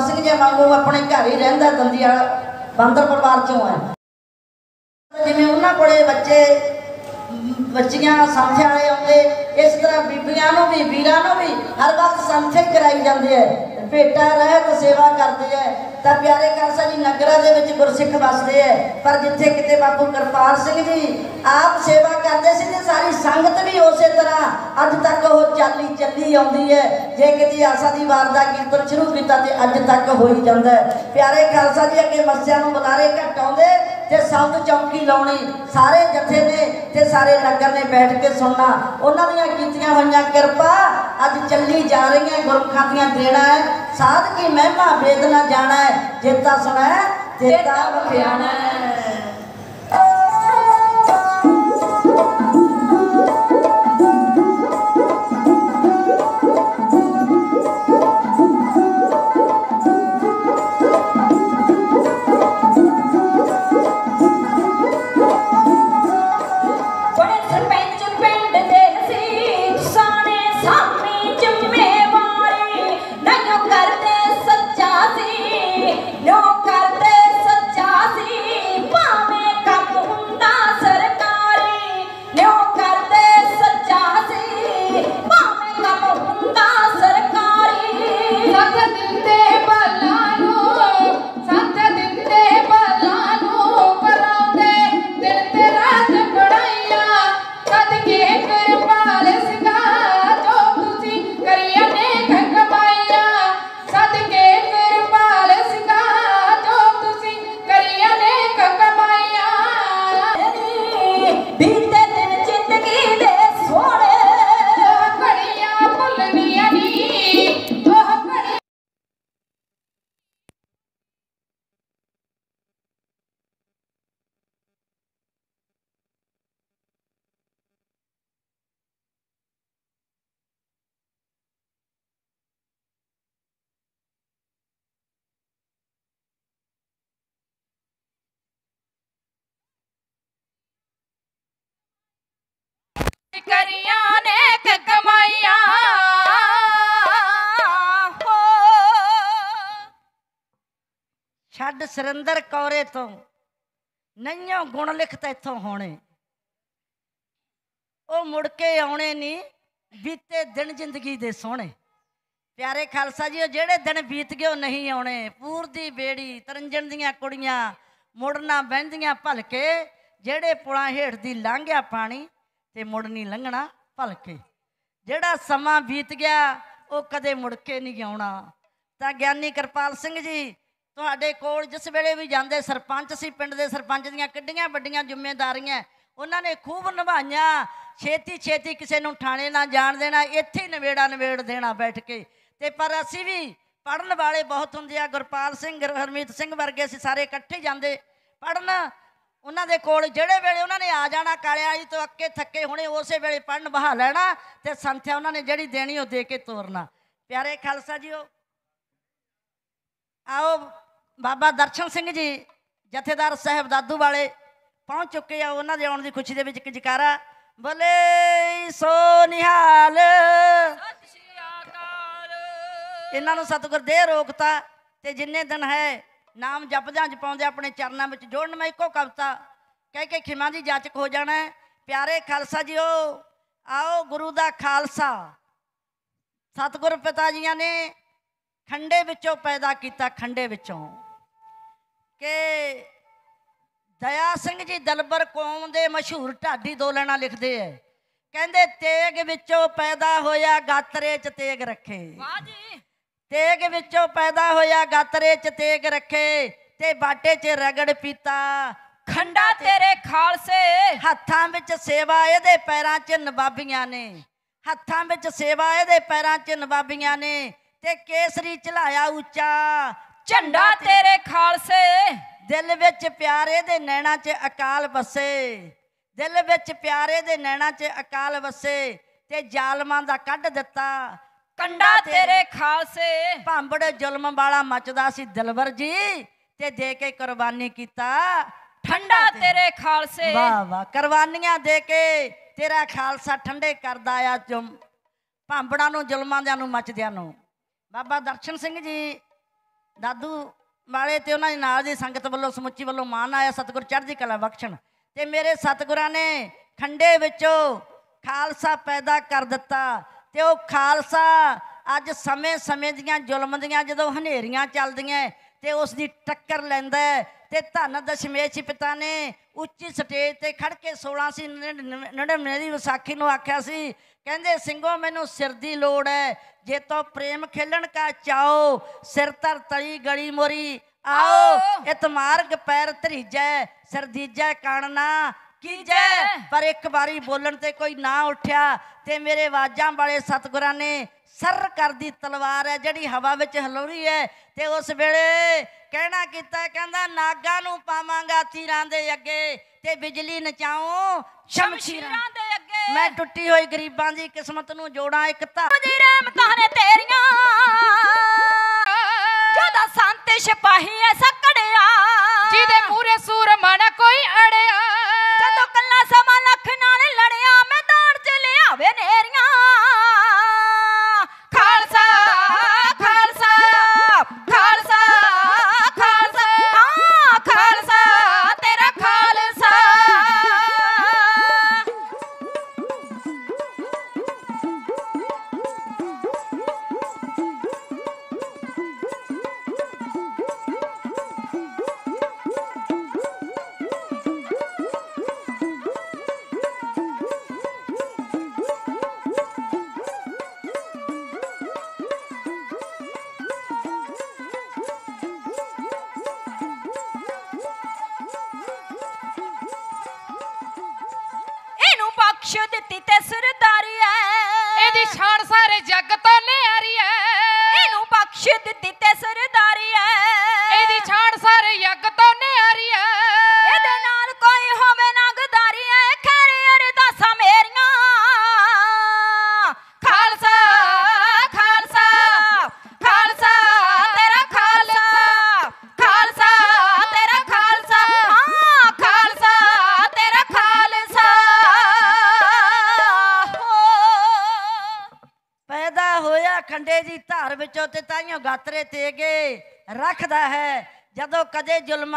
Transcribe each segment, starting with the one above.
ਸਿੰਘ ਜੀ ਵਾਂਗੂ ਆਪਣੇ ਘਰ ਹੀ ਰਹਿੰਦਾ ਦੰਦੀ ਵਾਲਾ ਬੰਦਰ ਪਰਿਵਾਰ ਚੋਂ ਹੈ ਜਿਵੇਂ ਉਹਨਾਂ ਕੋਲੇ ਬੱਚੇ ਬੱਚੀਆਂ ਸੰਥੇ ਵਾਲੇ ਆਉਂਦੇ ਇਸ ਤਰ੍ਹਾਂ ਬੀਬੀਆਂ ਨੂੰ ਵੀ ਵੀਰਾਂ ਨੂੰ ਵੀ ਹਰ ਵਕਤ ਸੰਥੇ ਕਰਾਈ ਜਾਂਦੇ ਐ ਭੇਟਾ ਰਹਿਤ ਸੇਵਾ ਕਰਦੇ ਐ ਤਾਂ ਪਿਆਰੇ ਖਾਲਸਾ ਜੀ ਨਗਰਾਂ ਦੇ ਵਿੱਚ ਗੁਰਸਿੱਖ ਵਸਦੇ ਐ ਪਰ ਜਿੱਥੇ ਕਿਤੇ ਬਾਪੂ ਕਰਪਾਲ ਸਿੰਘ ਜੀ ਆਪ ਸੇਵਾ ਕਰਦੇ ਸੀ ਤੇ ਸਾਰੀ ਸੰਗਤ ਵੀ ਉਸੇ ਤਰ੍ਹਾਂ ਅੱਜ ਤੱਕ ਉਹ ਚਾਲੀ ਚੱਲੀ ਆਉਂਦੀ ਐ ਜੇ ਕਿਤੇ ਆਸਾ ਦੀ ਵਾਰ ਦਾ ਕੀਰਤਨ ਸ਼ੁਰੂ ਕੀਤਾ ਤੇ ਅੱਜ ਤੱਕ ਹੋਈ ਜਾਂਦਾ ਪਿਆਰੇ ਖਾਲਸਾ ਜੀ ਅੱਗੇ ਮੱਸਿਆਂ ਨੂੰ ਬੁਲਾਰੇ ਘਟ ਆਉਂਦੇ ਤੇ ਸਾਊਂਡ ਚੌਂਕੀ ਲਾਉਣੀ ਸਾਰੇ ਜਥੇ ਨੇ ਤੇ ਸਾਰੇ ਨਗਰ ਨੇ ਬੈਠ ਕੇ ਸੁਣਨਾ ਉਹਨਾਂ ਦੀਆਂ ਕੀਤੀਆਂ ਹੋਈਆਂ ਕਿਰਪਾ ਅੱਜ ਚੱਲੀ ਜਾ ਰਹੀਆਂ ਗੁਰਖਾਂ ਦੀਆਂ ਦੇਣਾ ਹੈ ਸਾਧ ਕੀ ਮਹਿਮਾ ਵੇਦਨਾ ਜਾਣਾ ਹੈ ਜਿੱਤਾ ਸੁਣਾ ਚੇਤਾ ਬਖਿਆਣਾ ਸਰਿੰਦਰ ਕੌਰੇ ਤੋਂ ਨਈਓ ਗੁਣ ਲਿਖਤ ਇੱਥੋਂ ਹੋਣੇ ਉਹ ਮੁੜ ਕੇ ਆਉਣੇ ਨਹੀਂ ਬੀਤੇ ਦਿਨ ਜ਼ਿੰਦਗੀ ਦੇ ਸੋਹਣੇ ਪਿਆਰੇ ਖਾਲਸਾ ਜੀ ਉਹ ਜਿਹੜੇ ਦਿਨ ਬੀਤ ਗਏ ਉਹ ਨਹੀਂ ਆਉਣੇ ਪੂਰ ਦੀ ਬੇੜੀ ਤਰੰਜਣ ਦੀਆਂ ਕੁੜੀਆਂ ਮੁੜਨਾ ਬਹਿੰਦੀਆਂ ਭਲਕੇ ਜਿਹੜੇ ਪੁਲਾਂ ਹੇਠ ਦੀ ਲੰਘਿਆ ਪਾਣੀ ਤੇ ਮੁੜ ਨਹੀਂ ਲੰਘਣਾ ਭਲਕੇ ਜਿਹੜਾ ਸਮਾਂ ਬੀਤ ਗਿਆ ਉਹ ਕਦੇ ਮੁੜ ਕੇ ਨਹੀਂ ਆਉਣਾ ਤਾਂ ਗਿਆਨੀ ਕਿਰਪਾਲ ਸਿੰਘ ਜੀ ਤੁਹਾਡੇ ਕੋਲ ਜਿਸ ਵੇਲੇ ਵੀ ਜਾਂਦੇ ਸਰਪੰਚ ਸੀ ਪਿੰਡ ਦੇ ਸਰਪੰਚ ਦੀਆਂ ਕਿੱਡੀਆਂ ਵੱਡੀਆਂ ਜ਼ਿੰਮੇਵਾਰੀਆਂ ਉਹਨਾਂ ਨੇ ਖੂਬ ਨਿਭਾਈਆਂ ਛੇਤੀ ਛੇਤੀ ਕਿਸੇ ਨੂੰ ਠਾਣੇ ਨਾ ਜਾਣ ਦੇਣਾ ਇੱਥੇ ਨਵੇੜਾ ਨਵੇੜ ਦੇਣਾ ਬੈਠ ਕੇ ਤੇ ਪਰ ਅਸੀਂ ਵੀ ਪੜਨ ਵਾਲੇ ਬਹੁਤ ਹੁੰਦੇ ਆ ਗੁਰਪਾਲ ਸਿੰਘ ਹਰਮੀਤ ਸਿੰਘ ਵਰਗੇ ਅਸੀਂ ਸਾਰੇ ਇਕੱਠੇ ਜਾਂਦੇ ਪੜਨ ਉਹਨਾਂ ਦੇ ਕੋਲ ਜਿਹੜੇ ਵੇਲੇ ਉਹਨਾਂ ਨੇ ਆ ਜਾਣਾ ਕਾਲਿਆ ਜੀ ਤੋਂ ਅੱਕੇ ਥੱਕੇ ਹੋਣੇ ਉਸੇ ਵੇਲੇ ਪੜਨ ਬਹਾ ਲੈਣਾ ਤੇ ਸੰਥਿਆ ਉਹਨਾਂ ਨੇ ਜਿਹੜੀ ਦੇਣੀ ਉਹ ਦੇ ਕੇ ਤੋਰਨਾ ਪਿਆਰੇ ਖਾਲਸਾ ਜੀਓ ਆਓ ਬਾਬਾ ਦਰਸ਼ਨ ਸਿੰਘ ਜੀ ਜਥੇਦਾਰ ਸਾਹਿਬ ਦਾਦੂ ਵਾਲੇ ਪਹੁੰਚ ਚੁੱਕੇ ਆ ਉਹਨਾਂ ਦੇ ਆਉਣ ਦੀ ਖੁਸ਼ੀ ਦੇ ਵਿੱਚ ਇੱਕ ਜਕਾਰਾ ਬਲੇ ਸੋ ਨਿਹਾਲ ਇਹਨਾਂ ਨੂੰ ਸਤਿਗੁਰ ਦੇ ਰੋਕਤਾ ਤੇ ਜਿੰਨੇ ਦਿਨ ਹੈ ਨਾਮ ਜਪਦਿਆਂ ਪਾਉਂਦੇ ਆਪਣੇ ਚਰਨਾਂ ਵਿੱਚ ਜੋੜਨ ਮੈਂ ਇੱਕੋ ਕਵਤਾ ਕਹਿ ਕੇ ਖਿਮਾ ਦੀ ਜਾਚਕ ਹੋ ਜਾਣਾ ਪਿਆਰੇ ਖਾਲਸਾ ਜੀਓ ਆਓ ਗੁਰੂ ਦਾ ਖਾਲਸਾ ਸਤਿਗੁਰ ਪਿਤਾ ਜੀਆਂ ਨੇ ਖੰਡੇ ਵਿੱਚੋਂ ਪੈਦਾ ਕੀਤਾ ਖੰਡੇ ਵਿੱਚੋਂ ਕਿ ਦਇਆ ਸਿੰਘ ਜੀ ਦਲਬਰ ਕੌਮ ਦੇ ਮਸ਼ਹੂਰ ਢਾਡੀ ਦੋਲਣਾ ਲਿਖਦੇ ਐ ਕਹਿੰਦੇ ਤੇਗ ਵਿੱਚੋਂ ਪੈਦਾ ਹੋਇਆ ਗਾਤਰੇ ਚ ਤੇਗ ਰੱਖੇ ਵਾਹ ਜੀ ਤੇਗ ਵਿੱਚੋਂ ਪੈਦਾ ਹੋਇਆ ਗਾਤਰੇ ਚ ਤੇਗ ਰੱਖੇ ਤੇ ਬਾਟੇ ਚ ਰਗੜ ਪੀਤਾ ਖੰਡਾ ਤੇਰੇ ਖਾਲਸੇ ਹੱਥਾਂ ਵਿੱਚ ਸੇਵਾ ਇਹਦੇ ਪੈਰਾਂ 'ਚ ਨਵਾਬੀਆਂ ਨੇ ਹੱਥਾਂ ਵਿੱਚ ਸੇਵਾ ਇਹਦੇ ਪੈਰਾਂ 'ਚ ਨਵਾਬੀਆਂ ਨੇ ਤੇ ਕੇਸਰੀ ਚਲਾਇਆ ਉੱਚਾ ਝੰਡਾ ਤੇਰੇ ਖਾਲਸੇ ਦਿਲ ਵਿੱਚ ਪਿਆਰੇ ਦੇ ਨੈਣਾ 'ਚ ਅਕਾਲ ਵਸੇ ਦਿਲ ਵਿੱਚ ਪਿਆਰੇ ਦੇ ਨੈਣਾ 'ਚ ਅਕਾਲ ਵਸੇ ਤੇ ਜ਼ਾਲਮਾਂ ਦਾ ਕੱਢ ਦਿੱਤਾ ਕੰਡਾ ਤੇਰੇ ਖਾਲਸੇ ਭਾਂਬੜ ਜ਼ੁਲਮ ਵਾਲਾ ਮਚਦਾ ਸੀ ਦਿਲਵਰ ਜੀ ਤੇ ਦੇ ਕੇ ਕੁਰਬਾਨੀ ਕੀਤਾ ਠੰਡਾ ਤੇਰੇ ਖਾਲਸੇ ਵਾਹ ਵਾਹ ਕੁਰਬਾਨੀਆਂ ਦੇ ਕੇ ਤੇਰਾ ਖਾਲਸਾ ਠੰਡੇ ਕਰਦਾ ਆ ਚੁੰਮ ਭਾਂਬੜਾਂ ਨੂੰ ਜ਼ੁਲਮਾਂ ਦੇ ਨੂੰ ਮਚਦਿਆਂ ਨੂੰ ਬਾਬਾ ਦਰਸ਼ਨ ਸਿੰਘ ਜੀ ਦਾਦੂ ਵਾਲੇ ਤੇ ਉਹਨਾਂ ਦੇ ਨਾਲ ਦੀ ਸੰਗਤ ਵੱਲੋਂ ਸਮੁੱਚੀ ਵੱਲੋਂ ਮਾਨ ਆਇਆ ਸਤਿਗੁਰ ਚੜ੍ਹਦੀ ਕਲਾ ਬਖਸ਼ਣ ਤੇ ਮੇਰੇ ਸਤਿਗੁਰਾਂ ਨੇ ਖੰਡੇ ਵਿੱਚੋਂ ਖਾਲਸਾ ਪੈਦਾ ਕਰ ਦਿੱਤਾ ਤੇ ਉਹ ਖਾਲਸਾ ਅੱਜ ਸਮੇਂ-ਸਮੇਂ ਦੀਆਂ ਜ਼ੁਲਮ ਦੀਆਂ ਜਦੋਂ ਹਨੇਰੀਆਂ ਚੱਲਦੀਆਂ ਤੇ ਉਸ ਦੀ ਟੱਕਰ ਲੈਂਦਾ ਤੇ ਧੰਨ ਦਸ਼ਮੇਸ਼ ਪਿਤਾ ਨੇ ਉੱਚੀ ਸਟੇਜ ਤੇ ਖੜ ਕੇ 16 ਸੀ ਦੀ ਵਿਸਾਖੀ ਨੂੰ ਆਖਿਆ ਸੀ ਕਹਿੰਦੇ ਸਿੰਘੋ ਮੈਨੂੰ ਸਿਰ ਦੀ ਲੋੜ ਹੈ ਜੇ ਤੋ ਪ੍ਰੇਮ ਖੇਲਣ ਕਾ ਚਾਓ ਸਿਰ ਤਰ ਤਈ ਗਲੀ ਮੋਰੀ ਆਓ ਇਤ ਮਾਰਗ ਪੈਰ ਧਰੀਜੈ ਸਿਰ ਦੀਜੈ ਕਾਣਨਾ ਕੀਜੈ ਪਰ ਇੱਕ ਵਾਰੀ ਬੋਲਣ ਤੇ ਕੋਈ ਨਾ ਉੱਠਿਆ ਤੇ ਮੇਰੇ ਆਵਾਜ਼ਾਂ ਵਾਲੇ ਸਤਗੁਰਾਂ ਨੇ ਸਰ ਕਰਦੀ ਤਲਵਾਰ ਹੈ ਜਿਹੜੀ ਹਵਾ ਵਿੱਚ ਹਲੋਰੀ ਹੈ ਤੇ ਉਸ ਵੇਲੇ ਕਹਿਣਾ ਕੀਤਾ ਕਹਿੰਦਾ ਨਾਗਾ ਨੂੰ ਪਾਵਾਂਗਾ ਤੀਰਾਂ ਦੇ ਅੱਗੇ ਤੇ ਬਿਜਲੀ ਨਚਾਉ ਸ਼ਮਸ਼ੀਰਾਂ ਦੇ ਅੱਗੇ ਮੈਂ ਟੁੱਟੀ ਹੋਈ ਗਰੀਬਾਂ ਦੀ ਕਿਸਮਤ ਨੂੰ ਜੋੜਾਂ ਇੱਕ ਤਾਂ ਜੀ ਰਹਿਮ ਤਾਰੇ ਤੇਰੀਆਂ ਜਦਾ ਸੰਤ ਸਿਪਾਹੀ ਐ ਸਕੜਿਆ ਜਿਹਦੇ ਮੂਰੇ ਸੂਰਮਣ ਕੋਈ ਅੜਿਆ ਜਦੋਂ ਕੱਲਾ ਸਮਾਂ ਲੱਖ ਨਾਲ ਲੜਿਆ ਮੈਦਾਨ ਚ ਲਿਆਵੇ ਨੇਰੀਆਂ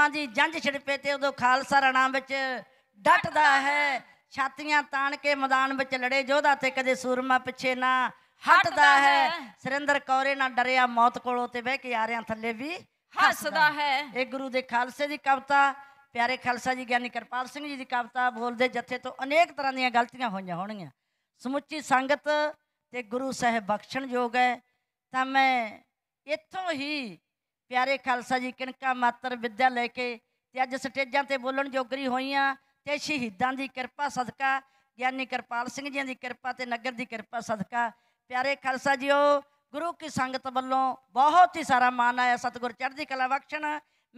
ਗੁਰੂਆਂ ਦੀ ਜੰਝ ਛਿੜਪੇ ਤੇ ਉਦੋਂ ਖਾਲਸਾ ਰਣਾ ਵਿੱਚ ਡਟਦਾ ਹੈ ਛਾਤੀਆਂ ਤਾਣ ਕੇ ਮੈਦਾਨ ਵਿੱਚ ਲੜੇ ਜੋਧਾ ਤੇ ਕਦੇ ਸੂਰਮਾ ਪਿੱਛੇ ਨਾ ਹਟਦਾ ਹੈ ਸਰਿੰਦਰ ਕੌਰੇ ਨਾ ਡਰਿਆ ਮੌਤ ਕੋਲੋਂ ਤੇ ਬਹਿ ਕੇ ਆ ਰਿਆਂ ਥੱਲੇ ਵੀ ਹੱਸਦਾ ਹੈ ਇਹ ਗੁਰੂ ਦੇ ਖਾਲਸੇ ਦੀ ਕਵਿਤਾ ਪਿਆਰੇ ਖਾਲਸਾ ਜੀ ਗਿਆਨੀ ਕਿਰਪਾਲ ਸਿੰਘ ਜੀ ਦੀ ਕਵਿਤਾ ਬੋਲਦੇ ਜੱਥੇ ਤੋਂ ਅਨੇਕ ਤਰ੍ਹਾਂ ਦੀਆਂ ਗਲਤੀਆਂ ਹੋਈਆਂ ਹੋਣਗੀਆਂ ਸਮੁੱਚੀ ਸੰਗਤ ਤੇ ਗੁਰੂ ਸਾਹਿਬ ਬਖਸ਼ਣਯੋਗ ਹੈ ਤਾਂ ਮੈਂ ਇੱਥੋਂ ਹੀ ਪਿਆਰੇ ਖਾਲਸਾ ਜੀ ਕਿਣਕਾ ਮਾਤਰ ਵਿੱਦਿਆ ਲੈ ਕੇ ਤੇ ਅੱਜ ਸਟੇਜਾਂ ਤੇ ਬੋਲਣ ਜੋਗਰੀ ਹੋਈਆਂ ਤੇ ਸ਼ਹੀਦਾਂ ਦੀ ਕਿਰਪਾ ਸਦਕਾ ਗਿਆਨੀ ਕਿਰਪਾਲ ਸਿੰਘ ਜੀ ਦੀ ਕਿਰਪਾ ਤੇ ਨਗਰ ਦੀ ਕਿਰਪਾ ਸਦਕਾ ਪਿਆਰੇ ਖਾਲਸਾ ਜੀਓ ਗੁਰੂ ਕੀ ਸੰਗਤ ਵੱਲੋਂ ਬਹੁਤ ਹੀ ਸਾਰਾ ਮਾਣ ਆਇਆ ਸਤਿਗੁਰ ਚੜ੍ਹਦੀ ਕਲਾ ਬਖਸ਼ਣ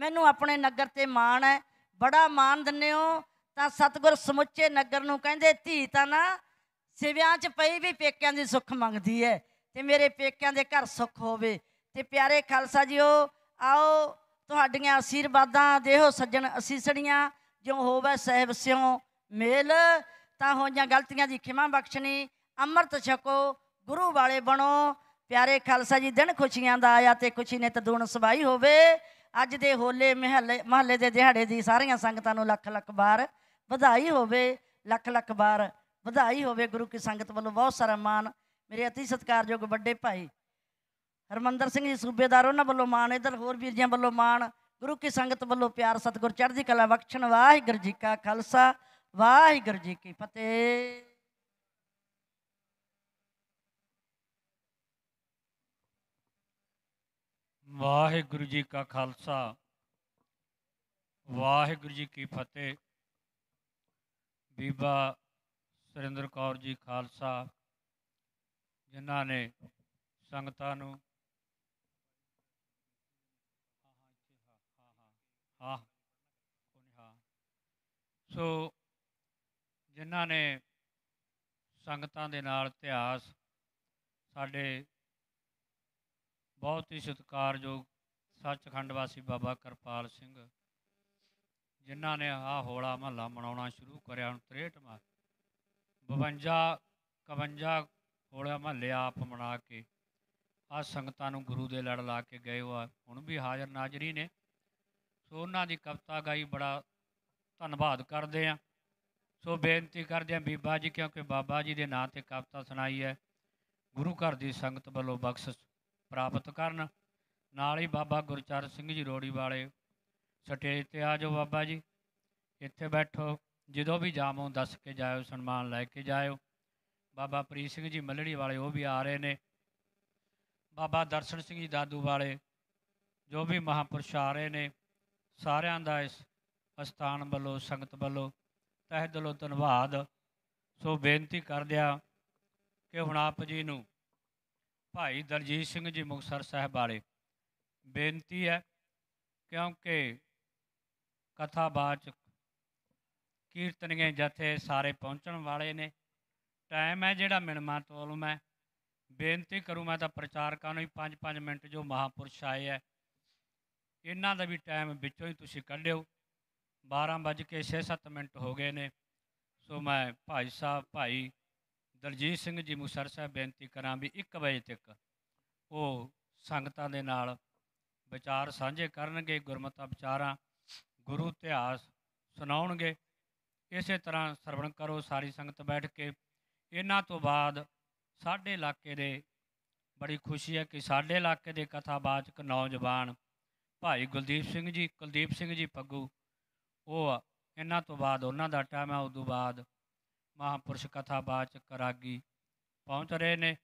ਮੈਨੂੰ ਆਪਣੇ ਨਗਰ ਤੇ ਮਾਣ ਹੈ ਬੜਾ ਮਾਣ ਦਿੰਨੇ ਹੋ ਤਾਂ ਸਤਿਗੁਰ ਸਮੁੱਚੇ ਨਗਰ ਨੂੰ ਕਹਿੰਦੇ ਧੀ ਤਾਂ ਨਾ ਸਿਵਿਆਂ 'ਚ ਪਈ ਵੀ ਪੇਕਿਆਂ ਦੀ ਸੁੱਖ ਮੰਗਦੀ ਹੈ ਤੇ ਮੇਰੇ ਪੇਕਿਆਂ ਦੇ ਘਰ ਸੁੱਖ ਹੋਵੇ ਤੇ ਪਿਆਰੇ ਖਾਲਸਾ ਜੀਓ ਆਓ ਤੁਹਾਡੀਆਂ ਅਸੀਰਵਾਦਾਂ ਦੇਹੋ ਸੱਜਣ ਅਸੀਸੜੀਆਂ ਜਿਉਂ ਹੋਵੇ ਸਹਿਬ ਸਿਉ ਮੇਲ ਤਾਂ ਹੋਈਆਂ ਗਲਤੀਆਂ ਦੀ ਖਿਮਾ ਬਖਸ਼ਣੀ ਅੰਮ੍ਰਿਤ ਛਕੋ ਗੁਰੂ ਵਾਲੇ ਬਣੋ ਪਿਆਰੇ ਖਾਲਸਾ ਜੀ ਦਿਨ ਖੁਸ਼ੀਆਂ ਦਾ ਆਇਆ ਤੇ ਖੁਸ਼ੀ ਨੇ ਤਦੂਣ ਸਵਾਈ ਹੋਵੇ ਅੱਜ ਦੇ ਹੋਲੇ ਮਹੱਲੇ ਮਹੱਲੇ ਦੇ ਦਿਹਾੜੇ ਦੀ ਸਾਰੀਆਂ ਸੰਗਤਾਂ ਨੂੰ ਲੱਖ ਲੱਖ ਬਾਰ ਵਧਾਈ ਹੋਵੇ ਲੱਖ ਲੱਖ ਬਾਰ ਵਧਾਈ ਹੋਵੇ ਗੁਰੂ ਕੀ ਸੰਗਤ ਵੱਲੋਂ ਬਹੁਤ ਸਾਰਾ ਮਾਣ ਮੇਰੇ ਅਤੀ ਸਤਿਕਾਰਯੋਗ ਵੱਡੇ ਭਾਈ ਹਰਮੰਦਰ ਸਿੰਘ ਜੀ ਸੂਬੇਦਾਰ ਉਹਨਾਂ ਵੱਲੋਂ ਮਾਣ ਇਧਰ ਹੋਰ ਵੀਰ ਜੀਆਂ ਵੱਲੋਂ ਮਾਣ ਗੁਰੂ ਕੀ ਸੰਗਤ ਵੱਲੋਂ ਪਿਆਰ ਸਤਿਗੁਰ ਚੜ੍ਹਦੀ ਕਲਾ ਬਖਸ਼ਣ ਵਾਹਿਗੁਰੂ ਜੀ ਕਾ ਖਾਲਸਾ ਵਾਹਿਗੁਰੂ ਜੀ ਕੀ ਫਤਿਹ ਵਾਹਿਗੁਰੂ ਜੀ ਕਾ ਖਾਲਸਾ ਵਾਹਿਗੁਰੂ ਜੀ ਕੀ ਫਤਿਹ ਬੀਬਾ ਸੁਰਿੰਦਰ ਕੌਰ ਜੀ ਖਾਲਸਾ ਜਿਨ੍ਹਾਂ ਨੇ ਸੰਗਤਾਂ ਨੂੰ ਹਾਂ ਸੋ ਜਿਨ੍ਹਾਂ ਨੇ ਸੰਗਤਾਂ ਦੇ ਨਾਲ ਇਤਿਹਾਸ ਸਾਡੇ ਬਹੁਤ ਹੀ ਸਤਿਕਾਰਯੋਗ ਸੱਚਖੰਡ ਵਾਸੀ ਬਾਬਾ ਕਰਪਾਲ ਸਿੰਘ ਜਿਨ੍ਹਾਂ ਨੇ ਆ ਹੋਲਾ ਮਹੱਲਾ ਮਨਾਉਣਾ ਸ਼ੁਰੂ ਕਰਿਆ 63ਵਾਂ 52 51 ਹੋਲਾ ਮਹੱਲੇ ਆਪ ਮਨਾ ਕੇ ਆ ਸੰਗਤਾਂ ਨੂੰ ਗੁਰੂ ਦੇ ਲੜ ਲਾ ਕੇ ਗਏ ਉਹ ਹੁਣ ਵੀ ਹਾਜ਼ਰ ਨਾਜ਼ਰੀ ਨੇ ਸੋ ਉਹਨਾਂ ਦੀ ਕਵਿਤਾ ਗਾਈ ਬੜਾ ਧੰਨਵਾਦ ਕਰਦੇ ਆ ਸੋ ਬੇਨਤੀ ਕਰਦੇ ਆ ਬੀਬਾ ਜੀ ਕਿਉਂਕਿ ਬਾਬਾ ਜੀ ਦੇ ਨਾਂ ਤੇ ਕਵਿਤਾ ਸੁਣਾਈ ਹੈ ਗੁਰੂ ਘਰ ਦੀ ਸੰਗਤ ਵੱਲੋਂ ਬਖਸ਼ਿਸ਼ ਪ੍ਰਾਪਤ ਕਰਨ ਨਾਲ ਹੀ ਬਾਬਾ ਗੁਰਚਰਨ ਸਿੰਘ ਜੀ ਰੋੜੀ ਵਾਲੇ ਸਟੇਜ ਤੇ ਆ ਜਾਓ ਬਾਬਾ ਜੀ ਇੱਥੇ ਬੈਠੋ ਜਦੋਂ ਵੀ ਜਾਮੋ ਦੱਸ ਕੇ ਜਾਇਓ ਸਨਮਾਨ ਲੈ ਕੇ ਜਾਇਓ ਬਾਬਾ ਪ੍ਰੀਤ ਸਿੰਘ ਜੀ ਮੱਲੜੀ ਵਾਲੇ ਉਹ ਵੀ ਆ ਰਹੇ ਨੇ ਬਾਬਾ ਦਰਸ਼ਨ ਸਿੰਘ ਜੀ ਦਾਦੂ ਵਾਲੇ ਜੋ ਵੀ ਮਹਾਪੁਰਸ਼ ਆ ਰਹੇ ਨੇ ਸਾਰਿਆਂ ਦਾ ਇਸ ਅਸਥਾਨ ਵੱਲੋਂ ਸੰਗਤ ਵੱਲੋਂ ਤਹਿ ਦਿਲੋਂ ਧੰਨਵਾਦ ਸੋ ਬੇਨਤੀ ਕਰਦਿਆਂ ਕਿ ਹੁਣ ਆਪ ਜੀ ਨੂੰ ਭਾਈ ਦਰਜੀਤ ਸਿੰਘ ਜੀ ਮੁਕਸਰ ਸਾਹਿਬ ਵਾਲੇ ਬੇਨਤੀ ਹੈ ਕਿਉਂਕਿ ਕਥਾ ਬਾਚ ਕੀਰਤਨੀਆਂ ਜਥੇ ਸਾਰੇ ਪਹੁੰਚਣ ਵਾਲੇ ਨੇ ਟਾਈਮ ਹੈ ਜਿਹੜਾ ਮਿਣਮਾ ਤੋਲ ਮੈਂ ਬੇਨਤੀ ਕਰੂੰ ਮੈਂ ਤਾਂ ਪ੍ਰਚਾਰਕਾਂ ਨੂੰ ਹੀ 5-5 ਮਿੰਟ ਜੋ ਮਹਾਪੁਰਸ਼ ਆਏ ਹੈ ਇਹਨਾਂ ਦਾ ਵੀ ਟਾਈਮ ਵਿੱਚੋਂ ਹੀ ਤੁਸੀਂ ਕੱਢਿਓ 12 ਵਜ ਕੇ 6-7 ਮਿੰਟ ਹੋ ਗਏ ਨੇ ਸੋ ਮੈਂ ਭਾਈ ਸਾਹਿਬ ਭਾਈ ਦਲਜੀਤ ਸਿੰਘ ਜੀ ਮੁਸਰ ਸਾਹਿਬ ਬੇਨਤੀ ਕਰਾਂ ਵੀ 1 ਵਜੇ ਤੱਕ ਉਹ ਸੰਗਤਾਂ ਦੇ ਨਾਲ ਵਿਚਾਰ ਸਾਂਝੇ ਕਰਨਗੇ ਗੁਰਮਤਾ ਵਿਚਾਰਾਂ ਗੁਰੂ ਇਤਿਹਾਸ ਸੁਣਾਉਣਗੇ ਇਸੇ ਤਰ੍ਹਾਂ ਸਰਵਣ ਕਰੋ ਸਾਰੀ ਸੰਗਤ ਬੈਠ ਕੇ ਇਹਨਾਂ ਤੋਂ ਬਾਅਦ ਸਾਡੇ ਇਲਾਕੇ ਦੇ ਬੜੀ ਖੁਸ਼ੀ ਹੈ ਕਿ ਸਾਡੇ ਇਲਾਕੇ ਦੇ ਕਥਾਵਾਚਕ ਨੌਜਵਾਨ ਭਾਈ ਗੁਲਦੀਪ ਸਿੰਘ ਜੀ ਕੁਲਦੀਪ ਸਿੰਘ ਜੀ ਪੱਗੂ ਉਹ ਇਹਨਾਂ ਤੋਂ ਬਾਅਦ ਉਹਨਾਂ ਦਾ ਟਾਈਮ ਉਸ ਉਦੋਂ ਬਾਅਦ ਮਹਾਪੁਰਸ਼ ਕਥਾ ਬਾਚ ਕਰਾਗੀ ਪਹੁੰਚ ਰਹੇ ਨੇ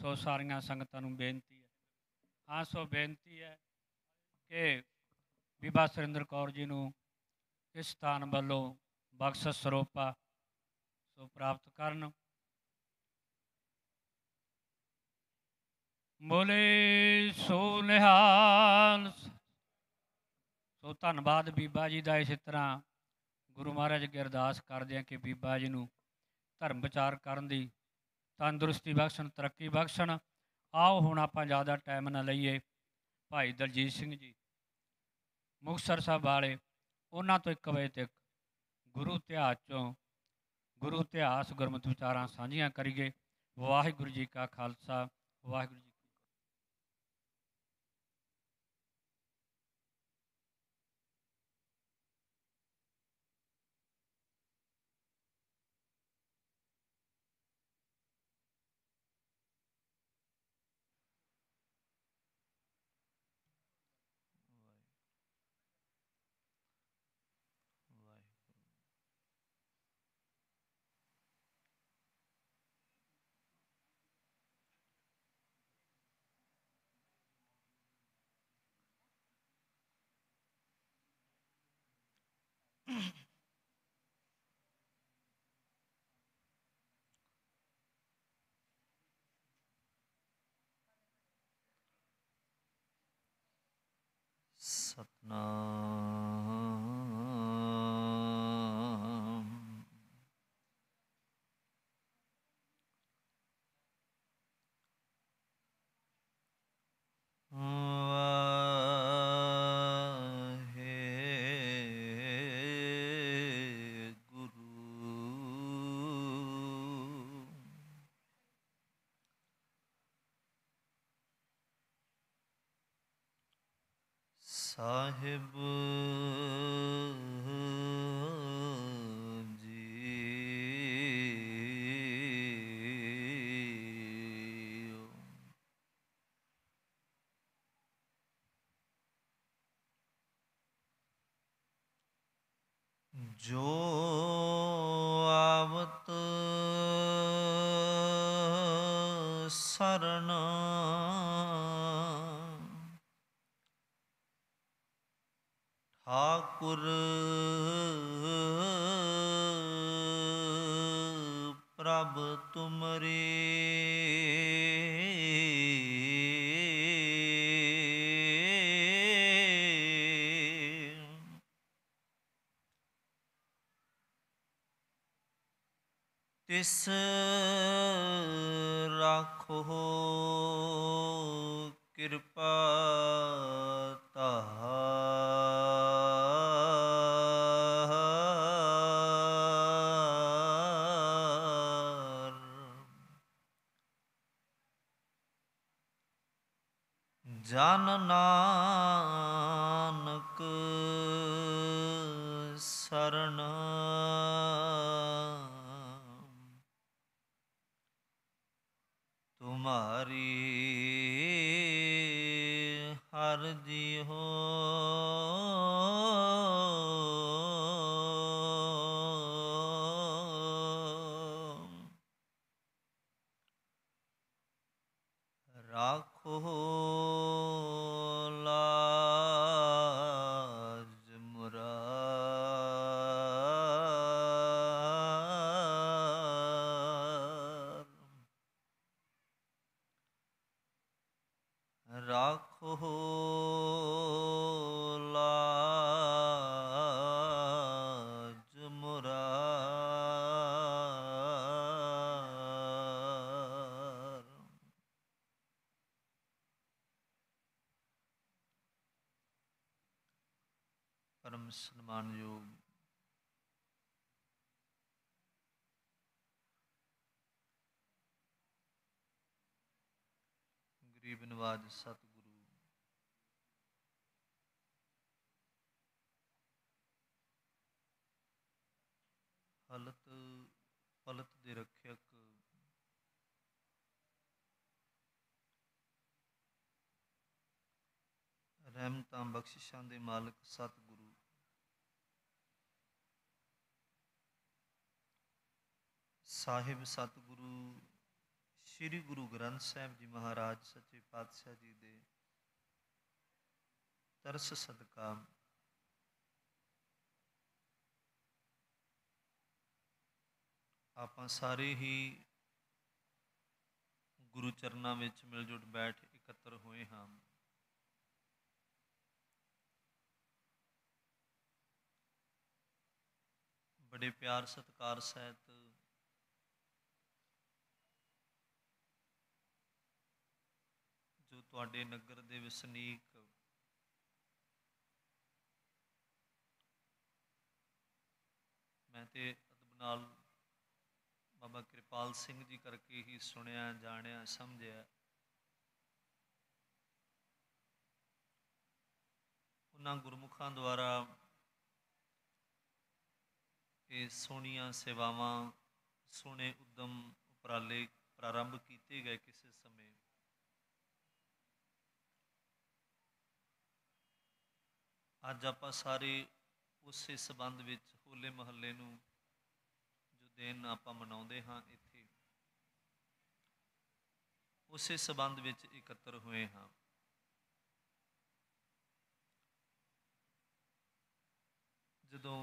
ਸੋ ਸਾਰੀਆਂ ਸੰਗਤਾਂ ਨੂੰ ਬੇਨਤੀ ਹੈ ਹਾਂ ਸੋ ਬੇਨਤੀ ਹੈ ਕਿ ਬੀਬਾ ਸਰਿੰਦਰ ਕੌਰ ਜੀ ਨੂੰ ਇਸ ਸਥਾਨ ਵੱਲੋਂ ਬਖਸ਼ ਸਰੋਪਾ ਸੋ ਪ੍ਰਾਪਤ ਕਰਨ ਮੋਲੇ ਸੋ ਨਿਹਾਲ ਸੋ ਧੰਨਵਾਦ ਬੀਬਾ ਜੀ ਦਾ ਇਸੇ ਤਰ੍ਹਾਂ ਗੁਰੂ ਮਹਾਰਾਜ ਅੱਗੇ ਅਰਦਾਸ ਕਰਦੇ ਆ ਕਿ ਬੀਬਾ ਜੀ ਨੂੰ ਧਰਮ ਵਿਚਾਰ ਕਰਨ ਦੀ ਤੰਦਰੁਸਤੀ ਬਖਸ਼ਣ ਤਰੱਕੀ ਬਖਸ਼ਣ ਆਓ ਹੁਣ ਆਪਾਂ ਜ਼ਿਆਦਾ ਟਾਈਮ ਨਾ ਲਈਏ ਭਾਈ ਦਲਜੀਤ ਸਿੰਘ ਜੀ ਮੁਖਸਰ ਸਾਹਿਬ ਵਾਲੇ ਉਹਨਾਂ ਤੋਂ ਇੱਕ ਵਜੇ ਤੱਕ ਗੁਰੂ ਇਤਿਹਾਸ ਚੋਂ ਗੁਰੂ ਇਤਿਹਾਸ ਗੁਰਮਤਿ ਵਿਚਾਰਾਂ ਸਾਂਝੀਆਂ ਕਰੀਏ ਵਾਹਿਗੁਰੂ ਜੀ ਕਾ ਖਾਲਸਾ ਵਾਹਿਗੁਰੂ Satnam. ਸਾਹਿਬ ਜੋ ਆਵਤ ਸਰਣ c'est ਮਾਨਯੋਗ ਗਰੀਬ ਨਵਾਜ ਸਤਿਗੁਰੂ ਹਲਤ ਪਲਤ ਦੇ ਰੱਖਿਅਕ ਰਹਿਮਤਾਂ ਬਖਸ਼ਿਸ਼ਾਂ ਦੇ ਮਾਲਕ ਸਤਿ ਸਾਹਿਬ ਸਤਿਗੁਰੂ ਸ੍ਰੀ ਗੁਰੂ ਗ੍ਰੰਥ ਸਾਹਿਬ ਜੀ ਮਹਾਰਾਜ ਸੱਚੇ ਪਾਤਸ਼ਾਹ ਜੀ ਦੇ ਤਰਸ ਸਦਕਾ ਆਪਾਂ ਸਾਰੇ ਹੀ ਗੁਰੂ ਚਰਨਾਂ ਵਿੱਚ ਮਿਲ ਜੁਟ ਬੈਠ ਇਕੱਤਰ ਹੋਏ ਹਾਂ ਬੜੇ ਪਿਆਰ ਸਤਕਾਰ ਸਹਿਤ ਵਸਨੀਕ ਮੈਂ ਤੇ ਅਦਬ ਨਾਲ ਬਾਬਾ ਕਿਰਪਾਲ ਸਿੰਘ ਜੀ ਕਰਕੇ ਹੀ ਸੁਣਿਆ ਜਾਣਿਆ ਸਮਝਿਆ ਉਹਨਾਂ ਗੁਰਮੁਖਾਂ ਦੁਆਰਾ ਇਹ ਸੋਹਣੀਆਂ ਸੇਵਾਵਾਂ ਸੋਹਣੇ ਉਦਮ ਉਪਰਾਲੇ ਪ੍ਰਾਰੰਭ ਕੀਤੇ ਗਏ ਕਿਸੇ ਸਮੇਂ ਅੱਜ ਆਪਾਂ ਸਾਰੇ ਉਸੇ ਸਬੰਧ ਵਿੱਚ ਹੋਲੇ ਮਹੱਲੇ ਨੂੰ ਜੋ ਦਿਨ ਆਪਾਂ ਮਨਾਉਂਦੇ ਹਾਂ ਇੱਥੇ ਉਸੇ ਸਬੰਧ ਵਿੱਚ ਇਕੱਤਰ ਹੋਏ ਹਾਂ ਜਦੋਂ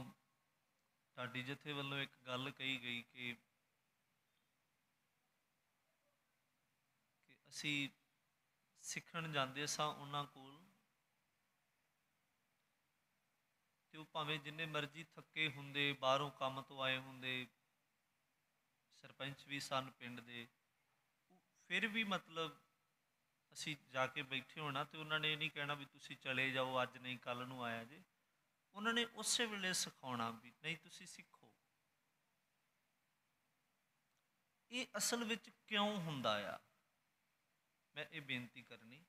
ਢਾਡੀ ਜਥੇ ਵੱਲੋਂ ਇੱਕ ਗੱਲ ਕਹੀ ਗਈ ਕਿ ਅਸੀਂ ਸਿੱਖਣ ਜਾਂਦੇ ਸਾਂ ਉਹਨਾਂ ਕੋਲ ਤੇ ਉਹ ਭਾਵੇਂ ਜਿੰਨੇ ਮਰਜ਼ੀ ਥੱਕੇ ਹੁੰਦੇ ਬਾਹਰੋਂ ਕੰਮ ਤੋਂ ਆਏ ਹੁੰਦੇ ਸਰਪੰਚ ਵੀ ਸਨ ਪਿੰਡ ਦੇ ਫਿਰ ਵੀ ਮਤਲਬ ਅਸੀਂ ਜਾ ਕੇ ਬੈਠੇ ਹੋਣਾ ਤੇ ਉਹਨਾਂ ਨੇ ਇਹ ਨਹੀਂ ਕਹਿਣਾ ਵੀ ਤੁਸੀਂ ਚਲੇ ਜਾਓ ਅੱਜ ਨਹੀਂ ਕੱਲ ਨੂੰ ਆਇਆ ਜੇ ਉਹਨਾਂ ਨੇ ਉਸੇ ਵੇਲੇ ਸਿਖਾਉਣਾ ਵੀ ਨਹੀਂ ਤੁਸੀਂ ਸਿੱਖੋ ਇਹ ਅਸਲ ਵਿੱਚ ਕਿਉਂ ਹੁੰਦਾ ਆ ਮੈਂ ਇਹ ਬੇਨਤੀ ਕਰਨੀ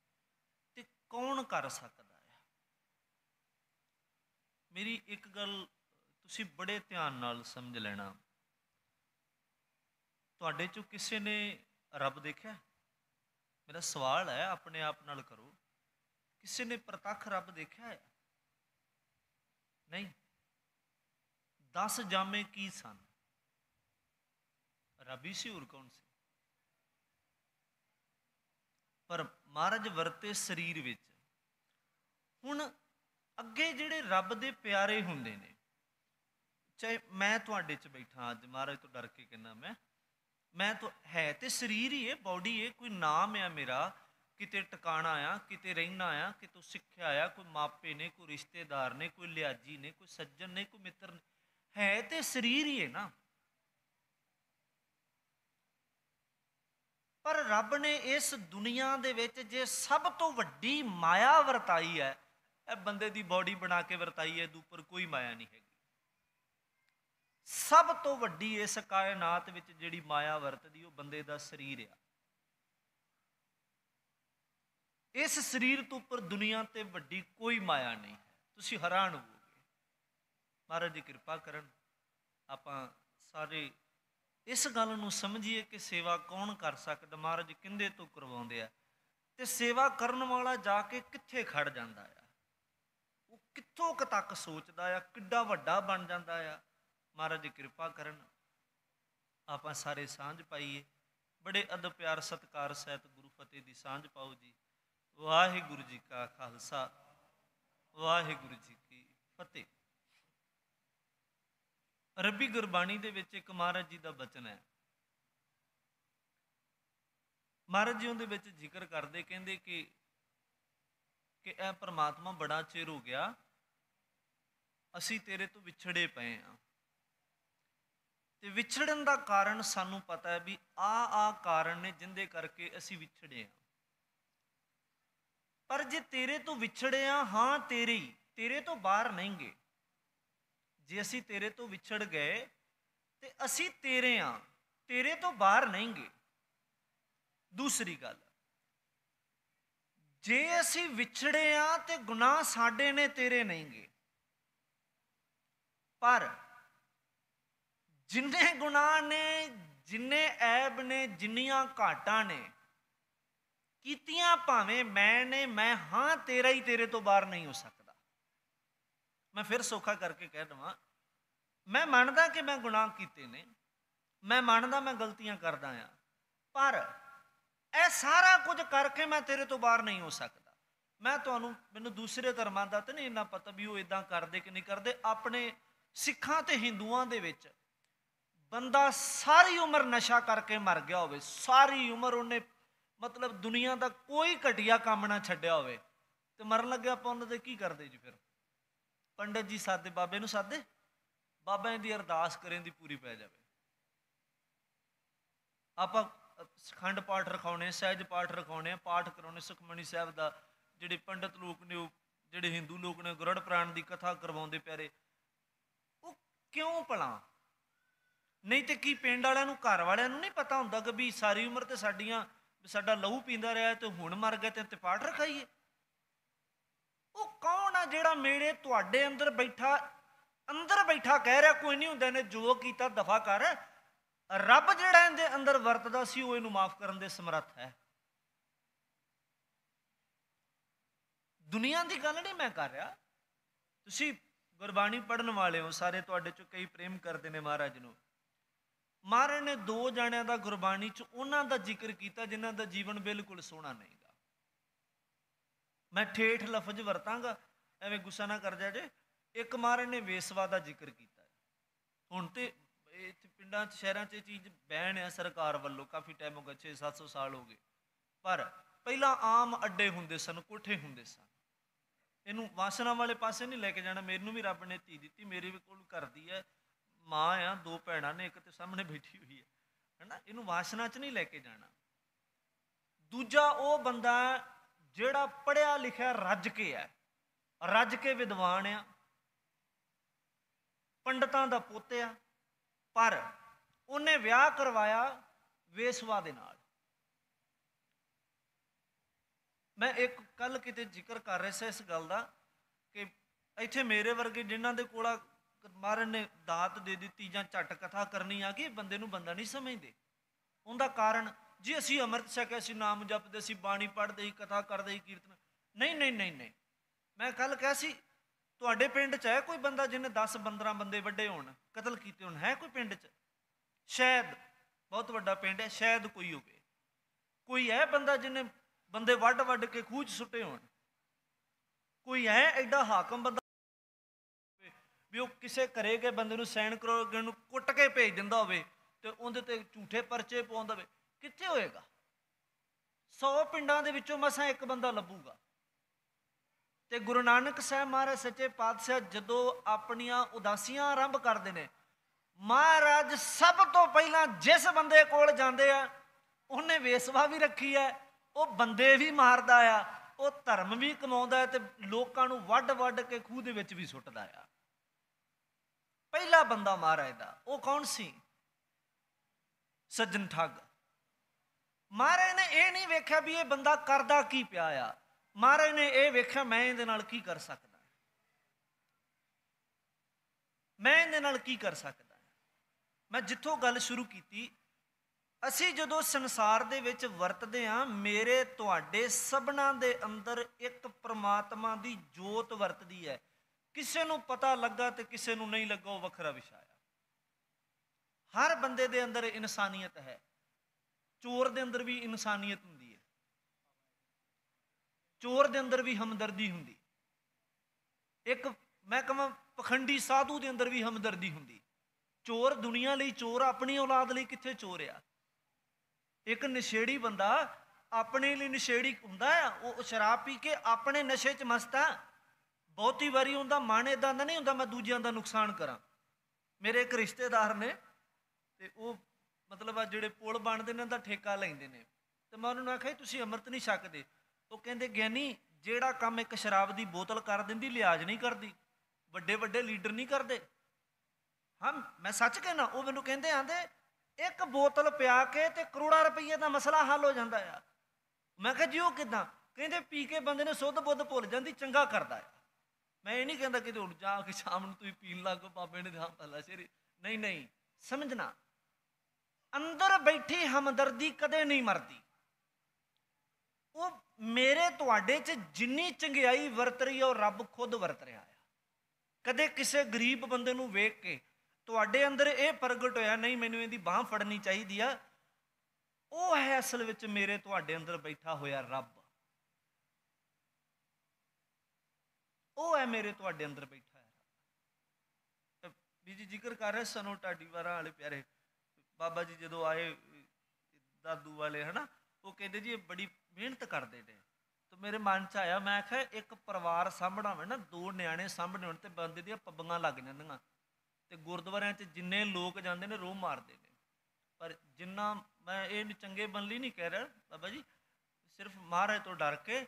ਤੇ ਕੌਣ ਕਰ ਸਕਦਾ ਮੇਰੀ ਇੱਕ ਗੱਲ ਤੁਸੀਂ ਬੜੇ ਧਿਆਨ ਨਾਲ ਸਮਝ ਲੈਣਾ ਤੁਹਾਡੇ ਚੋਂ ਕਿਸੇ ਨੇ ਰੱਬ ਦੇਖਿਆ ਮੇਰਾ ਸਵਾਲ ਹੈ ਆਪਣੇ ਆਪ ਨਾਲ ਕਰੋ ਕਿਸੇ ਨੇ ਪ੍ਰਤੱਖ ਰੱਬ ਦੇਖਿਆ ਹੈ ਨਹੀਂ 10 ਜਾਮੇ ਕੀ ਸਨ ਰਬੀ ਸੀ ਹੋਰ ਕੌਣ ਸੀ ਪਰ ਮਹਾਰਾਜ ਵਰਤੇ ਸਰੀਰ ਵਿੱਚ ਹੁਣ ਅੱਗੇ ਜਿਹੜੇ ਰੱਬ ਦੇ ਪਿਆਰੇ ਹੁੰਦੇ ਨੇ ਚਾਹੇ ਮੈਂ ਤੁਹਾਡੇ 'ਚ ਬੈਠਾ ਅੱਜ ਮਹਾਰਾਜ ਤੋਂ ਡਰ ਕੇ ਕਹਿੰਦਾ ਮੈਂ ਮੈਂ ਤਾਂ ਹੈ ਤੇ ਸਰੀਰ ਹੀ ਏ ਬਾਡੀ ਏ ਕੋਈ ਨਾਮ ਆ ਮੇਰਾ ਕਿਤੇ ਟਿਕਾਣਾ ਆ ਕਿਤੇ ਰਹਿਣਾ ਆ ਕਿ ਤੂੰ ਸਿੱਖਿਆ ਆ ਕੋਈ ਮਾਪੇ ਨੇ ਕੋਈ ਰਿਸ਼ਤੇਦਾਰ ਨੇ ਕੋਈ ਲਿਆਜੀ ਨੇ ਕੋਈ ਸੱਜਣ ਨੇ ਕੋਈ ਮਿੱਤਰ ਨੇ ਹੈ ਤੇ ਸਰੀਰ ਹੀ ਏ ਨਾ ਪਰ ਰੱਬ ਨੇ ਇਸ ਦੁਨੀਆ ਦੇ ਵਿੱਚ ਜੇ ਸਭ ਤੋਂ ਵੱਡੀ ਮਾਇਆ ਵਰਤਾਈ ਹੈ ਇਹ ਬੰਦੇ ਦੀ ਬਾਡੀ ਬਣਾ ਕੇ ਵਰਤਾਈ ਹੈ ਦੂਪਰ ਉੱਪਰ ਕੋਈ ਮਾਇਆ ਨਹੀਂ ਹੈਗੀ ਸਭ ਤੋਂ ਵੱਡੀ ਇਸ ਕਾਇਨਾਤ ਵਿੱਚ ਜਿਹੜੀ ਮਾਇਆ ਵਰਤਦੀ ਉਹ ਬੰਦੇ ਦਾ ਸਰੀਰ ਆ ਇਸ ਸਰੀਰ ਤੋਂ ਉੱਪਰ ਦੁਨੀਆ ਤੇ ਵੱਡੀ ਕੋਈ ਮਾਇਆ ਨਹੀਂ ਹੈ ਤੁਸੀਂ ਹੈਰਾਨ ਹੋਵੋਗੇ ਮਹਾਰਾਜ ਦੀ ਕਿਰਪਾ ਕਰਨ ਆਪਾਂ ਸਾਰੇ ਇਸ ਗੱਲ ਨੂੰ ਸਮਝੀਏ ਕਿ ਸੇਵਾ ਕੌਣ ਕਰ ਸਕਦਾ ਮਹਾਰਾਜ ਕਿੰਦੇ ਤੋਂ ਕਰਵਾਉਂਦੇ ਆ ਤੇ ਸੇਵਾ ਕਰਨ ਵਾਲਾ ਜਾ ਕੇ ਕਿੱਥੇ ਖੜ ਜਾਂਦਾ ਹੈ ਕਿੱਥੋਂ ਕ ਤੱਕ ਸੋਚਦਾ ਆ ਕਿੱਡਾ ਵੱਡਾ ਬਣ ਜਾਂਦਾ ਆ ਮਹਾਰਾਜ ਦੀ ਕਿਰਪਾ ਕਰਨ ਆਪਾਂ ਸਾਰੇ ਸਾਂਝ ਪਾਈਏ ਬੜੇ ਅਦਬ ਪਿਆਰ ਸਤਕਾਰ ਸਹਿਤ ਗੁਰੂ ਫਤਿਹ ਦੀ ਸਾਂਝ ਪਾਓ ਜੀ ਵਾਹਿਗੁਰੂ ਜੀ ਕਾ ਖਾਲਸਾ ਵਾਹਿਗੁਰੂ ਜੀ ਕੀ ਫਤਿਹ ਰੱਬੀ ਗੁਰਬਾਣੀ ਦੇ ਵਿੱਚ ਇੱਕ ਮਹਾਰਾਜ ਜੀ ਦਾ ਬਚਨ ਹੈ ਮਹਾਰਾਜ ਜੀ ਉਹਦੇ ਵਿੱਚ ਜ਼ਿਕਰ ਕਰਦੇ ਕਹਿੰਦੇ ਕਿ ਕਿ ਇਹ ਪ੍ਰਮਾਤਮਾ ਬੜਾ ਚਿਰ ਹੋ ਗਿਆ ਅਸੀਂ ਤੇਰੇ ਤੋਂ ਵਿਛੜੇ ਪਏ ਆ ਤੇ ਵਿਛੜਨ ਦਾ ਕਾਰਨ ਸਾਨੂੰ ਪਤਾ ਹੈ ਵੀ ਆ ਆ ਕਾਰਨ ਨੇ ਜਿੰਦੇ ਕਰਕੇ ਅਸੀਂ ਵਿਛੜੇ ਆ ਪਰ ਜੇ ਤੇਰੇ ਤੋਂ ਵਿਛੜੇ ਆ ਹਾਂ ਤੇਰੀ ਤੇਰੇ ਤੋਂ ਬਾਹਰ ਨਹੀਂ ਗਏ ਜੇ ਅਸੀਂ ਤੇਰੇ ਤੋਂ ਵਿਛੜ ਗਏ ਤੇ ਅਸੀਂ ਤੇਰੇ ਆ ਤੇਰੇ ਤੋਂ ਬਾਹਰ ਨਹੀਂ ਗਏ ਦੂਸਰੀ ਗੱਲ ਜੇ ਅਸੀਂ ਵਿਛੜੇ ਆ ਤੇ ਗੁਨਾਹ ਸਾਡੇ ਨੇ ਤੇਰੇ ਨਹੀਂ ਗਏ ਪਰ ਜਿੰਨੇ ਗੁਨਾਹ ਨੇ ਜਿੰਨੇ ਐਬ ਨੇ ਜਿੰਨੀਆਂ ਘਾਟਾਂ ਨੇ ਕੀਤੀਆਂ ਭਾਵੇਂ ਮੈਂ ਨੇ ਮੈਂ ਹਾਂ ਤੇਰਾ ਹੀ ਤੇਰੇ ਤੋਂ ਬਾਹਰ ਨਹੀਂ ਹੋ ਸਕਦਾ ਮੈਂ ਫਿਰ ਸੋਖਾ ਕਰਕੇ ਕਹਿ ਦਵਾਂ ਮੈਂ ਮੰਨਦਾ ਕਿ ਮੈਂ ਗੁਨਾਹ ਕੀਤੇ ਨੇ ਮੈਂ ਮੰਨਦਾ ਮੈਂ ਗਲਤੀਆਂ ਕਰਦਾ ਆ ਪਰ ਇਹ ਸਾਰਾ ਕੁਝ ਕਰਕੇ ਮੈਂ ਤੇਰੇ ਤੋਂ ਬਾਹਰ ਨਹੀਂ ਹੋ ਸਕਦਾ ਮੈਂ ਤੁਹਾਨੂੰ ਮੈਨੂੰ ਦੂਸਰੇ ਧਰਮਾਂ ਦਾ ਤਾਂ ਨਹੀਂ ਇੰਨਾ ਪਤਾ ਵੀ ਉਹ ਇਦਾਂ ਕਰਦੇ ਕਿ ਨਹੀਂ ਕਰਦੇ ਆਪਣੇ ਸਿੱਖਾਂ ਤੇ ਹਿੰਦੂਆਂ ਦੇ ਵਿੱਚ ਬੰਦਾ ਸਾਰੀ ਉਮਰ ਨਸ਼ਾ ਕਰਕੇ ਮਰ ਗਿਆ ਹੋਵੇ ਸਾਰੀ ਉਮਰ ਉਹਨੇ ਮਤਲਬ ਦੁਨੀਆ ਦਾ ਕੋਈ ਘਟਿਆ ਕੰਮ ਨਾ ਛੱਡਿਆ ਹੋਵੇ ਤੇ ਮਰਨ ਲੱਗਿਆ ਆਪਾਂ ਤੇ ਕੀ ਕਰਦੇ ਜੀ ਫਿਰ ਪੰਡਤ ਜੀ ਸਾਦੇ ਬਾਬੇ ਨੂੰ ਸਾਦੇ ਬਾਬਾ ਦੀ ਅਰਦਾਸ ਕਰਨ ਦੀ ਪੂਰੀ ਪੈ ਜਾਵੇ ਆਪਾਂ ਖੰਡ ਪਾਠ ਰਖਾਉਣੇ ਸਹਿਜ ਪਾਠ ਰਖਾਉਣੇ ਆ ਪਾਠ ਕਰਾਉਣੇ ਸੁਖਮਣੀ ਸਾਹਿਬ ਦਾ ਜਿਹੜੇ ਪੰਡਤ ਲੋਕ ਨੇ ਉਹ ਜਿਹੜੇ ਹਿੰਦੂ ਲੋਕ ਨੇ ਗੁਰੜ ਪ੍ਰਾਣ ਦੀ ਕਥਾ ਕਰਵਾਉਂਦੇ ਪਿਆਰੇ ਕਿਉਂ ਪਲਾਂ ਨਹੀਂ ਤੇ ਕੀ ਪਿੰਡ ਵਾਲਿਆਂ ਨੂੰ ਘਰ ਵਾਲਿਆਂ ਨੂੰ ਨਹੀਂ ਪਤਾ ਹੁੰਦਾ ਕਿ ਵੀ ਸਾਰੀ ਉਮਰ ਤੇ ਸਾਡੀਆਂ ਸਾਡਾ ਲਹੂ ਪੀਂਦਾ ਰਿਹਾ ਤੇ ਹੁਣ ਮਰ ਗਿਆ ਤੇ ਤਪਾੜ ਰਖਾਈਏ ਉਹ ਕੌਣ ਆ ਜਿਹੜਾ ਮੇਰੇ ਤੁਹਾਡੇ ਅੰਦਰ ਬੈਠਾ ਅੰਦਰ ਬੈਠਾ ਕਹਿ ਰਿਹਾ ਕੋਈ ਨਹੀਂ ਹੁੰਦਾ ਨੇ ਜੋ ਕੀਤਾ ਦਫਾ ਕਰ ਰੱਬ ਜਿਹੜਾ ਇਹਦੇ ਅੰਦਰ ਵਰਤਦਾ ਸੀ ਉਹ ਇਹਨੂੰ ਮਾਫ ਕਰਨ ਦੇ ਸਮਰੱਥ ਹੈ ਦੁਨੀਆ ਦੀ ਗੱਲ ਨਹੀਂ ਮੈਂ ਕਰ ਰਿਹਾ ਤੁਸੀਂ ਗੁਰਬਾਣੀ ਪੜਨ ਵਾਲੇ ਹੋ ਸਾਰੇ ਤੁਹਾਡੇ ਚੋਂ ਕਈ ਪ੍ਰੇਮ ਕਰਦੇ ਨੇ ਮਹਾਰਾਜ ਨੂੰ ਮਹਾਰਾਜ ਨੇ ਦੋ ਜਾਣਿਆਂ ਦਾ ਗੁਰਬਾਣੀ 'ਚ ਉਹਨਾਂ ਦਾ ਜ਼ਿਕਰ ਕੀਤਾ ਜਿਨ੍ਹਾਂ ਦਾ ਜੀਵਨ ਬਿਲਕੁਲ ਸੋਹਣਾ ਨਹੀਂਗਾ ਮੈਂ ਠੇਠ ਲਫ਼ਜ਼ ਵਰਤਾਂਗਾ ਐਵੇਂ ਗੁੱਸਾ ਨਾ ਕਰ ਜਾ ਜੇ ਇੱਕ ਮਹਾਰਾਜ ਨੇ ਵੇਸਵਾ ਦਾ ਜ਼ਿਕਰ ਕੀਤਾ ਹੁਣ ਤੇ ਇੱਥੇ ਪਿੰਡਾਂ 'ਚ ਸ਼ਹਿਰਾਂ 'ਚ ਇਹ ਚੀਜ਼ ਬੈਣ ਆ ਸਰਕਾਰ ਵੱਲੋਂ ਕਾਫੀ ਟਾਈਮ ਹੋ ਗਿਆ 6-700 ਸਾਲ ਹੋ ਗਏ ਪਰ ਪਹਿਲਾਂ ਆਮ ਅੱਡੇ ਹੁੰਦੇ ਸਨ ਕੋਠੇ ਹੁੰਦੇ ਸਨ ਇਹਨੂੰ ਵਾਸਨਾ ਵਾਲੇ ਪਾਸੇ ਨਹੀਂ ਲੈ ਕੇ ਜਾਣਾ ਮੈਨੂੰ ਵੀ ਰੱਬ ਨੇ ਧੀ ਦਿੱਤੀ ਮੇਰੇ ਵੀ ਕੋਲ ਕਰਦੀ ਹੈ ਮਾਂ ਆ ਦੋ ਭੈਣਾਂ ਨੇ ਇੱਕ ਤੇ ਸਾਹਮਣੇ ਬੈਠੀ ਹੋਈ ਹੈ ਹੈਨਾ ਇਹਨੂੰ ਵਾਸਨਾ 'ਚ ਨਹੀਂ ਲੈ ਕੇ ਜਾਣਾ ਦੂਜਾ ਉਹ ਬੰਦਾ ਜਿਹੜਾ ਪੜਿਆ ਲਿਖਿਆ ਰੱਜ ਕੇ ਹੈ ਰੱਜ ਕੇ ਵਿਦਵਾਨ ਆ ਪੰਡਤਾਂ ਦਾ ਪੁੱਤ ਆ ਪਰ ਉਹਨੇ ਵਿਆਹ ਕਰਵਾਇਆ ਵੇਸਵਾ ਦੇ ਨਾਲ ਮੈਂ ਇੱਕ ਕੱਲ ਕਿਤੇ ਜ਼ਿਕਰ ਕਰ ਰਿਹਾ ਸੀ ਇਸ ਗੱਲ ਦਾ ਕਿ ਇੱਥੇ ਮੇਰੇ ਵਰਗੇ ਜਿਨ੍ਹਾਂ ਦੇ ਕੋਲਾ ਮਹਾਰਾਜ ਨੇ ਦਾਤ ਦੇ ਦਿੱਤੀ ਜਾਂ ਛੱਟ ਕਥਾ ਕਰਨੀ ਆ ਕਿ ਬੰਦੇ ਨੂੰ ਬੰਦਾ ਨਹੀਂ ਸਮਝਦੇ ਉਹਦਾ ਕਾਰਨ ਜੀ ਅਸੀਂ ਅੰਮ੍ਰਿਤ ਛਕਿਆ ਸੀ ਨਾਮ ਜਪਦੇ ਸੀ ਬਾਣੀ ਪੜ੍ਹਦੇ ਸੀ ਕਥਾ ਕਰਦੇ ਸੀ ਕੀਰਤਨ ਨਹੀਂ ਨਹੀਂ ਨਹੀਂ ਨਹੀਂ ਮੈਂ ਕੱਲ ਕਹਿ ਸੀ ਤੁਹਾਡੇ ਪਿੰਡ 'ਚ ਹੈ ਕੋਈ ਬੰਦਾ ਜਿਹਨੇ 10 15 ਬੰਦੇ ਵੱਡੇ ਹੋਣ ਕਤਲ ਕੀਤੇ ਹੋਣ ਹੈ ਕੋਈ ਪਿੰਡ 'ਚ ਸ਼ਾਇਦ ਬਹੁਤ ਵੱਡਾ ਪਿੰਡ ਹੈ ਸ਼ਾਇਦ ਕੋਈ ਹੋਵੇ ਕੋਈ ਹੈ ਬੰਦਾ ਜਿਹਨੇ ਬੰਦੇ ਵੱਡ ਵੱਡ ਕੇ ਖੂਜ ਸੁੱਟੇ ਹੋਣ ਕੋਈ ਐ ਐਡਾ ਹਾਕਮ ਬੰਦਾ ਵੀ ਉਹ ਕਿਸੇ ਘਰੇ ਕੇ ਬੰਦੇ ਨੂੰ ਸੈਨ ਕਰੋਗੇ ਨੂੰ ਕੁੱਟ ਕੇ ਭੇਜ ਦਿੰਦਾ ਹੋਵੇ ਤੇ ਉਹਦੇ ਤੇ ਝੂਠੇ ਪਰਚੇ ਪਾਉਂਦਾ ਹੋਵੇ ਕਿੱਥੇ ਹੋਏਗਾ 100 ਪਿੰਡਾਂ ਦੇ ਵਿੱਚੋਂ ਮਸਾਂ ਇੱਕ ਬੰਦਾ ਲੱਭੂਗਾ ਤੇ ਗੁਰੂ ਨਾਨਕ ਸਾਹਿਬ ਮਹਾਰਾਜ ਸੱਚੇ ਪਾਤਸ਼ਾਹ ਜਦੋਂ ਆਪਣੀਆਂ ਉਦਾਸੀਆਂ ਆਰੰਭ ਕਰਦੇ ਨੇ ਮਹਾਰਾਜ ਸਭ ਤੋਂ ਪਹਿਲਾਂ ਜਿਸ ਬੰਦੇ ਕੋਲ ਜਾਂਦੇ ਆ ਉਹਨੇ ਵੇਸਵਾ ਵੀ ਰੱਖੀ ਐ ਉਹ ਬੰਦੇ ਵੀ ਮਾਰਦਾ ਆ ਉਹ ਧਰਮ ਵੀ ਕਮਾਉਂਦਾ ਤੇ ਲੋਕਾਂ ਨੂੰ ਵੱਡ-ਵੱਡ ਕੇ ਖੂਹ ਦੇ ਵਿੱਚ ਵੀ ਸੁੱਟਦਾ ਆ ਪਹਿਲਾ ਬੰਦਾ ਮਹਾਰਾਜ ਦਾ ਉਹ ਕੌਣ ਸੀ ਸੱਜਣ ਠੱਗ ਮਹਾਰਾਜ ਨੇ ਇਹ ਨਹੀਂ ਵੇਖਿਆ ਵੀ ਇਹ ਬੰਦਾ ਕਰਦਾ ਕੀ ਪਿਆ ਆ ਮਹਾਰਾਜ ਨੇ ਇਹ ਵੇਖਿਆ ਮੈਂ ਇਹਦੇ ਨਾਲ ਕੀ ਕਰ ਸਕਦਾ ਮੈਂ ਇਹਦੇ ਨਾਲ ਕੀ ਕਰ ਸਕਦਾ ਮੈਂ ਜਿੱਥੋਂ ਗੱਲ ਸ਼ੁਰੂ ਕੀਤੀ ਅਸੀਂ ਜਦੋਂ ਸੰਸਾਰ ਦੇ ਵਿੱਚ ਵਰਤਦੇ ਆ ਮੇਰੇ ਤੁਹਾਡੇ ਸਭਨਾ ਦੇ ਅੰਦਰ ਇੱਕ ਪ੍ਰਮਾਤਮਾ ਦੀ ਜੋਤ ਵਰਤਦੀ ਹੈ ਕਿਸੇ ਨੂੰ ਪਤਾ ਲੱਗਾ ਤੇ ਕਿਸੇ ਨੂੰ ਨਹੀਂ ਲੱਗਾ ਉਹ ਵੱਖਰਾ ਵਿਸ਼ਾ ਹੈ ਹਰ ਬੰਦੇ ਦੇ ਅੰਦਰ ਇਨਸਾਨੀਅਤ ਹੈ ਚੋਰ ਦੇ ਅੰਦਰ ਵੀ ਇਨਸਾਨੀਅਤ ਹੁੰਦੀ ਹੈ ਚੋਰ ਦੇ ਅੰਦਰ ਵੀ ਹਮਦਰਦੀ ਹੁੰਦੀ ਇੱਕ ਮੈਂ ਕਹਾਂ ਪਖੰਡੀ ਸਾਧੂ ਦੇ ਅੰਦਰ ਵੀ ਹਮਦਰਦੀ ਹੁੰਦੀ ਚੋਰ ਦੁਨੀਆ ਲਈ ਚੋਰ ਆਪਣੀ ਔਲਾਦ ਲਈ ਕਿੱਥੇ ਚੋਰ ਇੱਕ ਨਸ਼ੇੜੀ ਬੰਦਾ ਆਪਣੇ ਲਈ ਨਸ਼ੇੜੀ ਹੁੰਦਾ ਆ ਉਹ ਸ਼ਰਾਬ ਪੀ ਕੇ ਆਪਣੇ ਨਸ਼ੇ 'ਚ ਮਸਤ ਆ ਬਹੁਤੀ ਵਾਰੀ ਹੁੰਦਾ ਮਨ ਇਦਾਂ ਦਾ ਨਹੀਂ ਹੁੰਦਾ ਮੈਂ ਦੂਜਿਆਂ ਦਾ ਨੁਕਸਾਨ ਕਰਾਂ ਮੇਰੇ ਇੱਕ ਰਿਸ਼ਤੇਦਾਰ ਨੇ ਤੇ ਉਹ ਮਤਲਬ ਆ ਜਿਹੜੇ ਪੁਲ ਬਣਦੇ ਨੇ ਦਾ ਠੇਕਾ ਲੈਂਦੇ ਨੇ ਤੇ ਮੈਂ ਉਹਨੂੰ ਆਖਿਆ ਤੁਸੀਂ ਅੰਮ੍ਰਿਤ ਨਹੀਂ ਛਕਦੇ ਉਹ ਕਹਿੰਦੇ ਗਿਆਨੀ ਜਿਹੜਾ ਕੰਮ ਇੱਕ ਸ਼ਰਾਬ ਦੀ ਬੋਤਲ ਕਰ ਦਿੰਦੀ ਲਿਆਜ ਨਹੀਂ ਕਰਦੀ ਵੱਡੇ ਵੱਡੇ ਲੀਡਰ ਨਹੀਂ ਕਰਦੇ ਹਾਂ ਮੈਂ ਸੱਚ ਕਹਿਣਾ ਉਹ ਮੈਨੂੰ ਕਹਿੰਦੇ ਆਂਦੇ ਇੱਕ ਬੋਤਲ ਪਿਆ ਕੇ ਤੇ ਕਰੋੜਾ ਰੁਪਏ ਦਾ ਮਸਲਾ ਹੱਲ ਹੋ ਜਾਂਦਾ ਆ ਮੈਂ ਕਿਹਾ ਜੀ ਉਹ ਕਿਦਾਂ ਕਹਿੰਦੇ ਪੀ ਕੇ ਬੰਦੇ ਨੇ ਸੁੱਧ ਬੁੱਧ ਭੁੱਲ ਜਾਂਦੀ ਚੰਗਾ ਕਰਦਾ ਹੈ ਮੈਂ ਇਹ ਨਹੀਂ ਕਹਿੰਦਾ ਕਿ ਤੂੰ ਜਾ ਕੇ ਸ਼ਾਮ ਨੂੰ ਤੂੰ ਪੀਣ ਲੱਗੋ ਬਾਬੇ ਨੇ ਦਾ ਪੱਲਾ ਸ਼ੇਰੀ ਨਹੀਂ ਨਹੀਂ ਸਮਝਣਾ ਅੰਦਰ ਬੈਠੀ ਹਮਦਰਦੀ ਕਦੇ ਨਹੀਂ ਮਰਦੀ ਉਹ ਮੇਰੇ ਤੁਹਾਡੇ 'ਚ ਜਿੰਨੀ ਚੰਗਿਆਈ ਵਰਤ ਰਹੀ ਹੈ ਉਹ ਰੱਬ ਖੁਦ ਵਰਤ ਰਿਹਾ ਹੈ ਕਦੇ ਕਿਸੇ ਗਰੀਬ ਬੰਦੇ ਨੂੰ ਵੇਖ ਕੇ ਤੁਹਾਡੇ ਅੰਦਰ ਇਹ ਪ੍ਰਗਟ ਹੋਇਆ ਨਹੀਂ ਮੈਨੂੰ ਇਹਦੀ ਬਾਹ ਫੜਨੀ ਚਾਹੀਦੀ ਆ ਉਹ ਹੈ ਅਸਲ ਵਿੱਚ ਮੇਰੇ ਤੁਹਾਡੇ ਅੰਦਰ ਬੈਠਾ ਹੋਇਆ ਰੱਬ ਉਹ ਹੈ ਮੇਰੇ ਤੁਹਾਡੇ ਅੰਦਰ ਬੈਠਾ ਹੈ ਵੀ ਜੀ ਜ਼ਿਕਰ ਕਰ ਰਹੇ ਸਨੋ ਟਾਡੀ ਵਾਰਾਂ ਵਾਲੇ ਪਿਆਰੇ ਬਾਬਾ ਜੀ ਜਦੋਂ ਆਏ ਦਾਦੂ ਵਾਲੇ ਹਨਾ ਉਹ ਕਹਿੰਦੇ ਜੀ ਬੜੀ ਮਿਹਨਤ ਕਰਦੇ ਨੇ ਤੇ ਮੇਰੇ ਮਨ 'ਚ ਆਇਆ ਮੈਂ ਕਿਹਾ ਇੱਕ ਪਰਿਵਾਰ ਸਾਂਭਣਾ ਵੇ ਨਾ ਦੋ ਨਿਆਣੇ ਸਾਂਭਣੇ ਹੋਣ ਤੇ ਬੰਦੇ ਦੀਆਂ ਪੱਬੀਆਂ ਲੱਗ ਜਾਂਦੀਆਂ ਤੇ ਗੁਰਦੁਆਰਿਆਂ 'ਚ ਜਿੰਨੇ ਲੋਕ ਜਾਂਦੇ ਨੇ ਰੋਹ ਮਾਰਦੇ ਨੇ ਪਰ ਜਿੰਨਾ ਮੈਂ ਇਹ ਚੰਗੇ ਲਈ ਨਹੀਂ ਕਹਿ ਰਿਹਾ ਬਾਬਾ ਜੀ ਸਿਰਫ ਮਹਾਰਾਜ ਤੋਂ ਡਰ ਕੇ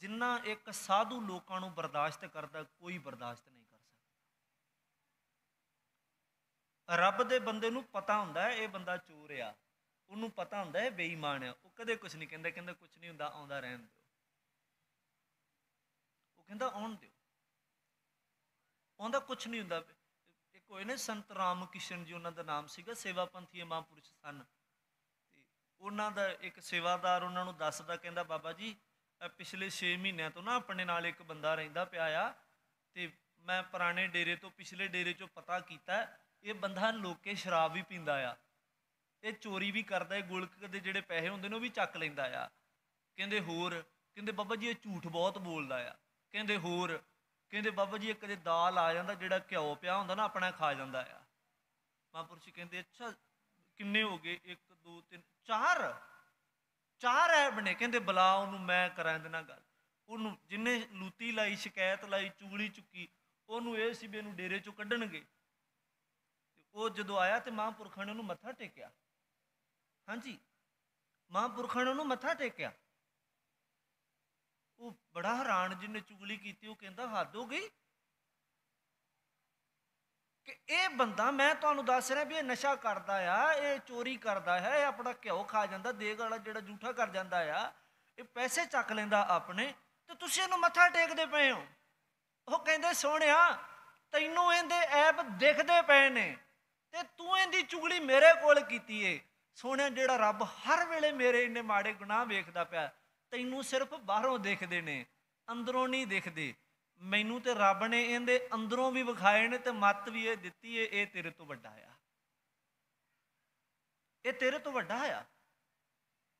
ਜਿੰਨਾ ਇੱਕ ਸਾਧੂ ਲੋਕਾਂ ਨੂੰ ਬਰਦਾਸ਼ਤ ਕਰਦਾ ਕੋਈ ਬਰਦਾਸ਼ਤ ਨਹੀਂ ਕਰ ਸਕਦਾ ਰੱਬ ਦੇ ਬੰਦੇ ਨੂੰ ਪਤਾ ਹੁੰਦਾ ਹੈ ਇਹ ਬੰਦਾ ਚੋਰ ਆ ਉਹਨੂੰ ਪਤਾ ਹੁੰਦਾ ਹੈ ਬੇਈਮਾਨ ਆ ਉਹ ਕਦੇ ਕੁਝ ਨਹੀਂ ਕਹਿੰਦਾ ਕਹਿੰਦਾ ਕੁਝ ਨਹੀਂ ਹੁੰਦਾ ਆਉਂਦਾ ਰਹਿਣ ਦਿਓ ਉਹ ਕਹਿੰਦਾ ਆਉਣ ਦਿਓ ਆਉਂਦਾ ਕੁਝ ਨਹੀਂ ਹੁੰਦਾ ਹੋਏ ਨੇ ਸੰਤ ਰਾਮ ਕਿਸ਼ਨ ਜੀ ਉਹਨਾਂ ਦਾ ਨਾਮ ਸੀਗਾ ਸੇਵਾ ਪੰਥੀ ਮਹਾਂਪੁਰਸ਼ ਸਨ ਤੇ ਉਹਨਾਂ ਦਾ ਇੱਕ ਸੇਵਾਦਾਰ ਉਹਨਾਂ ਨੂੰ ਦੱਸਦਾ ਕਹਿੰਦਾ ਬਾਬਾ ਜੀ ਪਿਛਲੇ 6 ਮਹੀਨਿਆਂ ਤੋਂ ਨਾ ਆਪਣੇ ਨਾਲ ਇੱਕ ਬੰਦਾ ਰਹਿੰਦਾ ਪਿਆ ਆ ਤੇ ਮੈਂ ਪੁਰਾਣੇ ਡੇਰੇ ਤੋਂ ਪਿਛਲੇ ਡੇਰੇ ਚੋਂ ਪਤਾ ਕੀਤਾ ਇਹ ਬੰਦਾ ਲੋਕੇ ਸ਼ਰਾਬ ਵੀ ਪੀਂਦਾ ਆ ਇਹ ਚੋਰੀ ਵੀ ਕਰਦਾ ਹੈ ਗੁਲਕ ਦੇ ਜਿਹੜੇ ਪੈਸੇ ਹੁੰਦੇ ਨੇ ਉਹ ਵੀ ਚੱਕ ਲੈਂਦਾ ਆ ਕਹਿੰਦੇ ਹੋਰ ਕਹਿੰਦੇ ਬਾਬਾ ਜੀ ਇਹ ਝੂਠ ਬਹੁਤ ਬੋਲਦਾ ਆ ਕਹਿੰਦੇ ਹੋਰ ਕਹਿੰਦੇ ਬਾਬਾ ਜੀ ਇੱਕ ਜੇ ਦਾਲ ਆ ਜਾਂਦਾ ਜਿਹੜਾ ਘਿਓ ਪਿਆ ਹੁੰਦਾ ਨਾ ਆਪਣਾ ਖਾ ਜਾਂਦਾ ਆ ਮਹਾਂਪੁਰਸ਼ ਕਹਿੰਦੇ ਅੱਛਾ ਕਿੰਨੇ ਹੋ ਗਏ 1 2 3 4 ਚਾਰ ਐ ਬਣੇ ਕਹਿੰਦੇ ਬਲਾ ਉਹਨੂੰ ਮੈਂ ਕਰਾਂ ਇਹਦੇ ਨਾਲ ਗੱਲ ਉਹਨੂੰ ਜਿੰਨੇ ਲੂਤੀ ਲਾਈ ਸ਼ਿਕਾਇਤ ਲਾਈ ਚੂਲੀ ਚੁੱਕੀ ਉਹਨੂੰ ਇਹ ਸੀ ਵੀ ਇਹਨੂੰ ਡੇਰੇ ਚੋਂ ਕੱਢਣਗੇ ਉਹ ਜਦੋਂ ਆਇਆ ਤੇ ਮਹਾਂਪੁਰਖਾਂ ਨੇ ਉਹਨੂੰ ਮੱਥਾ ਟੇਕਿਆ ਹਾਂਜੀ ਮਹਾਂਪੁਰਖਾਂ ਨੇ ਉਹਨੂੰ ਮੱਥਾ ਟੇਕਿਆ ਉਹ ਬੜਾ ਹੈਰਾਨ ਜਿਹਨੇ ਚੁਗਲੀ ਕੀਤੀ ਉਹ ਕਹਿੰਦਾ ਹੱਦ ਹੋ ਗਈ ਕਿ ਇਹ ਬੰਦਾ ਮੈਂ ਤੁਹਾਨੂੰ ਦੱਸ ਰਿਹਾ ਵੀ ਇਹ ਨਸ਼ਾ ਕਰਦਾ ਆ ਇਹ ਚੋਰੀ ਕਰਦਾ ਹੈ ਇਹ ਆਪਣਾ ਘਿਓ ਖਾ ਜਾਂਦਾ ਦੇਗ ਵਾਲਾ ਜਿਹੜਾ ਝੂਠਾ ਕਰ ਜਾਂਦਾ ਆ ਇਹ ਪੈਸੇ ਚੱਕ ਲੈਂਦਾ ਆਪਣੇ ਤੇ ਤੁਸੀਂ ਇਹਨੂੰ ਮੱਥਾ ਟੇਕਦੇ ਪਏ ਹੋ ਉਹ ਕਹਿੰਦੇ ਸੋਹਣਿਆ ਤੈਨੂੰ ਇਹਦੇ ਐਬ ਦਿਖਦੇ ਪਏ ਨੇ ਤੇ ਤੂੰ ਇਹਦੀ ਚੁਗਲੀ ਮੇਰੇ ਕੋਲ ਕੀਤੀ ਏ ਸੋਹਣਿਆ ਜਿਹੜਾ ਰੱਬ ਹਰ ਵੇਲੇ ਮੇਰੇ ਇੰਨੇ ਮਾੜੇ ਗੁਨਾਹ ਵੇਖਦਾ ਪਿਆ ਤੈਨੂੰ ਸਿਰਫ ਬਾਹਰੋਂ ਦੇਖਦੇ ਨੇ ਅੰਦਰੋਂ ਨਹੀਂ ਦੇਖਦੇ ਮੈਨੂੰ ਤੇ ਰੱਬ ਨੇ ਇਹਦੇ ਅੰਦਰੋਂ ਵੀ ਵਿਖਾਏ ਨੇ ਤੇ ਮੱਤ ਵੀ ਇਹ ਦਿੱਤੀ ਏ ਇਹ ਤੇਰੇ ਤੋਂ ਵੱਡਾ ਆ ਇਹ ਤੇਰੇ ਤੋਂ ਵੱਡਾ ਆ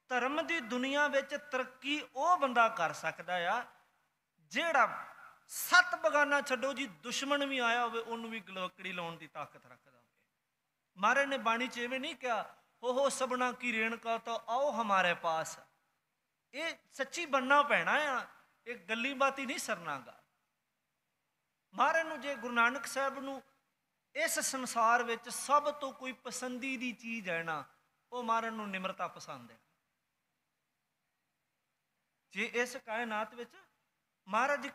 ਧਰਮ ਦੀ ਦੁਨੀਆ ਵਿੱਚ ਤਰੱਕੀ ਉਹ ਬੰਦਾ ਕਰ ਸਕਦਾ ਆ ਜਿਹੜਾ ਸੱਤ ਬਗਾਨਾ ਛੱਡੋ ਜੀ ਦੁਸ਼ਮਣ ਵੀ ਆਇਆ ਹੋਵੇ ਉਹਨੂੰ ਵੀ ਗਲੋਕੜੀ ਲਾਉਣ ਦੀ ਤਾਕਤ ਰੱਖਦਾ ਹੋਵੇ ਮਹਾਰਾਜ ਨੇ ਬਾਣੀ ਚ ਐਵੇਂ ਨਹੀਂ ਕਿਹਾ ਹੋ ਹੋ ਸਬਨਾ ਕੀ ਰੇਣ ਕਾ ਤਾਂ ਆਓ ਹਮਾਰੇ ਪਾਸ ਇਹ ਸੱਚੀ ਬੰਨਾ ਪੈਣਾ ਆ ਇਹ ਗੱਲੀ ਬਾਤੀ ਨਹੀਂ ਸਰਨਾਗਾ ਮਹਾਰਾਜ ਨੂੰ ਜੇ ਗੁਰੂ ਨਾਨਕ ਸਾਹਿਬ ਨੂੰ ਇਸ ਸੰਸਾਰ ਵਿੱਚ ਸਭ ਤੋਂ ਕੋਈ ਪਸੰਦੀ ਦੀ ਚੀਜ਼ ਹੈ ਨਾ ਉਹ ਮਹਾਰਾਜ ਨੂੰ ਨਿਮਰਤਾ ਪਸੰਦ ਹੈ ਜੇ ਇਸ ਕਾਇਨਾਤ ਵਿੱਚ ਮਹਾਰਾਜ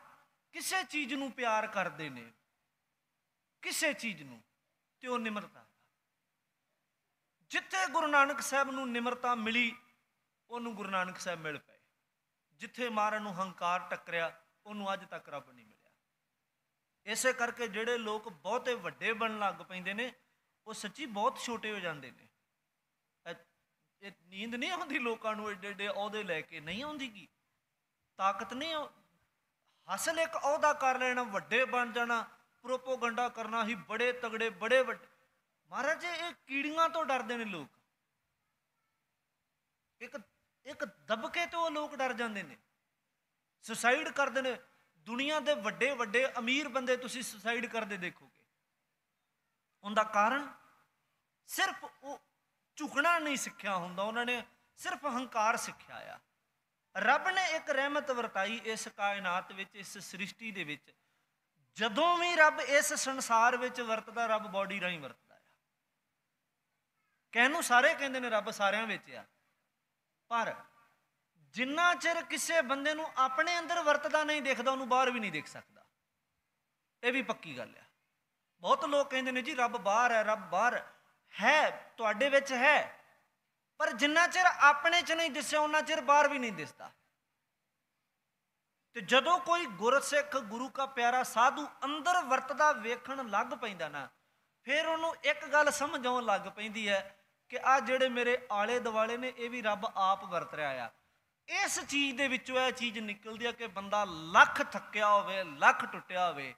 ਕਿਸੇ ਚੀਜ਼ ਨੂੰ ਪਿਆਰ ਕਰਦੇ ਨੇ ਕਿਸੇ ਚੀਜ਼ ਨੂੰ ਤੇ ਉਹ ਨਿਮਰਤਾ ਜਿੱਥੇ ਗੁਰੂ ਨਾਨਕ ਸਾਹਿਬ ਨੂੰ ਨਿਮਰਤਾ ਮਿਲੀ ਉਹਨੂੰ ਗੁਰੂ ਨਾਨਕ ਸਾਹਿਬ ਮਿਲ ਪਏ ਜਿੱਥੇ ਮਾਰਨ ਨੂੰ ਹੰਕਾਰ ਟੱਕਰਿਆ ਉਹਨੂੰ ਅੱਜ ਤੱਕ ਰੱਬ ਨਹੀਂ ਮਿਲਿਆ ਇਸੇ ਕਰਕੇ ਜਿਹੜੇ ਲੋਕ ਬਹੁਤੇ ਵੱਡੇ ਬਣਨ ਲੱਗ ਪੈਂਦੇ ਨੇ ਉਹ ਸੱਚੀ ਬਹੁਤ ਛੋਟੇ ਹੋ ਜਾਂਦੇ ਨੇ ਇਹ ਨੀਂਦ ਨਹੀਂ ਆਉਂਦੀ ਲੋਕਾਂ ਨੂੰ ਏਡੇ ਏਡੇ ਅਹੁਦੇ ਲੈ ਕੇ ਨਹੀਂ ਆਉਂਦੀ ਕੀ ਤਾਕਤ ਨਹੀਂ ਹਸਲ ਇੱਕ ਅਹੁਦਾ ਕਰ ਲੈਣਾ ਵੱਡੇ ਬਣ ਜਾਣਾ ਪ੍ਰੋਪੋਗੰਡਾ ਕਰਨਾ ਹੀ ਬੜੇ ਤਗੜੇ ਬੜੇ ਵੱਡੇ ਮਹਾਰਾਜ ਇਹ ਕੀੜੀਆਂ ਤੋਂ ਡਰਦੇ ਨੇ ਲੋਕ ਇੱਕ ਇੱਕ ਦਬਕੇ ਤੋਂ ਉਹ ਲੋਕ ਡਰ ਜਾਂਦੇ ਨੇ ਸੁਸਾਈਡ ਕਰਦੇ ਨੇ ਦੁਨੀਆ ਦੇ ਵੱਡੇ ਵੱਡੇ ਅਮੀਰ ਬੰਦੇ ਤੁਸੀਂ ਸੁਸਾਈਡ ਕਰਦੇ ਦੇਖੋਗੇ ਉਹਦਾ ਕਾਰਨ ਸਿਰਫ ਉਹ ਝੁਕਣਾ ਨਹੀਂ ਸਿੱਖਿਆ ਹੁੰਦਾ ਉਹਨਾਂ ਨੇ ਸਿਰਫ ਹੰਕਾਰ ਸਿੱਖਿਆ ਆ ਰੱਬ ਨੇ ਇੱਕ ਰਹਿਮਤ ਵਰਤਾਈ ਇਸ ਕਾਇਨਾਤ ਵਿੱਚ ਇਸ ਸ੍ਰਿਸ਼ਟੀ ਦੇ ਵਿੱਚ ਜਦੋਂ ਵੀ ਰੱਬ ਇਸ ਸੰਸਾਰ ਵਿੱਚ ਵਰਤਦਾ ਰੱਬ ਬਾਡੀ ਰਾਹੀਂ ਵਰਤਦਾ ਆ ਕਹਿਨੂੰ ਸਾਰੇ ਕਹਿੰਦੇ ਨੇ ਰੱਬ ਸਾਰਿਆਂ ਵਿੱਚ ਆ ਪਰ ਜਿੰਨਾ ਚਿਰ ਕਿਸੇ ਬੰਦੇ ਨੂੰ ਆਪਣੇ ਅੰਦਰ ਵਰਤਦਾ ਨਹੀਂ ਦੇਖਦਾ ਉਹਨੂੰ ਬਾਹਰ ਵੀ ਨਹੀਂ ਦੇਖ ਸਕਦਾ ਇਹ ਵੀ ਪੱਕੀ ਗੱਲ ਹੈ ਬਹੁਤ ਲੋਕ ਕਹਿੰਦੇ ਨੇ ਜੀ ਰੱਬ ਬਾਹਰ ਹੈ ਰੱਬ ਬਾਹਰ ਹੈ ਤੁਹਾਡੇ ਵਿੱਚ ਹੈ ਪਰ ਜਿੰਨਾ ਚਿਰ ਆਪਣੇ 'ਚ ਨਹੀਂ ਦਿਸਿਆ ਉਹਨਾਂ ਚਿਰ ਬਾਹਰ ਵੀ ਨਹੀਂ ਦਿਸਦਾ ਤੇ ਜਦੋਂ ਕੋਈ ਗੁਰਸਿੱਖ ਗੁਰੂ ਦਾ ਪਿਆਰਾ ਸਾਧੂ ਅੰਦਰ ਵਰਤਦਾ ਵੇਖਣ ਲੱਗ ਪੈਂਦਾ ਨਾ ਫਿਰ ਉਹਨੂੰ ਇੱਕ ਗੱਲ ਸਮਝ ਆਉਣ ਲੱਗ ਪੈਂਦੀ ਹੈ ਕਿ ਆ ਜਿਹੜੇ ਮੇਰੇ ਆਲੇ ਦੁਆਲੇ ਨੇ ਇਹ ਵੀ ਰੱਬ ਆਪ ਵਰਤ ਰਿਹਾ ਆ ਇਸ ਚੀਜ਼ ਦੇ ਵਿੱਚੋਂ ਇਹ ਚੀਜ਼ ਨਿਕਲਦੀ ਆ ਕਿ ਬੰਦਾ ਲੱਖ ਥੱਕਿਆ ਹੋਵੇ ਲੱਖ ਟੁੱਟਿਆ ਹੋਵੇ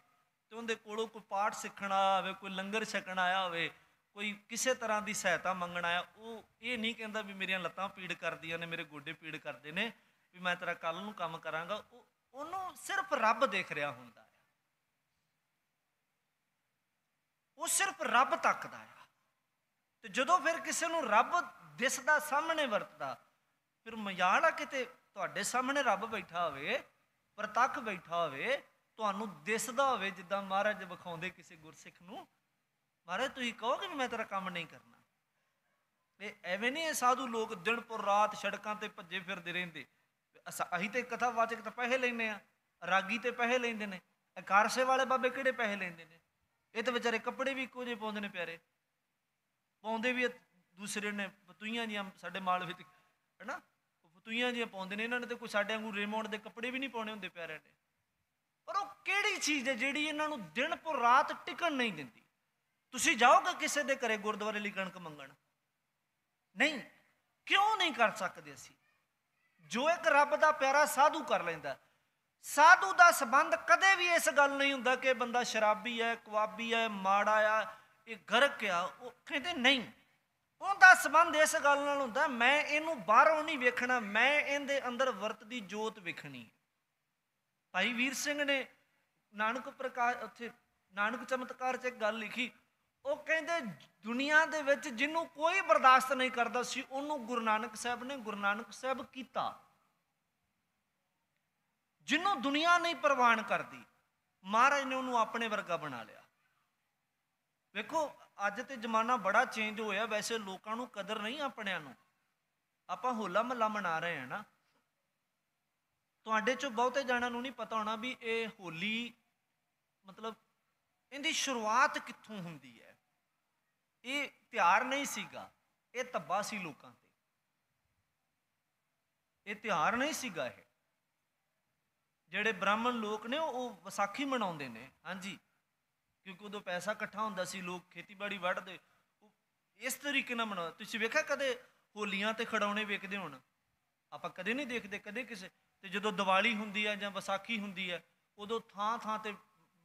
ਤੇ ਉਹਦੇ ਕੋਲੋਂ ਕੋਈ ਪਾਠ ਸਿੱਖਣਾ ਹੋਵੇ ਕੋਈ ਲੰਗਰ ਛਕਣ ਆਇਆ ਹੋਵੇ ਕੋਈ ਕਿਸੇ ਤਰ੍ਹਾਂ ਦੀ ਸਹਾਇਤਾ ਮੰਗਣ ਆਇਆ ਉਹ ਇਹ ਨਹੀਂ ਕਹਿੰਦਾ ਵੀ ਮੇਰੀਆਂ ਲੱਤਾਂ ਪੀੜ ਕਰਦੀਆਂ ਨੇ ਮੇਰੇ ਗੋਡੇ ਪੀੜ ਕਰਦੇ ਨੇ ਵੀ ਮੈਂ ਤੇਰਾ ਕੱਲ ਨੂੰ ਕੰਮ ਕਰਾਂਗਾ ਉਹ ਉਹਨੂੰ ਸਿਰਫ ਰੱਬ ਦੇਖ ਰਿਹਾ ਹੁੰਦਾ ਆ ਉਹ ਸਿਰਫ ਰੱਬ ਤੱਕਦਾ ਹੈ ਤੇ ਜਦੋਂ ਫਿਰ ਕਿਸੇ ਨੂੰ ਰੱਬ ਦਿਸਦਾ ਸਾਹਮਣੇ ਵਰਤਦਾ ਫਿਰ ਮਜਾਲ ਆ ਕਿਤੇ ਤੁਹਾਡੇ ਸਾਹਮਣੇ ਰੱਬ ਬੈਠਾ ਹੋਵੇ ਪ੍ਰਤੱਖ ਬੈਠਾ ਹੋਵੇ ਤੁਹਾਨੂੰ ਦਿਸਦਾ ਹੋਵੇ ਜਿੱਦਾਂ ਮਹਾਰਾਜ ਵਿਖਾਉਂਦੇ ਕਿਸੇ ਗੁਰਸਿੱਖ ਨੂੰ ਮਹਾਰਾਜ ਤੁਸੀਂ ਕਹੋਗੇ ਕਿ ਮੈਂ ਤੇਰਾ ਕੰਮ ਨਹੀਂ ਕਰਨਾ ਇਹ ਐਵੇਂ ਨਹੀਂ ਸਾਧੂ ਲੋਕ ਦਿਨ ਪੁਰ ਰਾਤ ਸੜਕਾਂ ਤੇ ਭੱਜੇ ਫਿਰਦੇ ਰਹਿੰਦੇ ਅਸੀਂ ਤੇ ਕਥਾ ਵਾਚਕ ਤਾਂ ਪੈਸੇ ਲੈਨੇ ਆ ਰਾਗੀ ਤੇ ਪੈਸੇ ਲੈਂਦੇ ਨੇ ਅਕਾਰਸੇ ਵਾਲੇ ਬਾਬੇ ਕਿਹੜੇ ਪੈਸੇ ਲੈਂਦੇ ਨੇ ਇਹ ਤਾਂ ਵਿਚਾਰੇ ਕੱਪੜੇ ਵੀ ਇੱਕੋ ਪਾਉਂਦੇ ਨੇ ਪਿਆਰੇ ਪਾਉਂਦੇ ਵੀ ਦੂਸਰੇ ਨੇ ਫਤੂਈਆਂ ਜੀ ਸਾਡੇ ਮਾਲ ਵਿੱਚ ਹੈਨਾ ਫਤੂਈਆਂ ਜੀ ਪਾਉਂਦੇ ਨੇ ਇਹਨਾਂ ਨੇ ਤੇ ਕੋਈ ਸਾਡੇ ਵਾਂਗੂ ਰੇਮੌਂਡ ਦੇ ਕੱਪੜੇ ਵੀ ਨਹੀਂ ਪਾਉਣੇ ਹੁੰਦੇ ਪਿਆਰਿਆਂ ਨੇ ਪਰ ਉਹ ਕਿਹੜੀ ਚੀਜ਼ ਹੈ ਜਿਹੜੀ ਇਹਨਾਂ ਨੂੰ ਦਿਨ ਪੁਰ ਰਾਤ ਟਿਕਣ ਨਹੀਂ ਦਿੰਦੀ ਤੁਸੀਂ ਜਾਓਗੇ ਕਿਸੇ ਦੇ ਘਰੇ ਗੁਰਦੁਆਰੇ ਲਈ ਕਣਕ ਮੰਗਣ ਨਹੀਂ ਕਿਉਂ ਨਹੀਂ ਕਰ ਸਕਦੇ ਅਸੀਂ ਜੋ ਇੱਕ ਰੱਬ ਦਾ ਪਿਆਰਾ ਸਾਧੂ ਕਰ ਲੈਂਦਾ ਸਾਧੂ ਦਾ ਸਬੰਧ ਕਦੇ ਵੀ ਇਸ ਗੱਲ ਨਹੀਂ ਹੁੰਦਾ ਕਿ ਬੰਦਾ ਸ਼ਰਾਬੀ ਹੈ ਕਵਾਬੀ ਹੈ ਮਾੜਾ ਆ ਇਹ ਗਰਕ ਆ ਉਹ ਕਹਿੰਦੇ ਨਹੀਂ ਉਹਦਾ ਸਬੰਧ ਇਸ ਗੱਲ ਨਾਲ ਹੁੰਦਾ ਮੈਂ ਇਹਨੂੰ ਬਾਹਰੋਂ ਨਹੀਂ ਵੇਖਣਾ ਮੈਂ ਇਹਦੇ ਅੰਦਰ ਵਰਤ ਦੀ ਜੋਤ ਵੇਖਣੀ ਭਾਈ ਵੀਰ ਸਿੰਘ ਨੇ ਨਾਨਕ ਪ੍ਰਕਾਸ਼ ਉੱਥੇ ਨਾਨਕ ਚਮਤਕਾਰ 'ਚ ਇੱਕ ਗੱਲ ਲਿਖੀ ਉਹ ਕਹਿੰਦੇ ਦੁਨੀਆ ਦੇ ਵਿੱਚ ਜਿਹਨੂੰ ਕੋਈ ਬਰਦਾਸ਼ਤ ਨਹੀਂ ਕਰਦਾ ਸੀ ਉਹਨੂੰ ਗੁਰੂ ਨਾਨਕ ਸਾਹਿਬ ਨੇ ਗੁਰੂ ਨਾਨਕ ਸਾਹਿਬ ਕੀਤਾ ਜਿਹਨੂੰ ਦੁਨੀਆ ਨਹੀਂ ਪ੍ਰਵਾਨ ਕਰਦੀ ਮਹਾਰਾਜ ਨੇ ਉਹਨੂੰ ਆਪਣੇ ਵਰਗਾ ਬਣਾ ਲਿਆ ਵੇਖੋ ਅੱਜ ਤੇ ਜ਼ਮਾਨਾ ਬੜਾ ਚੇਂਜ ਹੋਇਆ ਵੈਸੇ ਲੋਕਾਂ ਨੂੰ ਕਦਰ ਨਹੀਂ ਆਪਣਿਆਂ ਨੂੰ ਆਪਾਂ ਹੋਲਾ ਮਹੱਲਾ ਮਨਾ ਰਹੇ ਹਾਂ ਨਾ ਤੁਹਾਡੇ ਚੋਂ ਬਹੁਤੇ ਜਾਣਾਂ ਨੂੰ ਨਹੀਂ ਪਤਾ ਹੋਣਾ ਵੀ ਇਹ ਹੋਲੀ ਮਤਲਬ ਇਹਦੀ ਸ਼ੁਰੂਆਤ ਕਿੱਥੋਂ ਹੁੰਦੀ ਹੈ ਇਹ ਤਿਆਰ ਨਹੀਂ ਸੀਗਾ ਇਹ ਤੱਬਾ ਸੀ ਲੋਕਾਂ ਤੇ ਇਹ ਤਿਹਾਰ ਨਹੀਂ ਸੀਗਾ ਇਹ ਜਿਹੜੇ ਬ੍ਰਾਹਮਣ ਲੋਕ ਨੇ ਉਹ ਵਿਸਾਖੀ ਮਨਾਉਂਦੇ ਨੇ ਹਾਂਜੀ ਕਿਉਂਕਿ ਉਦੋਂ ਪੈਸਾ ਇਕੱਠਾ ਹੁੰਦਾ ਸੀ ਲੋਕ ਖੇਤੀਬਾੜੀ ਵੱਢਦੇ ਇਸ ਤਰੀਕੇ ਨਾਲ ਮਨਾਉਂਦੇ ਤੁਸੀਂ ਵੇਖਿਆ ਕਦੇ ਹੋਲੀਆਂ ਤੇ ਖੜਾਉਣੇ ਵੇਖਦੇ ਹੋਣ ਆਪਾਂ ਕਦੇ ਨਹੀਂ ਦੇਖਦੇ ਕਦੇ ਕਿਸੇ ਤੇ ਜਦੋਂ ਦੀਵਾਲੀ ਹੁੰਦੀ ਆ ਜਾਂ ਵਿਸਾਖੀ ਹੁੰਦੀ ਆ ਉਦੋਂ ਥਾਂ ਥਾਂ ਤੇ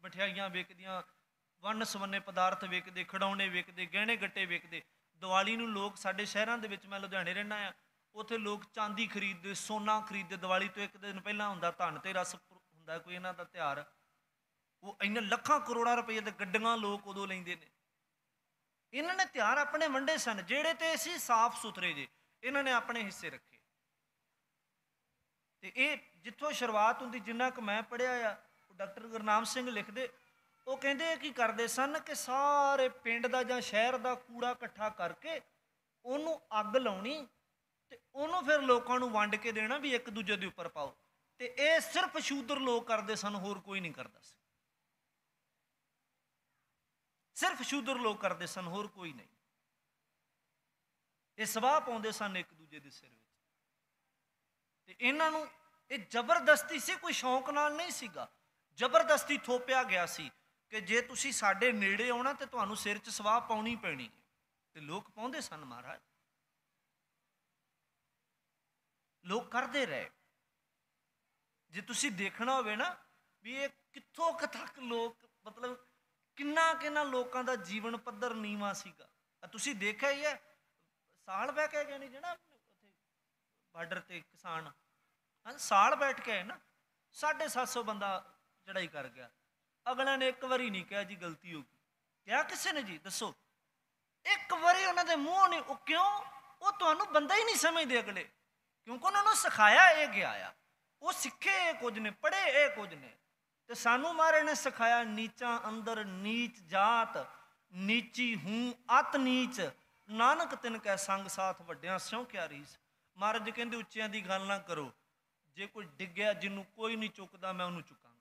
ਮਠਿਆਈਆਂ ਵੇਚਦੀਆਂ ਵੰਨ ਸਵੰਨੇ ਪਦਾਰਥ ਵੇਚਦੇ ਖੜਾਉਣੇ ਵੇਚਦੇ ਗਹਿਣੇ ਗੱਟੇ ਵੇਚਦੇ ਦੀਵਾਲੀ ਨੂੰ ਲੋਕ ਸਾਡੇ ਸ਼ਹਿਰਾਂ ਦੇ ਵਿੱਚ ਮੈਂ ਲੁਧਿਆਣੇ ਰਹਿਣਾ ਆ ਉੱਥੇ ਲੋਕ ਚਾਂਦੀ ਖਰੀਦਦੇ ਸੋਨਾ ਖਰੀਦਦੇ ਦੀਵਾਲੀ ਤੋਂ ਇੱਕ ਦਿਨ ਪਹਿਲਾਂ ਹੁੰਦਾ ਧਨ ਤੇ ਰਸ ਹੁੰਦਾ ਕੋਈ ਇਹਨਾਂ ਦਾ ਤਿਹਾਰ ਉਹ ਇੰਨੇ ਲੱਖਾਂ ਕਰੋੜਾਂ ਰੁਪਏ ਦੇ ਗੱਡੀਆਂ ਲੋਕ ਉਦੋਂ ਲੈਂਦੇ ਨੇ ਇਹਨਾਂ ਨੇ ਤਿਆਰ ਆਪਣੇ ਵੰਡੇ ਸਨ ਜਿਹੜੇ ਤੇ ਸੀ ਸਾਫ਼ ਸੁਥਰੇ ਜੇ ਇਹਨਾਂ ਨੇ ਆਪਣੇ ਹਿੱਸੇ ਰੱਖੇ ਤੇ ਇਹ ਜਿੱਥੋਂ ਸ਼ੁਰੂਆਤ ਹੁੰਦੀ ਜਿੰਨਾ ਕੁ ਮੈਂ ਪੜਿਆ ਆ ਉਹ ਡਾਕਟਰ ਗੁਰਨਾਮ ਸਿੰਘ ਲਿਖਦੇ ਉਹ ਕਹਿੰਦੇ ਕੀ ਕਰਦੇ ਸਨ ਕਿ ਸਾਰੇ ਪਿੰਡ ਦਾ ਜਾਂ ਸ਼ਹਿਰ ਦਾ ਕੂੜਾ ਇਕੱਠਾ ਕਰਕੇ ਉਹਨੂੰ ਅੱਗ ਲਾਉਣੀ ਤੇ ਉਹਨੂੰ ਫਿਰ ਲੋਕਾਂ ਨੂੰ ਵੰਡ ਕੇ ਦੇਣਾ ਵੀ ਇੱਕ ਦੂਜੇ ਦੇ ਉੱਪਰ ਪਾਓ ਤੇ ਇਹ ਸਿਰਫ ਸ਼ੂਦਰ ਲੋਕ ਕਰਦੇ ਸਨ ਹੋਰ ਕੋਈ ਨਹੀਂ ਕਰਦਾ ਸੀ ਸਿਰਫ ਸ਼ੂਦਰ ਲੋਕ ਕਰਦੇ ਸਨ ਹੋਰ ਕੋਈ ਨਹੀਂ ਇਹ ਸਵਾਹ ਪਾਉਂਦੇ ਸਨ ਇੱਕ ਦੂਜੇ ਦੇ ਸਿਰ ਵਿੱਚ ਤੇ ਇਹਨਾਂ ਨੂੰ ਇਹ ਜ਼ਬਰਦਸਤੀ ਸੀ ਕੋਈ ਸ਼ੌਂਕ ਨਾਲ ਨਹੀਂ ਸੀਗਾ ਜ਼ਬਰਦਸਤੀ ਥੋਪਿਆ ਗਿਆ ਸੀ ਕਿ ਜੇ ਤੁਸੀਂ ਸਾਡੇ ਨੇੜੇ ਆਉਣਾ ਤੇ ਤੁਹਾਨੂੰ ਸਿਰ 'ਚ ਸਵਾਹ ਪਾਉਣੀ ਪੈਣੀ ਹੈ ਤੇ ਲੋਕ ਪਾਉਂਦੇ ਸਨ ਮਹਾਰਾਜ ਲੋਕ ਕਰਦੇ ਰਹੇ ਜੇ ਤੁਸੀਂ ਦੇਖਣਾ ਹੋਵੇ ਨਾ ਵੀ ਇਹ ਕਿੱਥੋਂ ਕਥਕ ਲੋਕ ਮਤਲਬ ਕਿੰਨਾ ਕਿੰਨਾ ਲੋਕਾਂ ਦਾ ਜੀਵਨ ਪੱਧਰ ਨੀਵਾ ਸੀਗਾ ਤੁਸੀਂ ਦੇਖਿਆ ਹੀ ਹੈ ਸਾਲ ਬਹਿ ਕੇ ਗਏ ਨੇ ਜਿਹੜਾ ਉੱਥੇ ਬਾਰਡਰ ਤੇ ਕਿਸਾਨ ਹਾਂ ਸਾਲ ਬੈਠ ਕੇ ਨਾ 750 ਬੰਦਾ ਚੜਾਈ ਕਰ ਗਿਆ ਅਗਲਾ ਨੇ ਇੱਕ ਵਾਰੀ ਨਹੀਂ ਕਿਹਾ ਜੀ ਗਲਤੀ ਹੋ ਗਈ ਕਿਹਾ ਕਿਸੇ ਨੇ ਜੀ ਦੱਸੋ ਇੱਕ ਵਾਰੀ ਉਹਨਾਂ ਦੇ ਮੂੰਹ ਨਹੀਂ ਉਹ ਕਿਉਂ ਉਹ ਤੁਹਾਨੂੰ ਬੰਦਾ ਹੀ ਨਹੀਂ ਸਮਝਦੇ ਅਗਲੇ ਕਿਉਂਕਿ ਉਹਨਾਂ ਨੂੰ ਸਿਖਾਇਆ ਇਹ ਗਿਆ ਆ ਉਹ ਸਿੱਖੇ ਇਹ ਕੁਝ ਨੇ ਪੜ੍ਹੇ ਇਹ ਕੁਝ ਨੇ ਤੇ ਸਾਨੂੰ ਮਹਾਰਾਜ ਨੇ ਸਿਖਾਇਆ ਨੀਚਾ ਅੰਦਰ ਨੀਚ ਜਾਤ ਨੀਚੀ ਹੂੰ ਅਤ ਨੀਚ ਨਾਨਕ ਤਿਨ ਕੈ ਸੰਗ ਸਾਥ ਵੱਡਿਆਂ ਸਿਉ ਕਿਆ ਰੀਸ ਮਹਾਰਾਜ ਕਹਿੰਦੇ ਉੱਚਿਆਂ ਦੀ ਗੱਲ ਨਾ ਕਰੋ ਜੇ ਕੋਈ ਡਿੱਗਿਆ ਜਿਹਨੂੰ ਕੋਈ ਨਹੀਂ ਚੁੱਕਦਾ ਮੈਂ ਉਹਨੂੰ ਚੁੱਕਾਂਗਾ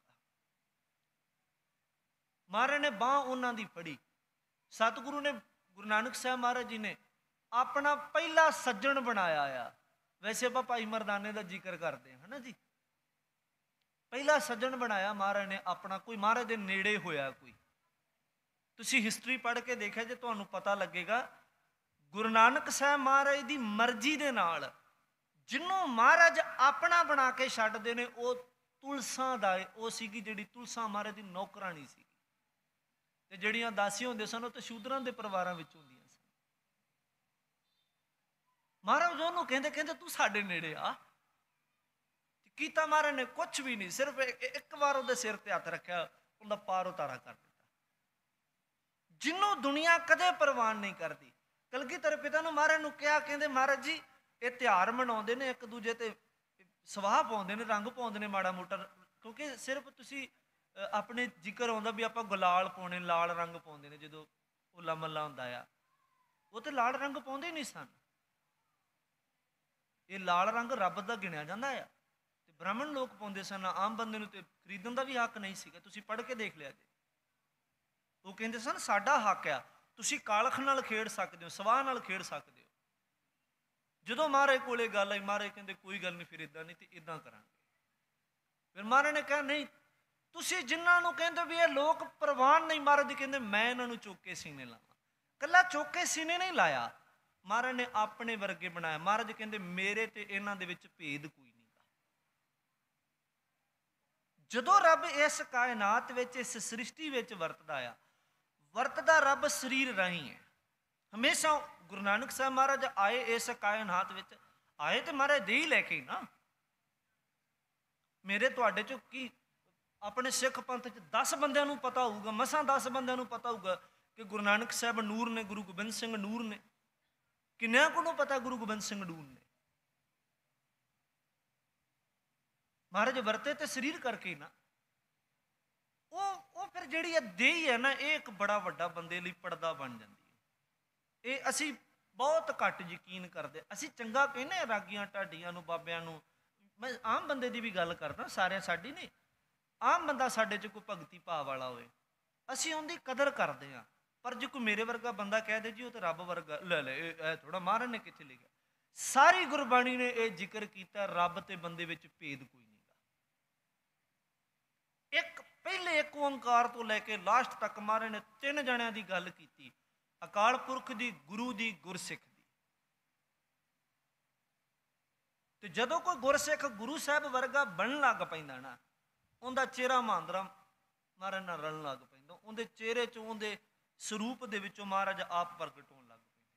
ਮਹਾਰਾਜ ਨੇ ਬਾਹ ਉਹਨਾਂ ਦੀ ਫੜੀ ਸਤਿਗੁਰੂ ਨੇ ਗੁਰੂ ਨਾਨਕ ਸਾਹਿਬ ਮਹਾਰਾਜ ਜੀ ਨੇ ਆਪਣਾ ਪਹਿਲਾ ਸੱਜਣ ਬਣਾਇਆ ਆ ਵੈਸੇ ਆਪਾਂ ਭਾਈ ਮਰਦਾਨੇ ਦਾ ਜ਼ਿਕਰ ਕਰਦੇ ਹਾਂ ਹਨਾ ਜੀ ਪਹਿਲਾ ਸੱਜਣ ਬਣਾਇਆ ਮਹਾਰਾਜ ਨੇ ਆਪਣਾ ਕੋਈ ਮਹਾਰਾਜ ਦੇ ਨੇੜੇ ਹੋਇਆ ਕੋਈ ਤੁਸੀਂ ਹਿਸਟਰੀ ਪੜ੍ਹ ਕੇ ਦੇਖਿਆ ਜੇ ਤੁਹਾਨੂੰ ਪਤਾ ਲੱਗੇਗਾ ਗੁਰੂ ਨਾਨਕ ਸਾਹਿਬ ਮਹਾਰਾਜ ਦੀ ਮਰਜ਼ੀ ਦੇ ਨਾਲ ਜਿੰਨੂੰ ਮਹਾਰਾਜ ਆਪਣਾ ਬਣਾ ਕੇ ਛੱਡਦੇ ਨੇ ਉਹ ਤੁਲਸਾਂ ਦਾ ਉਹ ਸੀਗੀ ਜਿਹੜੀ ਤੁਲਸਾਂ ਮਹਾਰਾਜ ਦੀ ਨੌਕਰਾਨੀ ਸੀ ਤੇ ਜਿਹੜੀਆਂ ਦਾਸੀ ਹੁੰਦੇ ਸਨ ਉਹ ਤੇ ਸ਼ੂਦਰਾਂ ਦੇ ਪਰਿਵਾਰਾਂ ਵਿੱਚ ਹੁੰਦੀਆਂ ਸਨ ਮਹਾਰਾਜ ਉਹਨੂੰ ਕਹਿੰਦੇ ਕਹਿੰਦੇ ਤੂੰ ਸਾਡੇ ਨੇੜੇ ਆ ਕੀਤਾ ਮਹਾਰਾਜ ਨੇ ਕੁਝ ਵੀ ਨਹੀਂ ਸਿਰਫ ਇੱਕ ਵਾਰ ਉਹਦੇ ਸਿਰ ਤੇ ਹੱਥ ਰੱਖਿਆ ਉਹਦਾ ਪਾਰ ਉਤਾਰਾ ਕਰ ਦਿੱਤਾ ਜਿੰਨੂੰ ਦੁਨੀਆ ਕਦੇ ਪਰਵਾਨ ਨਹੀਂ ਕਰਦੀ ਕਲਗੀਧਰ ਪਿਤਾ ਨੂੰ ਮਹਾਰਾਜ ਨੂੰ ਕਿਹਾ ਕਹਿੰਦੇ ਮਹਾਰਾਜ ਜੀ ਇਹ ਤਿਹਾਰ ਮਨਾਉਂਦੇ ਨੇ ਇੱਕ ਦੂਜੇ ਤੇ ਸਵਾਹ ਪਾਉਂਦੇ ਨੇ ਰੰਗ ਪਾਉਂਦੇ ਨੇ ਮਾੜਾ ਮੋਟਾ ਕਿਉਂਕਿ ਸਿਰਫ ਤੁਸੀਂ ਆਪਣੇ ਜ਼ਿਕਰ ਆਉਂਦਾ ਵੀ ਆਪਾਂ ਗੁਲਾਲ ਪਾਉਣੇ ਲਾਲ ਰੰਗ ਪਾਉਂਦੇ ਨੇ ਜਦੋਂ ਹੋਲਾ ਮੱਲਾ ਹੁੰਦਾ ਆ ਉਹ ਤੇ ਲਾਲ ਰੰਗ ਪਾਉਂਦੇ ਨਹੀਂ ਸਨ ਇਹ ਲਾਲ ਰੰਗ ਰੱਬ ਦਾ ਗਿਣਿਆ ਜਾਂਦਾ ਆ ਬ੍ਰਾਹਮਣ ਲੋਕ ਪਾਉਂਦੇ ਸਨ ਆਮ ਬੰਦੇ ਨੂੰ ਤੇ ਖਰੀਦਣ ਦਾ ਵੀ ਹੱਕ ਨਹੀਂ ਸੀਗਾ ਤੁਸੀਂ ਪੜ੍ਹ ਕੇ ਦੇਖ ਲਿਆ ਜੀ ਉਹ ਕਹਿੰਦੇ ਸਨ ਸਾਡਾ ਹੱਕ ਆ ਤੁਸੀਂ ਕਾਲਖ ਨਾਲ ਖੇਡ ਸਕਦੇ ਹੋ ਸਵਾਹ ਨਾਲ ਖੇਡ ਸਕਦੇ ਹੋ ਜਦੋਂ ਮਹਾਰਾਜ ਕੋਲੇ ਗੱਲ ਆਈ ਮਹਾਰਾਜ ਕਹਿੰਦੇ ਕੋਈ ਗੱਲ ਨਹੀਂ ਫਿਰ ਇਦਾਂ ਨਹੀਂ ਤੇ ਇਦਾਂ ਕਰਾਂਗੇ ਫਿਰ ਮਹਾਰਾਜ ਨੇ ਕਿਹਾ ਨਹੀਂ ਤੁਸੀਂ ਜਿਨ੍ਹਾਂ ਨੂੰ ਕਹਿੰਦੇ ਵੀ ਇਹ ਲੋਕ ਪ੍ਰਵਾਨ ਨਹੀਂ ਮਹਾਰਾਜ ਕਹਿੰਦੇ ਮੈਂ ਇਹਨਾਂ ਨੂੰ ਚੋਕੇ ਸੀਨੇ ਲਾਵਾਂ ਕੱਲਾ ਚੋਕੇ ਸੀਨੇ ਨਹੀਂ ਲਾਇਆ ਮਹਾਰਾਜ ਨੇ ਆਪਣੇ ਵਰਗੇ ਬਣਾਇਆ ਮਹਾਰਾਜ ਕਹਿੰਦੇ ਮੇਰੇ ਤੇ ਇਹਨਾਂ ਦੇ ਵਿੱਚ ਭੇਦ ਕੋਈ ਜਦੋਂ ਰੱਬ ਇਸ ਕਾਇਨਾਤ ਵਿੱਚ ਇਸ ਸ੍ਰਿਸ਼ਟੀ ਵਿੱਚ ਵਰਤਦਾ ਆ ਵਰਤਦਾ ਰੱਬ ਸਰੀਰ ਰਹੀ ਹੈ ਹਮੇਸ਼ਾ ਗੁਰੂ ਨਾਨਕ ਸਾਹਿਬ ਮਹਾਰਾਜ ਆਏ ਇਸ ਕਾਇਨਾਤ ਵਿੱਚ ਆਏ ਤੇ ਮਾਰੇ ਦੇ ਲੈ ਕੇ ਨਾ ਮੇਰੇ ਤੁਹਾਡੇ ਚੋਂ ਕੀ ਆਪਣੇ ਸਿੱਖ ਪੰਥ 'ਚ 10 ਬੰਦਿਆਂ ਨੂੰ ਪਤਾ ਹੋਊਗਾ ਮਸਾਂ 10 ਬੰਦਿਆਂ ਨੂੰ ਪਤਾ ਹੋਊਗਾ ਕਿ ਗੁਰੂ ਨਾਨਕ ਸਾਹਿਬ ਨੂਰ ਨੇ ਗੁਰੂ ਗੋਬਿੰਦ ਸਿੰਘ ਨੂਰ ਨੇ ਕਿੰਨਿਆਂ ਕੋਲੋਂ ਪਤਾ ਗੁਰੂ ਗੋਬਿੰਦ ਸਿੰਘ ਨੂਰ ਨੇ ਮਹਾਰਾਜ ਵਰਤੇ ਤੇ ਸਰੀਰ ਕਰਕੇ ਨਾ ਉਹ ਉਹ ਫਿਰ ਜਿਹੜੀ ਇਹ ਦੇਹੀ ਹੈ ਨਾ ਇਹ ਇੱਕ ਬੜਾ ਵੱਡਾ ਬੰਦੇ ਲਈ ਪਰਦਾ ਬਣ ਜਾਂਦੀ ਹੈ ਇਹ ਅਸੀਂ ਬਹੁਤ ਘੱਟ ਯਕੀਨ ਕਰਦੇ ਅਸੀਂ ਚੰਗਾ ਕਹਿੰਦੇ ਰਾਗੀਆਂ ਢਾਡੀਆਂ ਨੂੰ ਬਾਬਿਆਂ ਨੂੰ ਮੈਂ ਆਮ ਬੰਦੇ ਦੀ ਵੀ ਗੱਲ ਕਰਦਾ ਸਾਰਿਆਂ ਸਾਡੀ ਨਹੀਂ ਆਮ ਬੰਦਾ ਸਾਡੇ 'ਚ ਕੋਈ ਭਗਤੀ ਭਾਵ ਵਾਲਾ ਹੋਵੇ ਅਸੀਂ ਉਹਦੀ ਕਦਰ ਕਰਦੇ ਆ ਪਰ ਜੇ ਕੋਈ ਮੇਰੇ ਵਰਗਾ ਬੰਦਾ ਕਹਿ ਦੇ ਜੀ ਉਹ ਤਾਂ ਰੱਬ ਵਰਗਾ ਲੈ ਲੈ ਇਹ ਥੋੜਾ ਮਾਰਨ ਨੇ ਕਿੱਥੇ ਲਿਖਿਆ ਸਾਰੀ ਗੁਰਬਾਣੀ ਨੇ ਇਹ ਜ਼ਿਕਰ ਕੀਤਾ ਰੱਬ ਤੇ ਬੰਦੇ ਵਿੱਚ ਭੇਦ ਕੋਈ ਪਹਿਲੇ ਇੱਕ ਓੰਕਾਰ ਤੋਂ ਲੈ ਕੇ ਲਾਸਟ ਤੱਕ ਮਹਾਰਾਜ ਨੇ ਤਿੰਨ ਜਣਿਆਂ ਦੀ ਗੱਲ ਕੀਤੀ ਅਕਾਲ ਪੁਰਖ ਦੀ ਗੁਰੂ ਦੀ ਗੁਰਸਿੱਖ ਦੀ ਤੇ ਜਦੋਂ ਕੋਈ ਗੁਰਸਿੱਖ ਗੁਰੂ ਸਾਹਿਬ ਵਰਗਾ ਬਣਨ ਲੱਗ ਪੈਂਦਾ ਨਾ ਉਹਦਾ ਚਿਹਰਾ ਮਾਂਦਰਾ ਮਾਰੇ ਨਾਲ ਰਲਣ ਲੱਗ ਪੈਂਦਾ ਉਹਦੇ ਚਿਹਰੇ 'ਚ ਉਹਦੇ ਸਰੂਪ ਦੇ ਵਿੱਚੋਂ ਮਹਾਰਾਜ ਆਪ ਪ੍ਰਗਟ ਹੋਣ ਲੱਗ ਪੈਂਦੇ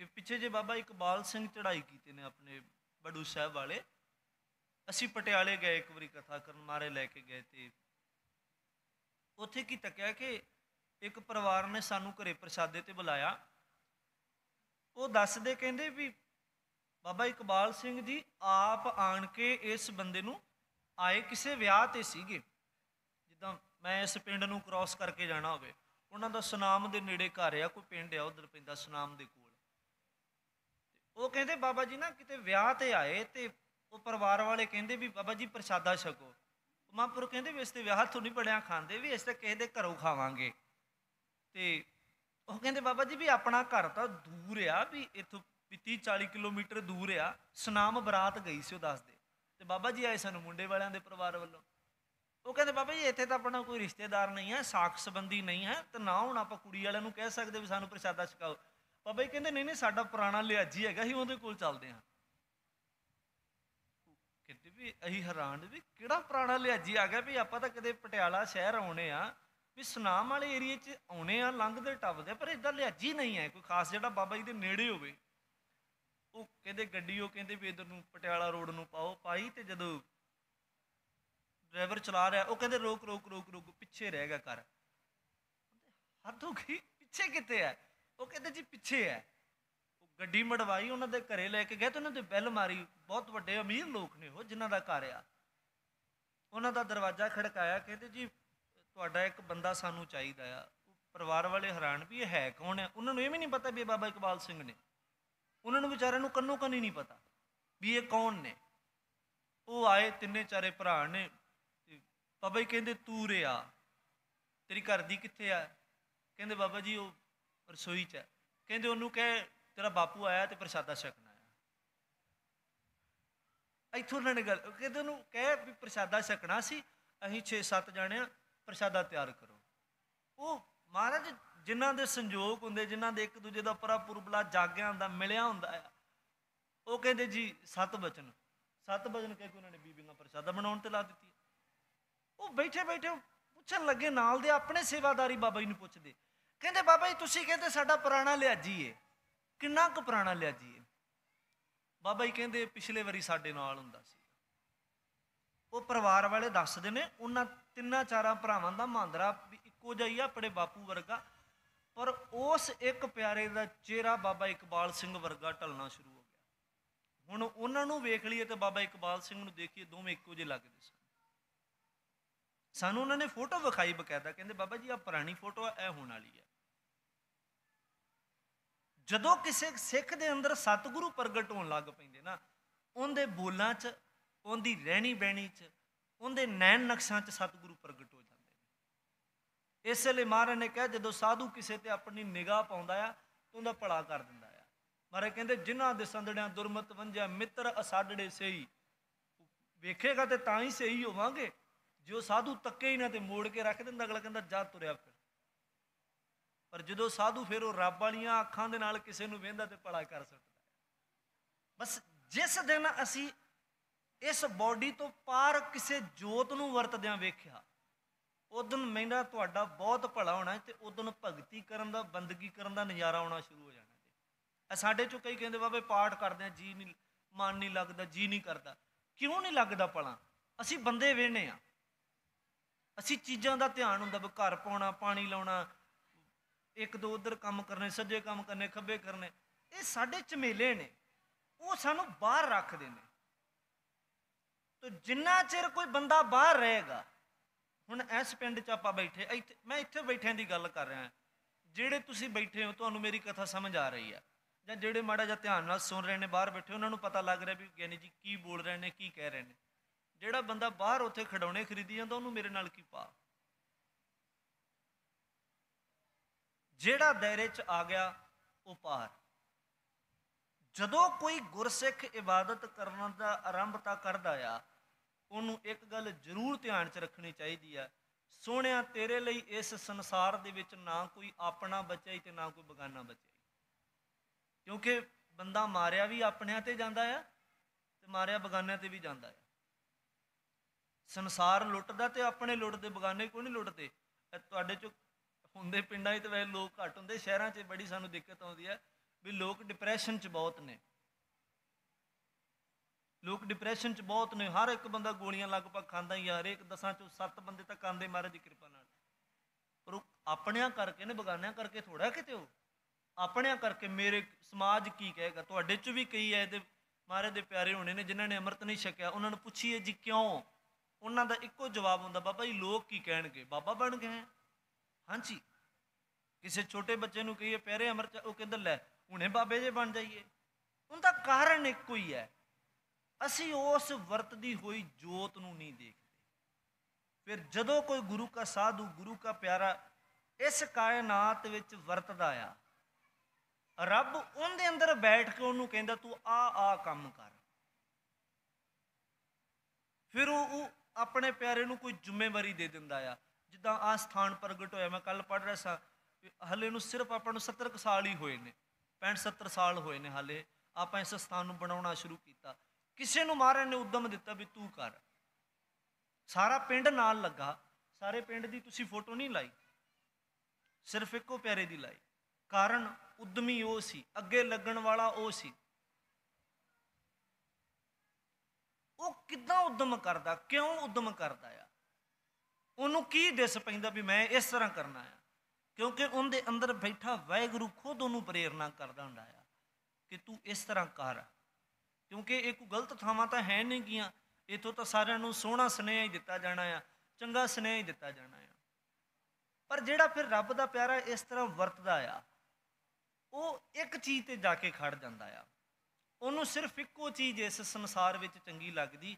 ਇਹ ਪਿੱਛੇ ਜੇ ਬਾਬਾ ਇਕਬਾਲ ਸਿੰਘ ਚੜਾਈ ਕੀਤੇ ਨੇ ਆਪਣੇ ਬੜੂ ਸਾਹਿਬ ਵਾਲੇ ਅਸੀਂ ਪਟਿਆਲੇ ਗਏ ਇੱਕ ਵਾਰੀ ਕਥਾ ਕਰਨ ਮਾਰੇ ਲੈ ਕੇ ਗਏ ਤੇ ਉੱਥੇ ਕੀ ਤੱਕਿਆ ਕਿ ਇੱਕ ਪਰਿਵਾਰ ਨੇ ਸਾਨੂੰ ਘਰੇ ਪ੍ਰਸ਼ਾਦੇ ਤੇ ਬੁਲਾਇਆ ਉਹ ਦੱਸਦੇ ਕਹਿੰਦੇ ਵੀ ਬਾਬਾ ਇਕਬਾਲ ਸਿੰਘ ਜੀ ਆਪ ਆਣ ਕੇ ਇਸ ਬੰਦੇ ਨੂੰ ਆਏ ਕਿਸੇ ਵਿਆਹ ਤੇ ਸੀਗੇ ਜਿੱਦਾਂ ਮੈਂ ਇਸ ਪਿੰਡ ਨੂੰ ਕ੍ਰਾਸ ਕਰਕੇ ਜਾਣਾ ਹੋਵੇ ਉਹਨਾਂ ਦਾ ਸੁਨਾਮ ਦੇ ਨੇੜੇ ਘਰ ਆ ਕੋਈ ਪਿੰਡ ਆ ਉਧਰ ਪੈਂਦਾ ਸੁਨਾਮ ਦੇ ਕੋਲ ਉਹ ਕਹਿੰਦੇ ਬਾਬਾ ਜੀ ਨਾ ਕਿਤੇ ਵਿਆਹ ਤੇ ਆਏ ਤੇ ਉਹ ਪਰਿਵਾਰ ਵਾਲੇ ਕਹਿੰਦੇ ਵੀ ਬਾਬਾ ਜੀ ਪ੍ਰਸ਼ਾਦਾ ਛਕੋ ਮਾਪੁਰ ਕਹਿੰਦੇ ਵੀ ਇਸ ਤੇ ਵਿਆਹ ਤੋਂ ਨਹੀਂ ਬੜਿਆ ਖਾਂਦੇ ਵੀ ਇਸ ਤੇ ਕਿਸੇ ਦੇ ਘਰੋਂ ਖਾਵਾਂਗੇ ਤੇ ਉਹ ਕਹਿੰਦੇ ਬਾਬਾ ਜੀ ਵੀ ਆਪਣਾ ਘਰ ਤਾਂ ਦੂਰ ਆ ਵੀ ਇੱਥੋਂ 30 40 ਕਿਲੋਮੀਟਰ ਦੂਰ ਆ ਸੁਨਾਮ ਬਰਾਤ ਗਈ ਸੀ ਉਹ ਦੱਸਦੇ ਤੇ ਬਾਬਾ ਜੀ ਆਏ ਸਾਨੂੰ ਮੁੰਡੇ ਵਾਲਿਆਂ ਦੇ ਪਰਿਵਾਰ ਵੱਲੋਂ ਉਹ ਕਹਿੰਦੇ ਬਾਬਾ ਜੀ ਇੱਥੇ ਤਾਂ ਆਪਣਾ ਕੋਈ ਰਿਸ਼ਤੇਦਾਰ ਨਹੀਂ ਹੈ ਸਾਖ ਸੰਬੰਧੀ ਨਹੀਂ ਹੈ ਤੇ ਨਾ ਹੁਣ ਆਪਾਂ ਕੁੜੀ ਵਾਲਿਆਂ ਨੂੰ ਕਹਿ ਸਕਦੇ ਵੀ ਸਾਨੂੰ ਪ੍ਰਸ਼ਾਦਾ ਛਕਾਓ ਬਾਬਾ ਜੀ ਕਹਿੰਦੇ ਨਹੀਂ ਨਹੀਂ ਸਾਡਾ ਪੁਰਾਣਾ ਲਿਆਜੀ ਹੈਗਾ ਹੀ ਉਹਦੇ ਕੋਲ ਚੱਲਦੇ ਹਾਂ ਵੀ ਅਹੀ ਹੈਰਾਨ ਵੀ ਕਿਹੜਾ ਪੁਰਾਣਾ ਲਿਆਜੀ ਆ ਗਿਆ ਵੀ ਆਪਾਂ ਤਾਂ ਕਦੇ ਪਟਿਆਲਾ ਸ਼ਹਿਰ ਆਉਣੇ ਆ ਵੀ ਸੁਨਾਮ ਵਾਲੇ ਏਰੀਏ 'ਚ ਆਉਣੇ ਆ ਲੰਘਦੇ ਟੱਪਦੇ ਪਰ ਇਦਾਂ ਲਿਆਜੀ ਨਹੀਂ ਹੈ ਕੋਈ ਖਾਸ ਜਿਹੜਾ ਬਾਬਾ ਜੀ ਦੇ ਨੇੜੇ ਹੋਵੇ ਉਹ ਕਹਿੰਦੇ ਗੱਡੀ ਉਹ ਕਹਿੰਦੇ ਵੀ ਇਧਰ ਨੂੰ ਪਟਿਆਲਾ ਰੋਡ ਨੂੰ ਪਾਓ ਪਾਈ ਤੇ ਜਦੋਂ ਡਰਾਈਵਰ ਚਲਾ ਰਿਹਾ ਉਹ ਕਹਿੰਦੇ ਰੋਕ ਰੋਕ ਰੋਕ ਰੋਕ ਪਿੱਛੇ ਰਹਿ ਗਿਆ ਕਰ ਹੱਥੋਂ ਕੀ ਪਿੱਛੇ ਕਿੱਥੇ ਹੈ ਉਹ ਕਹਿੰਦੇ ਜੀ ਪਿੱਛੇ ਹੈ ਗੱਡੀ ਮੜਵਾਈ ਉਹਨਾਂ ਦੇ ਘਰੇ ਲੈ ਕੇ ਗਏ ਤੇ ਉਹਨਾਂ ਦੇ ਬੈਲ ਮਾਰੀ ਬਹੁਤ ਵੱਡੇ ਅਮੀਰ ਲੋਕ ਨੇ ਉਹ ਜਿਨ੍ਹਾਂ ਦਾ ਘਰ ਆ ਉਹਨਾਂ ਦਾ ਦਰਵਾਜ਼ਾ ਖੜਕਾਇਆ ਕਹਿੰਦੇ ਜੀ ਤੁਹਾਡਾ ਇੱਕ ਬੰਦਾ ਸਾਨੂੰ ਚਾਹੀਦਾ ਆ ਪਰਿਵਾਰ ਵਾਲੇ ਹੈਰਾਨ ਵੀ ਹੈ ਕੌਣ ਹੈ ਉਹਨਾਂ ਨੂੰ ਇਹ ਵੀ ਨਹੀਂ ਪਤਾ ਵੀ ਬਾਬਾ ਇਕਬਾਲ ਸਿੰਘ ਨੇ ਉਹਨਾਂ ਨੂੰ ਵਿਚਾਰਿਆਂ ਨੂੰ ਕੰਨੋ ਕੰਨੀ ਨਹੀਂ ਪਤਾ ਵੀ ਇਹ ਕੌਣ ਨੇ ਉਹ ਆਏ ਤਿੰਨੇ ਚਾਰੇ ਭਰਾ ਨੇ ਬਾਬਾ ਜੀ ਕਹਿੰਦੇ ਤੂੰ ਰਿਆ ਤੇਰੀ ਘਰ ਦੀ ਕਿੱਥੇ ਆ ਕਹਿੰਦੇ ਬਾਬਾ ਜੀ ਉਹ ਰਸੋਈ 'ਚ ਹੈ ਕਹਿੰਦੇ ਉਹਨੂੰ ਕਹੇ ਤੇਰਾ ਬਾਪੂ ਆਇਆ ਤੇ ਪ੍ਰਸ਼ਾਦਾ ਛਕਣਾ ਆ ਇੱਥੋਂ ਉਹਨਾਂ ਨੇ ਗੱਲ ਕਿਤੇ ਨੂੰ ਕਹਿ ਵੀ ਪ੍ਰਸ਼ਾਦਾ ਛਕਣਾ ਸੀ ਅਸੀਂ 6-7 ਜਾਣਿਆ ਪ੍ਰਸ਼ਾਦਾ ਤਿਆਰ ਕਰੋ ਉਹ ਮਹਾਰਾਜ ਜਿਨ੍ਹਾਂ ਦੇ ਸੰਜੋਗ ਹੁੰਦੇ ਜਿਨ੍ਹਾਂ ਦੇ ਇੱਕ ਦੂਜੇ ਦਾ ਪਰਾ ਪੁਰਬਲਾ ਜਾਗਿਆ ਹੁੰਦਾ ਮਿਲਿਆ ਹੁੰਦਾ ਆ ਉਹ ਕਹਿੰਦੇ ਜੀ ਸਤ ਬਚਨ ਸਤ ਬਚਨ ਕਹਿ ਕੇ ਉਹਨਾਂ ਨੇ ਬੀਬੀਆਂ ਪ੍ਰਸ਼ਾਦਾ ਬਣਾਉਣ ਤੇ ਲਾ ਦਿੱਤੀ ਉਹ ਬੈਠੇ ਬੈਠੇ ਪੁੱਛਣ ਲੱਗੇ ਨਾਲ ਦੇ ਆਪਣੇ ਸੇਵਾਦਾਰੀ ਬਾਬਾ ਜੀ ਨੂੰ ਪੁੱਛਦੇ ਕਹਿੰਦੇ ਬਾਬਾ ਜੀ ਤੁਸੀਂ ਕਹਿੰਦੇ ਸਾਡਾ ਪੁਰਾਣਾ ਲਿਆਜੀ ਏ ਕਿੰਨਾ ਕੁ ਪੁਰਾਣਾ ਲਿਆ ਜੀ ਬਾਬਾ ਜੀ ਕਹਿੰਦੇ ਪਿਛਲੇ ਵਾਰੀ ਸਾਡੇ ਨਾਲ ਹੁੰਦਾ ਸੀ ਉਹ ਪਰਿਵਾਰ ਵਾਲੇ ਦੱਸਦੇ ਨੇ ਉਹਨਾਂ ਤਿੰਨਾਂ ਚਾਰਾਂ ਭਰਾਵਾਂ ਦਾ ਮਾਂਦਰਾ ਇੱਕੋ ਜਿਹਾ ਹੀ ਆਪਣੇ ਬਾਪੂ ਵਰਗਾ ਪਰ ਉਸ ਇੱਕ ਪਿਆਰੇ ਦਾ ਚਿਹਰਾ ਬਾਬਾ ਇਕਬਾਲ ਸਿੰਘ ਵਰਗਾ ਢਲਣਾ ਸ਼ੁਰੂ ਹੋ ਗਿਆ ਹੁਣ ਉਹਨਾਂ ਨੂੰ ਵੇਖ ਲਈਏ ਤੇ ਬਾਬਾ ਇਕਬਾਲ ਸਿੰਘ ਨੂੰ ਦੇਖੀਏ ਦੋਵੇਂ ਇੱਕੋ ਜਿਹੇ ਲੱਗਦੇ ਸਨ ਸਾਨੂੰ ਉਹਨਾਂ ਨੇ ਫੋਟੋ ਵਿਖਾਈ ਬਕਾਇਦਾ ਕਹਿੰਦੇ ਬਾਬਾ ਜੀ ਆ ਪੁਰਾਣੀ ਫੋਟੋ ਐ ਹੁਣ ਵਾਲੀ ਆ ਜਦੋਂ ਕਿਸੇ ਸਿੱਖ ਦੇ ਅੰਦਰ ਸਤਿਗੁਰੂ ਪ੍ਰਗਟ ਹੋਣ ਲੱਗ ਪੈਂਦੇ ਨਾ ਉਹਦੇ ਬੋਲਾਂ 'ਚ ਉਹਦੀ ਰਹਿਣੀ ਬਹਿਣੀ 'ਚ ਉਹਦੇ ਨੈਣ ਨਕਸ਼ਾਂ 'ਚ ਸਤਿਗੁਰੂ ਪ੍ਰਗਟ ਹੋ ਜਾਂਦੇ ਨੇ ਇਸ ਲਈ ਮਹਾਰਾਜ ਨੇ ਕਿਹਾ ਜਦੋਂ ਸਾਧੂ ਕਿਸੇ ਤੇ ਆਪਣੀ ਨਿਗਾਹ ਪਾਉਂਦਾ ਆ ਉਹਦਾ ਭਲਾ ਕਰ ਦਿੰਦਾ ਆ ਮਹਾਰਾਜ ਕਹਿੰਦੇ ਜਿਨ੍ਹਾਂ ਦੇ ਸੰਦੜਿਆਂ ਦੁਰਮਤ ਵੰਜਿਆ ਮਿੱਤਰ ਅਸਾਡੜੇ ਸਹੀ ਵੇਖੇਗਾ ਤੇ ਤਾਂ ਹੀ ਸਹੀ ਹੋਵਾਂਗੇ ਜੋ ਸਾਧੂ ਤੱਕੇ ਹੀ ਨਾ ਤੇ ਮੋੜ ਕੇ ਰੱਖ ਦਿੰਦਾ ਅਗਲਾ ਕਹਿੰਦਾ ਜਾ ਤੁਰਿਆ ਪਰ ਜਦੋਂ ਸਾਧੂ ਫਿਰ ਉਹ ਰੱਬ ਵਾਲੀਆਂ ਅੱਖਾਂ ਦੇ ਨਾਲ ਕਿਸੇ ਨੂੰ ਵੇਂਦਾ ਤੇ ਪੜਾ ਕਰ ਸਕਦਾ ਬਸ ਜਿਸ ਦਿਨ ਅਸੀਂ ਇਸ ਬਾਡੀ ਤੋਂ ਪਾਰ ਕਿਸੇ ਜੋਤ ਨੂੰ ਵਰਤਦਿਆਂ ਵੇਖਿਆ ਦਿਨ ਮੈਨਾਂ ਤੁਹਾਡਾ ਬਹੁਤ ਭਲਾ ਹੋਣਾ ਤੇ ਦਿਨ ਭਗਤੀ ਕਰਨ ਦਾ ਬੰਦਗੀ ਕਰਨ ਦਾ ਨਜ਼ਾਰਾ ਆਉਣਾ ਸ਼ੁਰੂ ਹੋ ਜਾਣਾ ਜੀ ਸਾਡੇ ਚੋਂ ਕਈ ਕਹਿੰਦੇ ਬਾਬੇ ਪਾਠ ਕਰਦੇ ਆ ਜੀ ਨਹੀਂ ਮਨ ਨਹੀਂ ਲੱਗਦਾ ਜੀ ਨਹੀਂ ਕਰਦਾ ਕਿਉਂ ਨਹੀਂ ਲੱਗਦਾ ਭਲਾ ਅਸੀਂ ਬੰਦੇ ਵੇਣੇ ਆ ਅਸੀਂ ਚੀਜ਼ਾਂ ਦਾ ਧਿਆਨ ਹੁੰਦਾ ਵੀ ਘਰ ਪਾਉਣਾ ਪਾਣੀ ਲਾਉਣਾ ਇੱਕ ਦੋ ਉਧਰ ਕੰਮ ਕਰਨੇ ਸੱਜੇ ਕੰਮ ਕਰਨੇ ਖੱਬੇ ਕਰਨੇ ਇਹ ਸਾਡੇ ਝਮੇਲੇ ਨੇ ਉਹ ਸਾਨੂੰ ਬਾਹਰ ਰੱਖਦੇ ਨੇ ਤੋ ਜਿੰਨਾ ਚਿਰ ਕੋਈ ਬੰਦਾ ਬਾਹਰ ਰਹੇਗਾ ਹੁਣ ਇਸ ਪਿੰਡ 'ਚ ਆਪਾਂ ਬੈਠੇ ਇੱਥੇ ਮੈਂ ਇੱਥੇ ਬੈਠਿਆਂ ਦੀ ਗੱਲ ਕਰ ਰਿਹਾ ਜਿਹੜੇ ਤੁਸੀਂ ਬੈਠੇ ਹੋ ਤੁਹਾਨੂੰ ਮੇਰੀ ਕਥਾ ਸਮਝ ਆ ਰਹੀ ਆ ਜਾਂ ਜਿਹੜੇ ਮਾੜਾ ਜਿਹਾ ਧਿਆਨ ਨਾਲ ਸੁਣ ਰਹੇ ਨੇ ਬਾਹਰ ਬੈਠੇ ਉਹਨਾਂ ਨੂੰ ਪਤਾ ਲੱਗ ਰਿਹਾ ਵੀ ਗਿਆਨੀ ਜੀ ਕੀ ਬੋਲ ਰਹੇ ਨੇ ਕੀ ਕਹਿ ਰਹੇ ਨੇ ਜਿਹੜਾ ਬੰਦਾ ਬਾਹਰ ਉੱਥੇ ਖਡਾਉਣੇ ਖਰੀਦੀ ਜਾਂਦਾ ਉਹਨੂੰ ਮੇਰੇ ਨਾਲ ਕੀ ਪਾ ਜਿਹੜਾ ਦਾਇਰੇ 'ਚ ਆ ਗਿਆ ਉਹ ਪਾਰ ਜਦੋਂ ਕੋਈ ਗੁਰਸਿੱਖ ਇਬਾਦਤ ਕਰਨ ਦਾ ਆਰੰਭ ਤਾਂ ਕਰਦਾ ਆ ਉਹਨੂੰ ਇੱਕ ਗੱਲ ਜ਼ਰੂਰ ਧਿਆਨ 'ਚ ਰੱਖਣੀ ਚਾਹੀਦੀ ਆ ਸੋਹਣਿਆ ਤੇਰੇ ਲਈ ਇਸ ਸੰਸਾਰ ਦੇ ਵਿੱਚ ਨਾ ਕੋਈ ਆਪਣਾ ਬੱਚਾ ਹੀ ਤੇ ਨਾ ਕੋਈ ਬਗਾਨਾ ਬੱਚਾ ਕਿਉਂਕਿ ਬੰਦਾ ਮਾਰਿਆ ਵੀ ਆਪਣਿਆਂ ਤੇ ਜਾਂਦਾ ਆ ਤੇ ਮਾਰਿਆ ਬਗਾਨਿਆਂ ਤੇ ਵੀ ਜਾਂਦਾ ਆ ਸੰਸਾਰ ਲੁੱਟਦਾ ਤੇ ਆਪਣੇ ਲੁੱਟਦੇ ਬਗਾਨੇ ਕੋਈ ਨਹੀਂ ਲੁੱਟਦੇ ਤੁਹਾਡੇ ਚੋਂ ਹੁੰਦੇ ਪਿੰਡਾਂ 'ਚ ਵੈਸੇ ਲੋਕ ਘੱਟ ਹੁੰਦੇ ਸ਼ਹਿਰਾਂ 'ਚ ਬੜੀ ਸਾਨੂੰ ਦਿੱਕਤ ਆਉਂਦੀ ਹੈ ਵੀ ਲੋਕ ਡਿਪਰੈਸ਼ਨ 'ਚ ਬਹੁਤ ਨੇ ਲੋਕ ਡਿਪਰੈਸ਼ਨ 'ਚ ਬਹੁਤ ਨੇ ਹਰ ਇੱਕ ਬੰਦਾ ਗੋਲੀਆਂ ਲਗਭਗ ਖਾਂਦਾ ਹੀ ਆ ਇੱਕ ਦਸਾਂ 'ਚੋਂ ਸੱਤ ਬੰਦੇ ਤਾਂ ਕਾਂਦੇ ਮਹਾਰਾਜ ਦੀ ਕਿਰਪਾ ਨਾਲ ਪਰ ਉਹ ਆਪਣਿਆਂ ਕਰਕੇ ਨੇ ਬਗਾਨਿਆਂ ਕਰਕੇ ਥੋੜਾ ਕਿਤੇ ਉਹ ਆਪਣਿਆਂ ਕਰਕੇ ਮੇਰੇ ਸਮਾਜ ਕੀ ਕਹੇਗਾ ਤੁਹਾਡੇ 'ਚ ਵੀ ਕਈ ਐ ਤੇ ਮਹਾਰਾਜ ਦੇ ਪਿਆਰੇ ਹੋਣੇ ਨੇ ਜਿਨ੍ਹਾਂ ਨੇ ਅੰਮ੍ਰਿਤ ਨਹੀਂ ਛਕਿਆ ਉਹਨਾਂ ਨੂੰ ਪੁੱਛੀਏ ਜੀ ਕਿਉਂ ਉਹਨਾਂ ਦਾ ਇੱਕੋ ਜਵਾਬ ਹੁੰਦਾ ਬਾਬਾ ਜੀ ਲੋਕ ਕੀ ਕਹਿਣਗੇ ਬਾਬਾ ਬਣ ਗਏ ਹਾਂਜੀ ਕਿਸੇ ਛੋਟੇ ਬੱਚੇ ਨੂੰ ਕਹੀਏ ਪਹਿਰੇ ਅਮਰ ਉਹ ਕਹਿੰਦਾ ਲੈ ਹੁਣੇ ਬਾਬੇ ਜੇ ਬਣ ਜਾਈਏ ਉਹਦਾ ਕਾਰਨ ਇੱਕੋ ਹੀ ਹੈ ਅਸੀਂ ਉਸ ਵਰਤਦੀ ਹੋਈ ਜੋਤ ਨੂੰ ਨਹੀਂ ਦੇਖਦੇ ਫਿਰ ਜਦੋਂ ਕੋਈ ਗੁਰੂ ਦਾ ਸਾਧੂ ਗੁਰੂ ਦਾ ਪਿਆਰਾ ਇਸ ਕਾਇਨਾਤ ਵਿੱਚ ਵਰਤਦਾ ਆ ਰੱਬ ਉਹਦੇ ਅੰਦਰ ਬੈਠ ਕੇ ਉਹਨੂੰ ਕਹਿੰਦਾ ਤੂੰ ਆ ਆ ਕੰਮ ਕਰ ਫਿਰ ਉਹ ਆਪਣੇ ਪਿਆਰੇ ਨੂੰ ਕੋਈ ਜ਼ਿੰਮੇਵਾਰੀ ਦੇ ਦਿੰਦਾ ਆ ਜਿੱਦਾਂ ਆ ਸਥਾਨ ਪ੍ਰਗਟ ਹੋਇਆ ਮੈਂ ਕੱਲ ਪੜ ਰਿਹਾ ਸਾਂ ਹਲੇ ਨੂੰ ਸਿਰਫ ਆਪਾਂ ਨੂੰ 70 ਸਾਲ ਹੀ ਹੋਏ ਨੇ 65 70 ਸਾਲ ਹੋਏ ਨੇ ਹਲੇ ਆਪਾਂ ਇਸ ਸਥਾਨ ਨੂੰ ਬਣਾਉਣਾ ਸ਼ੁਰੂ ਕੀਤਾ ਕਿਸੇ ਨੂੰ ਮਾਰਿਆ ਨੇ ਉਦਮ ਦਿੱਤਾ ਵੀ ਤੂੰ ਕਰ ਸਾਰਾ ਪਿੰਡ ਨਾਲ ਲੱਗਾ ਸਾਰੇ ਪਿੰਡ ਦੀ ਤੁਸੀਂ ਫੋਟੋ ਨਹੀਂ ਲਾਈ ਸਿਰਫ ਇੱਕੋ ਪਿਆਰੇ ਦੀ ਲਾਈ ਕਾਰਨ ਉਦਮੀ ਉਹ ਸੀ ਅੱਗੇ ਲੱਗਣ ਵਾਲਾ ਉਹ ਸੀ ਉਹ ਕਿਦਾਂ ਉਦਮ ਕਰਦਾ ਕਿਉਂ ਉਦਮ ਕਰਦਾ ਉਹਨੂੰ ਕੀ ਦਿਸ ਪੈਂਦਾ ਵੀ ਮੈਂ ਇਸ ਤਰ੍ਹਾਂ ਕਰਨਾ ਹੈ ਕਿਉਂਕਿ ਉਹਦੇ ਅੰਦਰ ਬੈਠਾ ਵਾਹਿਗੁਰੂ ਖੁਦ ਉਹਨੂੰ ਪ੍ਰੇਰਣਾ ਕਰਦਾ ਹੁੰਦਾ ਆ ਕਿ ਤੂੰ ਇਸ ਤਰ੍ਹਾਂ ਕਰ ਕਿਉਂਕਿ ਇਹ ਕੋਈ ਗਲਤ ਥਾਵਾਂ ਤਾਂ ਹੈ ਨਹੀਂ ਗਿਆ ਇਥੋਂ ਤਾਂ ਸਾਰਿਆਂ ਨੂੰ ਸੋਹਣਾ ਸਨੇਹ ਹੀ ਦਿੱਤਾ ਜਾਣਾ ਆ ਚੰਗਾ ਸਨੇਹ ਹੀ ਦਿੱਤਾ ਜਾਣਾ ਆ ਪਰ ਜਿਹੜਾ ਫਿਰ ਰੱਬ ਦਾ ਪਿਆਰਾ ਇਸ ਤਰ੍ਹਾਂ ਵਰਤਦਾ ਆ ਉਹ ਇੱਕ ਚੀਜ਼ ਤੇ ਜਾ ਕੇ ਖੜ ਜਾਂਦਾ ਆ ਉਹਨੂੰ ਸਿਰਫ ਇੱਕੋ ਚੀਜ਼ ਇਸ ਸੰਸਾਰ ਵਿੱਚ ਚੰਗੀ ਲੱਗਦੀ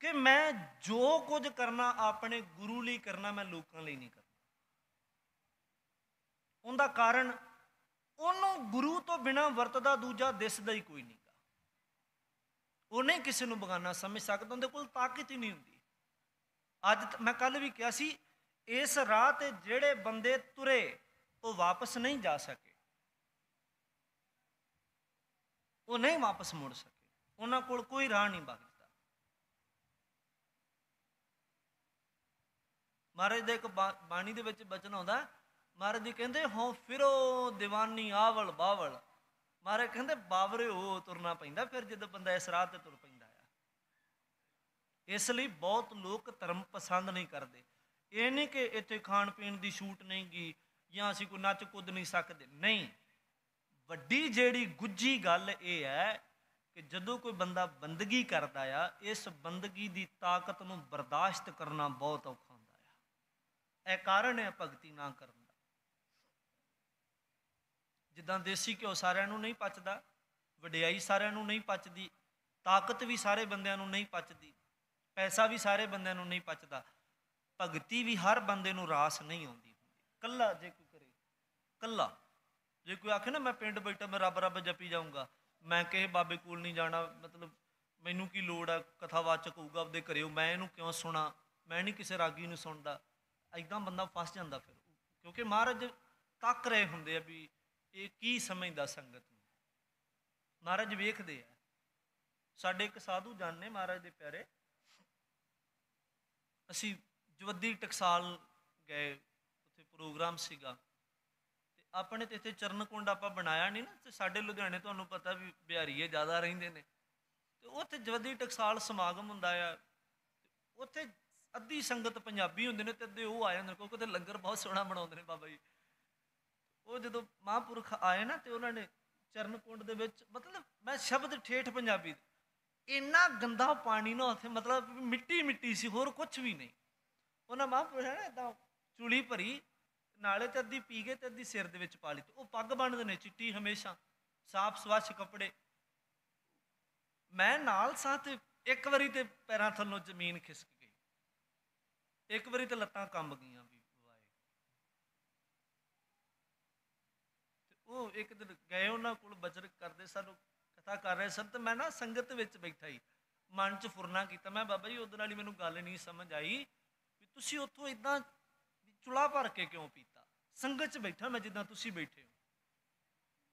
ਕਿ ਮੈਂ ਜੋ ਕੁਝ ਕਰਨਾ ਆਪਣੇ ਗੁਰੂ ਲਈ ਕਰਨਾ ਮੈਂ ਲੋਕਾਂ ਲਈ ਨਹੀਂ ਕਰਨਾ ਉਹਦਾ ਕਾਰਨ ਉਹਨੂੰ ਗੁਰੂ ਤੋਂ ਬਿਨਾ ਵਰਤਦਾ ਦੂਜਾ ਦਿਸਦਾ ਹੀ ਕੋਈ ਨਹੀਂ ਉਹਨੇ ਕਿਸੇ ਨੂੰ ਬਗਾਨਾ ਸਮਝ ਸਕਦਾ ਉਹਦੇ ਕੋਲ ਤਾਕਤ ਹੀ ਨਹੀਂ ਹੁੰਦੀ ਅੱਜ ਮੈਂ ਕੱਲ ਵੀ ਕਿਹਾ ਸੀ ਇਸ ਰਾਹ ਤੇ ਜਿਹੜੇ ਬੰਦੇ ਤੁਰੇ ਉਹ ਵਾਪਸ ਨਹੀਂ ਜਾ ਸਕੇ ਉਹ ਨਹੀਂ ਵਾਪਸ ਮੁੜ ਸਕੇ ਉਹਨਾਂ ਕੋਲ ਕੋਈ ਰਾਹ ਨਹੀਂ ਬਾਕੀ ਮਹਾਰਾਜ ਦੇ ਇੱਕ ਬਾਣੀ ਦੇ ਵਿੱਚ ਬਚਨ ਆਉਂਦਾ ਮਹਾਰਾਜ ਜੀ ਕਹਿੰਦੇ ਹੋ ਫਿਰੋ دیਵਾਨੀ ਆਵਲ ਬਾਵਲ ਮਹਾਰਾਜ ਕਹਿੰਦੇ ਬਾਵਰੇ ਹੋ ਤੁਰਨਾ ਪੈਂਦਾ ਫਿਰ ਜਦੋਂ ਬੰਦਾ ਇਸ ਰਾਹ ਤੇ ਤੁਰ ਪੈਂਦਾ ਆ ਇਸ ਲਈ ਬਹੁਤ ਲੋਕ ਧਰਮ ਪਸੰਦ ਨਹੀਂ ਕਰਦੇ ਇਹ ਨਹੀਂ ਕਿ ਇੱਥੇ ਖਾਣ ਪੀਣ ਦੀ ਛੂਟ ਗਈ ਜਾਂ ਅਸੀਂ ਕੋਈ ਨੱਚ ਕੁੱਦ ਨਹੀਂ ਸਕਦੇ ਨਹੀਂ ਵੱਡੀ ਜਿਹੜੀ ਗੁੱਜੀ ਗੱਲ ਇਹ ਹੈ ਕਿ ਜਦੋਂ ਕੋਈ ਬੰਦਾ ਬੰਦਗੀ ਕਰਦਾ ਆ ਇਸ ਬੰਦਗੀ ਦੀ ਤਾਕਤ ਨੂੰ ਬਰਦਾਸ਼ਤ ਕਰਨਾ ਬਹੁਤ ਔਖਾ ਇਹ ਕਾਰਨ ਹੈ ਭਗਤੀ ਨਾ ਕਰਨ ਦਾ ਜਿੱਦਾਂ ਦੇਸੀ ਘਿਓ ਸਾਰਿਆਂ ਨੂੰ ਨਹੀਂ ਪਚਦਾ ਵਡਿਆਈ ਸਾਰਿਆਂ ਨੂੰ ਨਹੀਂ ਪਚਦੀ ਤਾਕਤ ਵੀ ਸਾਰੇ ਬੰਦਿਆਂ ਨੂੰ ਨਹੀਂ ਪਚਦੀ ਪੈਸਾ ਵੀ ਸਾਰੇ ਬੰਦਿਆਂ ਨੂੰ ਨਹੀਂ ਪਚਦਾ ਭਗਤੀ ਵੀ ਹਰ ਬੰਦੇ ਨੂੰ ਰਾਸ ਨਹੀਂ ਆਉਂਦੀ ਕੱਲਾ ਜੇ ਕੋਈ ਕਰੇ ਕੱਲਾ ਜੇ ਕੋਈ ਆਖੇ ਨਾ ਮੈਂ ਪਿੰਡ ਬੈਠਾ ਮੈਂ ਰੱਬ ਰੱਬ ਜਪੀ ਜਾਊਂਗਾ ਮੈਂ ਕਿਸੇ ਬਾਬੇ ਕੋਲ ਨਹੀਂ ਜਾਣਾ ਮਤਲਬ ਮੈਨੂੰ ਕੀ ਲੋੜ ਆ ਕਥਾਵਾਚਕ ਹੋਊਗਾ ਆਪਦੇ ਘਰੇ ਮੈਂ ਇਹਨੂੰ ਕਿਉਂ ਸੁਣਾ ਮੈਂ ਨਹੀਂ ਕਿਸੇ ਰਾਗੀ ਨੂੰ ਸੁਣਦਾ ਇਦਾਂ ਬੰਦਾ ਫਸ ਜਾਂਦਾ ਫਿਰ ਕਿਉਂਕਿ ਮਹਾਰਾਜ ਤੱਕ ਰਹੇ ਹੁੰਦੇ ਆ ਵੀ ਇਹ ਕੀ ਸਮਝਦਾ ਸੰਗਤ ਨੂੰ ਮਹਾਰਾਜ ਵੇਖਦੇ ਆ ਸਾਡੇ ਇੱਕ ਸਾਧੂ ਜਨ ਨੇ ਮਹਾਰਾਜ ਦੇ ਪਿਆਰੇ ਅਸੀਂ ਜਵੱਦੀ ਟਕਸਾਲ ਗਏ ਉੱਥੇ ਪ੍ਰੋਗਰਾਮ ਸੀਗਾ ਤੇ ਆਪਣੇ ਤੇ ਇੱਥੇ ਚਰਨਕੁੰਡ ਆਪਾਂ ਬਣਾਇਆ ਨਹੀਂ ਨਾ ਤੇ ਸਾਡੇ ਲੁਧਿਆਣੇ ਤੁਹਾਨੂੰ ਪਤਾ ਵੀ ਬਿਹਾਰੀਏ ਜ਼ਿਆਦਾ ਰਹਿੰਦੇ ਨੇ ਤੇ ਉੱਥੇ ਜਵੱਦੀ ਟਕਸਾਲ ਸਮਾਗਮ ਹੁੰਦਾ ਆ ਉੱਥੇ ਅੱਧੀ ਸੰਗਤ ਪੰਜਾਬੀ ਹੁੰਦੇ ਨੇ ਤੇ ਅੱਧੇ ਉਹ ਆਏ ਜਾਂਦੇ ਨੇ ਕਿਉਂਕਿ ਉੱਥੇ ਲੰਗਰ ਬਹੁਤ ਸੋਹਣਾ ਬਣਾਉਂਦੇ ਨੇ ਬਾਬਾ ਜੀ ਉਹ ਜਦੋਂ ਮਹਾਂਪੁਰਖ ਆਏ ਨਾ ਤੇ ਉਹਨਾਂ ਨੇ ਚਰਨ ਕੁੰਡ ਦੇ ਵਿੱਚ ਮਤਲਬ ਮੈਂ ਸ਼ਬਦ ਠੇਠ ਪੰਜਾਬੀ ਇੰਨਾ ਗੰਦਾ ਪਾਣੀ ਨਾ ਉੱਥੇ ਮਤਲਬ ਮਿੱਟੀ ਮਿੱਟੀ ਸੀ ਹੋਰ ਕੁਝ ਵੀ ਨਹੀਂ ਉਹਨਾਂ ਮਹਾਂਪੁਰਖ ਨੇ ਇਦਾਂ ਚੁਲੀ ਭਰੀ ਨਾਲੇ ਤੇ ਅੱਧੀ ਪੀ ਗਏ ਤੇ ਅੱਧੀ ਸਿਰ ਦੇ ਵਿੱਚ ਪਾ ਲਈ ਉਹ ਪੱਗ ਬੰਨਦੇ ਨੇ ਚਿੱਟੀ ਹਮੇਸ਼ਾ ਸਾਫ ਸਵੱਛ ਕੱਪੜੇ ਮੈਂ ਨਾਲ ਸਾਥ ਇੱਕ ਵਾਰੀ ਤੇ ਪੈਰਾਂ ਥੱਲੋਂ ਜ਼ਮੀਨ ਖਿਸਕ ਇੱਕ ਵਾਰੀ ਤੇ ਲੱਤਾਂ ਕੰਬ ਗਈਆਂ ਵੀ ਵਾਏ ਤੇ ਉਹ ਇੱਕ ਦਿਨ ਗਏ ਉਹਨਾਂ ਕੋਲ ਬਜਰ ਕਰਦੇ ਸਨ ਕਥਾ ਕਰ ਰਹੇ ਸਨ ਤੇ ਮੈਂ ਨਾ ਸੰਗਤ ਵਿੱਚ ਬੈਠਾ ਹੀ ਮਨ 'ਚ ਫੁਰਨਾ ਕੀਤਾ ਮੈਂ ਬਾਬਾ ਜੀ ਉਹਦੇ ਨਾਲ ਹੀ ਮੈਨੂੰ ਗੱਲ ਨਹੀਂ ਸਮਝ ਆਈ ਵੀ ਤੁਸੀਂ ਉੱਥੋਂ ਇਦਾਂ ਚੁਲਾ ਭਰ ਕੇ ਕਿਉਂ ਪੀਤਾ ਸੰਗਤ 'ਚ ਬੈਠਾ ਮੈਂ ਜਿੱਦਾਂ ਤੁਸੀਂ ਬੈਠੇ ਹੋ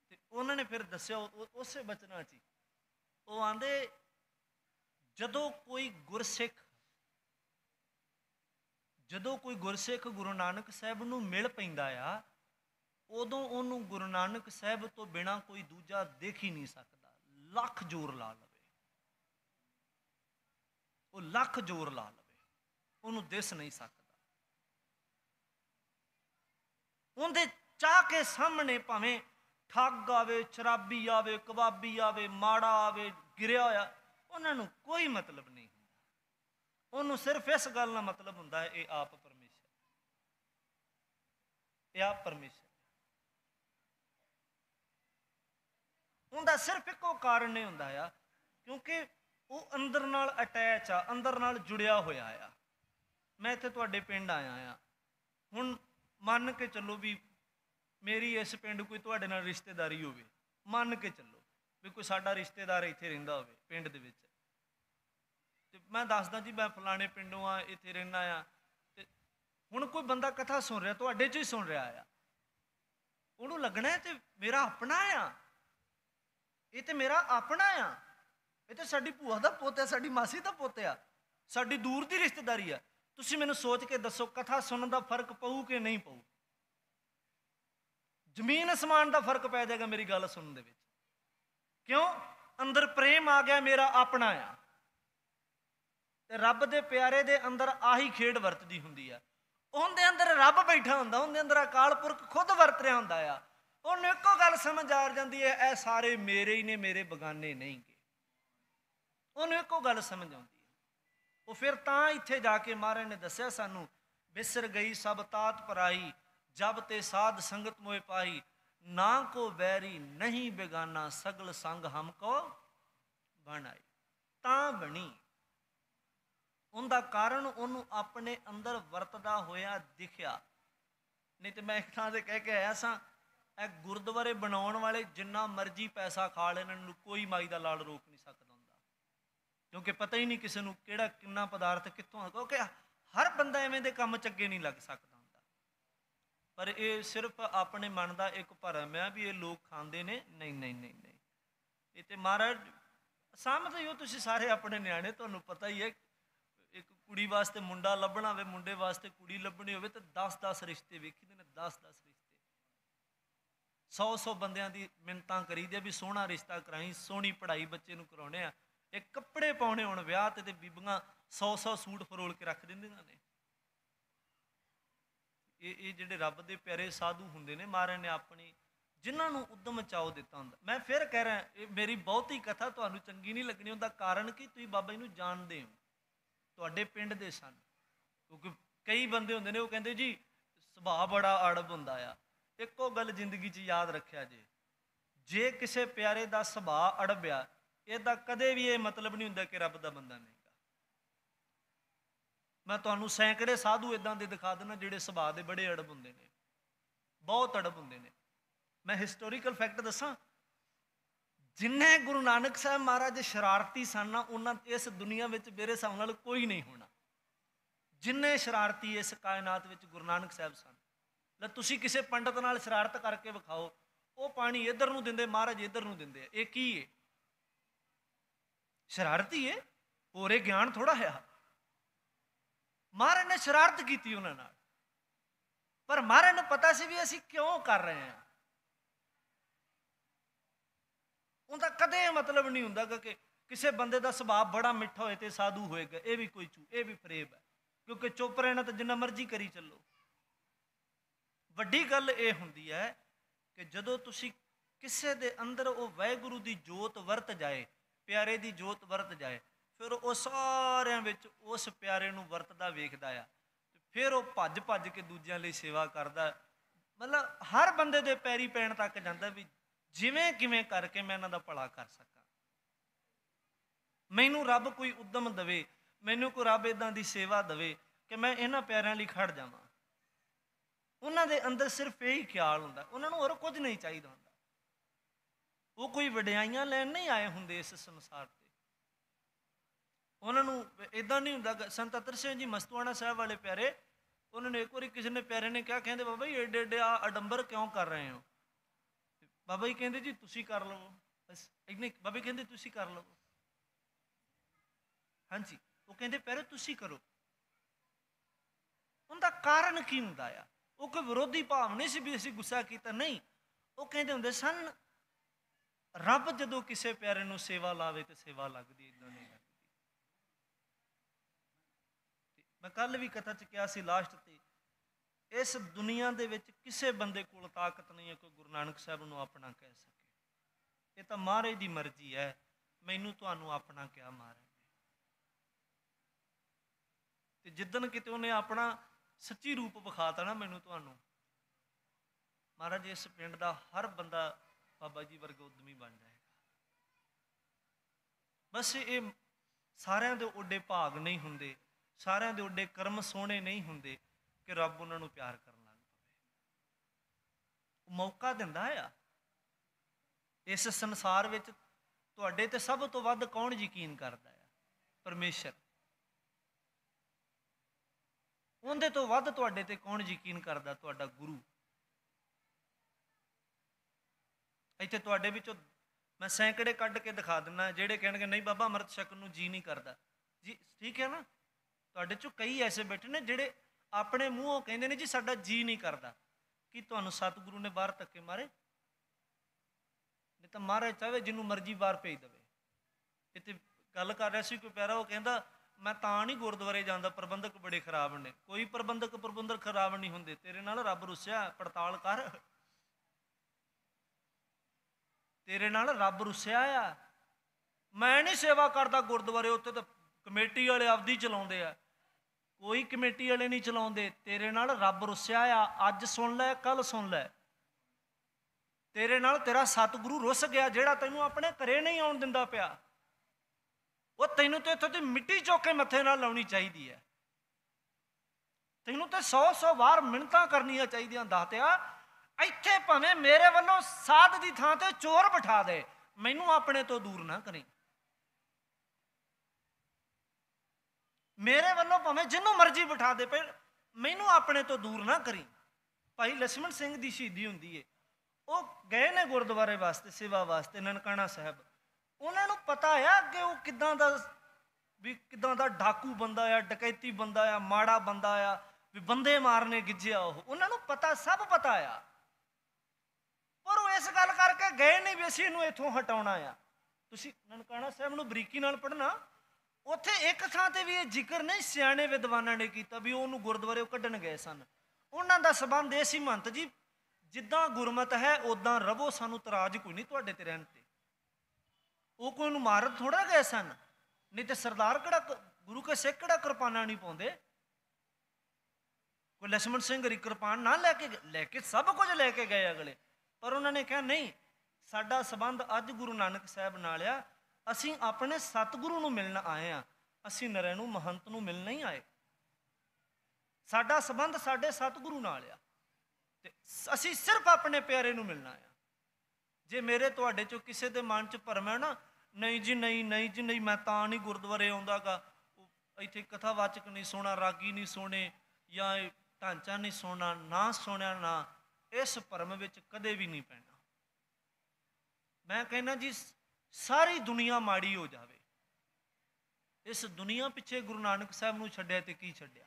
ਤੇ ਉਹਨਾਂ ਨੇ ਫਿਰ ਦੱਸਿਆ ਉਸੇ ਬਚਨਾਂ 'ਚ ਉਹ ਆਂਦੇ ਜਦੋਂ ਕੋਈ ਗੁਰਸਿੱਖ ਜਦੋਂ ਕੋਈ ਗੁਰਸਿੱਖ ਗੁਰੂ ਨਾਨਕ ਸਾਹਿਬ ਨੂੰ ਮਿਲ ਪੈਂਦਾ ਆ ਉਦੋਂ ਉਹਨੂੰ ਗੁਰੂ ਨਾਨਕ ਸਾਹਿਬ ਤੋਂ ਬਿਨਾ ਕੋਈ ਦੂਜਾ ਦੇਖ ਹੀ ਨਹੀਂ ਸਕਦਾ ਲੱਖ ਜ਼ੋਰ ਲਾ ਲਵੇ ਉਹ ਲੱਖ ਜ਼ੋਰ ਲਾ ਲਵੇ ਉਹਨੂੰ ਦਿਸ ਨਹੀਂ ਸਕਦਾ ਉਹਦੇ ਚਾਹ ਕੇ ਸਾਹਮਣੇ ਭਾਵੇਂ ਠੱਗ ਆਵੇ ਚਰਾਬੀ ਆਵੇ ਕਬਾਬੀ ਆਵੇ ਮਾੜਾ ਆਵੇ ਗਿਰਿਆ ਹੋਇਆ ਉਹਨਾਂ ਨੂੰ ਕੋਈ ਮਤਲਬ ਨਹੀਂ ਉਹਨੂੰ ਸਿਰਫ ਇਸ ਗੱਲ ਦਾ ਮਤਲਬ ਹੁੰਦਾ ਹੈ ਇਹ ਆਪ ਪਰਮੇਸ਼ਰ ਇਹ ਆਪ ਪਰਮੇਸ਼ਰ ਉਹਦਾ ਸਿਰਫ ਇੱਕੋ ਕਾਰਨ ਨਹੀਂ ਹੁੰਦਾ ਆ ਕਿਉਂਕਿ ਉਹ ਅੰਦਰ ਨਾਲ ਅਟੈਚ ਆ ਅੰਦਰ ਨਾਲ ਜੁੜਿਆ ਹੋਇਆ ਆ ਮੈਂ ਇੱਥੇ ਤੁਹਾਡੇ ਪਿੰਡ ਆਇਆ ਆ ਹੁਣ ਮੰਨ ਕੇ ਚੱਲੋ ਵੀ ਮੇਰੀ ਇਸ ਪਿੰਡ ਕੋਈ ਤੁਹਾਡੇ ਨਾਲ ਰਿਸ਼ਤੇਦਾਰੀ ਹੋਵੇ ਮੰਨ ਕੇ ਚੱਲੋ ਵੀ ਕੋਈ ਸਾਡਾ ਰਿਸ਼ਤੇਦਾਰ ਇੱਥੇ ਰਹਿੰਦਾ ਹੋਵੇ ਪਿੰਡ ਦੇ ਵਿੱਚ ਤੇ ਮੈਂ ਦੱਸਦਾ ਜੀ ਮੈਂ ਫਲਾਣੇ ਪਿੰਡੋਂ ਆ ਇੱਥੇ ਰਹਿਣਾ ਆ ਤੇ ਹੁਣ ਕੋਈ ਬੰਦਾ ਕਥਾ ਸੁਣ ਰਿਹਾ ਤੁਹਾਡੇ ਚੋਂ ਹੀ ਸੁਣ ਰਿਹਾ ਆ ਉਹਨੂੰ ਲੱਗਣਾ ਤੇ ਮੇਰਾ ਆਪਣਾ ਆ ਇਹ ਤੇ ਮੇਰਾ ਆਪਣਾ ਆ ਇਹ ਤੇ ਸਾਡੀ ਭੂਆ ਦਾ ਪੁੱਤ ਆ ਸਾਡੀ ਮਾਸੀ ਦਾ ਪੁੱਤ ਆ ਸਾਡੀ ਦੂਰ ਦੀ ਰਿਸ਼ਤੇਦਾਰੀ ਆ ਤੁਸੀਂ ਮੈਨੂੰ ਸੋਚ ਕੇ ਦੱਸੋ ਕਥਾ ਸੁਣਨ ਦਾ ਫਰਕ ਪਊ ਕਿ ਨਹੀਂ ਪਊ ਜ਼ਮੀਨ ਅਸਮਾਨ ਦਾ ਫਰਕ ਪੈ ਜਾਏਗਾ ਮੇਰੀ ਗੱਲ ਸੁਣਨ ਦੇ ਵਿੱਚ ਕਿਉਂ ਅੰਦਰ ਪ੍ਰੇਮ ਆ ਗਿਆ ਮੇਰਾ ਆਪਣਾ ਆ ਤੇ ਰੱਬ ਦੇ ਪਿਆਰੇ ਦੇ ਅੰਦਰ ਆਹੀ ਖੇਡ ਵਰਤਦੀ ਹੁੰਦੀ ਆ ਉਹਦੇ ਅੰਦਰ ਰੱਬ ਬੈਠਾ ਹੁੰਦਾ ਉਹਦੇ ਅੰਦਰ ਅਕਾਲ ਪੁਰਖ ਖੁਦ ਵਰਤ ਰਿਹਾ ਹੁੰਦਾ ਆ ਉਹਨੂੰ ਇੱਕੋ ਗੱਲ ਸਮਝ ਆ ਜਾਂਦੀ ਹੈ ਇਹ ਸਾਰੇ ਮੇਰੇ ਹੀ ਨੇ ਮੇਰੇ ਬਗਾਨੇ ਗੇ ਉਹਨੂੰ ਇੱਕੋ ਗੱਲ ਸਮਝ ਆਉਂਦੀ ਹੈ ਉਹ ਫਿਰ ਤਾਂ ਇੱਥੇ ਜਾ ਕੇ ਮਹਾਰਾਜ ਨੇ ਦੱਸਿਆ ਸਾਨੂੰ ਬਿਸਰ ਗਈ ਸਭ ਤਾਤ ਪਰਾਈ ਜਬ ਤੇ ਸਾਧ ਸੰਗਤ ਮੋਏ ਪਾਈ ਨਾ ਕੋ ਵੈਰੀ ਨਹੀਂ ਬੇਗਾਨਾ ਸਗਲ ਸੰਗ ਹਮ ਕੋ ਬਣਾਈ ਤਾਂ ਬਣੀ ਉਹਦਾ ਕਾਰਨ ਉਹਨੂੰ ਆਪਣੇ ਅੰਦਰ ਵਰਤਦਾ ਹੋਇਆ ਦਿਖਿਆ ਨਹੀਂ ਤੇ ਮੈਂ ਇੱਕ ਥਾਂ ਤੇ ਕਹਿ ਕੇ ਆਇਆ ਸਾਂ ਇਹ ਗੁਰਦੁਆਰੇ ਬਣਾਉਣ ਵਾਲੇ ਜਿੰਨਾ ਮਰਜ਼ੀ ਪੈਸਾ ਖਾ ਲੈਣ ਨੂੰ ਕੋਈ ਮਾਈ ਦਾ ਲਾਲ ਰੋਕ ਨਹੀਂ ਸਕਦਾ ਹੁੰਦਾ ਕਿਉਂਕਿ ਪਤਾ ਹੀ ਨਹੀਂ ਕਿਸੇ ਨੂੰ ਕਿਹੜਾ ਕਿੰਨਾ ਪਦਾਰਥ ਕਿੱਥੋਂ ਆ ਕਿਉਂਕਿ ਹਰ ਬੰਦਾ ਐਵੇਂ ਦੇ ਕੰਮ ਚ ਅੱਗੇ ਨਹੀਂ ਲੱਗ ਸਕਦਾ ਹੁੰਦਾ ਪਰ ਇਹ ਸਿਰਫ ਆਪਣੇ ਮਨ ਦਾ ਇੱਕ ਭਰਮ ਹੈ ਵੀ ਇਹ ਲੋਕ ਖਾਂਦੇ ਨੇ ਨਹੀਂ ਨਹੀਂ ਨਹੀਂ ਨਹੀਂ ਇਹ ਤੇ ਮਹਾਰਾਜ ਸਾਹਮਣੇ ਹੋ ਤੁਸੀਂ ਸਾਰੇ ਆਪਣੇ ਨਿਆਣੇ ਤੁਹਾਨੂੰ ਪਤਾ ਹੀ ਹੈ ਕੁੜੀ ਵਾਸਤੇ ਮੁੰਡਾ ਲੱਭਣਾ ਹੋਵੇ ਮੁੰਡੇ ਵਾਸਤੇ ਕੁੜੀ ਲੱਭਣੀ ਹੋਵੇ ਤਾਂ 10-10 ਰਿਸ਼ਤੇ ਵੇਖੀਦੇ ਨੇ 10-10 ਰਿਸ਼ਤੇ 100-100 ਬੰਦਿਆਂ ਦੀ ਮਿੰਤਾਂ ਕਰੀਦੇ ਵੀ ਸੋਹਣਾ ਰਿਸ਼ਤਾ ਕਰਾਈ ਸੋਹਣੀ ਪੜ੍ਹਾਈ ਬੱਚੇ ਨੂੰ ਕਰਾਉਣੇ ਆ ਇਹ ਕੱਪੜੇ ਪਾਉਣੇ ਹੁਣ ਵਿਆਹ ਤੇ ਤੇ ਬੀਬੀਆਂ 100-100 ਸੂਟ ਫਰੋਲ ਕੇ ਰੱਖ ਦਿੰਦੀਆਂ ਨੇ ਇਹ ਇਹ ਜਿਹੜੇ ਰੱਬ ਦੇ ਪਿਆਰੇ ਸਾਧੂ ਹੁੰਦੇ ਨੇ ਮਾਰੇ ਨੇ ਆਪਣੀ ਜਿਨ੍ਹਾਂ ਨੂੰ ਉਦਮ ਚਾਉ ਦਿੱਤਾ ਹੁੰਦਾ ਮੈਂ ਫਿਰ ਕਹਿ ਰਿਹਾ ਇਹ ਮੇਰੀ ਬਹੁਤੀ ਕਥਾ ਤੁਹਾਨੂੰ ਚੰਗੀ ਨਹੀਂ ਲੱਗਣੀ ਹੁੰਦਾ ਕਾਰਨ ਕਿ ਤੁਸੀਂ ਬਾਬਾ ਜੀ ਨੂੰ ਜਾਣਦੇ ਹੋ ਤੁਹਾਡੇ ਪਿੰਡ ਦੇ ਸਨ ਕਿਉਂਕਿ ਕਈ ਬੰਦੇ ਹੁੰਦੇ ਨੇ ਉਹ ਕਹਿੰਦੇ ਜੀ ਸੁਭਾਅ ਬੜਾ ਅੜਬ ਹੁੰਦਾ ਆ ਇੱਕੋ ਗੱਲ ਜ਼ਿੰਦਗੀ 'ਚ ਯਾਦ ਰੱਖਿਆ ਜੇ ਜੇ ਕਿਸੇ ਪਿਆਰੇ ਦਾ ਸੁਭਾਅ ਅੜਬਿਆ ਇਹਦਾ ਕਦੇ ਵੀ ਇਹ ਮਤਲਬ ਨਹੀਂ ਹੁੰਦਾ ਕਿ ਰੱਬ ਦਾ ਬੰਦਾ ਨਹੀਂ ਮੈਂ ਤੁਹਾਨੂੰ ਸੈਂਕੜੇ ਸਾਧੂ ਇਦਾਂ ਦੇ ਦਿਖਾ ਦਿੰਦਾ ਜਿਹੜੇ ਸੁਭਾਅ ਦੇ ਬੜੇ ਅੜਬ ਹੁੰਦੇ ਨੇ ਬਹੁਤ ਅੜਬ ਹੁੰਦੇ ਨੇ ਮੈਂ ਹਿਸਟੋਰੀਕਲ ਫੈਕਟ ਦੱਸਾਂ ਜਿੰਨੇ ਗੁਰੂ ਨਾਨਕ ਸਾਹਿਬ ਮਹਾਰਾਜ ਸ਼ਰਾਰਤੀ ਸਨ ਨਾ ਉਹਨਾਂ ਇਸ ਦੁਨੀਆ ਵਿੱਚ ਮੇਰੇ ਸਾਹਮਣੇ ਨਾਲ ਕੋਈ ਨਹੀਂ ਹੋਣਾ ਜਿੰਨੇ ਸ਼ਰਾਰਤੀ ਇਸ ਕਾਇਨਾਤ ਵਿੱਚ ਗੁਰੂ ਨਾਨਕ ਸਾਹਿਬ ਸਨ ਲੈ ਤੁਸੀਂ ਕਿਸੇ ਪੰਡਤ ਨਾਲ ਸ਼ਰਾਰਤ ਕਰਕੇ ਵਿਖਾਓ ਉਹ ਪਾਣੀ ਇੱਧਰ ਨੂੰ ਦਿੰਦੇ ਮਹਾਰਾਜ ਇੱਧਰ ਨੂੰ ਦਿੰਦੇ ਆ ਇਹ ਕੀ ਹੈ ਸ਼ਰਾਰਤੀ ਹੈ ਹੋਰੇ ਗਿਆਨ ਥੋੜਾ ਹੈ ਮਹਾਰਾਜ ਨੇ ਸ਼ਰਾਰਤ ਕੀਤੀ ਉਹਨਾਂ ਨਾਲ ਪਰ ਮਹਾਰਾਜ ਨੂੰ ਪਤਾ ਸੀ ਵੀ ਅਸੀਂ ਕਿਉਂ ਕਰ ਰਹੇ ਹਾਂ ਉਹਦਾ ਕਦੇ ਮਤਲਬ ਨਹੀਂ ਹੁੰਦਾ ਕਿ ਕਿਸੇ ਬੰਦੇ ਦਾ ਸੁਭਾਅ ਬੜਾ ਮਿੱਠਾ ਹੋਏ ਤੇ ਸਾਧੂ ਹੋਏਗਾ ਇਹ ਵੀ ਕੋਈ ਚੂ ਇਹ ਵੀ ਫਰੇਬ ਹੈ ਕਿਉਂਕਿ ਚੁੱਪ ਰਹਿਣਾ ਤਾਂ ਜਿੰਨਾ ਮਰਜ਼ੀ ਕਰੀ ਚੱਲੋ ਵੱਡੀ ਗੱਲ ਇਹ ਹੁੰਦੀ ਹੈ ਕਿ ਜਦੋਂ ਤੁਸੀਂ ਕਿਸੇ ਦੇ ਅੰਦਰ ਉਹ ਵੈਗੁਰੂ ਦੀ ਜੋਤ ਵਰਤ ਜਾਏ ਪਿਆਰੇ ਦੀ ਜੋਤ ਵਰਤ ਜਾਏ ਫਿਰ ਉਹ ਸਾਰਿਆਂ ਵਿੱਚ ਉਸ ਪਿਆਰੇ ਨੂੰ ਵਰਤਦਾ ਵੇਖਦਾ ਆ ਫਿਰ ਉਹ ਭੱਜ ਭੱਜ ਕੇ ਦੂਜਿਆਂ ਲਈ ਸੇਵਾ ਕਰਦਾ ਮਤਲਬ ਹਰ ਬੰਦੇ ਦੇ ਪੈਰੀ ਪੈਣ ਤੱਕ ਜਾਂਦਾ ਵੀ ਜਿਵੇਂ ਕਿਵੇਂ ਕਰਕੇ ਮੈਂ ਇਹਨਾਂ ਦਾ ਭਲਾ ਕਰ ਸਕਾਂ ਮੈਨੂੰ ਰੱਬ ਕੋਈ ਉਦਮ ਦੇਵੇ ਮੈਨੂੰ ਕੋਈ ਰੱਬ ਇਦਾਂ ਦੀ ਸੇਵਾ ਦੇਵੇ ਕਿ ਮੈਂ ਇਹਨਾਂ ਪਿਆਰਿਆਂ ਲਈ ਖੜ ਜਾਵਾਂ ਉਹਨਾਂ ਦੇ ਅੰਦਰ ਸਿਰਫ ਇਹੀ ਖਿਆਲ ਹੁੰਦਾ ਉਹਨਾਂ ਨੂੰ ਹੋਰ ਕੁਝ ਨਹੀਂ ਚਾਹੀਦਾ ਹੁੰਦਾ ਉਹ ਕੋਈ ਵਡਿਆਈਆਂ ਲੈਣ ਨਹੀਂ ਆਏ ਹੁੰਦੇ ਇਸ ਸੰਸਾਰ ਤੇ ਉਹਨਾਂ ਨੂੰ ਇਦਾਂ ਨਹੀਂ ਹੁੰਦਾ ਸੰਤ ਅਤਰ ਸਿੰਘ ਜੀ ਮਸਤੂਆਣਾ ਸਾਹਿਬ ਵਾਲੇ ਪਿਆਰੇ ਉਹਨਾਂ ਨੂੰ ਇੱਕ ਵਾਰੀ ਕਿਸੇ ਨੇ ਪਿਆਰੇ ਨੇ ਕਿਹਾ ਕਹਿੰਦੇ ਬਾਬਾ ਜੀ ਏਡੇ ਏਡੇ ਆ ਅਡੰਬਰ ਕਿਉਂ ਕਰ ਰਹੇ ਹੋ ਬਾਬਾ ਜੀ ਕਹਿੰਦੇ ਜੀ ਤੁਸੀਂ ਕਰ ਲਵੋ ਬਸ ਇੰਨੇ ਬਾਬੇ ਕਹਿੰਦੇ ਤੁਸੀਂ ਕਰ ਲਵੋ ਹਾਂਜੀ ਉਹ ਕਹਿੰਦੇ ਪਹਿਲੇ ਤੁਸੀਂ ਕਰੋ ਉਹਦਾ ਕਾਰਨ ਕੀ ਹੁੰਦਾ ਆ ਉਹ ਕੋਈ ਵਿਰੋਧੀ ਭਾਵ ਨਹੀਂ ਸੀ ਵੀ ਅਸੀਂ ਗੁੱਸਾ ਕੀਤਾ ਨਹੀਂ ਉਹ ਕਹਿੰਦੇ ਹੁੰਦੇ ਸਨ ਰੱਬ ਜਦੋਂ ਕਿਸੇ ਪਿਆਰੇ ਨੂੰ ਸੇਵਾ ਲਾਵੇ ਤੇ ਸੇਵਾ ਲੱਗਦੀ ਇਦਾਂ ਨਹੀਂ ਲੱਗਦੀ ਮੈਂ ਕੱਲ ਵੀ ਕਥਾ ਚ ਕਿਹਾ ਸੀ ਲਾਸਟ ਤੇ ਇਸ ਦੁਨੀਆ ਦੇ ਵਿੱਚ ਕਿਸੇ ਬੰਦੇ ਕੋਲ ਤਾਕਤ ਨਹੀਂ ਹੈ ਕੋਈ ਗੁਰੂ ਨਾਨਕ ਸਾਹਿਬ ਨੂੰ ਆਪਣਾ ਕਹਿ ਸਕੇ ਇਹ ਤਾਂ ਮਹਾਰਾਜ ਦੀ ਮਰਜ਼ੀ ਹੈ ਮੈਨੂੰ ਤੁਹਾਨੂੰ ਆਪਣਾ ਕਿਹਾ ਮਹਾਰਾਜ ਤੇ ਜਿੱਦਨ ਕਿਤੇ ਉਹਨੇ ਆਪਣਾ ਸੱਚੀ ਰੂਪ ਵਿਖਾਤਾ ਨਾ ਮੈਨੂੰ ਤੁਹਾਨੂੰ ਮਹਾਰਾਜ ਇਸ ਪਿੰਡ ਦਾ ਹਰ ਬੰਦਾ ਬਾਬਾ ਜੀ ਵਰਗਾ ਉਦਮੀ ਬਣ ਜਾਏਗਾ ਬਸ ਇਹ ਸਾਰਿਆਂ ਦੇ ਓਡੇ ਭਾਗ ਨਹੀਂ ਹੁੰਦੇ ਸਾਰਿਆਂ ਦੇ ਓਡੇ ਕਰਮ ਸੋਹਣੇ ਨਹੀਂ ਹੁੰਦੇ ਕਿ ਰੱਬ ਉਹਨਾਂ ਨੂੰ ਪਿਆਰ ਕਰਨ ਲੱਗ ਪਵੇ ਮੌਕਾ ਦਿੰਦਾ ਆ ਇਸ ਸੰਸਾਰ ਵਿੱਚ ਤੁਹਾਡੇ ਤੇ ਸਭ ਤੋਂ ਵੱਧ ਕੌਣ ਯਕੀਨ ਕਰਦਾ ਆ ਪਰਮੇਸ਼ਰ ਉਹਦੇ ਤੋਂ ਵੱਧ ਤੁਹਾਡੇ ਤੇ ਕੌਣ ਯਕੀਨ ਕਰਦਾ ਤੁਹਾਡਾ ਗੁਰੂ ਇੱਥੇ ਤੁਹਾਡੇ ਵਿੱਚੋਂ ਮੈਂ ਸੈਂਕੜੇ ਕੱਢ ਕੇ ਦਿਖਾ ਦਿੰਨਾ ਜਿਹੜੇ ਕਹਿਣਗੇ ਨਹੀਂ ਬਾਬਾ ਅਮਰਤ ਸ਼ਕਨ ਨੂੰ ਜੀ ਨਹੀਂ ਕਰਦਾ ਜੀ ਠੀਕ ਹੈ ਨਾ ਤੁਹਾਡੇ ਚੋਂ ਕਈ ਐਸੇ ਬੈਠੇ ਨੇ ਜਿਹੜੇ ਆਪਣੇ ਮੂੰਹੋਂ ਕਹਿੰਦੇ ਨੇ ਜੀ ਸਾਡਾ ਜੀ ਨਹੀਂ ਕਰਦਾ ਕਿ ਤੁਹਾਨੂੰ ਸਤਿਗੁਰੂ ਨੇ ਬਾਹਰ ਧੱਕੇ ਮਾਰੇ ਨਹੀਂ ਤਾਂ ਮਾਰੇ ਚਾਵੇ ਜਿਹਨੂੰ ਮਰਜ਼ੀ ਬਾਹਰ ਭੇਜ ਦੇਵੇ ਇੱਥੇ ਗੱਲ ਕਰ ਰਿਹਾ ਸੀ ਕੋਈ ਪਿਆਰਾ ਉਹ ਕਹਿੰਦਾ ਮੈਂ ਤਾਂ ਨਹੀਂ ਗੁਰਦੁਆਰੇ ਜਾਂਦਾ ਪ੍ਰਬੰਧਕ ਬੜੇ ਖਰਾਬ ਨੇ ਕੋਈ ਪ੍ਰਬੰਧਕ ਪ੍ਰਬੰਧਕ ਖਰਾਬ ਨਹੀਂ ਹੁੰਦੇ ਤੇਰੇ ਨਾਲ ਰੱਬ ਰੁੱਸਿਆ ਪੜਤਾਲ ਕਰ ਤੇਰੇ ਨਾਲ ਰੱਬ ਰੁੱਸਿਆ ਆ ਮੈਂ ਨਹੀਂ ਸੇਵਾ ਕਰਦਾ ਗੁਰਦੁਆਰੇ ਉੱਤੇ ਤਾਂ ਕਮੇਟੀ ਵਾਲੇ ਆਪਦੀ ਚਲਾਉਂਦੇ ਆ ਕੋਈ ਕਮੇਟੀ ਵਾਲੇ ਨਹੀਂ ਚਲਾਉਂਦੇ ਤੇਰੇ ਨਾਲ ਰੱਬ ਰੁੱਸਿਆ ਆ ਅੱਜ ਸੁਣ ਲੈ ਕੱਲ ਸੁਣ ਲੈ ਤੇਰੇ ਨਾਲ ਤੇਰਾ ਸਤਿਗੁਰੂ ਰੁੱਸ ਗਿਆ ਜਿਹੜਾ ਤੈਨੂੰ ਆਪਣੇ ਘਰੇ ਨਹੀਂ ਆਉਣ ਦਿੰਦਾ ਪਿਆ ਉਹ ਤੈਨੂੰ ਤੇ ਇੱਥੋਂ ਦੀ ਮਿੱਟੀ ਚੋਕ ਕੇ ਮੱਥੇ ਨਾਲ ਲਾਉਣੀ ਚਾਹੀਦੀ ਹੈ ਤੈਨੂੰ ਤੇ 100-100 ਵਾਰ ਮਿੰਤਾ ਕਰਨੀਆਂ ਚਾਹੀਦੀਆਂ ਦਾਤਿਆ ਇੱਥੇ ਭਾਵੇਂ ਮੇਰੇ ਵੱਲੋਂ ਸਾਧ ਦੀ ਥਾਂ ਤੇ ਚੋਰ ਬਿਠਾ ਦੇ ਮੈਨੂੰ ਆਪਣੇ ਤੋਂ ਦੂਰ ਨਾ ਕਰੇ ਮੇਰੇ ਵੱਲੋਂ ਭਾਵੇਂ ਜਿੰਨੂੰ ਮਰਜ਼ੀ ਬਿਠਾ ਦੇ ਪਰ ਮੈਨੂੰ ਆਪਣੇ ਤੋਂ ਦੂਰ ਨਾ ਕਰੀ ਭਾਈ ਲਛਮਣ ਸਿੰਘ ਦੀ ਸ਼ਹੀਦੀ ਹੁੰਦੀ ਏ ਉਹ ਗਏ ਨੇ ਗੁਰਦੁਆਰੇ ਵਾਸਤੇ ਸੇਵਾ ਵਾਸਤੇ ਨਨਕਾਣਾ ਸਾਹਿਬ ਉਹਨਾਂ ਨੂੰ ਪਤਾ ਆ ਕਿ ਉਹ ਕਿਦਾਂ ਦਾ ਵੀ ਕਿਦਾਂ ਦਾ ਡਾਕੂ ਬੰਦਾ ਆ ਡਕੈਤੀ ਬੰਦਾ ਆ ਮਾੜਾ ਬੰਦਾ ਆ ਵੀ ਬੰਦੇ ਮਾਰਨੇ ਗਿੱਜਿਆ ਉਹ ਉਹਨਾਂ ਨੂੰ ਪਤਾ ਸਭ ਪਤਾ ਆ ਪਰ ਉਹ ਇਸ ਗੱਲ ਕਰਕੇ ਗਏ ਨਹੀਂ ਵੀ ਅਸੀਂ ਇਹਨੂੰ ਇੱਥੋਂ ਹਟਾਉਣਾ ਆ ਤੁਸੀਂ ਨਨਕਾਣਾ ਸਾਹਿਬ ਨੂੰ ਬਰੀਕੀ ਨਾਲ ਪੜਨਾ ਉੱਥੇ ਇੱਕ ਥਾਂ ਤੇ ਵੀ ਇਹ ਜ਼ਿਕਰ ਨਹੀਂ ਸਿਆਣੇ ਵਿਦਵਾਨਾਂ ਨੇ ਕੀਤਾ ਵੀ ਉਹਨੂੰ ਗੁਰਦੁਆਰੇ ਕੱਢਣ ਗਏ ਸਨ ਉਹਨਾਂ ਦਾ ਸਬੰਧ ਇਹ ਸੀ ਮੰਤ ਜੀ ਜਿੱਦਾਂ ਗੁਰਮਤ ਹੈ ਉਦਾਂ ਰਵੋ ਸਾਨੂੰ ਤਰਾਜ ਕੋਈ ਨਹੀਂ ਤੁਹਾਡੇ ਤੇ ਰਹਿਣ ਤੇ ਉਹ ਕੋਈ ਨੂੰ ਮਾਰਨ ਥੋੜਾ ਗਏ ਸਨ ਨਹੀਂ ਤੇ ਸਰਦਾਰ ਕਿਹੜਾ ਗੁਰੂ ਕੇ ਸਿੱਖ ਕਿਹੜਾ ਕਿਰਪਾਨਾ ਨਹੀਂ ਪਾਉਂਦੇ ਕੋਈ ਲక్ష్మణ ਸਿੰਘ ਰੀ ਕਿਰਪਾਨ ਨਾ ਲੈ ਕੇ ਲੈ ਕੇ ਸਭ ਕੁਝ ਲੈ ਕੇ ਗਏ ਅਗਲੇ ਪਰ ਉਹਨਾਂ ਨੇ ਕਿਹਾ ਨਹੀਂ ਸਾਡਾ ਸਬੰਧ ਅੱਜ ਗੁਰੂ ਨਾਨਕ ਸਾਹਿਬ ਨਾਲ ਆ ਅਸੀਂ ਆਪਣੇ ਸਤਿਗੁਰੂ ਨੂੰ ਮਿਲਣ ਆਏ ਆ ਅਸੀਂ ਨਰੈਣੂ ਮਹੰਤ ਨੂੰ ਮਿਲਣ ਨਹੀਂ ਆਏ ਸਾਡਾ ਸਬੰਧ ਸਾਡੇ ਸਤਿਗੁਰੂ ਨਾਲ ਆ ਤੇ ਅਸੀਂ ਸਿਰਫ ਆਪਣੇ ਪਿਆਰੇ ਨੂੰ ਮਿਲਣ ਆ ਜੇ ਮੇਰੇ ਤੁਹਾਡੇ ਚੋਂ ਕਿਸੇ ਦੇ ਮਨ 'ਚ ਭਰਮ ਹੈ ਨਾ ਨਹੀਂ ਜੀ ਨਹੀਂ ਨਹੀਂ ਜੀ ਨਹੀਂ ਮੈਂ ਤਾਂ ਨਹੀਂ ਗੁਰਦੁਆਰੇ ਆਉਂਦਾਗਾ ਇੱਥੇ ਕਥਾ ਵਾਚਕ ਨਹੀਂ ਸੋਣਾ ਰਾਗੀ ਨਹੀਂ ਸੋਣੇ ਜਾਂ ਢਾਂਚਾ ਨਹੀਂ ਸੋਣਾ ਨਾ ਸੋਣਿਆ ਨਾ ਇਸ ਭਰਮ ਵਿੱਚ ਕਦੇ ਵੀ ਨਹੀਂ ਪੈਣਾ ਮੈਂ ਕਹਿੰਦਾ ਜੀ ਸਾਰੀ ਦੁਨੀਆ ਮਾੜੀ ਹੋ ਜਾਵੇ ਇਸ ਦੁਨੀਆ ਪਿੱਛੇ ਗੁਰੂ ਨਾਨਕ ਸਾਹਿਬ ਨੂੰ ਛੱਡਿਆ ਤੇ ਕੀ ਛੱਡਿਆ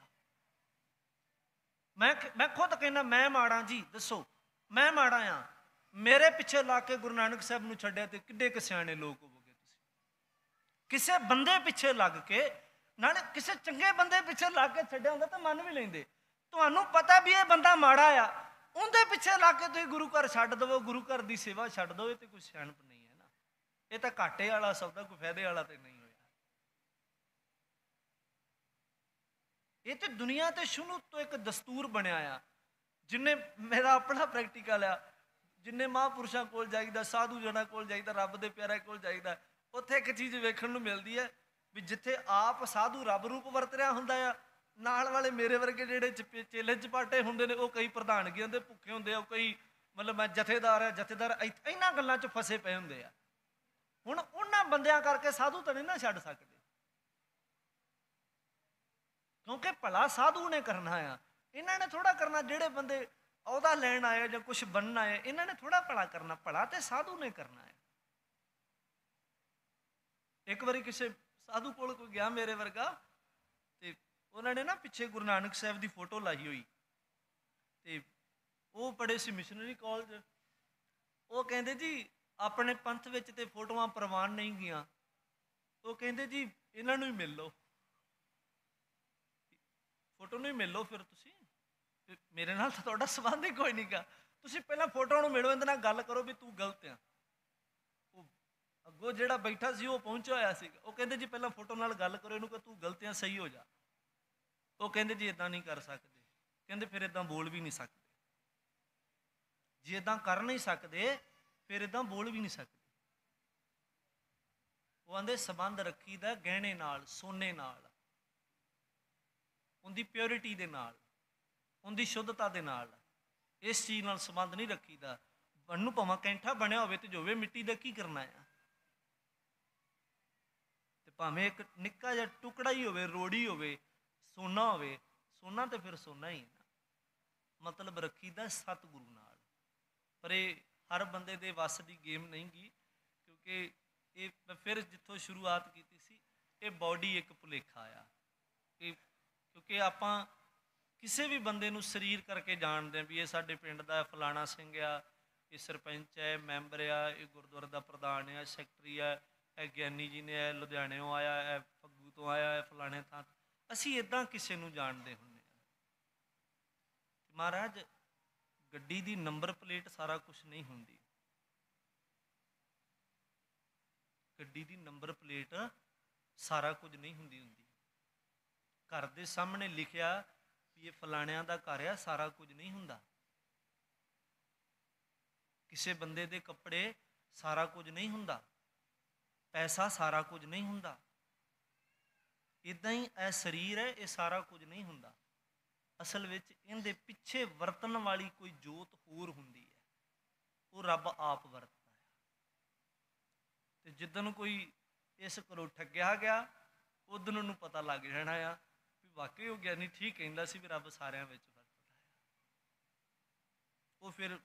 ਮੈਂ ਮੈਂ ਖੁਦ ਕਹਿੰਦਾ ਮੈਂ ਮਾੜਾ ਜੀ ਦੱਸੋ ਮੈਂ ਮਾੜਾ ਆ ਮੇਰੇ ਪਿੱਛੇ ਲਾ ਕੇ ਗੁਰੂ ਨਾਨਕ ਸਾਹਿਬ ਨੂੰ ਛੱਡਿਆ ਤੇ ਕਿੱਡੇ ਕ ਸਿਆਣੇ ਲੋਕ ਹੋਵੋਗੇ ਤੁਸੀਂ ਕਿਸੇ ਬੰਦੇ ਪਿੱਛੇ ਲੱਗ ਕੇ ਨਾਲੇ ਕਿਸੇ ਚੰਗੇ ਬੰਦੇ ਪਿੱਛੇ ਲੱਗ ਕੇ ਛੱਡਿਆ ਹੁੰਦਾ ਤਾਂ ਮੰਨ ਵੀ ਲੈਂਦੇ ਤੁਹਾਨੂੰ ਪਤਾ ਵੀ ਇਹ ਬੰਦਾ ਮਾੜਾ ਆ ਉਹਦੇ ਪਿੱਛੇ ਲੱਗ ਕੇ ਤੁਸੀਂ ਗੁਰੂ ਘਰ ਛੱਡ ਦਵੋ ਗੁਰੂ ਘਰ ਦੀ ਸੇਵਾ ਛੱਡ ਦਵੋ ਤੇ ਕੋਈ ਸਿਆਣਪ ਇਹ ਤਾਂ ਘਾਟੇ ਵਾਲਾ ਸੌਦਾ ਕੋਈ ਫਾਇਦੇ ਵਾਲਾ ਤੇ ਨਹੀਂ ਹੋਇਆ ਇਹ ਤੇ ਦੁਨੀਆ ਤੇ ਸ਼ੁਰੂ ਤੋਂ ਇੱਕ ਦਸਤੂਰ ਬਣਿਆ ਆ ਜਿਨੇ ਮੇਰਾ ਆਪਣਾ ਪ੍ਰੈਕਟੀਕਲ ਆ ਜਿੰਨੇ ਮਹਾਪੁਰਸ਼ਾਂ ਕੋਲ ਜਾਈਦਾ ਸਾਧੂ ਜਣਾ ਕੋਲ ਜਾਈਦਾ ਰੱਬ ਦੇ ਪਿਆਰੇ ਕੋਲ ਜਾਈਦਾ ਉੱਥੇ ਇੱਕ ਚੀਜ਼ ਵੇਖਣ ਨੂੰ ਮਿਲਦੀ ਹੈ ਵੀ ਜਿੱਥੇ ਆਪ ਸਾਧੂ ਰੱਬ ਰੂਪ ਵਰਤ ਰਿਹਾ ਹੁੰਦਾ ਆ ਨਾਲ ਵਾਲੇ ਮੇਰੇ ਵਰਗੇ ਜਿਹੜੇ ਚੇਲੇ ਚਪਾਟੇ ਹੁੰਦੇ ਨੇ ਉਹ ਕਈ ਪ੍ਰਧਾਨਗੀਆਂ ਦੇ ਭੁੱਖੇ ਹੁੰਦੇ ਆ ਉਹ ਕਈ ਮਤਲਬ ਮੈਂ ਜਥੇਦਾਰ ਆ ਜਥੇਦਾਰ ਇਹਨਾਂ ਗੱਲਾਂ 'ਚ ਫਸੇ ਪਏ ਹੁੰਦੇ ਆ ਹੁਣ ਉਹਨਾਂ ਬੰਦਿਆਂ ਕਰਕੇ ਸਾਧੂ ਤਾਂ ਨਹੀਂ ਨਾ ਛੱਡ ਸਕਦੇ ਕਿਉਂਕਿ ਭਲਾ ਸਾਧੂ ਨੇ ਕਰਨਾ ਆ ਇਹਨਾਂ ਨੇ ਥੋੜਾ ਕਰਨਾ ਜਿਹੜੇ ਬੰਦੇ ਉਹਦਾ ਲੈਣ ਆਏ ਜਾਂ ਕੁਝ ਬਣਨ ਆਏ ਇਹਨਾਂ ਨੇ ਥੋੜਾ ਭਲਾ ਕਰਨਾ ਭਲਾ ਤੇ ਸਾਧੂ ਨੇ ਕਰਨਾ ਹੈ ਇੱਕ ਵਾਰੀ ਕਿਸੇ ਸਾਧੂ ਕੋਲ ਕੋਈ ਗਿਆ ਮੇਰੇ ਵਰਗਾ ਤੇ ਉਹਨਾਂ ਨੇ ਨਾ ਪਿੱਛੇ ਗੁਰੂ ਨਾਨਕ ਸਾਹਿਬ ਦੀ ਫੋਟੋ ਲਾਈ ਹੋਈ ਤੇ ਉਹ ਪੜੇ ਸੀ ਮਿਸ਼ਨਰੀ ਕਾਲਜ ਉਹ ਕਹਿੰਦੇ ਜੀ ਆਪਣੇ ਪੰਥ ਵਿੱਚ ਤੇ ਫੋਟੋਆਂ ਪ੍ਰਵਾਨ ਨਹੀਂ ਗਿਆ ਉਹ ਕਹਿੰਦੇ ਜੀ ਇਹਨਾਂ ਨੂੰ ਹੀ ਮਿਲ ਲਓ ਫੋਟੋ ਨੂੰ ਹੀ ਮਿਲ ਲਓ ਫਿਰ ਤੁਸੀਂ ਮੇਰੇ ਨਾਲ ਤਾਂ ਤੁਹਾਡਾ ਸਬੰਧ ਹੀ ਕੋਈ ਨਹੀਂਗਾ ਤੁਸੀਂ ਪਹਿਲਾਂ ਫੋਟੋ ਨੂੰ ਮਿਲੋ ਇਹਦੇ ਨਾਲ ਗੱਲ ਕਰੋ ਵੀ ਤੂੰ ਗਲਤ ਆ ਉਹ ਅੱਗੋ ਜਿਹੜਾ ਬੈਠਾ ਸੀ ਉਹ ਪਹੁੰਚਿਆ ਹੋਇਆ ਸੀ ਉਹ ਕਹਿੰਦੇ ਜੀ ਪਹਿਲਾਂ ਫੋਟੋ ਨਾਲ ਗੱਲ ਕਰੋ ਇਹਨੂੰ ਕਿ ਤੂੰ ਗਲਤ ਆ ਸਹੀ ਹੋ ਜਾ ਉਹ ਕਹਿੰਦੇ ਜੀ ਇਦਾਂ ਨਹੀਂ ਕਰ ਸਕਦੇ ਕਹਿੰਦੇ ਫਿਰ ਇਦਾਂ ਬੋਲ ਵੀ ਨਹੀਂ ਸਕਦੇ ਜੇ ਇਦਾਂ ਕਰ ਨਹੀਂ ਸਕਦੇ ਫਿਰ ਇਦਾਂ ਬੋਲ ਵੀ ਨਹੀਂ ਸਕਦੇ ਉਹ ਆਂਦੇ ਸਬੰਧ ਰੱਖੀਦਾ ਗਹਿਣੇ ਨਾਲ ਸੋਨੇ ਨਾਲ ਉਹਦੀ ਪਿਓਰਿਟੀ ਦੇ ਨਾਲ ਉਹਦੀ ਸ਼ੁੱਧਤਾ ਦੇ ਨਾਲ ਇਸ ਚੀਜ਼ ਨਾਲ ਸਬੰਧ ਨਹੀਂ ਰੱਖੀਦਾ ਬੰਨੂ ਭਾਵੇਂ ਕੈਂਠਾ ਬਣਿਆ ਹੋਵੇ ਤੇ ਜੋਵੇ ਮਿੱਟੀ ਦਾ ਕੀ ਕਰਨਾ ਹੈ ਤੇ ਭਾਵੇਂ ਇੱਕ ਨਿੱਕਾ ਜਿਹਾ ਟੁਕੜਾ ਹੀ ਹੋਵੇ ਰੋੜੀ ਹੋਵੇ ਸੋਨਾ ਹੋਵੇ ਸੋਨਾ ਤੇ ਫਿਰ ਸੋਨਾ ਹੀ ਮਤਲਬ ਰੱਖੀਦਾ ਸਤਿਗੁਰੂ ਨਾਲ ਪਰ ਇਹ ਹਰ ਬੰਦੇ ਦੇ ਵੱਸ ਦੀ ਗੇਮ ਨਹੀਂ ਗਈ ਕਿਉਂਕਿ ਇਹ ਫਿਰ ਜਿੱਥੋਂ ਸ਼ੁਰੂਆਤ ਕੀਤੀ ਸੀ ਇਹ ਬਾਡੀ ਇੱਕ ਭੁਲੇਖਾ ਆ ਕਿ ਕਿਉਂਕਿ ਆਪਾਂ ਕਿਸੇ ਵੀ ਬੰਦੇ ਨੂੰ ਸਰੀਰ ਕਰਕੇ ਜਾਣਦੇ ਆ ਵੀ ਇਹ ਸਾਡੇ ਪਿੰਡ ਦਾ ਫਲਾਣਾ ਸਿੰਘ ਆ ਇਹ ਸਰਪੰਚ ਹੈ ਮੈਂਬਰ ਆ ਇਹ ਗੁਰਦੁਆਰੇ ਦਾ ਪ੍ਰਧਾਨ ਆ ਸੈਕਟਰੀ ਆ ਇਹ ਗਿਆਨੀ ਜੀ ਨੇ ਆ ਲੁਧਿਆਣਿਓਂ ਆਇਆ ਇਹ ਫੱਗੂ ਤੋਂ ਆਇਆ ਹੈ ਫਲਾਣੇ ਥਾਂ ਅਸੀਂ ਇਦਾਂ ਕਿਸੇ ਨੂੰ ਜਾਣਦੇ ਹੁੰਦੇ ਆ ਮਹਾਰਾਜ ਗੱਡੀ ਦੀ ਨੰਬਰ ਪਲੇਟ ਸਾਰਾ ਕੁਝ ਨਹੀਂ ਹੁੰਦੀ ਗੱਡੀ ਦੀ ਨੰਬਰ ਪਲੇਟ ਸਾਰਾ ਕੁਝ ਨਹੀਂ ਹੁੰਦੀ ਹੁੰਦੀ ਘਰ ਦੇ ਸਾਹਮਣੇ ਲਿਖਿਆ ਵੀ ਇਹ ਫਲਾਣਿਆਂ ਦਾ ਘਰ ਆ ਸਾਰਾ ਕੁਝ ਨਹੀਂ ਹੁੰਦਾ ਕਿਸੇ ਬੰਦੇ ਦੇ ਕੱਪੜੇ ਸਾਰਾ ਕੁਝ ਨਹੀਂ ਹੁੰਦਾ ਪੈਸਾ ਸਾਰਾ ਕੁਝ ਨਹੀਂ ਹੁੰਦਾ ਇਦਾਂ ਹੀ ਇਹ ਸਰੀਰ ਹੈ ਇਹ ਸਾਰਾ ਕੁਝ ਨਹੀਂ ਹੁੰਦਾ ਅਸਲ ਵਿੱਚ ਇਹਦੇ ਪਿੱਛੇ ਵਰਤਣ ਵਾਲੀ ਕੋਈ ਜੋਤ ਹੋਰ ਹੁੰਦੀ ਹੈ ਉਹ ਰੱਬ ਆਪ ਵਰਤਦਾ ਹੈ ਤੇ ਜਿੱਦਨ ਕੋਈ ਇਸ ਕੋਲੋਂ ਠੱਗਿਆ ਗਿਆ ਉਦੋਂ ਨੂੰ ਪਤਾ ਲੱਗ ਜਾਣਾ ਆ ਵੀ ਵਾਕਈ ਉਹ ਗਿਆਨੀ ਠੀਕ ਕਹਿੰਦਾ ਸੀ ਵੀ ਰੱਬ ਸਾਰਿਆਂ ਵਿੱਚ ਵਰਤਦਾ ਹੈ ਉਹ ਫਿਰ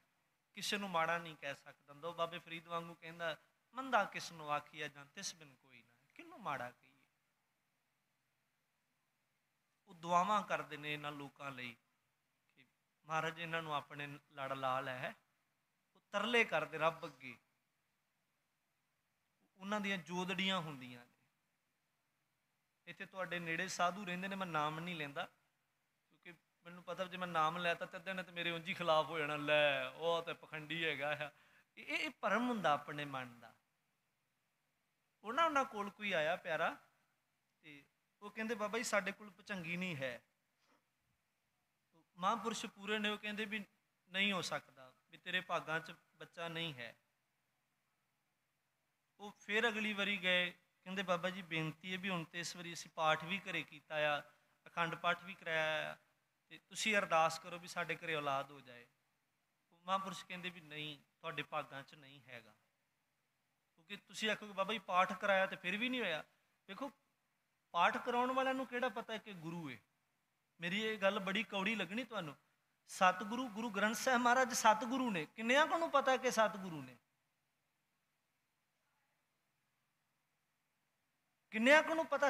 ਕਿਸੇ ਨੂੰ ਮਾੜਾ ਨਹੀਂ ਕਹਿ ਸਕਦਾ ਉਹ ਬਾਬੇ ਫਰੀਦ ਵਾਂਗੂ ਕਹਿੰਦਾ ਮੰਦਾ ਕਿਸ ਨੂੰ ਆਖੀਆ ਜਾਂ ਤਿਸ ਬਿਨ ਕੋਈ ਨਾ ਕਿੰਨੂੰ ਮਾੜਾ ਉਹ ਦੁਆਵਾਂ ਕਰਦੇ ਨੇ ਇਹਨਾਂ ਲੋਕਾਂ ਲਈ ਕਿ ਮਹਾਰਾਜ ਇਹਨਾਂ ਨੂੰ ਆਪਣੇ ਲੜ ਲਾ ਲੈ ਉਹ ਤਰਲੇ ਕਰਦੇ ਰੱਬ ਅੱਗੇ ਉਹਨਾਂ ਦੀਆਂ ਜੋਦੜੀਆਂ ਹੁੰਦੀਆਂ ਨੇ ਇੱਥੇ ਤੁਹਾਡੇ ਨੇੜੇ ਸਾਧੂ ਰਹਿੰਦੇ ਨੇ ਮੈਂ ਨਾਮ ਨਹੀਂ ਲੈਂਦਾ ਕਿਉਂਕਿ ਮੈਨੂੰ ਪਤਾ ਜੇ ਮੈਂ ਨਾਮ ਲੈਤਾ ਤੇ ਅੱਧੇ ਨੇ ਤੇ ਮੇਰੇ ਉਂਝ ਹੀ ਖਿਲਾਫ ਹੋ ਜਾਣਾ ਲੈ ਉਹ ਤੇ ਪਖੰਡੀ ਹੈਗਾ ਆ ਇਹ ਇਹ ਭਰਮ ਹੁੰਦਾ ਆਪਣੇ ਮਨ ਦਾ ਉਹਨਾਂ ਉਹਨਾਂ ਕੋਲ ਕੋਈ ਆਇਆ ਪਿਆਰਾ ਉਹ ਕਹਿੰਦੇ ਬਾਬਾ ਜੀ ਸਾਡੇ ਕੋਲ ਪਚੰਗੀ ਨਹੀਂ ਹੈ ਮਹਾਂਪੁਰਸ਼ ਪੂਰੇ ਨੇ ਉਹ ਕਹਿੰਦੇ ਵੀ ਨਹੀਂ ਹੋ ਸਕਦਾ ਵੀ ਤੇਰੇ ਭਾਗਾਂ 'ਚ ਬੱਚਾ ਨਹੀਂ ਹੈ ਉਹ ਫਿਰ ਅਗਲੀ ਵਾਰੀ ਗਏ ਕਹਿੰਦੇ ਬਾਬਾ ਜੀ ਬੇਨਤੀ ਹੈ ਵੀ ਹੁਣ ਤੇ ਇਸ ਵਾਰੀ ਅਸੀਂ ਪਾਠ ਵੀ ਘਰੇ ਕੀਤਾ ਆ ਅਖੰਡ ਪਾਠ ਵੀ ਕਰਾਇਆ ਆ ਤੇ ਤੁਸੀਂ ਅਰਦਾਸ ਕਰੋ ਵੀ ਸਾਡੇ ਘਰੇ ਔਲਾਦ ਹੋ ਜਾਏ ਮਹਾਂਪੁਰਸ਼ ਕਹਿੰਦੇ ਵੀ ਨਹੀਂ ਤੁਹਾਡੇ ਭਾਗਾਂ 'ਚ ਨਹੀਂ ਹੈਗਾ ਕਿਉਂਕਿ ਤੁਸੀਂ ਆਖੋਗੇ ਬਾਬਾ ਜੀ ਪਾਠ ਕਰਾਇਆ ਤੇ ਫਿਰ ਵੀ ਨਹੀਂ ਹੋਇਆ ਦੇਖੋ ਪਾਠ ਕਰਾਉਣ ਵਾਲਿਆਂ ਨੂੰ ਕਿਹੜਾ ਪਤਾ ਹੈ ਕਿ ਗੁਰੂ ਹੈ ਮੇਰੀ ਇਹ ਗੱਲ ਬੜੀ ਕੌੜੀ ਲੱਗਣੀ ਤੁਹਾਨੂੰ ਸਤਿਗੁਰੂ ਗੁਰੂ ਗ੍ਰੰਥ ਸਾਹਿਬ ਮਹਾਰਾਜ ਸਤਿਗੁਰੂ ਨੇ ਕਿੰਨਿਆਂ ਕੋ ਨੂੰ ਪਤਾ ਕਿ ਸਤਿਗੁਰੂ ਨੇ ਕਿੰਨਿਆਂ ਕੋ ਨੂੰ ਪਤਾ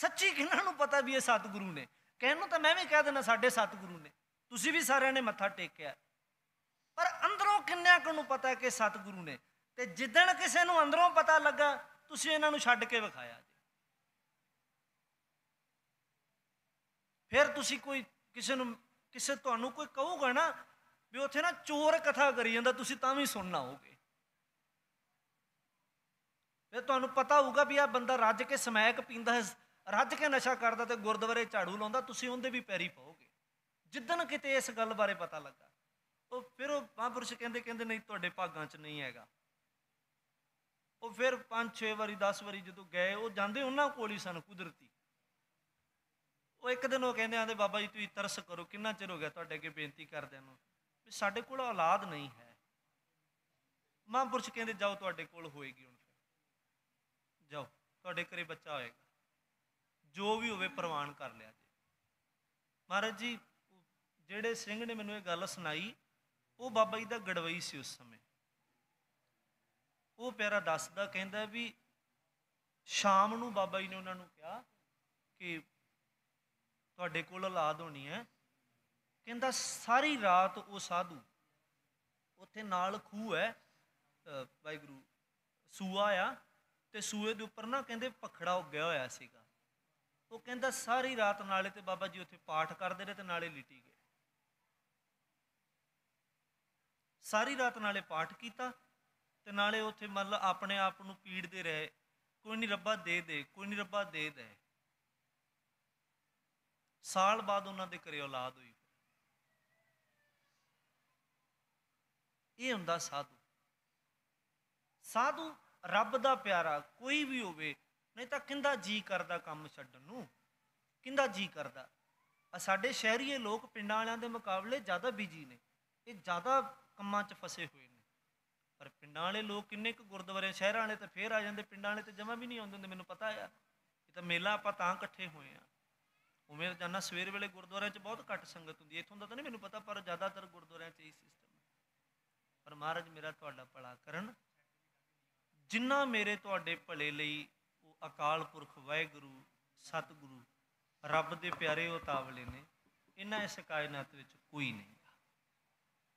ਸੱਚੀ ਕਿੰਨਾਂ ਨੂੰ ਪਤਾ ਵੀ ਇਹ ਸਤਿਗੁਰੂ ਨੇ ਕਹਿਣ ਨੂੰ ਤਾਂ ਮੈਂ ਵੀ ਕਹਿ ਦਿੰਦਾ ਸਾਡੇ ਸਤਿਗੁਰੂ ਨੇ ਤੁਸੀਂ ਵੀ ਸਾਰਿਆਂ ਨੇ ਮੱਥਾ ਟੇਕਿਆ ਪਰ ਅੰਦਰੋਂ ਕਿੰਨਿਆਂ ਕੋ ਨੂੰ ਪਤਾ ਕਿ ਸਤਿਗੁਰੂ ਨੇ ਤੇ ਜਿੱਦਣ ਕਿਸੇ ਨੂੰ ਅੰਦਰੋਂ ਪਤਾ ਲੱਗਾ ਤੁਸੀਂ ਇਹਨਾਂ ਨੂੰ ਛੱਡ ਕੇ ਵਿਖਾਇਆ ਫਿਰ ਤੁਸੀਂ ਕੋਈ ਕਿਸੇ ਨੂੰ ਕਿਸੇ ਤੁਹਾਨੂੰ ਕੋਈ ਕਹੂਗਾ ਨਾ ਵੀ ਉੱਥੇ ਨਾ ਚੋਰ ਕਥਾ ਕਰੀ ਜਾਂਦਾ ਤੁਸੀਂ ਤਾਂ ਵੀ ਸੁਣਨਾ ਹੋਗੇ ਫਿਰ ਤੁਹਾਨੂੰ ਪਤਾ ਹੋਊਗਾ ਵੀ ਆ ਬੰਦਾ ਰੱਜ ਕੇ ਸਮੈਕ ਪੀਂਦਾ ਹੈ ਰੱਜ ਕੇ ਨਸ਼ਾ ਕਰਦਾ ਤੇ ਗੁਰਦੁਆਰੇ ਝਾੜੂ ਲਾਉਂਦਾ ਤੁਸੀਂ ਉਹਦੇ ਵੀ ਪੈਰੀ ਪਾਓਗੇ ਜਿੱਦਨ ਕਿਤੇ ਇਸ ਗੱਲ ਬਾਰੇ ਪਤਾ ਲੱਗਾ ਉਹ ਫਿਰ ਉਹ ਮਹਾਂਪੁਰਸ਼ ਕਹਿੰਦੇ ਕਹਿੰਦੇ ਨਹੀਂ ਤੁਹਾਡੇ ਭਾਗਾਂ 'ਚ ਨਹੀਂ ਹੈਗਾ ਉਹ ਫਿਰ 5-6 ਵਾਰੀ 10 ਵਾਰੀ ਜਦੋਂ ਗਏ ਉਹ ਜਾਂਦੇ ਉਹਨਾਂ ਕੋਲ ਹੀ ਸਨ ਕੁਦਰਤੀ ਉਹ ਇੱਕ ਦਿਨ ਉਹ ਕਹਿੰਦੇ ਆਂਦੇ ਬਾਬਾ ਜੀ ਤੁਸੀਂ ਤਰਸ ਕਰੋ ਕਿੰਨਾ ਚਿਰ ਹੋ ਗਿਆ ਤੁਹਾਡੇ ਅੱਗੇ ਬੇਨਤੀ ਕਰਦਿਆਂ ਨੂੰ ਵੀ ਸਾਡੇ ਕੋਲ ਔਲਾਦ ਨਹੀਂ ਹੈ ਮਹਾਂਪੁਰਸ਼ ਕਹਿੰਦੇ ਜਾਓ ਤੁਹਾਡੇ ਕੋਲ ਹੋਏਗੀ ਹੁਣ ਜਾਓ ਤੁਹਾਡੇ ਘਰੇ ਬੱਚਾ ਹੋਏਗਾ ਜੋ ਵੀ ਹੋਵੇ ਪ੍ਰਵਾਨ ਕਰ ਲਿਆ ਜੀ ਮਹਾਰਾਜ ਜੀ ਜਿਹੜੇ ਸਿੰਘ ਨੇ ਮੈਨੂੰ ਇਹ ਗੱਲ ਸੁਣਾਈ ਉਹ ਬਾਬਾ ਜੀ ਦਾ ਗੜਵਈ ਸੀ ਉਸ ਸਮੇਂ ਉਹ ਪਿਆਰਾ ਦੱਸਦਾ ਕਹਿੰਦਾ ਵੀ ਸ਼ਾਮ ਨੂੰ ਬਾਬਾ ਜੀ ਨੇ ਉਹਨਾਂ ਨੂੰ ਕਿਹਾ ਕਿ ਤੁਹਾਡੇ ਕੋਲ ਔਲਾਦ ਹੋਣੀ ਹੈ ਕਹਿੰਦਾ ਸਾਰੀ ਰਾਤ ਉਹ ਸਾਧੂ ਉੱਥੇ ਨਾਲ ਖੂਹ ਹੈ ਵਾਹਿਗੁਰੂ ਸੂਆ ਆ ਤੇ ਸੂਏ ਦੇ ਉੱਪਰ ਨਾ ਕਹਿੰਦੇ ਪਖੜਾ ਉੱਗਿਆ ਹੋਇਆ ਸੀਗਾ ਉਹ ਕਹਿੰਦਾ ਸਾਰੀ ਰਾਤ ਨਾਲੇ ਤੇ ਬਾਬਾ ਜੀ ਉੱਥੇ ਪਾਠ ਕਰਦੇ ਰਹੇ ਤੇ ਨਾਲੇ ਲਿਟੀ ਗਏ ਸਾਰੀ ਰਾਤ ਨਾਲੇ ਪਾਠ ਕੀਤਾ ਤੇ ਨਾਲੇ ਉੱਥੇ ਮਤਲਬ ਆਪਣੇ ਆਪ ਨੂੰ ਪੀੜਦੇ ਰਹੇ ਕੋਈ ਨਹੀਂ ਰੱਬਾ ਦੇ ਦੇ ਕੋਈ ਨਹੀਂ ਰੱਬਾ ਦੇ ਦੇ ਸਾਲ ਬਾਅਦ ਉਹਨਾਂ ਦੇ ਘਰੇ ਔਲਾਦ ਹੋਈ ਇਹ ਹੁੰਦਾ ਸਾਧੂ ਸਾਧੂ ਰੱਬ ਦਾ ਪਿਆਰਾ ਕੋਈ ਵੀ ਹੋਵੇ ਨਹੀਂ ਤਾਂ ਕਿੰਦਾ ਜੀ ਕਰਦਾ ਕੰਮ ਛੱਡਣ ਨੂੰ ਕਿੰਦਾ ਜੀ ਕਰਦਾ ਆ ਸਾਡੇ ਸ਼ਹਿਰੀਏ ਲੋਕ ਪਿੰਡਾਂ ਵਾਲਿਆਂ ਦੇ ਮੁਕਾਬਲੇ ਜ਼ਿਆਦਾ ਬਿਜੀ ਨੇ ਇਹ ਜ਼ਿਆਦਾ ਕੰਮਾਂ 'ਚ ਫਸੇ ਹੋਏ ਨੇ ਪਰ ਪਿੰਡਾਂ ਵਾਲੇ ਲੋਕ ਕਿੰਨੇ ਕੁ ਗੁਰਦੁਆਰੇ ਸ਼ਹਿਰਾਂ ਵਾਲੇ ਤਾਂ ਫੇਰ ਆ ਜਾਂਦੇ ਪਿੰਡਾਂ ਵਾਲੇ ਤੇ ਜਮਾ ਵੀ ਨਹੀਂ ਆਉਂਦੇ ਹੁੰਦੇ ਮੈਨੂੰ ਪਤਾ ਆ ਇਹ ਤਾਂ ਮੇਲਾ ਆਪਾਂ ਤਾਂ ਇਕੱਠੇ ਹੋਏ ਆ ਉਵੇਂ ਜਾਨਾ ਸਵੇਰ ਵੇਲੇ ਗੁਰਦੁਆਰਿਆਂ 'ਚ ਬਹੁਤ ਘੱਟ ਸੰਗਤ ਹੁੰਦੀ ਹੈ ਇਥੋਂ ਦਾ ਤਾਂ ਨਹੀਂ ਮੈਨੂੰ ਪਤਾ ਪਰ ਜ਼ਿਆਦਾਤਰ ਗੁਰਦੁਆਰਿਆਂ 'ਚ ਇਹ ਸਿਸਟਮ ਹੈ ਪਰ ਮਹਾਰਾਜ ਮੇਰਾ ਤੁਹਾਡਾ ਭਲਾ ਕਰਨ ਜਿੰਨਾ ਮੇਰੇ ਤੁਹਾਡੇ ਭਲੇ ਲਈ ਉਹ ਅਕਾਲ ਪੁਰਖ ਵਾਹਿਗੁਰੂ ਸਤਿਗੁਰੂ ਰੱਬ ਦੇ ਪਿਆਰੇ ਉਹ ਤਾਵਲੇ ਨੇ ਇਹਨਾਂ ਇਸ ਕਾਇਨਾਤ ਵਿੱਚ ਕੋਈ ਨਹੀਂ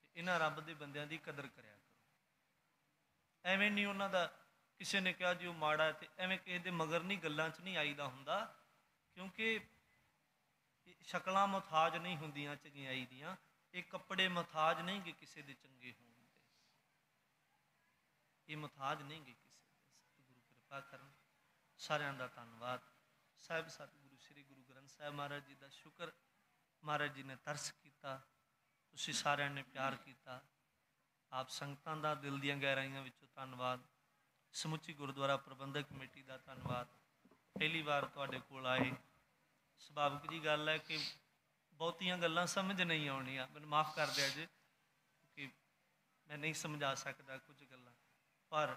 ਤੇ ਇਹਨਾਂ ਰੱਬ ਦੇ ਬੰਦਿਆਂ ਦੀ ਕਦਰ ਕਰਿਆ ਕਰੋ ਐਵੇਂ ਨਹੀਂ ਉਹਨਾਂ ਦਾ ਕਿਸੇ ਨੇ ਕਿਹਾ ਜੀ ਉਹ ਮਾੜਾ ਤੇ ਐਵੇਂ ਕਿਸੇ ਦੇ ਮਗਰ ਨਹੀਂ ਗੱਲਾਂ 'ਚ ਨਹੀਂ ਆਈਦਾ ਹੁੰਦਾ ਕਿਉਂਕਿ ਸ਼ਕਲਾਂ ਮਥਾਜ ਨਹੀਂ ਹੁੰਦੀਆਂ ਚੰਗਿਆਈ ਦੀਆਂ ਇਹ ਕੱਪੜੇ ਮਥਾਜ ਨਹੀਂ ਕਿ ਕਿਸੇ ਦੇ ਚੰਗੇ ਹੋਣ ਇਹ ਮਥਾਜ ਨਹੀਂ ਕਿ ਕਿਸੇ ਦੇ ਸਤਿਗੁਰੂ ਕਿਰਪਾ ਕਰਨ ਸਾਰਿਆਂ ਦਾ ਧੰਨਵਾਦ ਸਾਬ ਸਤਿਗੁਰੂ ਸ੍ਰੀ ਗੁਰੂ ਗ੍ਰੰਥ ਸਾਹਿਬ ਮਹਾਰਾਜ ਜੀ ਦਾ ਸ਼ੁਕਰ ਮਹਾਰਾਜ ਜੀ ਨੇ ਤਰਸ ਕੀਤਾ ਤੁਸੀਂ ਸਾਰਿਆਂ ਨੇ ਪਿਆਰ ਕੀਤਾ ਆਪ ਸੰਗਤਾਂ ਦਾ ਦਿਲ ਦੀਆਂ ਗਹਿਰਾਈਆਂ ਵਿੱਚੋਂ ਧੰਨਵਾਦ ਸਮੁੱਚੀ ਗੁਰਦੁਆਰਾ ਪ੍ਰਬੰਧਕ ਕਮੇਟੀ ਦਾ ਧੰਨਵਾਦ ਪਹਿਲੀ ਵਾਰ ਤੁਹਾਡੇ ਕੋਲ ਆਏ ਸੁਭਾਵਿਕ ਜੀ ਗੱਲ ਹੈ ਕਿ ਬਹੁਤੀਆਂ ਗੱਲਾਂ ਸਮਝ ਨਹੀਂ ਆਉਣੀਆਂ ਮੈਨੂੰ ਮਾਫ ਕਰ ਦਿਆ ਜੀ ਕਿ ਮੈਂ ਨਹੀਂ ਸਮਝਾ ਸਕਦਾ ਕੁਝ ਗੱਲਾਂ ਪਰ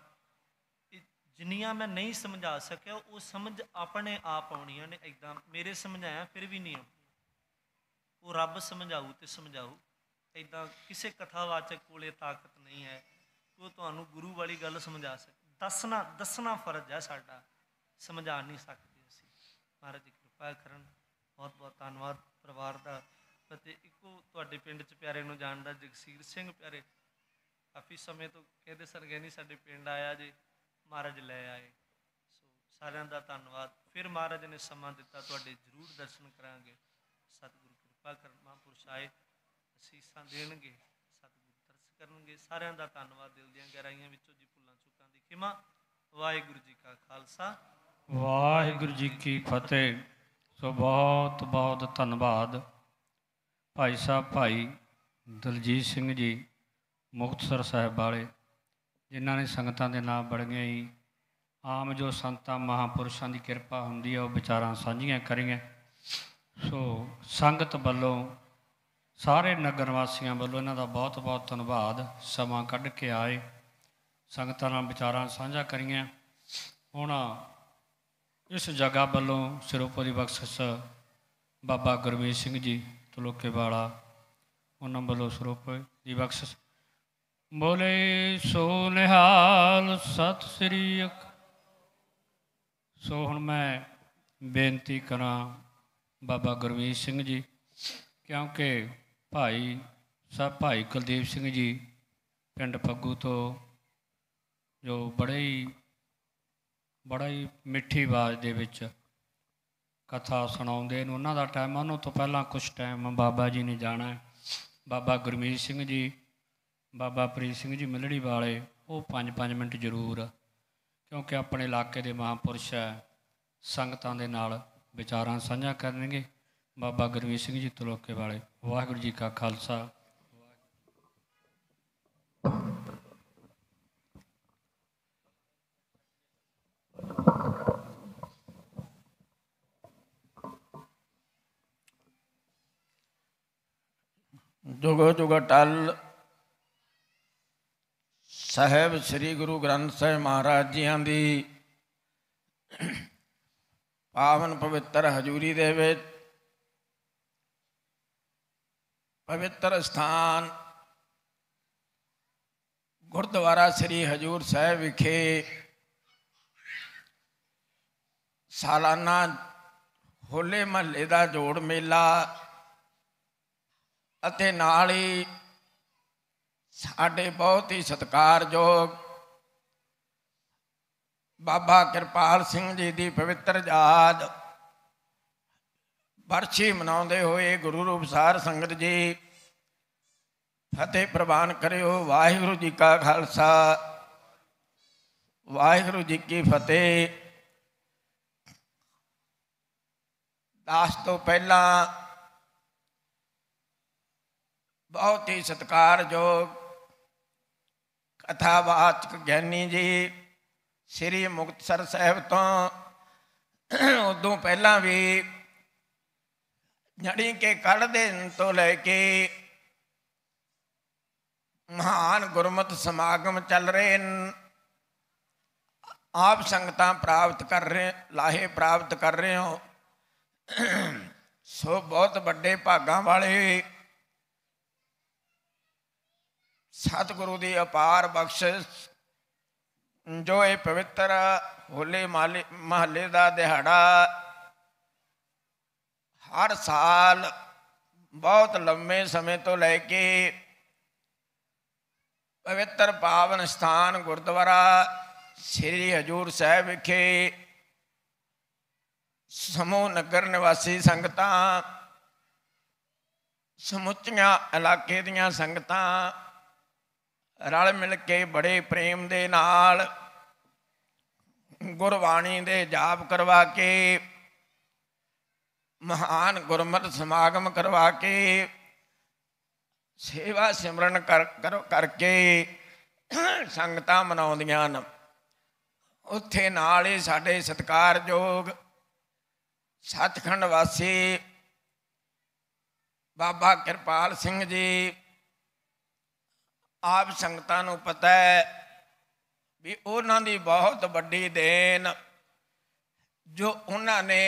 ਜਿੰਨੀਆਂ ਮੈਂ ਨਹੀਂ ਸਮਝਾ ਸਕਿਆ ਉਹ ਸਮਝ ਆਪਣੇ ਆਪ ਆਉਣੀਆਂ ਨੇ ਇਦਾਂ ਮੇਰੇ ਸਮਝਾਇਆ ਫਿਰ ਵੀ ਨਹੀਂ ਉਹ ਰੱਬ ਸਮਝਾਉ ਤੇ ਸਮਝਾਉ ਇਦਾਂ ਕਿਸੇ ਕਥਾਵਾਚਕ ਕੋਲੇ ਤਾਕਤ ਨਹੀਂ ਹੈ ਉਹ ਤੁਹਾਨੂੰ ਗੁਰੂ ਵਾਲੀ ਗੱਲ ਸਮਝਾ ਸਕੇ ਦੱਸਣਾ ਦੱਸਣਾ ਫਰਜ਼ ਹੈ ਸਾਡਾ ਸਮਝਾ ਨਹੀਂ ਸਕਦੇ ਅਸੀਂ ਮਹਾਰਾਜ ਕਿਰਪਾ ਕਰਨ ਬਹੁਤ ਬਹੁਤ ਧੰਨਵਾਦ ਪਰਿਵਾਰ ਦਾ ਅਤੇ ਇੱਕੋ ਤੁਹਾਡੇ ਪਿੰਡ 'ਚ ਪਿਆਰੇ ਨੂੰ ਜਾਣਦਾ ਜਗਸੀਰ ਸਿੰਘ ਪਿਆਰੇ ਕਾਫੀ ਸਮੇਂ ਤੋਂ ਕਹਿੰਦੇ ਸਰ ਨਹੀਂ ਸਾਡੇ ਪਿੰਡ ਆਇਆ ਜੀ ਮਹਾਰਾਜ ਲੈ ਆਏ ਸੋ ਸਾਰਿਆਂ ਦਾ ਧੰਨਵਾਦ ਫਿਰ ਮਹਾਰਾਜ ਨੇ ਸਮਾਂ ਦਿੱਤਾ ਤੁਹਾਡੇ ਜ਼ਰੂਰ ਦਰਸ਼ਨ ਕਰਾਂਗੇ ਸਤਿਗੁਰੂ ਕਿਰਪਾ ਕਰਨ ਮਹਾਂਪੁਰਸ਼ ਆਏ ਅਸੀਸਾਂ ਦੇਣਗੇ ਸਤਿਗੁਰੂ ਤਰਸ ਕਰਨਗੇ ਸਾਰਿਆਂ ਦਾ ਧੰਨਵਾਦ ਦਿਲ ਦੀਆਂ ਗਹਿਰਾਈਆਂ ਵਿੱਚੋਂ ਜੀ ਭੁੱਲਾਂ ਚੁੱਕਾਂ ਦੀ ਖਿਮਾ ਵਾਹਿਗੁਰੂ ਜੀ ਕਾ ਖਾਲਸਾ ਵਾਹਿਗੁਰੂ ਜੀ ਕੀ ਫਤਿਹ ਸੋ ਬਹੁਤ ਬਹੁਤ ਧੰਨਵਾਦ ਭਾਈ ਸਾਹਿਬ ਭਾਈ ਦਲਜੀਤ ਸਿੰਘ ਜੀ ਮੁਖਤਸਰ ਸਾਹਿਬ ਵਾਲੇ ਜਿਨ੍ਹਾਂ ਨੇ ਸੰਗਤਾਂ ਦੇ ਨਾਲ ਬੜੀਆਂ ਹੀ ਆਮ ਜੋ ਸੰਤਾਂ ਮਹਾਪੁਰਸ਼ਾਂ ਦੀ ਕਿਰਪਾ ਹੁੰਦੀ ਹੈ ਉਹ ਵਿਚਾਰਾਂ ਸਾਂਝੀਆਂ ਕਰੀਆਂ ਸੋ ਸੰਗਤ ਵੱਲੋਂ ਸਾਰੇ ਨਗਰ ਵਾਸੀਆਂ ਵੱਲੋਂ ਇਹਨਾਂ ਦਾ ਬਹੁਤ-ਬਹੁਤ ਧੰਨਵਾਦ ਸਮਾਂ ਕੱਢ ਕੇ ਆਏ ਸੰਗਤਾਂ ਨਾਲ ਵਿਚਾਰਾਂ ਸਾਂਝਾ ਕਰੀਆਂ ਹੁਣ ਇਸ ਜਗ੍ਹਾ ਵੱਲੋਂ ਸਰੋਪਰੀ ਬਖਸ਼ਿਸ਼ ਬਾਬਾ ਗੁਰਮੀਤ ਸਿੰਘ ਜੀ ਤਲੋਕੇ ਵਾਲਾ ਉਹਨਾਂ ਵੱਲੋਂ ਸਰੋਪਰੀ ਦੀ ਬਖਸ਼ਿਸ਼ ਬੋਲੇ ਸੋ ਨਿਹਾਲ ਸਤਿ ਸ੍ਰੀ ਅਕਾਲ ਸੋ ਹੁਣ ਮੈਂ ਬੇਨਤੀ ਕਰਾਂ ਬਾਬਾ ਗੁਰਮੀਤ ਸਿੰਘ ਜੀ ਕਿਉਂਕਿ ਭਾਈ ਸਾਹਿਬ ਭਾਈ ਕੁਲਦੀਪ ਸਿੰਘ ਜੀ ਪਿੰਡ ਫੱਗੂ ਤੋਂ ਜੋ ਬੜੇ ਹੀ ਬੜਾ ਹੀ ਮਿੱਠੀ ਆਵਾਜ਼ ਦੇ ਵਿੱਚ ਕਥਾ ਸੁਣਾਉਂਦੇ ਨੇ ਉਹਨਾਂ ਦਾ ਟਾਈਮ ਉਹਨਾਂ ਤੋਂ ਪਹਿਲਾਂ ਕੁਝ ਟਾਈਮ ਬਾਬਾ ਜੀ ਨੇ ਜਾਣਾ ਹੈ ਬਾਬਾ ਗੁਰਮੀਤ ਸਿੰਘ ਜੀ ਬਾਬਾ ਪ੍ਰੀਤ ਸਿੰਘ ਜੀ ਮਿਲੜੀ ਵਾਲੇ ਉਹ 5-5 ਮਿੰਟ ਜ਼ਰੂਰ ਕਿਉਂਕਿ ਆਪਣੇ ਇਲਾਕੇ ਦੇ ਮਹਾਪੁਰਸ਼ ਹੈ ਸੰਗਤਾਂ ਦੇ ਨਾਲ ਵਿਚਾਰਾਂ ਸਾਂਝਾ ਕਰਨਗੇ ਬਾਬਾ ਗੁਰਮੀਤ ਸਿੰਘ ਜੀ ਤਲੋਕੇ ਵਾਲੇ ਵਾਹਿਗੁਰੂ ਜੀ ਕਾ ਖਾਲਸਾ जुग जुग टल साहेब श्री गुरु ग्रंथ साहब महाराज जी की पावन पवित्र हजूरी दे पवित्र स्थान गुरद्वारा श्री हजूर साहब विखे सालाना होले महल का जोड़ मेला ਅਤੇ ਨਾਲ ਹੀ ਸਾਡੇ ਬਹੁਤ ਹੀ ਸਤਿਕਾਰਯੋਗ ਬਾਬਾ ਕਿਰਪਾਲ ਸਿੰਘ ਜੀ ਦੀ ਪਵਿੱਤਰ ਯਾਦ ਵਰਛੀ ਮਨਾਉਂਦੇ ਹੋਏ ਗੁਰੂ ਰੂਪਸਾਰ ਸੰਗਤ ਜੀ ਫਤਿਹ ਪ੍ਰਵਾਨ ਕਰਿਓ ਵਾਹਿਗੁਰੂ ਜੀ ਕਾ ਖਾਲਸਾ ਵਾਹਿਗੁਰੂ ਜੀ ਕੀ ਫਤਿਹ ਦਾਸ ਤੋਂ ਪਹਿਲਾਂ ਬਹੁਤ ਹੀ ਸਤਿਕਾਰਯੋਗ ਕਥਾਵਾਚਕ ਗਿਆਨੀ ਜੀ ਸ੍ਰੀ ਮੁਕਤਸਰ ਸਾਹਿਬ ਤੋਂ ਉਦੋਂ ਪਹਿਲਾਂ ਵੀ ਜੜੀ ਕੇ ਕੱਢ ਦੇਣ ਤੋਂ ਲੈ ਕੇ ਮਹਾਨ ਗੁਰਮਤ ਸਮਾਗਮ ਚੱਲ ਰਹੇ ਆਪ ਸੰਗਤਾਂ ਪ੍ਰਾਪਤ ਕਰ ਰਹੇ ਲਾਹੇ ਪ੍ਰਾਪਤ ਕਰ ਰਹੇ ਹੋ ਸੋ ਬਹੁਤ ਵੱਡੇ ਭਾਗਾਂ ਵਾਲੇ ਸਤਿਗੁਰੂ ਦੀ ਅਪਾਰ ਬਖਸ਼ਿਸ਼ ਜੋ ਇਹ ਪਵਿੱਤਰ ਹੋਲੇ ਮਹੱਲੇ ਦਾ ਦਿਹਾੜਾ ਹਰ ਸਾਲ ਬਹੁਤ ਲੰਮੇ ਸਮੇਂ ਤੋਂ ਲੈ ਕੇ ਪਵਿੱਤਰ ਪਾਵਨ ਸਥਾਨ ਗੁਰਦੁਆਰਾ ਸ੍ਰੀ ਹਜੂਰ ਸਾਹਿਬ ਵਿਖੇ ਸਮੂਹ ਨਗਰ ਨਿਵਾਸੀ ਸੰਗਤਾਂ ਸਮੁੱਚੀਆਂ ਇਲਾਕੇ ਦੀਆਂ ਸੰਗਤਾਂ ਰਲ ਮਿਲ ਕੇ ਬੜੇ ਪ੍ਰੇਮ ਦੇ ਨਾਲ ਗੁਰਬਾਣੀ ਦੇ ਜਾਪ ਕਰਵਾ ਕੇ ਮਹਾਨ ਗੁਰਮਤਿ ਸਮਾਗਮ ਕਰਵਾ ਕੇ ਸੇਵਾ ਸਿਮਰਨ ਕਰ ਕਰਕੇ ਸੰਗਤਾਂ ਮਨਾਉਂਦੀਆਂ ਹਨ ਉੱਥੇ ਨਾਲ ਹੀ ਸਾਡੇ ਸਤਕਾਰਯੋਗ ਸਤਖੰਡ ਵਾਸੀ ਬਾਬਾ ਕਿਰਪਾਲ ਸਿੰਘ ਜੀ ਆਪ ਸੰਗਤਾਂ ਨੂੰ ਪਤਾ ਹੈ ਵੀ ਉਹਨਾਂ ਦੀ ਬਹੁਤ ਵੱਡੀ ਦੇਣ ਜੋ ਉਹਨਾਂ ਨੇ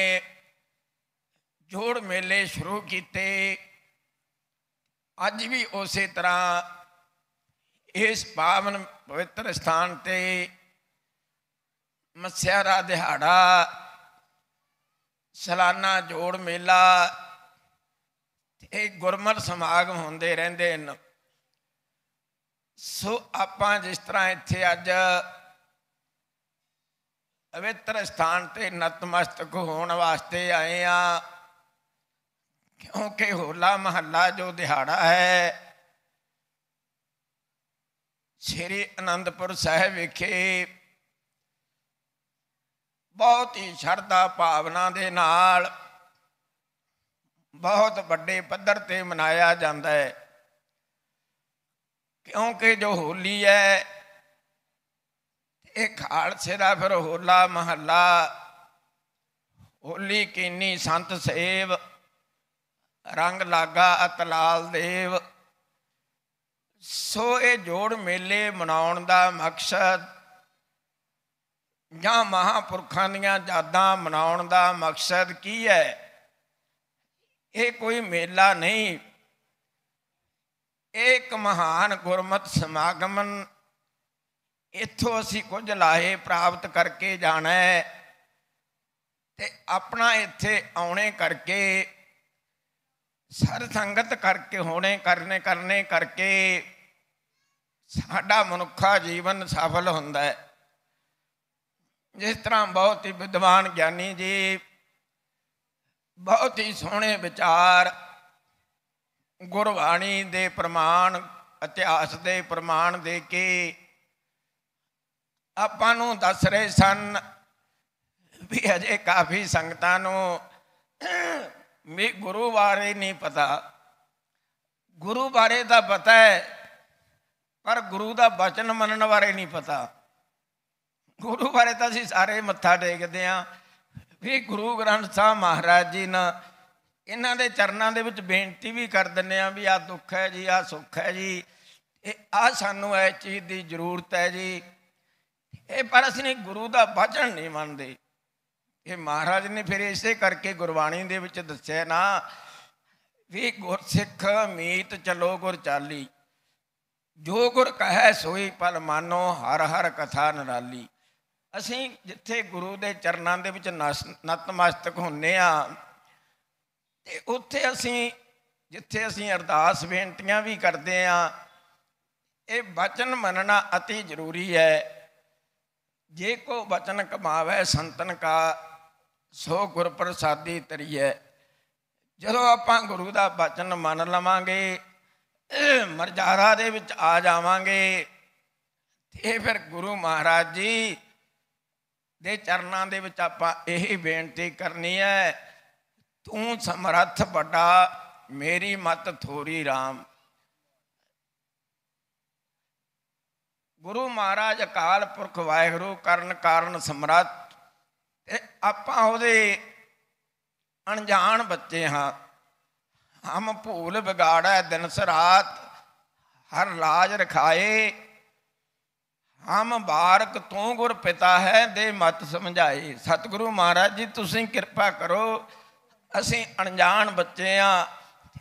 ਜੋੜ ਮੇਲੇ ਸ਼ੁਰੂ ਕੀਤੇ ਅੱਜ ਵੀ ਉਸੇ ਤਰ੍ਹਾਂ ਇਸ ਪਾਵਨ ਪਵਿੱਤਰ ਸਥਾਨ ਤੇ ਮਸਿਆਰਾ ਦਿਹਾੜਾ ਸਾਲਾਨਾ ਜੋੜ ਮੇਲਾ ਤੇ ਗੁਰਮਤ ਸਮਾਗਮ ਹੁੰਦੇ ਰਹਿੰਦੇ ਨੇ ਸੋ ਆਪਾਂ ਜਿਸ ਤਰ੍ਹਾਂ ਇੱਥੇ ਅੱਜ ਪਵਿੱਤਰ ਸਥਾਨ ਤੇ ਨਤਮਸਤਕ ਹੋਣ ਵਾਸਤੇ ਆਏ ਆ ਕਿਉਂਕਿ ਹੋਲਾ ਮਹੱਲਾ ਜੋ ਦਿਹਾੜਾ ਹੈ ਸ੍ਰੀ ਅਨੰਦਪੁਰ ਸਾਹਿਬ ਵਿਖੇ ਬਹੁਤ ਹੀ ਸ਼ਰਧਾ ਭਾਵਨਾ ਦੇ ਨਾਲ ਬਹੁਤ ਵੱਡੇ ਪੱਧਰ ਤੇ ਮਨਾਇਆ ਜਾਂਦਾ ਹੈ ਕਿਉਂਕਿ ਜੋ ਹੋਲੀ ਹੈ ਇਹ ਖਾਲਸੇ ਦਾ ਫਿਰ ਹੋਲਾ ਮਹੱਲਾ ਹੋਲੀ ਕਿੰਨੀ ਸੰਤ ਸੇਵ ਰੰਗ ਲਾਗਾ ਅਤਲਾਲ ਦੇਵ ਸੋ ਇਹ ਜੋੜ ਮੇਲੇ ਮਨਾਉਣ ਦਾ ਮਕਸਦ ਜਾਂ ਮਹਾਪੁਰਖਾਂ ਦੀਆਂ ਜਾਦਾਂ ਮਨਾਉਣ ਦਾ ਮਕਸਦ ਕੀ ਹੈ ਇਹ ਕੋਈ ਮੇਲਾ ਨਹੀਂ ਇੱਕ ਮਹਾਨ ਗੁਰਮਤ ਸਮਾਗਮਨ ਇੱਥੋਂ ਅਸੀਂ ਕੁਝ ਲਾਹੇ ਪ੍ਰਾਪਤ ਕਰਕੇ ਜਾਣਾ ਤੇ ਆਪਣਾ ਇੱਥੇ ਆਉਣੇ ਕਰਕੇ ਸਰ ਸੰਗਤ ਕਰਕੇ ਹੋਣੇ ਕਰਨੇ ਕਰਨੇ ਕਰਕੇ ਸਾਡਾ ਮਨੁੱਖਾ ਜੀਵਨ ਸਫਲ ਹੁੰਦਾ ਹੈ ਜਿਸ ਤਰ੍ਹਾਂ ਬਹੁਤ ਹੀ ਵਿਦਵਾਨ ਗਿਆਨੀ ਜੀ ਬਹੁਤ ਹੀ ਸੋਹਣੇ ਵਿਚਾਰ ਗੁਰਬਾਣੀ ਦੇ ਪ੍ਰਮਾਣ ਇਤਿਹਾਸ ਦੇ ਪ੍ਰਮਾਣ ਦੇ ਕੇ ਆਪਾਂ ਨੂੰ ਦੱਸ ਰਹੇ ਸਨ ਵੀ ਅਜੇ ਕਾਫੀ ਸੰਗਤਾਂ ਨੂੰ ਮੇ ਗੁਰੂ ਬਾਰੇ ਨਹੀਂ ਪਤਾ ਗੁਰੂ ਬਾਰੇ ਦਾ ਪਤਾ ਹੈ ਪਰ ਗੁਰੂ ਦਾ ਬਚਨ ਮੰਨਣ ਬਾਰੇ ਨਹੀਂ ਪਤਾ ਗੁਰੂ ਬਾਰੇ ਤਾਂ ਅਸੀਂ ਸਾਰੇ ਮੱਥਾ ਟੇਕਦੇ ਆਂ ਵੀ ਗੁਰੂ ਗ੍ਰੰਥ ਸਾਹਿਬ ਮਹਾਰਾਜ ਜੀ ਨਾ ਇਹਨਾਂ ਦੇ ਚਰਨਾਂ ਦੇ ਵਿੱਚ ਬੇਨਤੀ ਵੀ ਕਰ ਦਿੰਨੇ ਆ ਵੀ ਆ ਦੁੱਖ ਹੈ ਜੀ ਆ ਸੁੱਖ ਹੈ ਜੀ ਇਹ ਆ ਸਾਨੂੰ ਐ ਚੀਜ਼ ਦੀ ਜ਼ਰੂਰਤ ਹੈ ਜੀ ਇਹ ਪਰ ਅਸੀਂ ਗੁਰੂ ਦਾ ਬਚਨ ਨਹੀਂ ਮੰਨਦੇ ਇਹ ਮਹਾਰਾਜ ਨੇ ਫਿਰ ਇਸੇ ਕਰਕੇ ਗੁਰਬਾਣੀ ਦੇ ਵਿੱਚ ਦੱਸਿਆ ਨਾ ਵੀ ਗੁਰਸਿੱਖ ਮੀਤ ਚਲੋ ਗੁਰ ਚਾਲੀ ਜੋ ਗੁਰ ਕਹੈ ਸੋਈ ਪਲ ਮਾਨੋ ਹਰ ਹਰ ਕਥਾ ਨਰਾਲੀ ਅਸੀਂ ਜਿੱਥੇ ਗੁਰੂ ਦੇ ਚਰਨਾਂ ਦੇ ਵਿੱਚ ਨਤਮਸਤਕ ਹੁੰਨੇ ਆ ਤੇ ਉੱਥੇ ਅਸੀਂ ਜਿੱਥੇ ਅਸੀਂ ਅਰਦਾਸ ਬੇਨਤੀਆਂ ਵੀ ਕਰਦੇ ਆ ਇਹ ਬਚਨ ਮੰਨਣਾ অতি ਜ਼ਰੂਰੀ ਹੈ ਜੇ ਕੋ ਬਚਨ ਕਮਾਵੇ ਸੰਤਨ ਕਾ ਸੋ ਗੁਰ ਪ੍ਰਸਾਦੀ ਤਰੀਏ ਜਦੋਂ ਆਪਾਂ ਗੁਰੂ ਦਾ ਬਚਨ ਮੰਨ ਲਵਾਂਗੇ ਮਰਜਾਰਾ ਦੇ ਵਿੱਚ ਆ ਜਾਵਾਂਗੇ ਤੇ ਫਿਰ ਗੁਰੂ ਮਹਾਰਾਜ ਜੀ ਦੇ ਚਰਨਾਂ ਦੇ ਵਿੱਚ ਆਪਾਂ ਇਹ ਬੇਨਤੀ ਕਰਨੀ ਹੈ ਤੂੰ ਸਮਰੱਥ ਵੱਡਾ ਮੇਰੀ ਮਤ ਥੋਰੀ RAM ਗੁਰੂ ਮਹਾਰਾਜ ਅਕਾਲ ਪੁਰਖ ਵਾਹਿਗੁਰੂ ਕਰਨ ਕਾਰਨ ਸਮਰੱਥ ਤੇ ਆਪਾਂ ਉਹਦੇ ਅਣਜਾਣ ਬੱਚੇ ਹਾਂ ਹਮ ਭੂਲ ਵਿਗਾੜਾ ਦਿਨ ਸਰਾਤ ਹਰ ਲਾਜ ਰਖਾਏ ਹਮ ਬਾਰਕ ਤੂੰ ਗੁਰ ਪਿਤਾ ਹੈ ਦੇ ਮਤ ਸਮਝਾਏ ਸਤਿਗੁਰੂ ਮਹਾਰਾਜ ਜੀ ਤੁਸੀਂ ਕਿਰਪਾ ਕਰੋ ਅਸੀਂ ਅਣਜਾਣ ਬੱਚੇ ਆ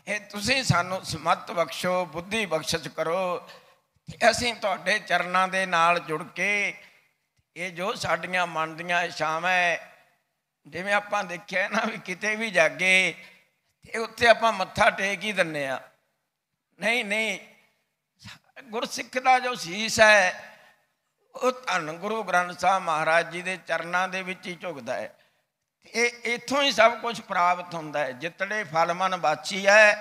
ਇਹ ਤੁਸੀਂ ਸਾਨੂੰ ਸਮਤ ਬਖਸ਼ੋ ਬੁੱਧੀ ਬਖਸ਼ਿਸ਼ ਕਰੋ ਅਸੀਂ ਤੁਹਾਡੇ ਚਰਨਾਂ ਦੇ ਨਾਲ ਜੁੜ ਕੇ ਇਹ ਜੋ ਸਾਡੀਆਂ ਮਨ ਦੀਆਂ ਇਛਾਵਾਂ ਜਿਵੇਂ ਆਪਾਂ ਦੇਖਿਆ ਨਾ ਵੀ ਕਿਤੇ ਵੀ ਜਾਗੇ ਤੇ ਉੱਥੇ ਆਪਾਂ ਮੱਥਾ ਟੇਕ ਹੀ ਦਿੰਨੇ ਆ ਨਹੀਂ ਨਹੀਂ ਗੁਰਸਿੱਖ ਦਾ ਜੋ ਸੀਸ ਹੈ ਉਹ ਧੰਨ ਗੁਰੂ ਗ੍ਰੰਥ ਸਾਹਿਬ ਮਹਾਰਾਜ ਜੀ ਦੇ ਚਰਨਾਂ ਦੇ ਵਿੱਚ ਹੀ ਝੁਕਦਾ ਹੈ ਇਹ ਇਥੋਂ ਹੀ ਸਭ ਕੁਝ ਪ੍ਰਾਪਤ ਹੁੰਦਾ ਹੈ ਜਿਤੜੇ ਫਲ ਮਨ ਬਾਚੀ ਹੈ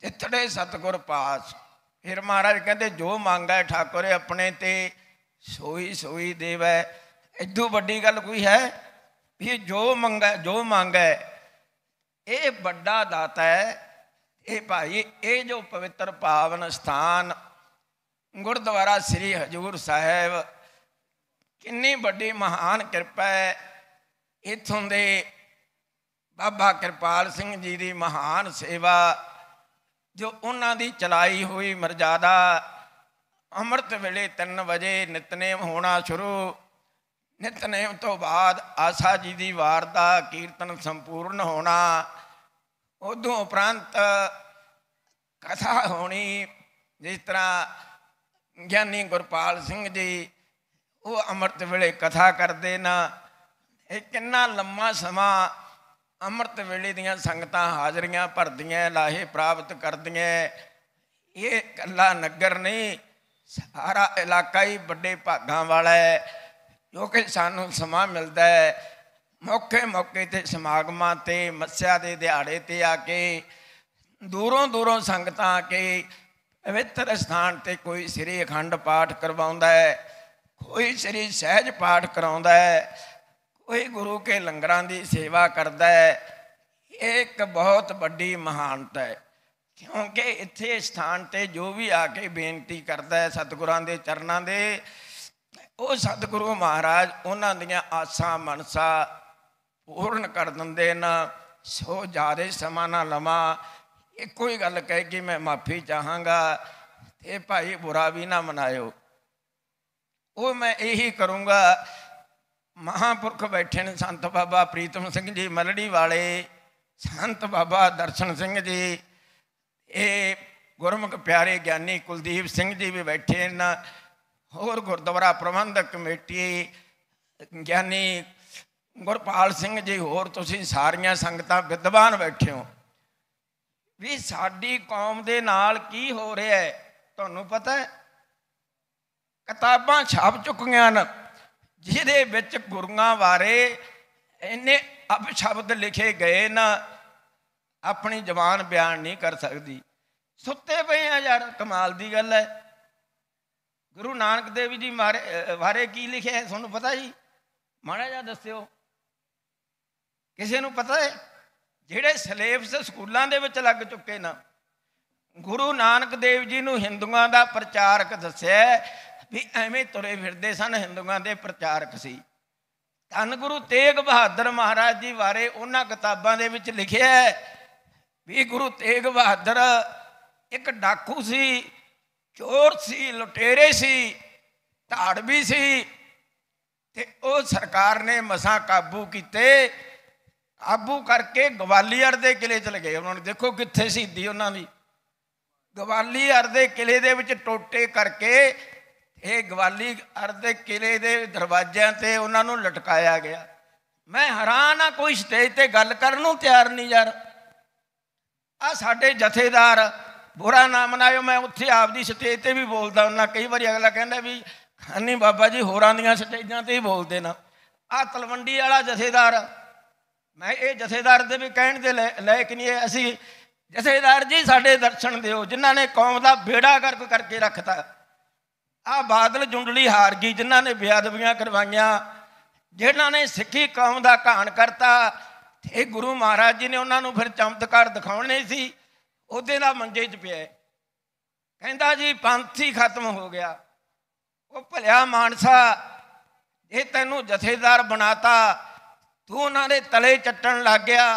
ਤਿਤੜੇ ਸਤਗੁਰ ਪਾਸ ਫਿਰ ਮਹਾਰਾਜ ਕਹਿੰਦੇ ਜੋ ਮੰਗਾ ਠਾਕੁਰੇ ਆਪਣੇ ਤੇ ਸੋਈ ਸੋਈ ਦੇਵੈ ਇਦੋਂ ਵੱਡੀ ਗੱਲ ਕੋਈ ਹੈ ਵੀ ਜੋ ਮੰਗਾ ਜੋ ਮੰਗਾ ਇਹ ਵੱਡਾ ਦਾਤਾ ਹੈ ਇਹ ਭਾਈ ਇਹ ਜੋ ਪਵਿੱਤਰ ਪਾਵਨ ਸਥਾਨ ਗੁਰਦੁਆਰਾ ਸ੍ਰੀ ਹਜੂਰ ਸਾਹਿਬ ਕਿੰਨੀ ਵੱਡੀ ਮਹਾਨ ਕਿਰਪਾ ਹੈ ਇਥੋਂ ਦੇ ਬਾਬਾ ਕਿਰਪਾਲ ਸਿੰਘ ਜੀ ਦੀ ਮਹਾਨ ਸੇਵਾ ਜੋ ਉਹਨਾਂ ਦੀ ਚਲਾਈ ਹੋਈ ਮਰਜ਼ਾਦਾ ਅੰਮ੍ਰਿਤ ਵੇਲੇ 3 ਵਜੇ ਨਿਤਨੇਮ ਹੋਣਾ ਸ਼ੁਰੂ ਨਿਤਨੇਮ ਤੋਂ ਬਾਅਦ ਆਸਾ ਜੀ ਦੀ ਵਾਰ ਦਾ ਕੀਰਤਨ ਸੰਪੂਰਨ ਹੋਣਾ ਉਦੋਂ ਉਪਰੰਤ ਕਥਾ ਹੋਣੀ ਜਿਸ ਤਰ੍ਹਾਂ ਗਿਆਨੀ ਗੁਰਪਾਲ ਸਿੰਘ ਜੀ ਉਹ ਅੰਮ੍ਰਿਤ ਵੇਲੇ ਕਥਾ ਕਰਦੇ ਨਾ ਇਹ ਕਿੰਨਾ ਲੰਮਾ ਸਮਾਂ ਅੰਮ੍ਰਿਤ ਵੇਲੇ ਦੀਆਂ ਸੰਗਤਾਂ ਹਾਜ਼ਰੀਆਂ ਭਰਦੀਆਂ ਲਾਹੇ ਪ੍ਰਾਪਤ ਕਰਦੀਆਂ ਇਹ ਕੱਲਾ ਨਗਰ ਨਹੀਂ ਸਾਰਾ ਇਲਾਕਾ ਹੀ ਵੱਡੇ ਭਾਗਾਂ ਵਾਲਾ ਹੈ ਜੋ ਕਿ ਸਾਨੂੰ ਸਮਾਂ ਮਿਲਦਾ ਹੈ ਮੌਕੇ ਮੌਕੇ ਤੇ ਸਮਾਗਮਾਂ ਤੇ ਮੱਸਿਆ ਦੇ ਦਿਹਾੜੇ ਤੇ ਆ ਕੇ ਦੂਰੋਂ ਦੂਰੋਂ ਸੰਗਤਾਂ ਆ ਕੇ ਪਵਿੱਤਰ ਸਥਾਨ ਤੇ ਕੋਈ ਸ੍ਰੀ ਅਖੰਡ ਪਾਠ ਕਰਵਾਉਂਦਾ ਹੈ ਕੋਈ ਸ੍ਰੀ ਸਹਿਜ ਪਾਠ ਕਰਾਉਂਦਾ ਹੈ ਕੋਈ ਗੁਰੂ ਕੇ ਲੰਗਰਾਂ ਦੀ ਸੇਵਾ ਕਰਦਾ ਹੈ ਇੱਕ ਬਹੁਤ ਵੱਡੀ ਮਹਾਨਤਾ ਹੈ ਕਿਉਂਕਿ ਇੱਥੇ ਸਥਾਨ ਤੇ ਜੋ ਵੀ ਆ ਕੇ ਬੇਨਤੀ ਕਰਦਾ ਹੈ ਸਤਿਗੁਰਾਂ ਦੇ ਚਰਨਾਂ ਦੇ ਉਹ ਸਤਿਗੁਰੂ ਮਹਾਰਾਜ ਉਹਨਾਂ ਦੀਆਂ ਆਸਾਂ ਮਨਸਾ ਪੂਰਨ ਕਰ ਦਿੰਦੇ ਨਾ ਸੋ ਜਾਰੇ ਸਮਾਂ ਨਾ ਲਮਾ ਇਹ ਕੋਈ ਗੱਲ ਕਹਿ ਕੇ ਮੈਂ ਮਾਫੀ ਚਾਹਾਂਗਾ ਤੇ ਭਾਈ ਬੁਰਾ ਵੀ ਨਾ ਮਨਾਇਓ ਉਹ ਮੈਂ ਇਹੀ ਕਰੂੰਗਾ ਮਹਾਪੁਰਖ ਬੈਠੇ ਨੇ ਸੰਤ ਬਾਬਾ ਪ੍ਰੀਤਮ ਸਿੰਘ ਜੀ ਮਲੜੀ ਵਾਲੇ ਸੰਤ ਬਾਬਾ ਦਰਸ਼ਨ ਸਿੰਘ ਜੀ ਇਹ ਗੁਰਮੁਖ ਪਿਆਰੇ ਗਿਆਨੀ ਕੁਲਦੀਪ ਸਿੰਘ ਜੀ ਵੀ ਬੈਠੇ ਨੇ ਹੋਰ ਗੁਰਦੁਆਰਾ ਪ੍ਰਬੰਧਕ ਕਮੇਟੀ ਗਿਆਨੀ ਗੁਰਪਾਲ ਸਿੰਘ ਜੀ ਹੋਰ ਤੁਸੀਂ ਸਾਰੀਆਂ ਸੰਗਤਾਂ ਵਿਦਵਾਨ ਬੈਠੇ ਹੋ ਵੀ ਸਾਡੀ ਕੌਮ ਦੇ ਨਾਲ ਕੀ ਹੋ ਰਿਹਾ ਹੈ ਤੁਹਾਨੂੰ ਪਤਾ ਹੈ ਕਿਤਾਬਾਂ ਛਾਪ ਚੁੱਕੀਆਂ ਨੇ ਜਿਹਦੇ ਵਿੱਚ ਗੁਰੂਆਂ ਬਾਰੇ ਇੰਨੇ ਅਪਸ਼ਬਦ ਲਿਖੇ ਗਏ ਨਾ ਆਪਣੀ ਜ਼ਬਾਨ ਬਿਆਨ ਨਹੀਂ ਕਰ ਸਕਦੀ ਸੁੱਤੇ ਪਏ ਆ ਯਾਰ ਕਮਾਲ ਦੀ ਗੱਲ ਹੈ ਗੁਰੂ ਨਾਨਕ ਦੇਵ ਜੀ ਬਾਰੇ ਕੀ ਲਿਖਿਆ ਤੁਹਾਨੂੰ ਪਤਾ ਜੀ ਮਾੜਾ ਜਿਹਾ ਦੱਸਿਓ ਕਿਸੇ ਨੂੰ ਪਤਾ ਹੈ ਜਿਹੜੇ ਸਿਲੇਬਸ ਸਕੂਲਾਂ ਦੇ ਵਿੱਚ ਲੱਗ ਚੁੱਕੇ ਨਾ ਗੁਰੂ ਨਾਨਕ ਦੇਵ ਜੀ ਨੂੰ ਹਿੰਦੂਆਂ ਦਾ ਪ੍ਰਚਾਰਕ ਦੱਸਿਆ ਵੀ ਐਵੇਂ ਤੁਰੇ ਫਿਰਦੇ ਸਨ ਹਿੰਦੂਆਂ ਦੇ ਪ੍ਰਚਾਰਕ ਸੀ ਧੰਨ ਗੁਰੂ ਤੇਗ ਬਹਾਦਰ ਮਹਾਰਾਜ ਜੀ ਬਾਰੇ ਉਹਨਾਂ ਕਿਤਾਬਾਂ ਦੇ ਵਿੱਚ ਲਿਖਿਆ ਹੈ ਵੀ ਗੁਰੂ ਤੇਗ ਬਹਾਦਰ ਇੱਕ ਡਾਕੂ ਸੀ ਚੋਰ ਸੀ ਲੁਟੇਰੇ ਸੀ ਵੀ ਸੀ ਤੇ ਉਹ ਸਰਕਾਰ ਨੇ ਮਸਾਂ ਕਾਬੂ ਕੀਤੇ ਕਾਬੂ ਕਰਕੇ ਗਵਾਲੀਅਰ ਦੇ ਕਿਲੇ ਚ ਲਗੇ ਉਹਨਾਂ ਨੇ ਦੇਖੋ ਕਿੱਥੇ ਸੀਦੀ ਉਹਨਾਂ ਦੀ ਗਵਾਲੀਅਰ ਦੇ ਕਿਲੇ ਦੇ ਵਿੱਚ ਟੋਟੇ ਕਰਕੇ ਇਹ ਗਵਾਲੀ ਅਰਦੇ ਕਿਲੇ ਦੇ ਦਰਵਾਜ਼ਿਆਂ ਤੇ ਉਹਨਾਂ ਨੂੰ ਲਟਕਾਇਆ ਗਿਆ ਮੈਂ ਹੈਰਾਨ ਆ ਕੋਈ ਸਟੇਜ ਤੇ ਗੱਲ ਕਰਨ ਨੂੰ ਤਿਆਰ ਨਹੀਂ ਯਾਰ ਆ ਸਾਡੇ ਜਥੇਦਾਰ ਬੁਰਾ ਨਾਮ ਨਾਇਓ ਮੈਂ ਉੱਥੇ ਆਪਦੀ ਸਟੇਜ ਤੇ ਵੀ ਬੋਲਦਾ ਉਹਨਾਂ ਕਈ ਵਾਰੀ ਅਗਲਾ ਕਹਿੰਦਾ ਵੀ ਖਾਨੀ ਬਾਬਾ ਜੀ ਹੋਰਾਂ ਦੀਆਂ ਸਟੇਜਾਂ ਤੇ ਹੀ ਬੋਲਦੇ ਨਾ ਆ ਤਲਵੰਡੀ ਵਾਲਾ ਜਥੇਦਾਰ ਮੈਂ ਇਹ ਜਥੇਦਾਰ ਦੇ ਵੀ ਕਹਿਣ ਦੇ ਲਾਇਕ ਨਹੀਂ ਅਸੀਂ ਜਥੇਦਾਰ ਜੀ ਸਾਡੇ ਦਰਸ਼ਨ ਦਿਓ ਜਿਨ੍ਹਾਂ ਨੇ ਕੌਮ ਦਾ ਬੇੜਾ ਗਰਕ ਕਰਕੇ ਰੱਖਤਾ ਆ ਬਾਦਲ ਜੁੰਡਲੀ ਹਾਰ ਗਈ ਜਿਨ੍ਹਾਂ ਨੇ ਬਿਆਦਵੀਆਂ ਕਰਵਾਈਆਂ ਜਿਨ੍ਹਾਂ ਨੇ ਸਿੱਖੀ ਕੌਮ ਦਾ ਘਾਣ ਕਰਤਾ ਤੇ ਗੁਰੂ ਮਹਾਰਾਜ ਜੀ ਨੇ ਉਹਨਾਂ ਨੂੰ ਫਿਰ ਚਮਤਕਾਰ ਦਿਖਾਉਣੇ ਸੀ ਉਹਦੇ ਦਾ ਮੰਜੇ 'ਚ ਪਿਆ ਕਹਿੰਦਾ ਜੀ ਪੰਥ ਹੀ ਖਤਮ ਹੋ ਗਿਆ ਉਹ ਭਲਿਆ ਮਾਨਸਾ ਇਹ ਤੈਨੂੰ ਜਥੇਦਾਰ ਬਣਾਤਾ ਤੂੰ ਉਹਨਾਂ ਦੇ ਤਲੇ ਚੱਟਣ ਲੱਗ ਗਿਆ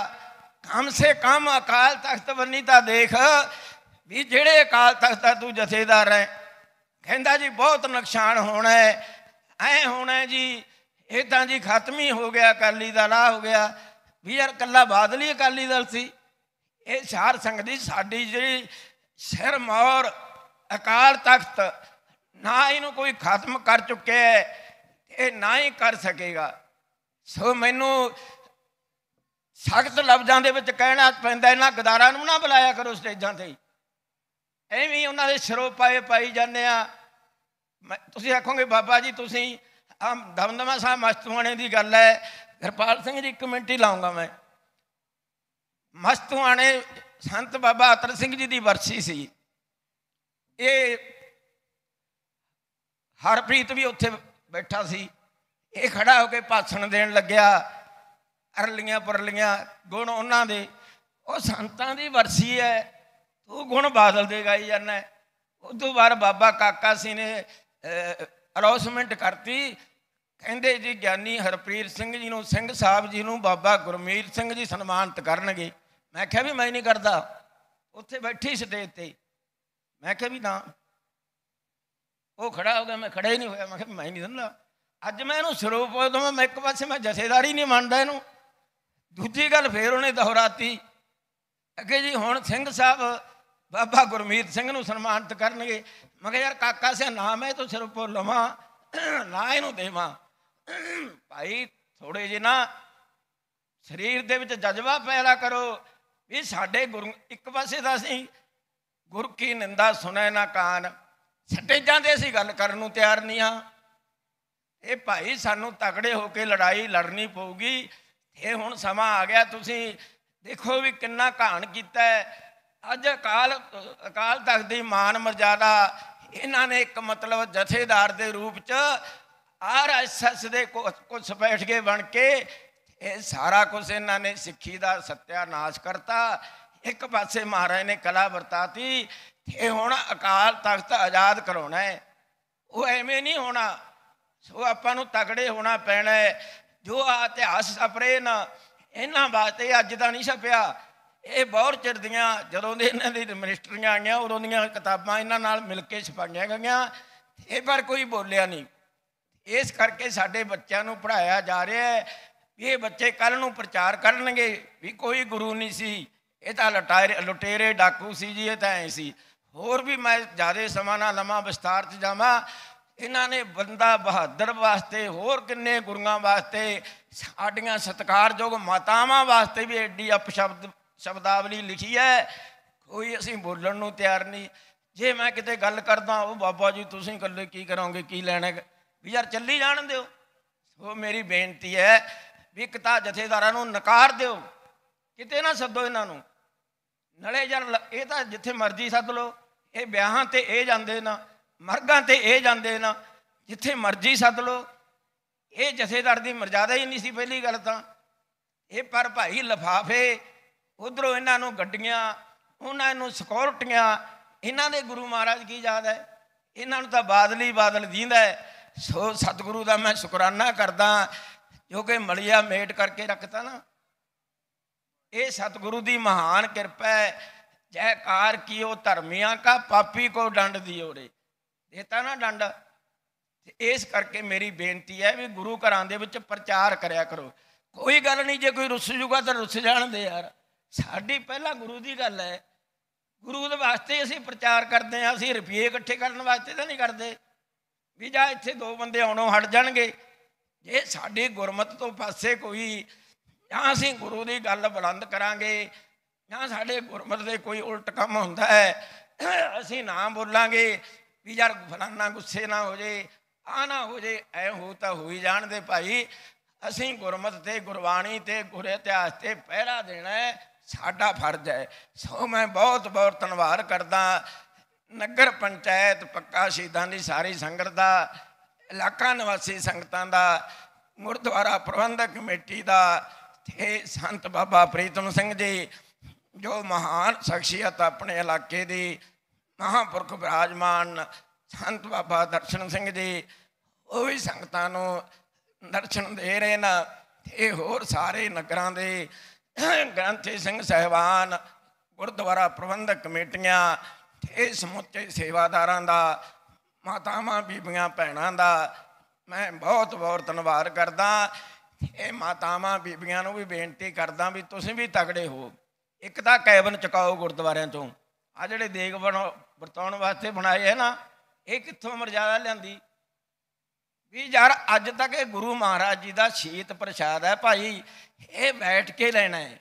ਕਮ ਸੇ ਕਮ ਅਕਾਲ ਤਖਤ ਬੰਨੀ ਤਾਂ ਦੇਖ ਵੀ ਜਿਹੜੇ ਅਕਾਲ ਤਖਤ ਦਾ ਤੂੰ ਜਥੇਦਾਰ ਹੈ ਕਹਿੰਦਾ ਜੀ ਬਹੁਤ ਨੁਕਸਾਨ ਹੋਣਾ ਹੈ ਐ ਹੋਣਾ ਜੀ ਇਹ ਤਾਂ ਜੀ ਖਤਮ ਹੀ ਹੋ ਗਿਆ ਅਕਾਲੀ ਦਲ ਆ ਹੋ ਗਿਆ ਵੀ ਯਾਰ ਕੱਲਾ ਬਾਦਲੀ ਅਕਾਲੀ ਦਲ ਸੀ ਇਹ ਸਾਰ ਸੰਗਤ ਦੀ ਸਾਡੀ ਜਿਹੜੀ ਸਿਰ ਮੌਰ ਅਕਾਲ ਤਖਤ ਨਾ ਇਹਨੂੰ ਕੋਈ ਖਤਮ ਕਰ ਚੁੱਕਿਆ ਇਹ ਨਾ ਹੀ ਕਰ ਸਕੇਗਾ ਸੋ ਮੈਨੂੰ ਸਖਤ ਲਫ਼ਜ਼ਾਂ ਦੇ ਵਿੱਚ ਕਹਿਣਾ ਪੈਂਦਾ ਇਹਨਾਂ ਗਦਾਰਾਂ ਨੂੰ ਨਾ ਬੁਲਾਇਆ ਕਰੋ ਸਟੇਜਾਂ ਤੇ ਐਵੇਂ ਉਹਨਾਂ ਦੇ ਸਿਰੋਂ ਪਾਏ ਪਾਈ ਜਾਂਦੇ ਆ ਮੈਂ ਤੁਸੀਂ ਆਖੋਗੇ ਬਾਬਾ ਜੀ ਤੁਸੀਂ ਆ ਦਮਦਮਾ ਸਾਹਿਬ ਮਸਤੂਆਣੇ ਦੀ ਗੱਲ ਹੈ ਗਰਪਾਲ ਸਿੰਘ ਜੀ ਇੱਕ ਮਿੰਟ ਹੀ ਲਾਉਂਗਾ ਮੈਂ ਮਸਤੂਆਣੇ ਸੰਤ ਬਾਬਾ ਅਤਰ ਸਿੰਘ ਜੀ ਦੀ ਵਰਸੀ ਸੀ ਇਹ ਹਰਪ੍ਰੀਤ ਵੀ ਉੱਥੇ ਬੈਠਾ ਸੀ ਇਹ ਖੜਾ ਹੋ ਕੇ ਭਾਸ਼ਣ ਦੇਣ ਲੱਗਿਆ ਅਰਲੀਆਂ ਪਰਲੀਆਂ ਗੁਣ ਉਹਨਾਂ ਦੇ ਉਹ ਸੰਤਾਂ ਦੀ ਵਰਸੀ ਹੈ ਤੂੰ ਗੁਣ ਬਾਦਲ ਦੇ ਗਾਈ ਜਾਂਦਾ ਉਦੋਂ ਬਾਅਦ ਬਾਬਾ ਕਾਕਾ ਸੀ ਨੇ ਅਰੋਸਮੈਂਟ ਕਰਤੀ ਕਹਿੰਦੇ ਜੀ ਗਿਆਨੀ ਹਰਪ੍ਰੀਤ ਸਿੰਘ ਜੀ ਨੂੰ ਸਿੰਘ ਸਾਹਿਬ ਜੀ ਨੂੰ ਬਾਬਾ ਗੁਰਮੀਤ ਸਿੰਘ ਜੀ ਸਨਮਾਨਿਤ ਕਰਨਗੇ ਮੈਂ ਕਿਹਾ ਵੀ ਮੈਂ ਨਹੀਂ ਕਰਦਾ ਉੱਥੇ ਬੈਠੀ ਸਟੇਜ ਤੇ ਮੈਂ ਕਿਹਾ ਵੀ ਨਾ ਉਹ ਖੜਾ ਹੋ ਗਿਆ ਮੈਂ ਖੜਾ ਹੀ ਨਹੀਂ ਹੋਇਆ ਮੈਂ ਕਿਹਾ ਮੈਂ ਨਹੀਂ ਦਿੰਦਾ ਅੱਜ ਮੈਂ ਇਹਨੂੰ ਸਰੂਪ ਦਵਾਂ ਮੈਂ ਇੱਕ ਪਾਸੇ ਮੈਂ ਜਥੇਦਾਰੀ ਨਹੀਂ ਮੰਨਦਾ ਇਹਨੂੰ ਦੂਜੀ ਗੱਲ ਫੇਰ ਉਹਨੇ ਦੁਹਰਾਤੀ ਅੱਗੇ ਜੀ ਹੁਣ ਸਿੰਘ ਸਾਹਿਬ ਬਾਬਾ ਗੁਰਮੀਤ ਸਿੰਘ ਨੂੰ ਸਨਮਾਨਿਤ ਕਰਨਗੇ ਮੈਂ ਕਿਹਾ ਯਾਰ ਕਾਕਾ ਸਿਆ नाम है तो सिर पर ਲਵਾ ਨਾ ਇਹਨੂੰ ਦੇਵਾ ਭਾਈ ਥੋੜੇ ਜੇ ਨਾ ਸਰੀਰ ਦੇ ਵਿੱਚ ਜਜ਼ਬਾ ਪੈਦਾ ਕਰੋ ਵੀ ਸਾਡੇ ਗੁਰੂ ਇੱਕ ਪਾਸੇ ਦਾ ਸੀ ਗੁਰ ਕੀ ਨਿੰਦਾ ਸੁਣੈ ਨਾ ਕਾਨ ਸਟੇਜਾਂ ਜਾਂਦੇ ਸੀ ਗੱਲ ਕਰਨ ਨੂੰ ਤਿਆਰ ਨਹੀਂ ਆ ਇਹ ਭਾਈ ਸਾਨੂੰ ਤਕੜੇ ਹੋ ਕੇ ਲੜਾਈ ਲੜਨੀ ਪਊਗੀ ਇਹ ਹੁਣ ਸਮਾਂ ਆ ਗਿਆ ਤੁਸੀਂ ਦੇਖੋ ਵੀ ਕਿੰਨਾ ਘਾਣ ਕੀਤਾ ਅੱਜ ਅਕਾਲ ਅਕਾਲ ਤਖਤ ਦੀ ਮਾਨ ਮਰਜ਼ਾਦਾ ਇਹਨਾਂ ਨੇ ਇੱਕ ਮਤਲਬ ਜਥੇਦਾਰ ਦੇ ਰੂਪ 'ਚ ਆਰਐਸਐਸ ਦੇ ਕੁਝ ਬੈਠ ਕੇ ਬਣ ਕੇ ਇਹ ਸਾਰਾ ਕੁਝ ਇਹਨਾਂ ਨੇ ਸਿੱਖੀ ਦਾ ਸਤਿਆਨਾਸ਼ ਕਰਤਾ ਇੱਕ ਪਾਸੇ ਮਹਾਰਾਜ ਨੇ ਕਲਾ ਵਰਤਾਤੀ ਤੇ ਹੁਣ ਅਕਾਲ ਤਖਤ ਆਜ਼ਾਦ ਕਰਾਉਣਾ ਹੈ ਉਹ ਐਵੇਂ ਨਹੀਂ ਹੋਣਾ ਸੋ ਆਪਾਂ ਨੂੰ ਤਗੜੇ ਹੋਣਾ ਪੈਣਾ ਹੈ ਜੋ ਆ ਇਤਿਹਾਸ ਸਪਰੇ ਨਾ ਇਹਨਾਂ ਵਾਸਤੇ ਅੱਜ ਦਾ ਨਹੀਂ ਛਪਿਆ ਇਹ ਬਹੁਤ ਚਿਰ ਦੀਆਂ ਜਦੋਂ ਦੇ ਇਹਨਾਂ ਦੀ ਮਿਨਿਸਟਰੀਆਂ ਆਈਆਂ ਉਦੋਂ ਦੀਆਂ ਕਿਤਾਬਾਂ ਇਹਨਾਂ ਨਾਲ ਮਿਲ ਕੇ ਛਪਾਈਆਂ ਗਈਆਂ ਇਹ ਪਰ ਕੋਈ ਬੋਲਿਆ ਨਹੀਂ ਇਸ ਕਰਕੇ ਸਾਡੇ ਬੱਚਿਆਂ ਨੂੰ ਪੜਾਇਆ ਜਾ ਰਿਹਾ ਹੈ ਇਹ ਬੱਚੇ ਕੱਲ ਨੂੰ ਪ੍ਰਚਾਰ ਕਰਨਗੇ ਵੀ ਕੋਈ ਗੁਰੂ ਨਹੀਂ ਸੀ ਇਹ ਤਾਂ ਲਟਾਇਰੇ ਲੁਟੇਰੇ ਡਾਕੂ ਸੀ ਜੀ ਇਹ ਤਾਂ ਐ ਸੀ ਹੋਰ ਵੀ ਮੈਂ ਜਿਆਦਾ ਸਮਾਂ ਨਾ ਲਵਾਂ ਵਿਸਤਾਰ 'ਚ ਜਾਵਾਂ ਇਹਨਾਂ ਨੇ ਬੰਦਾ ਬਹਾਦਰ ਵਾਸਤੇ ਹੋਰ ਕਿੰਨੇ ਗੁਰੂਆਂ ਵਾਸਤੇ ਸਾਡੀਆਂ ਸਤਕਾਰਯੋਗ ਮਾਤਾਵਾਂ ਵਾਸਤੇ ਵੀ ਐਡੀ ਅਪਸ਼ਬਦ ਸ਼ਬਦਾਵਲੀ ਲਿਖੀ ਹੈ ਕੋਈ ਅਸੀਂ ਬੋਲਣ ਨੂੰ ਤਿਆਰ ਨਹੀਂ ਜੇ ਮੈਂ ਕਿਤੇ ਗੱਲ ਕਰਦਾ ਉਹ ਬਾਬਾ ਜੀ ਤੁਸੀਂ ਇਕੱਲੇ ਕੀ ਕਰੋਗੇ ਕੀ ਲੈਣਾ ਵੀ ਯਾਰ ਚੱਲੀ ਜਾਣ ਦਿਓ ਉਹ ਮੇਰੀ ਬੇਨਤੀ ਹੈ ਵੀ ਇੱਕ ਤਾਂ ਜਥੇਦਾਰਾਂ ਨੂੰ ਨਕਾਰ ਦਿਓ ਕਿਤੇ ਨਾ ਸੱਦੋ ਇਹਨਾਂ ਨੂੰ ਨਲੇ ਜਨ ਇਹ ਤਾਂ ਜਿੱਥੇ ਮਰਜ਼ੀ ਸੱਦ ਲਓ ਇਹ ਵਿਆਹਾਂ ਤੇ ਇਹ ਜਾਂਦੇ ਨਾ ਮਰਗਾਂ ਤੇ ਇਹ ਜਾਂਦੇ ਨਾ ਜਿੱਥੇ ਮਰਜ਼ੀ ਸੱਦ ਲਓ ਇਹ ਜਥੇਦਾਰ ਦੀ ਮਰਜ਼ਾਦਾ ਹੀ ਨਹੀਂ ਸੀ ਪਹਿਲੀ ਗੱਲ ਤਾਂ ਇਹ ਪਰ ਭਾਈ ਲਫਾਫੇ ਉਧਰੋਂ ਇਹਨਾਂ ਨੂੰ ਗੱਡੀਆਂ ਉਹਨਾਂ ਨੂੰ ਸਿਕਿਉਰਟੀਆਂ ਇਹਨਾਂ ਦੇ ਗੁਰੂ ਮਹਾਰਾਜ ਕੀ ਯਾਦ ਹੈ ਇਹਨਾਂ ਨੂੰ ਤਾਂ ਬਾਦਲੀ ਬਾਦਲ ਦੀਂਦਾ ਹੈ ਸੋ ਸਤਿਗੁਰੂ ਦਾ ਮੈਂ ਸ਼ੁਕਰਾਨਾ ਕਰਦਾ ਜੋ ਕਿ ਮਲਿਆ ਮੇਟ ਕਰਕੇ ਰੱਖਤਾ ਨਾ ਇਹ ਸਤਿਗੁਰੂ ਦੀ ਮਹਾਨ ਕਿਰਪਾ ਹੈ ਜੈਕਾਰ ਕੀਓ ਧਰਮੀਆਂ ਕਾ ਪਾਪੀ ਕੋ ਡੰਡ ਦਿਓ ਰੇ ਦੇਤਾ ਨਾ ਡੰਡ ਇਸ ਕਰਕੇ ਮੇਰੀ ਬੇਨਤੀ ਹੈ ਵੀ ਗੁਰੂ ਘਰਾਂ ਦੇ ਵਿੱਚ ਪ੍ਰਚਾਰ ਕਰਿਆ ਕਰੋ ਕੋਈ ਗੱਲ ਨਹੀਂ ਜੇ ਕੋਈ ਰੁੱਸ ਜੂਗਾ ਤਾਂ ਰੁੱਸ ਜਾਣ ਦੇ ਯਾਰ ਸਾਡੀ ਪਹਿਲਾਂ ਗੁਰੂ ਦੀ ਗੱਲ ਹੈ ਗੁਰੂ ਦੇ ਵਾਸਤੇ ਅਸੀਂ ਪ੍ਰਚਾਰ ਕਰਦੇ ਆ ਅਸੀਂ ਰੁਪਏ ਇਕੱਠੇ ਕਰਨ ਵਾਸਤੇ ਤਾਂ ਨਹੀਂ ਕਰਦੇ ਵੀ ਜਾਂ ਇੱਥੇ ਦੋ ਬੰਦੇ ਆਉਣੋਂ ਹਟ ਜਾਣਗੇ ਜੇ ਸਾਡੇ ਗੁਰਮਤ ਤੋਂ ਪਾਸੇ ਕੋਈ ਜਾਂ ਅਸੀਂ ਗੁਰੂ ਦੀ ਗੱਲ ਬੁਲੰਦ ਕਰਾਂਗੇ ਜਾਂ ਸਾਡੇ ਗੁਰਮਤ ਦੇ ਕੋਈ ਉਲਟ ਕੰਮ ਹੁੰਦਾ ਹੈ ਅਸੀਂ ਨਾ ਬੋਲਾਂਗੇ ਵੀ ਯਾਰ ਫਲਾਨਾ ਗੁੱਸੇ ਨਾ ਹੋ ਜੇ ਆ ਨਾ ਹੋ ਜੇ ਐ ਹੋ ਤਾਂ ਹੋਈ ਜਾਣ ਦੇ ਭਾਈ ਅਸੀਂ ਗੁਰਮਤ ਤੇ ਗੁਰਬਾਣੀ ਤੇ ਗੁਰ ਇਤਿਹਾਸ ਤੇ ਪਹਿਰਾ ਦੇਣਾ ਸਾਡਾ ਫਰਜ਼ ਹੈ ਸੋ ਮੈਂ ਬਹੁਤ ਬਹੁਤ ਧੰਨਵਾਦ ਕਰਦਾ ਨਗਰ ਪੰਚਾਇਤ ਪੱਕਾ ਸ਼ਹੀਦਾਂ ਦੀ ਸਾਰੀ ਸੰਗਤ ਦਾ ਇਲਾਕਾ ਨਿਵਾਸੀ ਸੰਗਤਾਂ ਦਾ ਗੁਰਦੁਆਰਾ ਪ੍ਰਬੰਧਕ ਕਮੇਟੀ ਦਾ ਤੇ ਸੰਤ ਬਾਬਾ ਪ੍ਰੀਤਮ ਸਿੰਘ ਜੀ ਜੋ ਮਹਾਨ ਸ਼ਖਸੀਅਤ ਆਪਣੇ ਇਲਾਕੇ ਦੀ ਮਹਾਪੁਰਖ ਬਿਰਾਜਮਾਨ ਸੰਤ ਬਾਬਾ ਦਰਸ਼ਨ ਸਿੰਘ ਜੀ ਉਹ ਵੀ ਸੰਗਤਾਂ ਨੂੰ ਦਰਸ਼ਨ ਦੇ ਰਹੇ ਨਾ ਤੇ ਹੋਰ ਸਾਰੇ ਨਗਰਾਂ ਦੇ ਗ੍ਰੰਥੀ ਸਿੰਘ ਸਹਿਬਾਨ ਗੁਰਦੁਆਰਾ ਪ੍ਰਬੰਧਕ ਕਮੇਟੀਆਂ ਤੇ ਸਮੁੱਚੇ ਸੇਵਾਦਾਰਾਂ ਦਾ ਮਾਤਾਵਾਂ ਬੀਬੀਆਂ ਭੈਣਾਂ ਦਾ ਮੈਂ ਬਹੁਤ ਬਹੁਤ ਧੰਨਵਾਦ ਕਰਦਾ ਇਹ ਮਾਤਾਵਾਂ ਬੀਬੀਆਂ ਨੂੰ ਵੀ ਬੇਨਤੀ ਕਰਦਾ ਵੀ ਤੁਸੀਂ ਵੀ ਤਗੜੇ ਹੋ ਇੱਕ ਤਾਂ ਕੈਬਨ ਚਕਾਓ ਗੁਰਦੁਆਰਿਆਂ ਤੋਂ ਆ ਜਿਹੜੇ ਦੇਗ ਵਰਤਾਉਣ ਵਾਸਤੇ ਬਣਾਏ ਹੈ ਨਾ ਇਹ ਕਿੱਥੋਂ ਮਰਜ਼ਾ ਲਿਆਂਦੀ ਵੀ ਯਾਰ ਅੱਜ ਤੱਕ ਇਹ ਗੁਰੂ ਮਹਾਰਾਜ ਜੀ ਦਾ ਸ਼ੀਤ ਪ੍ਰਸ਼ਾਦ ਹੈ ਭਾਈ ਇਹ ਬੈਠ ਕੇ ਲੈਣਾ ਹੈ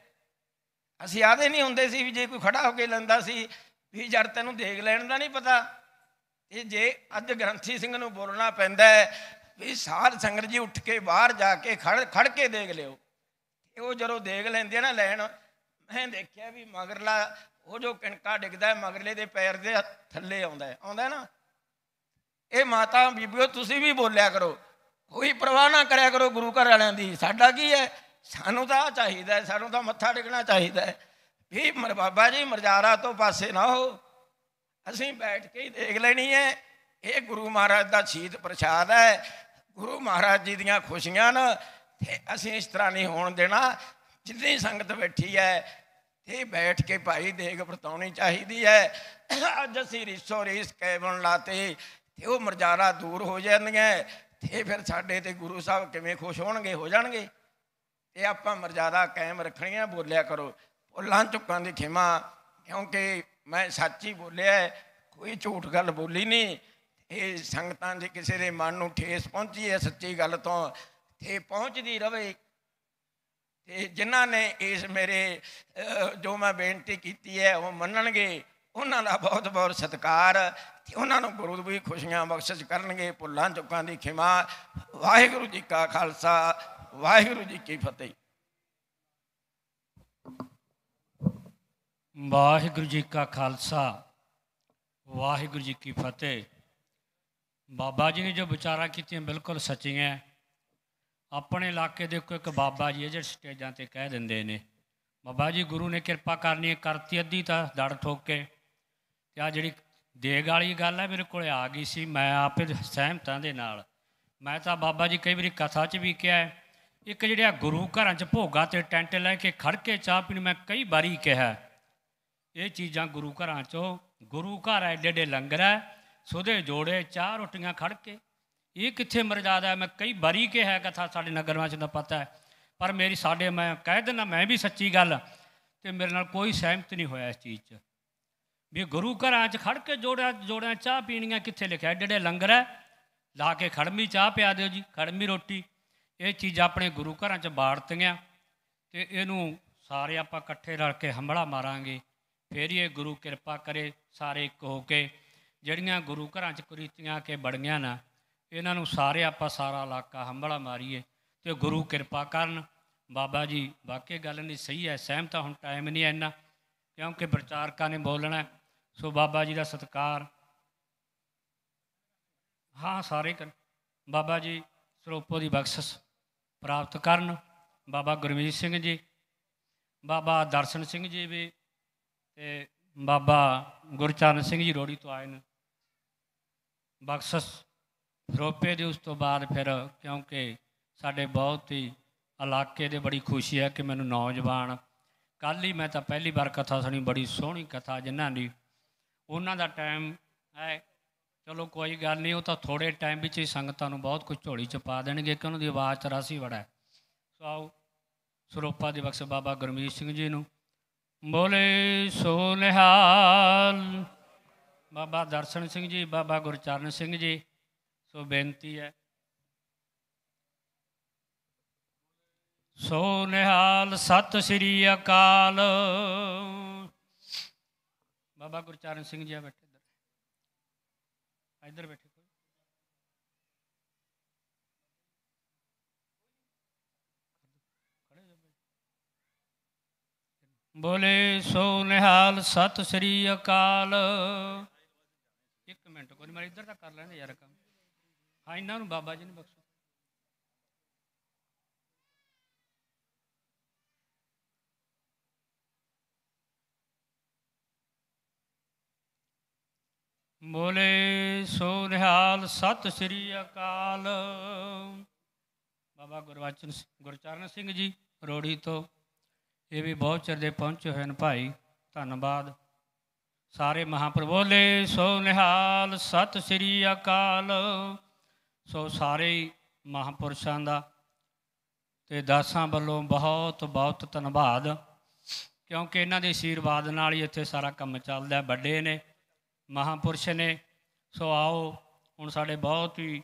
ਅਸੀਂ ਆਦੇ ਨਹੀਂ ਹੁੰਦੇ ਸੀ ਵੀ ਜੇ ਕੋਈ ਖੜਾ ਹੋ ਕੇ ਲੈਂਦਾ ਸੀ ਵੀ ਯਾਰ ਤੈਨੂੰ ਦੇਖ ਲੈਣ ਦਾ ਨਹੀਂ ਪਤਾ ਇਹ ਜੇ ਅੱਜ ਗ੍ਰੰਥੀ ਸਿੰਘ ਨੂੰ ਬੋਲਣਾ ਪੈਂਦਾ ਹੈ ਵੀ ਸਾਰ ਸੰਗਤ ਜੀ ਉੱਠ ਕੇ ਬਾਹਰ ਜਾ ਕੇ ਖੜ ਖੜ ਕੇ ਦੇਖ ਲਿਓ ਉਹ ਜਦੋਂ ਦੇਖ ਲੈਂਦੇ ਨਾ ਲੈਣ ਮੈਂ ਦੇਖਿਆ ਵੀ ਮਗਰਲਾ ਉਹ ਜੋ ਕਿਣਕਾ ਡਿੱਗਦਾ ਮਗਰਲੇ ਦੇ ਪੈਰ ਦੇ ਥੱਲੇ ਆਉਂਦਾ ਆਉਂਦਾ ਨਾ ਇਹ ਮਾਤਾ ਬੀਬੀਓ ਤੁਸੀਂ ਵੀ ਬੋਲਿਆ ਕਰੋ ਕੋਈ ਪਰਵਾਹ ਨਾ ਕਰਿਆ ਕਰੋ ਗੁਰੂ ਘਰ ਵਾਲਿਆਂ ਦੀ ਸਾਡਾ ਕੀ ਹੈ ਸਾਨੂੰ ਤਾਂ ਚਾਹੀਦਾ ਸਾਨੂੰ ਤਾਂ ਮੱਥਾ ਟੇਕਣਾ ਚਾਹੀਦਾ ਹੈ ਵੀ ਮਰ ਬਾਬਾ ਜੀ ਮਰਜਾਰਾ ਤੋਂ ਪਾਸੇ ਨਾ ਹੋ ਅਸੀਂ ਬੈਠ ਕੇ ਹੀ ਦੇਖ ਲੈਣੀ ਹੈ ਇਹ ਗੁਰੂ ਮਹਾਰਾਜ ਦਾ ਸ਼ੀਤ ਪ੍ਰਸ਼ਾਦ ਹੈ ਗੁਰੂ ਮਹਾਰਾਜ ਜੀ ਦੀਆਂ ਖੁਸ਼ੀਆਂ ਨਾ ਤੇ ਅਸੀਂ ਇਸ ਤਰ੍ਹਾਂ ਨਹੀਂ ਹੋਣ ਦੇਣਾ ਜਿੰਨੀ ਸੰਗਤ ਬੈਠੀ ਹੈ ਤੇ ਬੈਠ ਕੇ ਭਾਈ ਦੇਖ ਵਰਤਾਉਣੀ ਚਾਹੀਦੀ ਹੈ ਅੱਜ ਅਸੀਂ ਰਿਸੋ ਰਿਸ ਕੇ ਬਣ ਲਾਤੇ ਤੇ ਉਹ ਮਰਜ਼ਾਰਾ ਦੂਰ ਹੋ ਜਾਂਦੀਆਂ ਤੇ ਫਿਰ ਸਾਡੇ ਤੇ ਗੁਰੂ ਸਾਹਿਬ ਕਿਵੇਂ ਖੁਸ਼ ਹੋਣਗੇ ਹੋ ਜਾਣਗੇ ਤੇ ਆਪਾਂ ਮਰਜ਼ਾਰਾ ਕਾਇਮ ਰੱਖਣੀਆਂ ਬੋਲਿਆ ਕਰੋ ਭੁੱਲਾਂ ਚੁੱਕਾਂ ਦੀ ਖਿਮਾ ਕਿਉਂਕਿ ਮੈਂ ਸੱਚੀ ਬੋਲਿਆ ਕੋਈ ਝੂਠ ਗੱਲ ਬੋਲੀ ਨਹੀਂ ਇਹ ਸੰਗਤਾਂ ਦੇ ਕਿਸੇ ਦੇ ਮਨ ਨੂੰ ਠੇਸ ਪਹੁੰਚੀ ਹੈ ਸੱਚੀ ਗੱਲ ਤੋਂ ਤੇ ਪਹੁੰਚਦੀ ਰਵੇ ਤੇ ਜਿਨ੍ਹਾਂ ਨੇ ਇਸ ਮੇਰੇ ਜੋ ਮੈਂ ਬੇਨਤੀ ਕੀਤੀ ਹੈ ਉਹ ਮੰਨਣਗੇ ਉਹਨਾਂ ਦਾ ਬਹੁਤ ਬਹੁਤ ਸਤਿਕਾਰ ਤੇ ਉਹਨਾਂ ਨੂੰ ਗੁਰੂ ਦੀ ਖੁਸ਼ੀਆਂ ਬਖਸ਼ਿਸ਼ ਕਰਨਗੇ ਭੁੱਲਾਂ ਚੁੱਕਾਂ ਦੀ ਖਿਮਾ ਵਾਹਿਗੁਰੂ ਜੀ ਕਾ ਖਾਲਸਾ ਵਾਹਿਗੁਰੂ ਜੀ ਕੀ ਫਤਿਹ ਵਾਹਿਗੁਰੂ ਜੀ ਕਾ ਖਾਲਸਾ ਵਾਹਿਗੁਰੂ ਜੀ ਕੀ ਫਤਿਹ ਬਾਬਾ ਜੀ ਨੇ ਜੋ ਵਿਚਾਰਾ ਕੀਤੀਆਂ ਬਿਲਕੁਲ ਸੱਚੀਆਂ ਆਪਣੇ ਇਲਾਕੇ ਦੇ ਕੋਈ ਇੱਕ ਬਾਬਾ ਜੀ ਜਿਹੜੇ ਸਟੇਜਾਂ ਤੇ ਕਹਿ ਦਿੰਦੇ ਨੇ ਬਾਬਾ ਜੀ ਗੁਰੂ ਨੇ ਕਿਰਪਾ ਕਰਨੀ ਹੈ ਕਰਤੀ ਅੱਧੀ ਤਾਂ ਦੜ ਠੋਕ ਕੇ ਆ ਜਿਹੜੀ ਦੇਗ ਵਾਲੀ ਗੱਲ ਹੈ ਮੇਰੇ ਕੋਲ ਆ ਗਈ ਸੀ ਮੈਂ ਆਪੇ ਸਹਿਮਤਾਂ ਦੇ ਨਾਲ ਮੈਂ ਤਾਂ ਬਾਬਾ ਜੀ ਕਈ ਵਾਰੀ ਕਥਾ 'ਚ ਵੀ ਕਿਹਾ ਇੱਕ ਜਿਹੜਿਆ ਗੁਰੂ ਘਰਾਂ 'ਚ ਭੋਗਾ ਤੇ ਟੈਂਟ ਲੈ ਕੇ ਖੜ ਕੇ ਚਾਹ ਪੀਣ ਮੈਂ ਕਈ ਵਾਰੀ ਕਿਹਾ ਇਹ ਚੀਜ਼ਾਂ ਗੁਰੂ ਘਰਾਂ 'ਚੋਂ ਗੁਰੂ ਘਰ ਐਡੇ ਡੇ ਲੰਗਰ ਹੈ ਸੁਦੇ ਜੋੜੇ ਚਾਹ ਰੋਟੀਆਂ ਖੜ ਕੇ ਇਹ ਕਿੱਥੇ ਮਰਜ਼ਾਦਾ ਮੈਂ ਕਈ ਵਾਰੀ ਕਿਹਾ ਕਥਾ ਸਾਡੇ ਨਗਰਾਂ 'ਚ ਦਾ ਪਤਾ ਹੈ ਪਰ ਮੇਰੀ ਸਾਡੇ ਮੈਂ ਕਹਿ ਦਿੰਦਾ ਮੈਂ ਵੀ ਸੱਚੀ ਗੱਲ ਤੇ ਮੇਰੇ ਨਾਲ ਕੋਈ ਸਹਿਮਤ ਨਹੀਂ ਹੋਇਆ ਇਸ ਚੀਜ਼ 'ਚ ਵੀ ਗੁਰੂ ਘਰਾਂ 'ਚ ਖੜ ਕੇ ਜੋੜਿਆ ਜੋੜਿਆ ਚਾਹ ਪੀਣੀਆਂ ਕਿੱਥੇ ਲਿਖਿਆ ਜਿਹੜੇ ਲੰਗਰ ਹੈ ਲਾ ਕੇ ਖੜਮੀ ਚਾਹ ਪਿਆ ਦਿਓ ਜੀ ਖੜਮੀ ਰੋਟੀ ਇਹ ਚੀਜ਼ ਆਪਣੇ ਗੁਰੂ ਘਰਾਂ 'ਚ ਬਾੜਤੀਆਂ ਤੇ ਇਹਨੂੰ ਸਾਰੇ ਆਪਾਂ ਇਕੱਠੇ ਰਲ ਕੇ ਹੰਬੜਾ ਮਾਰਾਂਗੇ ਫੇਰ ਇਹ ਗੁਰੂ ਕਿਰਪਾ ਕਰੇ ਸਾਰੇ ਇੱਕ ਹੋ ਕੇ ਜਿਹੜੀਆਂ ਗੁਰੂ ਘਰਾਂ 'ਚ ਕੁਰੀਤੀਆਂ ਕੇ ਬੜੀਆਂ ਨਾ ਇਹਨਾਂ ਨੂੰ ਸਾਰੇ ਆਪਾਂ ਸਾਰਾ ਇਲਾਕਾ ਹੰਬੜਾ ਮਾਰੀਏ ਤੇ ਗੁਰੂ ਕਿਰਪਾ ਕਰਨ ਬਾਬਾ ਜੀ ਵਾਕਿਆ ਗੱਲ ਨਹੀਂ ਸਹੀ ਹੈ ਸਹਿਮਤਾ ਹੁਣ ਟਾਈਮ ਨਹੀਂ ਐਨਾ ਕਿਉਂਕਿ ਪ੍ਰਚਾਰਕਾਂ ਨੇ ਬੋਲਣਾ ਸੋ ਬਾਬਾ ਜੀ ਦਾ ਸਤਕਾਰ ਹਾਂ ਸਾਰੇ ਕਰ ਬਾਬਾ ਜੀ ਸਰੋਪੋ ਦੀ ਬਖਸ਼ਿਸ਼ ਪ੍ਰਾਪਤ ਕਰਨ ਬਾਬਾ ਗੁਰਮੀਤ ਸਿੰਘ ਜੀ ਬਾਬਾ ਦਰਸ਼ਨ ਸਿੰਘ ਜੀ ਵੀ ਤੇ ਬਾਬਾ ਗੁਰਚਰਨ ਸਿੰਘ ਜੀ ਰੋੜੀ ਤੋਂ ਆਏ ਨੇ ਬਖਸ਼ਿਸ਼ ਸਰੋਪੇ ਦੇ ਉਸ ਤੋਂ ਬਾਅਦ ਫਿਰ ਕਿਉਂਕਿ ਸਾਡੇ ਬਹੁਤ ਹੀ ਇਲਾਕੇ ਦੇ ਬੜੀ ਖੁਸ਼ੀ ਹੈ ਕਿ ਮੈਨੂੰ ਨੌਜਵਾਨ ਕੱਲ ਹੀ ਮੈਂ ਤਾਂ ਪਹਿਲੀ ਵਾਰ ਕਥਾ ਸੁਣੀ ਬੜੀ ਸੋਹਣੀ ਕਥਾ ਜਿਨ੍ਹਾਂ ਦੀ ਉਹਨਾਂ ਦਾ ਟਾਈਮ ਹੈ ਚਲੋ ਕੋਈ ਗੱਲ ਨਹੀਂ ਉਹ ਤਾਂ ਥੋੜੇ ਟਾਈਮ ਵਿੱਚ ਹੀ ਸੰਗਤਾਂ ਨੂੰ ਬਹੁਤ ਕੁਝ ਝੋਲੀ ਚ ਪਾ ਦੇਣਗੇ ਕਿ ਉਹਨਾਂ ਦੀ ਆਵਾਜ਼ ਚਰਾਸੀ ਵੜਾ ਸੋ ਆਓ ਸਰੋਪਾ ਦੇ ਬਖਸ਼ ਬਾਬਾ ਗੁਰਮੀਤ ਸਿੰਘ ਜੀ ਨੂੰ ਬੋਲੇ ਸੋ ਨਿਹਾਲ ਬਾਬਾ ਦਰਸ਼ਨ ਸਿੰਘ ਜੀ ਬਾਬਾ ਗੁਰਚਰਨ ਸਿੰਘ ਜੀ ਸੋ ਬੇਨਤੀ ਹੈ ਸੋ ਨਿਹਾਲ ਸਤਿ ਸ੍ਰੀ ਅਕਾਲ ਬਾਬਾ ਗੁਰਚਰਨ ਸਿੰਘ ਜੀ ਆ ਬੈਠੇ ਇੱਧਰ ਇੱਧਰ ਬੈਠੇ ਕੋਈ ਬੋਲੇ ਸੋ ਨਿਹਾਲ ਸਤਿ ਸ੍ਰੀ ਅਕਾਲ ਇੱਕ ਮਿੰਟ ਕੋਈ ਮੈਂ ਇੱਧਰ ਤਾਂ ਕਰ ਲੈਂਦੇ ਯਾਰ ਕੰਮ ਹਾਂ ਇਹਨਾਂ ਨੂੰ ਬਾਬਾ ਜੀ ਨੇ ਬਖਸ਼ ਬੋਲੇ ਸੋ ਨਿਹਾਲ ਸਤਿ ਸ੍ਰੀ ਅਕਾਲ ਬਾਬਾ ਗੁਰਵਚਨ ਗੁਰਚਰਨ ਸਿੰਘ ਜੀ ਰੋੜੀ ਤੋਂ ਇਹ ਵੀ ਬਹੁਤ ਚਿਰ ਦੇ ਪਹੁੰਚੇ ਹੋਏ ਹਨ ਭਾਈ ਧੰਨਵਾਦ ਸਾਰੇ ਮਹਾਪ੍ਰਭੋਲੇ ਸੋ ਨਿਹਾਲ ਸਤਿ ਸ੍ਰੀ ਅਕਾਲ ਸੋ ਸਾਰੇ ਮਹਾਪੁਰਸ਼ਾਂ ਦਾ ਤੇ ਦਾਸਾਂ ਵੱਲੋਂ ਬਹੁਤ ਬਹੁਤ ਧੰਨਵਾਦ ਕਿਉਂਕਿ ਇਹਨਾਂ ਦੇ ਅਸ਼ੀਰਵਾਦ ਨਾਲ ਹੀ ਇੱਥੇ ਸਾਰਾ ਕੰਮ ਚੱਲਦਾ ਵੱਡੇ ਨੇ ਮਹਾਪੁਰਸ਼ ਨੇ ਸੋ ਆਓ ਹੁਣ ਸਾਡੇ ਬਹੁਤ ਹੀ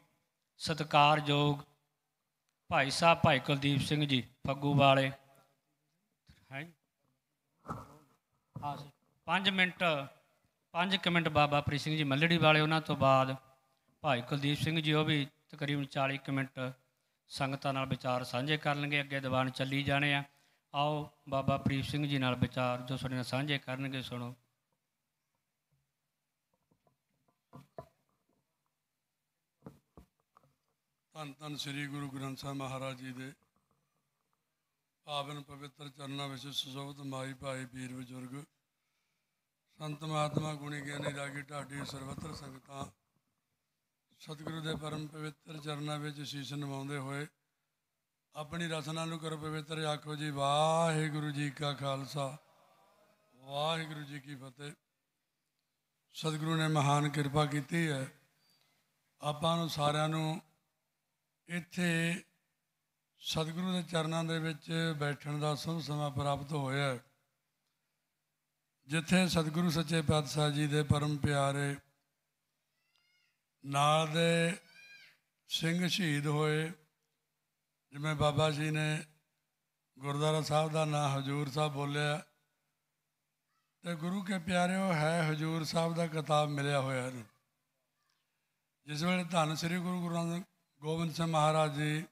ਸਤਿਕਾਰਯੋਗ ਭਾਈ ਸਾਹਿਬ ਭਾਈ ਕੁਲਦੀਪ ਸਿੰਘ ਜੀ ਫੱਗੂ ਵਾਲੇ ਹੈ ਹਾਂ 5 ਮਿੰਟ 5 ਕਿ ਮਿੰਟ ਬਾਬਾ ਪ੍ਰੀ ਸਿੰਘ ਜੀ ਮੱਲੜੀ ਵਾਲੇ ਉਹਨਾਂ ਤੋਂ ਬਾਅਦ ਭਾਈ ਕੁਲਦੀਪ ਸਿੰਘ ਜੀ ਉਹ ਵੀ ਤਕਰੀਬਨ 40 ਕਿ ਮਿੰਟ ਸੰਗਤਾਂ ਨਾਲ ਵਿਚਾਰ ਸਾਂਝੇ ਕਰਨਗੇ ਅੱਗੇ ਦੀਵਾਨ ਚੱਲੀ ਜਾਣੇ ਆ ਆਓ ਬਾਬਾ ਪ੍ਰੀਤ ਸਿੰਘ ਜੀ ਨਾਲ ਵਿਚਾਰ ਜੋ ਸਾਡੇ ਨਾਲ ਸਾਂਝੇ ਕਰਨਗੇ ਸੁਣੋ ਧੰਨ ਧੰਨ ਸ੍ਰੀ ਗੁਰੂ ਗ੍ਰੰਥ ਸਾਹਿਬ ਮਹਾਰਾਜ ਜੀ ਦੇ ਪਾਵਨ ਪਵਿੱਤਰ ਚਰਨਾਂ ਵਿੱਚ ਸੁਸ਼ੋਭਤ ਮਾਈ ਭਾਈ ਵੀਰ ਬਜ਼ੁਰਗ ਸੰਤ ਮਹਾਤਮਾ ਗੁਣੀ ਗਿਆਨੀ ਰਾਗੀ ਢਾਡੀ ਸਰਵਤਰ ਸੰਗਤਾਂ ਸਤਿਗੁਰੂ ਦੇ ਪਰਮ ਪਵਿੱਤਰ ਚਰਨਾਂ ਵਿੱਚ ਸੀਸ ਨਵਾਉਂਦੇ ਹੋਏ ਆਪਣੀ ਰਸਨਾ ਨੂੰ ਕਰੋ ਪਵਿੱਤਰ ਆਖੋ ਜੀ ਵਾਹਿਗੁਰੂ ਜੀ ਕਾ ਖਾਲਸਾ ਵਾਹਿਗੁਰੂ ਜੀ ਕੀ ਫਤਿਹ ਸਤਿਗੁਰੂ ਨੇ ਮਹਾਨ ਕਿਰਪਾ ਕੀਤੀ ਹੈ ਆਪਾਂ ਨੂੰ ਸਾਰਿਆਂ ਨੂੰ ਇੱਥੇ ਸਤਿਗੁਰੂ ਦੇ ਚਰਨਾਂ ਦੇ ਵਿੱਚ ਬੈਠਣ ਦਾ ਸੁਭ ਸਮਾਂ ਪ੍ਰਾਪਤ ਹੋਇਆ ਜਿੱਥੇ ਸਤਿਗੁਰੂ ਸੱਚੇ ਪਾਤਸ਼ਾਹ ਜੀ ਦੇ ਪਰਮ ਪਿਆਰੇ ਨਾਲ ਦੇ ਸਿੰਘ ਸ਼ਹੀਦ ਹੋਏ ਜਿਵੇਂ ਬਾਬਾ ਜੀ ਨੇ ਗੁਰਦਾਰਾ ਸਾਹਿਬ ਦਾ ਨਾਮ ਹਜੂਰ ਸਾਹਿਬ ਬੋਲਿਆ ਤੇ ਗੁਰੂ ਕੇ ਪਿਆਰਿਓ ਹੈ ਹਜੂਰ ਸਾਹਿਬ ਦਾ ਕਿਤਾਬ ਮਿਲਿਆ ਹੋਇਆ ਜਿਸ ਵੇਲੇ ਧੰਨ ਸ੍ਰੀ ਗੁਰੂ ਗ੍ਰੰਥ ਗੋਬਿੰਦ ਸਿੰਘ ਮਹਾਰਾਜ ਜੀ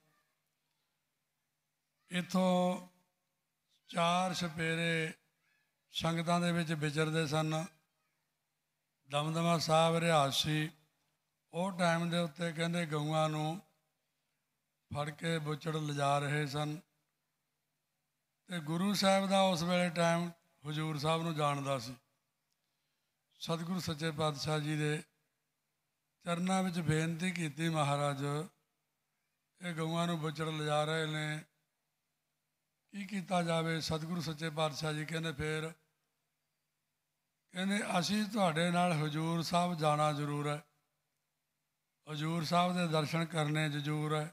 ਇਥੋਂ ਚਾਰ ਸਪੇਰੇ ਸੰਗਤਾਂ ਦੇ ਵਿੱਚ ਵਿਚਰਦੇ ਸਨ ਦਮਦਮਾ ਸਾਹਿਬ ਰਿਆਸੀ ਉਹ ਟਾਈਮ ਦੇ ਉੱਤੇ ਕਹਿੰਦੇ ਗਊਆਂ ਨੂੰ ਫੜ ਕੇ ਬੁੱਚੜ ਲਿਜਾ ਰਹੇ ਸਨ ਤੇ ਗੁਰੂ ਸਾਹਿਬ ਦਾ ਉਸ ਵੇਲੇ ਟਾਈਮ ਹਜੂਰ ਸਾਹਿਬ ਨੂੰ ਜਾਣਦਾ ਸੀ ਸਤਿਗੁਰੂ ਸੱਚੇ ਪਾਤਸ਼ਾਹ ਜੀ ਦੇ ਚਰਨਾਂ ਵਿੱਚ ਬੇਨਤੀ ਕੀਤੀ ਮਹਾਰਾਜ ਇਹ ਗਊਆਂ ਨੂੰ ਬੁੱਚੜ ਲਿਜਾ ਰਹੇ ਨੇ ਕੀ ਕੀਤਾ ਜਾਵੇ ਸਤਿਗੁਰੂ ਸੱਚੇ ਪਾਤਸ਼ਾਹ ਜੀ ਕਹਿੰਦੇ ਫੇਰ ਕਹਿੰਦੇ ਅਸੀਂ ਤੁਹਾਡੇ ਨਾਲ ਹਜੂਰ ਸਾਹਿਬ ਜਾਣਾ ਜ਼ਰੂਰ ਹੈ ਹਜੂਰ ਸਾਹਿਬ ਦੇ ਦਰਸ਼ਨ ਕਰਨੇ ਜ਼ਰੂਰ ਹੈ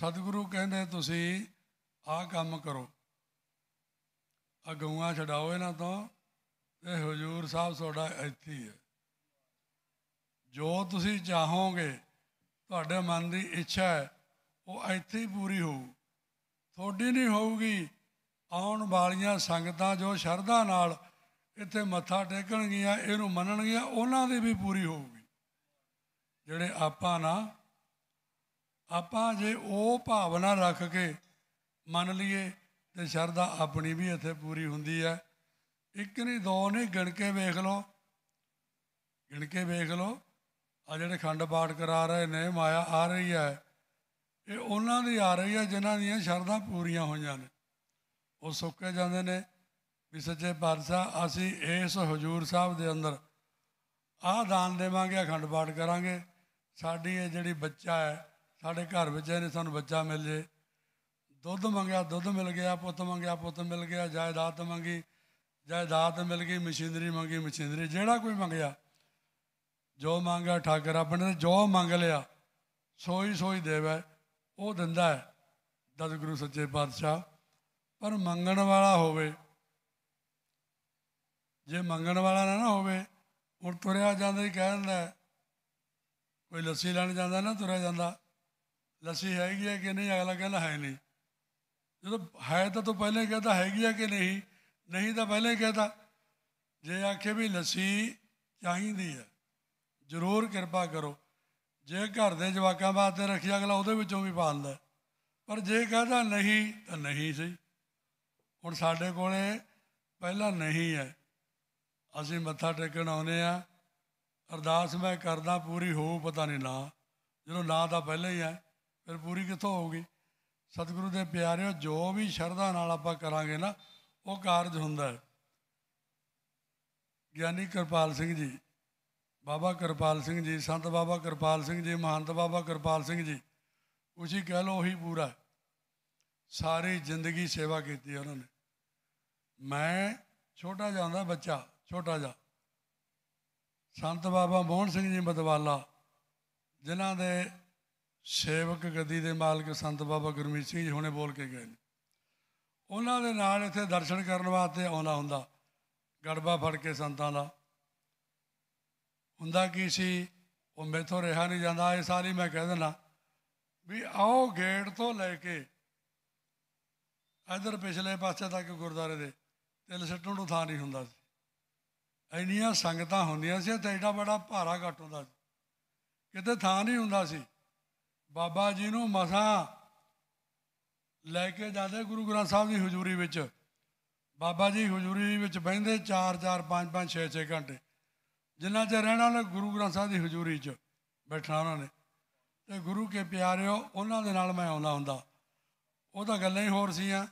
ਸਤਿਗੁਰੂ ਕਹਿੰਦੇ ਤੁਸੀਂ ਆਹ ਕੰਮ ਕਰੋ ਆ ਗਊਆਂ ਛਡਾਓ ਇਹਨਾਂ ਤੋਂ ਤੇ ਹਜੂਰ ਸਾਹਿਬ ਤੁਹਾਡਾ ਇੱਥੇ ਹੈ ਜੋ ਤੁਸੀਂ ਚਾਹੋਗੇ ਤੁਹਾਡੇ ਮਨ ਦੀ ਇੱਛਾ ਹੈ ਉਹ ਇੱਥੇ ਹੀ ਪੂਰੀ ਹੋਊ ਤੁਹਾਡੀ ਨਹੀਂ ਹੋਊਗੀ ਆਉਣ ਵਾਲੀਆਂ ਸੰਗਤਾਂ ਜੋ ਸ਼ਰਧਾ ਨਾਲ ਇੱਥੇ ਮੱਥਾ ਟੇਕਣਗੀਆਂ ਇਹਨੂੰ ਮੰਨਣਗੀਆਂ ਉਹਨਾਂ ਦੀ ਵੀ ਪੂਰੀ ਹੋਊਗੀ ਜਿਹੜੇ ਆਪਾਂ ਨਾ ਆਪਾਂ ਜੇ ਉਹ ਭਾਵਨਾ ਰੱਖ ਕੇ ਮੰਨ ਲਈਏ ਤੇ ਸ਼ਰਧਾ ਆਪਣੀ ਵੀ ਇੱਥੇ ਪੂਰੀ ਹੁੰਦੀ ਹੈ ਇੱਕ ਨਹੀਂ ਦੋ ਨਹੀਂ ਗਿਣ ਕੇ ਵੇਖ ਲਓ ਗਿਣ ਕੇ ਵੇਖ ਲਓ ਆ ਜਿਹੜੇ ਖੰਡ ਪਾਠ ਕਰਾ ਰਹੇ ਨੇ ਮਾਇਆ ਆ ਰਹੀ ਹੈ ਇਹ ਉਹਨਾਂ ਦੀ ਆ ਰਹੀ ਹੈ ਜਿਨ੍ਹਾਂ ਦੀਆਂ ਸ਼ਰਧਾ ਪੂਰੀਆਂ ਹੋਈਆਂ ਨੇ ਉਹ ਸੁੱਕੇ ਜਾਂਦੇ ਨੇ ਵੀ ਸੱਚੇ ਪਾਤਸ਼ਾਹ ਅਸੀਂ ਇਸ ਹਜੂਰ ਸਾਹਿਬ ਦੇ ਅੰਦਰ ਆਹ ਦਾਨ ਦੇਵਾਂਗੇ ਅਖੰਡ ਪਾਠ ਕਰਾਂਗੇ ਸਾਡੀ ਇਹ ਜਿਹੜੀ ਬੱਚਾ ਹੈ ਸਾਡੇ ਘਰ ਵਿੱਚ ਇਹਨੇ ਸਾਨੂੰ ਬੱਚਾ ਮਿਲ ਜੇ ਦੁੱਧ ਮੰਗਿਆ ਦੁੱਧ ਮਿਲ ਗਿਆ ਪੁੱਤ ਮੰਗਿਆ ਪੁੱਤ ਮਿਲ ਗਿਆ ਜਾਇਦਾਦ ਮੰਗੀ ਜਾਇਦਾਦ ਮਿਲ ਗਈ ਮਸ਼ੀਨਰੀ ਮੰਗੀ ਮਸ਼ੀਨਰੀ ਜਿਹੜਾ ਕੋਈ ਮੰਗਿਆ ਜੋ ਮੰਗਿਆ ਠੱਗ ਰੱਬ ਨੇ ਜੋ ਮੰਗ ਲਿਆ ਸੋਈ ਸੋਈ ਦੇਵੇ ਉਹ ਦਿੰਦਾ ਹੈ ਦਦਗੁਰੂ ਸੱਚੇ ਪਾਤਸ਼ਾਹ ਪਰ ਮੰਗਣ ਵਾਲਾ ਹੋਵੇ ਜੇ ਮੰਗਣ ਵਾਲਾ ਨਾ ਹੋਵੇ ਉਹ ਤੁਰਿਆ ਜਾਂਦਾ ਹੀ ਕਹਿੰਦਾ ਕੋਈ ਲੱਸੀ ਲੈਣ ਜਾਂਦਾ ਨਾ ਤੁਰਿਆ ਜਾਂਦਾ ਲੱਸੀ ਹੈਗੀ ਹੈ ਕਿ ਨਹੀਂ ਅਗਲਾ ਕਹਿੰਦਾ ਹੈ ਨਹੀਂ ਜਦੋਂ ਹੈ ਤਾਂ ਤੋਂ ਪਹਿਲੇ ਕਹਿੰਦਾ ਹੈਗੀ ਹੈ ਕਿ ਨਹੀਂ ਨਹੀਂ ਤਾਂ ਪਹਿਲੇ ਕਹਿੰਦਾ ਜੇ ਆਖੇ ਵੀ ਲੱਸੀ ਚਾਹੀਦੀ ਹੈ ਜ਼ਰੂਰ ਕਿਰਪਾ ਕਰੋ ਜੇ ਘਰ ਦੇ ਜਵਾਕਾਂ ਵਾਸਤੇ ਰੱਖਿਆ ਅਗਲਾ ਉਹਦੇ ਵਿੱਚੋਂ ਵੀ ਲੈ ਪਰ ਜੇ ਕਹਦਾ ਨਹੀਂ ਤਾਂ ਨਹੀਂ ਸਹੀ ਹੁਣ ਸਾਡੇ ਕੋਲੇ ਪਹਿਲਾਂ ਨਹੀਂ ਹੈ ਅਸੀਂ ਮੱਥਾ ਟੇਕਣ ਆਉਨੇ ਆ ਅਰਦਾਸ ਮੈਂ ਕਰਦਾ ਪੂਰੀ ਹੋ ਪਤਾ ਨਹੀਂ ਨਾ ਜਦੋਂ ਨਾ ਤਾਂ ਪਹਿਲਾਂ ਹੀ ਹੈ ਫਿਰ ਪੂਰੀ ਕਿੱਥੋਂ ਹੋਊਗੀ ਸਤਿਗੁਰੂ ਦੇ ਪਿਆਰਿਓ ਜੋ ਵੀ ਸ਼ਰਧਾ ਨਾਲ ਆਪਾਂ ਕਰਾਂਗੇ ਨਾ ਉਹ ਕਾਰਜ ਹੁੰਦਾ ਹੈ ਗਿਆਨੀ ਕਿਰਪਾਲ ਸਿੰਘ ਜੀ ਬਾਬਾ ਕਿਰਪਾਲ ਸਿੰਘ ਜੀ ਸੰਤ ਬਾਬਾ ਕਿਰਪਾਲ ਸਿੰਘ ਜੀ ਮਹੰਤ ਬਾਬਾ ਕਿਰਪਾਲ ਸਿੰਘ ਜੀ ਉਸੇ ਕਹਿ ਲੋ ਉਹੀ ਪੂਰਾ ਸਾਰੀ ਜ਼ਿੰਦਗੀ ਸੇਵਾ ਕੀਤੀ ਉਹਨਾਂ ਨੇ ਮੈਂ ਛੋਟਾ ਜਾਂਦਾ ਬੱਚਾ ਛੋਟਾ ਜਾ ਸੰਤ ਬਾਬਾ ਮੋਹਨ ਸਿੰਘ ਜੀ ਮਦਵਾਲਾ ਜਿਨ੍ਹਾਂ ਦੇ ਸੇਵਕ ਗੱਦੀ ਦੇ ਮਾਲਕ ਸੰਤ ਬਾਬਾ ਗੁਰਮੀਤ ਸਿੰਘ ਜੀ ਹੁਣੇ ਬੋਲ ਕੇ ਗਏ ਨੇ ਉਹਨਾਂ ਦੇ ਨਾਲ ਇੱਥੇ ਦਰਸ਼ਨ ਕਰਨ ਵਾਸਤੇ ਆਉਣਾ ਹੁੰਦਾ ਗੜਬਾ ਫੜ ਕੇ ਸੰਤਾਂ ਦਾ ਹੁੰਦਾ ਕੀ ਸੀ ਉਹ ਮੈਥੋਂ ਰਹਾ ਨਹੀਂ ਜਾਂਦਾ ਇਹ ਸਾਰੀ ਮੈਂ ਕਹਿ ਦਿੰਦਾ ਵੀ ਆਓ ਗੇਟ ਤੋਂ ਲੈ ਕੇ ਇਧਰ ਪਿਛਲੇ ਪਾਸੇ ਤੱਕ ਗੁਰਦਾਰੇ ਦੇ ਤਿਲ ਸੱਟਣ ਨੂੰ ਥਾਂ ਨਹੀਂ ਹੁੰਦਾ ਸੀ ਇੰਨੀਆਂ ਸੰਗਤਾਂ ਹੁੰਦੀਆਂ ਸੀ ਤੇ ਐਡਾ ਬੜਾ ਭਾਰਾ ਘਟ ਹੁੰਦਾ ਸੀ ਕਿਤੇ ਥਾਂ ਨਹੀਂ ਹੁੰਦਾ ਸੀ ਬਾਬਾ ਜੀ ਨੂੰ ਮਸਾਂ ਲੈ ਕੇ ਜਾਂਦੇ ਗੁਰੂ ਗ੍ਰੰਥ ਸਾਹਿਬ ਦੀ ਹਜ਼ੂਰੀ ਵਿੱਚ ਬਾਬਾ ਜੀ ਹਜ਼ੂਰੀ ਵਿੱਚ ਬੈਠਦੇ 4 4 5 5 6 6 ਘੰਟੇ ਜਿੰਨਾ ਚਿਰ ਰਹਿਣਾ ਉਹਨੇ ਗੁਰੂ ਗ੍ਰੰਥ ਸਾਹਿਬ ਦੀ ਹਜ਼ੂਰੀ 'ਚ ਬੈਠਣਾ ਉਹਨਾਂ ਨੇ ਤੇ ਗੁਰੂ ਕੇ ਪਿਆਰਿਓ ਉਹਨਾਂ ਦੇ ਨਾਲ ਮੈਂ ਆਉਂਦਾ ਹੁੰਦਾ ਉਹ ਤਾਂ ਗੱਲਾਂ ਹੀ ਹੋਰ ਸੀਆਂ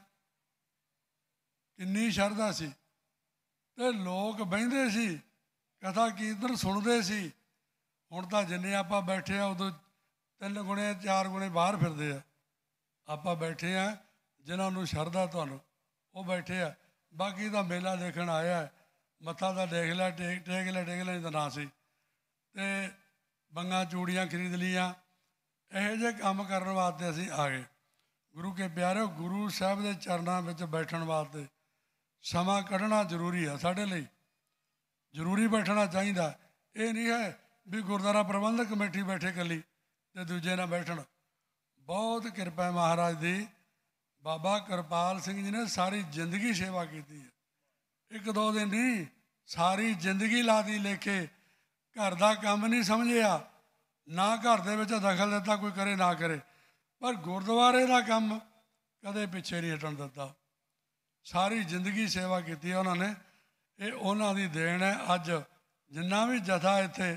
ਕਿੰਨੀ ਸ਼ਰਧਾ ਸੀ ਤੇ ਲੋਕ ਬਹਿੰਦੇ ਸੀ ਕਥਾ ਕੀਰਤਨ ਸੁਣਦੇ ਸੀ ਹੁਣ ਤਾਂ ਜਿੰਨੇ ਆਪਾਂ ਬੈਠੇ ਆ ਉਦੋਂ ਤਿੰਨ ਗੁਣੇ ਚਾਰ ਗੁਣੇ ਬਾਹਰ ਫਿਰਦੇ ਆ ਆਪਾਂ ਬੈਠੇ ਆ ਜਿਨ੍ਹਾਂ ਨੂੰ ਸ਼ਰਧਾ ਤੁਹਾਨੂੰ ਉਹ ਬੈਠੇ ਆ ਬਾਕੀ ਦਾ ਮੇਲਾ ਦੇਖਣ ਆਇਆ ਹੈ ਮੱਥਾ ਦਾ ਦੇਖ ਲੈ ਟੇਕ ਟੇਕ ਲੈ ਟੇਕ ਲੈ ਦਾ ਨਾਂ ਸੀ ਤੇ ਬੰਗਾ ਚੂੜੀਆਂ ਖਰੀਦ ਲੀਆਂ ਇਹੋ ਜਿਹੇ ਕੰਮ ਕਰਨ ਵਾਸਤੇ ਅਸੀਂ ਆ ਗਏ ਗੁਰੂ ਕੇ ਪਿਆਰੇ ਗੁਰੂ ਸਾਹਿਬ ਦੇ ਚਰਨਾਂ ਵਿੱਚ ਬੈਠਣ ਵਾਸਤੇ ਸਮਾਂ ਕੱਢਣਾ ਜ਼ਰੂਰੀ ਹੈ ਸਾਡੇ ਲਈ ਜ਼ਰੂਰੀ ਬੈਠਣਾ ਚਾਹੀਦਾ ਇਹ ਨਹੀਂ ਹੈ ਵੀ ਗੁਰਦਾਰਾ ਪ੍ਰਬੰਧਕ ਕਮੇਟੀ ਬੈਠੇ ਕੱਲੀ ਤੇ ਦੂਜੇ ਨਾਲ ਬੈਠਣ ਬਹੁਤ ਕਿਰਪਾ ਮਹਾਰਾਜ ਦੀ ਬਾਬਾ ਕਿਰਪਾਲ ਸਿੰਘ ਜੀ ਨੇ ਸਾਰੀ ਜ਼ਿੰਦਗੀ ਸੇਵਾ ਕੀਤੀ ਹੈ ਇੱਕ ਦੋ ਦਿਨ ਨਹੀਂ ਸਾਰੀ ਜ਼ਿੰਦਗੀ ਲਾਦੀ ਲੈ ਕੇ ਘਰ ਦਾ ਕੰਮ ਨਹੀਂ ਸਮਝਿਆ ਨਾ ਘਰ ਦੇ ਵਿੱਚ ਦਖਲ ਦਿੱਤਾ ਕੋਈ ਕਰੇ ਨਾ ਕਰੇ ਪਰ ਗੁਰਦੁਆਰੇ ਦਾ ਕੰਮ ਕਦੇ ਪਿੱਛੇ ਨਹੀਂ ਹਟਣ ਦਿੱਤਾ ਸਾਰੀ ਜ਼ਿੰਦਗੀ ਸੇਵਾ ਕੀਤੀ ਉਹਨਾਂ ਨੇ ਇਹ ਉਹਨਾਂ ਦੀ ਦੇਣ ਹੈ ਅੱਜ ਜਿੰਨਾ ਵੀ ਜਥਾ ਇੱਥੇ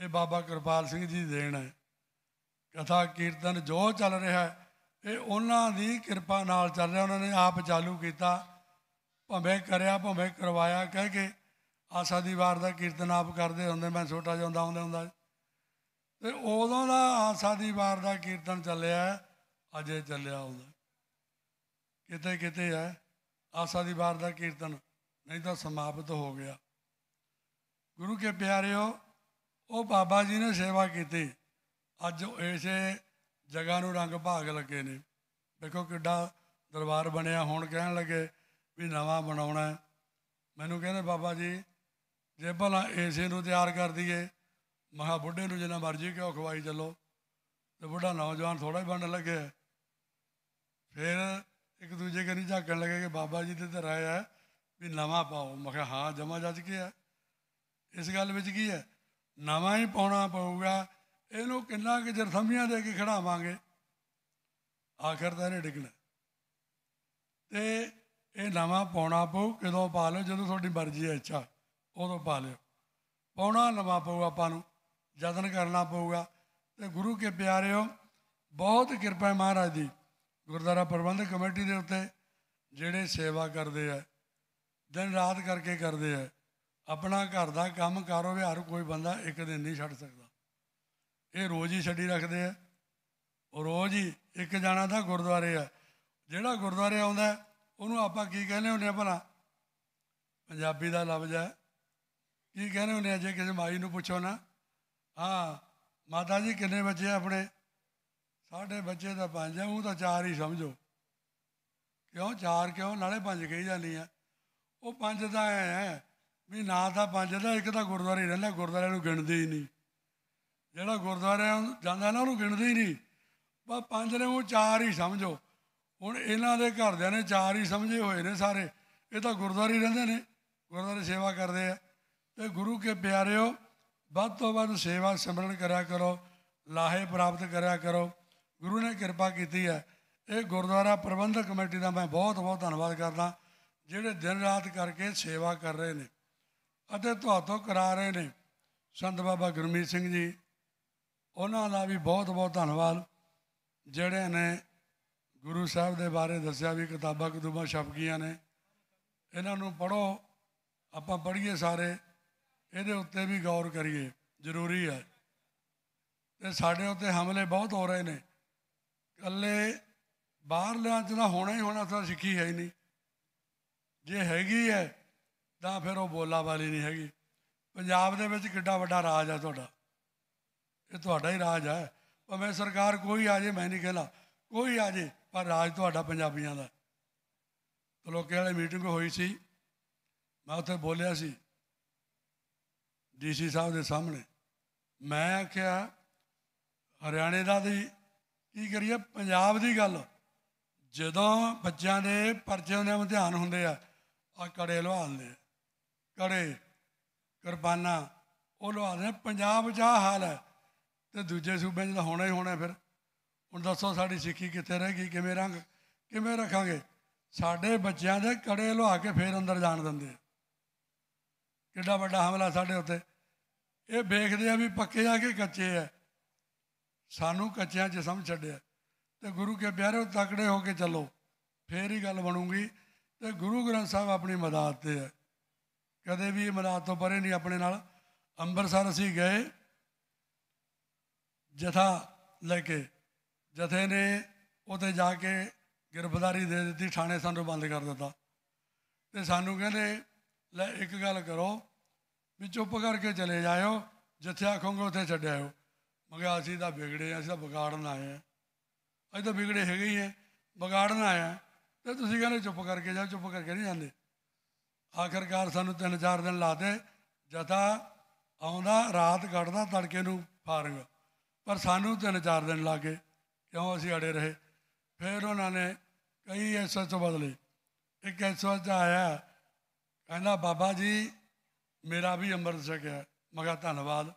ਇਹ ਬਾਬਾ ਕਿਰਪਾਲ ਸਿੰਘ ਜੀ ਦੀ ਦੇਣ ਹੈ ਕਥਾ ਕੀਰਤਨ ਜੋ ਚੱਲ ਰਿਹਾ ਹੈ ਇਹ ਉਹਨਾਂ ਦੀ ਕਿਰਪਾ ਨਾਲ ਚੱਲ ਰਿਹਾ ਉਹਨਾਂ ਨੇ ਆਪ ਚਾਲੂ ਕੀਤਾ ਭਵੇਂ ਕਰਿਆ ਭਵੇਂ ਕਰਵਾਇਆ ਕਹਿ ਕੇ ਆਸਾ ਦੀ ਵਾਰ ਦਾ ਕੀਰਤਨ ਆਪ ਕਰਦੇ ਹੁੰਦੇ ਮੈਂ ਛੋਟਾ ਜਿਹਾ ਹੁੰਦਾ ਹੁੰਦਾ ਫਿਰ ਤੇ ਉਦੋਂ ਦਾ ਆਸਾ ਦੀ ਵਾਰ ਦਾ ਕੀਰਤਨ ਚੱਲਿਆ ਅਜੇ ਚੱਲਿਆ ਹੁੰਦਾ ਕਿਤੇ ਕਿਤੇ ਹੈ ਆਸਾ ਦੀ ਵਾਰ ਦਾ ਕੀਰਤਨ ਨਹੀਂ ਤਾਂ ਸਮਾਪਤ ਹੋ ਗਿਆ ਗੁਰੂ ਕੇ ਪਿਆਰਿਓ ਉਹ ਬਾਬਾ ਜੀ ਨੇ ਸੇਵਾ ਕੀਤੀ ਅੱਜ ਇਸੇ ਜਗ੍ਹਾ ਨੂੰ ਰੰਗ ਭਾਗ ਲੱਗੇ ਨੇ ਦੇਖੋ ਕਿੱਡਾ ਦਰਬਾਰ ਬਣਿਆ ਹੁਣ ਕਹਿਣ ਲੱਗੇ ਵੀ ਨਵਾਂ ਬਣਾਉਣਾ ਮੈਨੂੰ ਕਹਿੰਦੇ ਬਾਬਾ ਜੀ ਜੇ ਭਲਾ ਏਸੇ ਨੂੰ ਤਿਆਰ ਕਰ ਦਈਏ ਮਹਾ ਬੁੱਢੇ ਨੂੰ ਜਿੰਨਾ ਮਰਜ਼ੀ ਕਿਉਂ ਖਵਾਈ ਚੱਲੋ ਤੇ ਬੁੱਢਾ ਨੌਜਵਾਨ ਥੋੜਾ ਹੀ ਬਣਨ ਲੱਗਿਆ ਫਿਰ ਇੱਕ ਦੂਜੇ ਕਰੀ ਝਾਕਣ ਲੱਗੇ ਕਿ ਬਾਬਾ ਜੀ ਤੇ ਤਾਂ ਹੈ ਵੀ ਨਵਾਂ ਪਾਓ ਮੈਂ ਕਿਹਾ ਹਾਂ ਜਮਾ ਜੱਜ ਕੇ ਆ ਇਸ ਗੱਲ ਵਿੱਚ ਕੀ ਹੈ ਨਵਾਂ ਹੀ ਪਾਉਣਾ ਪਊਗਾ ਇਹਨੂੰ ਕਿੰਨਾ ਕਿ ਜਰਥਮੀਆਂ ਦੇ ਕੇ ਖੜਾਵਾਂਗੇ ਆਖਰ ਤਾਂ ਇਹਨੇ ਡਿੱਗਣਾ ਤੇ ਇਹ ਨਵਾਂ ਪਾਉਣਾ ਪਊ ਕਿਦੋਂ ਪਾ ਲਿਓ ਜਦੋਂ ਤੁਹਾਡੀ ਮਰਜ਼ੀ ਹੈ ਇੱਛਾ ਉਦੋਂ ਪਾ ਲਿਓ ਪਾਉਣਾ ਨਵਾਂ ਪਊ ਆਪਾਂ ਨੂੰ ਯਤਨ ਕਰਨਾ ਪਊਗਾ ਤੇ ਗੁਰੂ ਕੇ ਪਿਆਰਿਓ ਬਹੁਤ ਕਿਰਪਾ ਮਹਾਰਾਜ ਦੀ ਗੁਰਦਾਰਾ ਪ੍ਰਬੰਧਕ ਕਮੇਟੀ ਦੇ ਉੱਤੇ ਜਿਹੜੇ ਸੇਵਾ ਕਰਦੇ ਆ ਦਿਨ ਰਾਤ ਕਰਕੇ ਕਰਦੇ ਆ ਆਪਣਾ ਘਰ ਦਾ ਕੰਮ ਹਰ ਕੋਈ ਬੰਦਾ ਇੱਕ ਦਿਨ ਨਹੀਂ ਛੱਡ ਸਕਦਾ ਇਹ ਰੋਜ਼ ਹੀ ਛੱਡੀ ਰੱਖਦੇ ਆ ਰੋਜ਼ ਹੀ ਇੱਕ ਜਾਣਾ ਤਾਂ ਗੁਰਦੁਆਰੇ ਆ ਜਿਹੜਾ ਗੁਰਦੁਆਰੇ ਆਉਂਦਾ ਉਹਨੂੰ ਆਪਾਂ ਕੀ ਕਹਿੰਦੇ ਹੁੰਦੇ ਆ ਭਲਾ ਪੰਜਾਬੀ ਦਾ ਲਫ਼ਜ਼ ਹੈ ਕੀ ਕਹਿੰਦੇ ਹੁੰਦੇ ਆ ਜੇ ਕਿਸੇ ਮਾਈ ਨੂੰ ਪੁੱਛੋ ਨਾ ਹਾਂ ਮਾਤਾ ਜੀ ਕਿੰਨੇ ਬੱਚੇ ਆਪਣੇ ਸਾਡੇ ਬੱਚੇ ਤਾਂ ਪੰਜ ਆ ਉਹ ਤਾਂ ਚਾਰ ਹੀ ਸਮਝੋ ਕਿਉਂ ਚਾਰ ਕਿਉਂ ਨਾਲੇ ਪੰਜ ਕਹੀ ਜਾਂਦੀ ਆ ਉਹ ਪੰਜ ਦਾ ਹੈ ਵੀ ਨਾ ਤਾਂ ਪੰਜ ਦਾ ਇੱਕ ਤਾਂ ਗੁਰਦੁਆਰੇ ਰਹਿੰਦਾ ਗੁਰਦੁਆਰੇ ਨੂੰ ਗਿਣਦੇ ਹੀ ਨਹੀਂ ਜਿਹੜਾ ਗੁਰਦੁਆਰੇ ਜਾਂਦਾ ਨਾ ਉਹਨੂੰ ਗਿਣਦੇ ਹੀ ਨਹੀਂ ਬਸ ਪੰਜ ਨੇ ਉਹ ਚਾਰ ਹੀ ਸਮਝੋ ਹੁਣ ਇਹਨਾਂ ਦੇ ਘਰਦਿਆਂ ਨੇ ਚਾਰ ਹੀ ਸਮਝੇ ਹੋਏ ਨੇ ਸਾਰੇ ਇਹ ਤਾਂ ਗੁਰਦਾਰੀ ਰਹਿੰਦੇ ਨੇ ਗੁਰਦਾਰੇ ਸੇਵਾ ਕਰਦੇ ਆ ਤੇ ਗੁਰੂ ਕੇ ਪਿਆਰਿਓ ਵੱਧ ਤੋਂ ਵੱਧ ਸੇਵਾ ਸਿਮਰਨ ਕਰਿਆ ਕਰੋ ਲਾਹੇ ਪ੍ਰਾਪਤ ਕਰਿਆ ਕਰੋ ਗੁਰੂ ਨੇ ਕਿਰਪਾ ਕੀਤੀ ਹੈ ਇਹ ਗੁਰਦੁਆਰਾ ਪ੍ਰਬੰਧਕ ਕਮੇਟੀ ਦਾ ਮੈਂ ਬਹੁਤ ਬਹੁਤ ਧੰਨਵਾਦ ਕਰਦਾ ਜਿਹੜੇ ਦਿਨ ਰਾਤ ਕਰਕੇ ਸੇਵਾ ਕਰ ਰਹੇ ਨੇ ਅਤੇ ਤੁਹਾਤੋਂ ਕਰਾ ਰਹੇ ਨੇ ਸੰਤ ਬਾਬਾ ਗੁਰਮੀਤ ਸਿੰਘ ਜੀ ਉਹਨਾਂ ਦਾ ਵੀ ਬਹੁਤ ਬਹੁਤ ਧੰਨਵਾਦ ਜਿਹੜੇ ਨੇ ਗੁਰੂ ਸਾਹਿਬ ਦੇ ਬਾਰੇ ਦੱਸਿਆ ਵੀ ਕਿਤਾਬਾਂ ਕਦੂਬਾਂ ਛਪ ਗਈਆਂ ਨੇ ਇਹਨਾਂ ਨੂੰ ਪੜੋ ਆਪਾਂ ਪੜ੍ਹੀਏ ਸਾਰੇ ਇਹਦੇ ਉੱਤੇ ਵੀ ਗੌਰ ਕਰੀਏ ਜ਼ਰੂਰੀ ਹੈ ਤੇ ਸਾਡੇ ਉੱਤੇ ਹਮਲੇ ਬਹੁਤ ਹੋ ਰਹੇ ਨੇ ਕੱਲੇ ਬਾਹਰ ਲਾਂਚ ਦਾ ਹੋਣਾ ਹੀ ਹੋਣਾ ਤਾਂ ਸਿੱਖੀ ਹੈ ਹੀ ਨਹੀਂ ਜੇ ਹੈਗੀ ਹੈ ਤਾਂ ਫਿਰ ਉਹ ਬੋਲਾ ਵਾਲੀ ਨਹੀਂ ਹੈਗੀ ਪੰਜਾਬ ਦੇ ਵਿੱਚ ਕਿੱਡਾ ਵੱਡਾ ਰਾਜ ਹੈ ਤੁਹਾਡਾ ਇਹ ਤੁਹਾਡਾ ਹੀ ਰਾਜ ਹੈ ਭਾਵੇਂ ਸਰਕਾਰ ਕੋਈ ਆ ਜੇ ਮੈਂ ਨਹੀਂ ਕਹਿਣਾ ਕੋਈ ਆ ਜੇ ਪਰ ਰਾਜ ਤੁਹਾਡਾ ਪੰਜਾਬੀਆਂ ਦਾ ਲੋਕੇ ਵਾਲੀ ਮੀਟਿੰਗ ਹੋਈ ਸੀ ਮੈਂ ਉੱਥੇ ਬੋਲਿਆ ਸੀ ਡੀਸੀ ਸਾਹਿਬ ਦੇ ਸਾਹਮਣੇ ਮੈਂ ਆਖਿਆ ਹਰਿਆਣੇ ਦਾ ਦੀ ਕੀ ਕਰੀਏ ਪੰਜਾਬ ਦੀ ਗੱਲ ਜਦੋਂ ਬੱਚਿਆਂ ਦੇ ਉਹਨਾਂ ਦੇ ਧਿਆਨ ਹੁੰਦੇ ਆ ਆ ਕੜੇ ਲਵਾਉਂਦੇ ਕੜੇ ਕੁਰਬਾਨਾ ਉਹ ਲਵਾਉਂਦੇ ਪੰਜਾਬ ਦਾ ਹਾਲ ਹੈ ਤੇ ਦੂਜੇ ਸੂਬਿਆਂ 'ਚ ਹੋਣਾ ਹੀ ਹੋਣਾ ਫਿਰ ਹੁਣ ਦੱਸੋ ਸਾਡੀ ਸਿੱਖੀ ਕਿੱਥੇ ਰਹਿ ਗਈ ਕਿਵੇਂ ਰੰਗ ਕਿਵੇਂ ਰੱਖਾਂਗੇ ਸਾਡੇ ਬੱਚਿਆਂ ਦੇ ਕੜੇ ਲਵਾ ਕੇ ਫੇਰ ਅੰਦਰ ਜਾਣ ਦਿੰਦੇ ਕਿੱਡਾ ਵੱਡਾ ਹਮਲਾ ਸਾਡੇ ਉੱਤੇ ਇਹ ਵੇਖਦੇ ਆ ਵੀ ਪੱਕੇ ਆ ਕੇ ਕੱਚੇ ਆ ਸਾਨੂੰ ਕੱਚਿਆਂ ਜਿਸਮ ਛੱਡਿਆ ਤੇ ਗੁਰੂ ਕੇ ਪਿਆਰੇ ਤਕੜੇ ਹੋ ਕੇ ਚੱਲੋ ਫੇਰ ਹੀ ਗੱਲ ਬਣੂਗੀ ਤੇ ਗੁਰੂ ਗ੍ਰੰਥ ਸਾਹਿਬ ਆਪਣੀ ਮਦਦ ਤੇ ਹੈ ਕਦੇ ਵੀ ਮਦਦ ਤੋਂ ਪਰੇ ਨਹੀਂ ਆਪਣੇ ਨਾਲ ਅੰਮ੍ਰਿਤਸਰ ਅਸੀਂ ਗਏ ਜਥਾ ਲੈ ਕੇ ਜਥੇ ਨੇ ਉੱਥੇ ਜਾ ਕੇ ਗਿਰਫਤਾਰੀ ਦੇ ਦਿੱਤੀ ਥਾਣੇ ਸਾਨੂੰ ਬੰਦ ਕਰ ਦਿੱਤਾ ਤੇ ਸਾਨੂੰ ਕਹਿੰਦੇ ਲੈ ਇੱਕ ਗੱਲ ਕਰੋ ਵੀ ਚੁੱਪ ਕਰਕੇ ਚਲੇ ਜਾਇਓ ਜਿੱਥੇ ਆਖੋਗੇ ਉੱਥੇ ਛੱਡ ਆਇਓ ਮਗਾ ਅਸੀਂ ਤਾਂ ਵਿਗੜੇ ਆ ਅਸੀਂ ਤਾਂ ਵਿਗਾੜਨ ਆਏ ਆ ਅਸੀਂ ਤਾਂ ਵਿਗੜੇ ਹੈਗੇ ਹੀ ਆ ਵਿਗਾੜਨ ਆਏ ਤੇ ਤੁਸੀਂ ਕਹਿੰਦੇ ਚੁੱਪ ਕਰਕੇ ਜਾਓ ਚੁੱਪ ਕਰਕੇ ਨਹੀਂ ਜਾਂਦੇ ਆਖਰਕਾਰ ਸਾਨੂੰ ਤਿੰਨ ਚਾਰ ਦਿਨ ਲਾਦੇ ਜਥਾ ਆਉਂਦਾ ਰਾਤ ਘੜਦਾ ਤੜਕੇ ਨੂੰ ਫਾਰਗ ਪਰ ਸਾਨੂੰ ਤਿੰਨ ਚਾਰ ਦਿਨ ਲੱਗੇ ਕਿਉਂ ਅਸੀਂ ਅੜੇ ਰਹੇ ਫਿਰ ਉਹਨਾਂ ਨੇ ਕਈ ਐਸਐਸ ਬਦਲੇ ਇੱਕ ਐਸਐਸ ਆਇਆ ਕਹਿੰਦਾ ਬਾਬਾ ਜੀ ਮੇਰਾ ਵੀ ਅੰਮ੍ਰਿਤ ਛਕਿਆ ਮਗਾ ਧੰਨਵਾਦ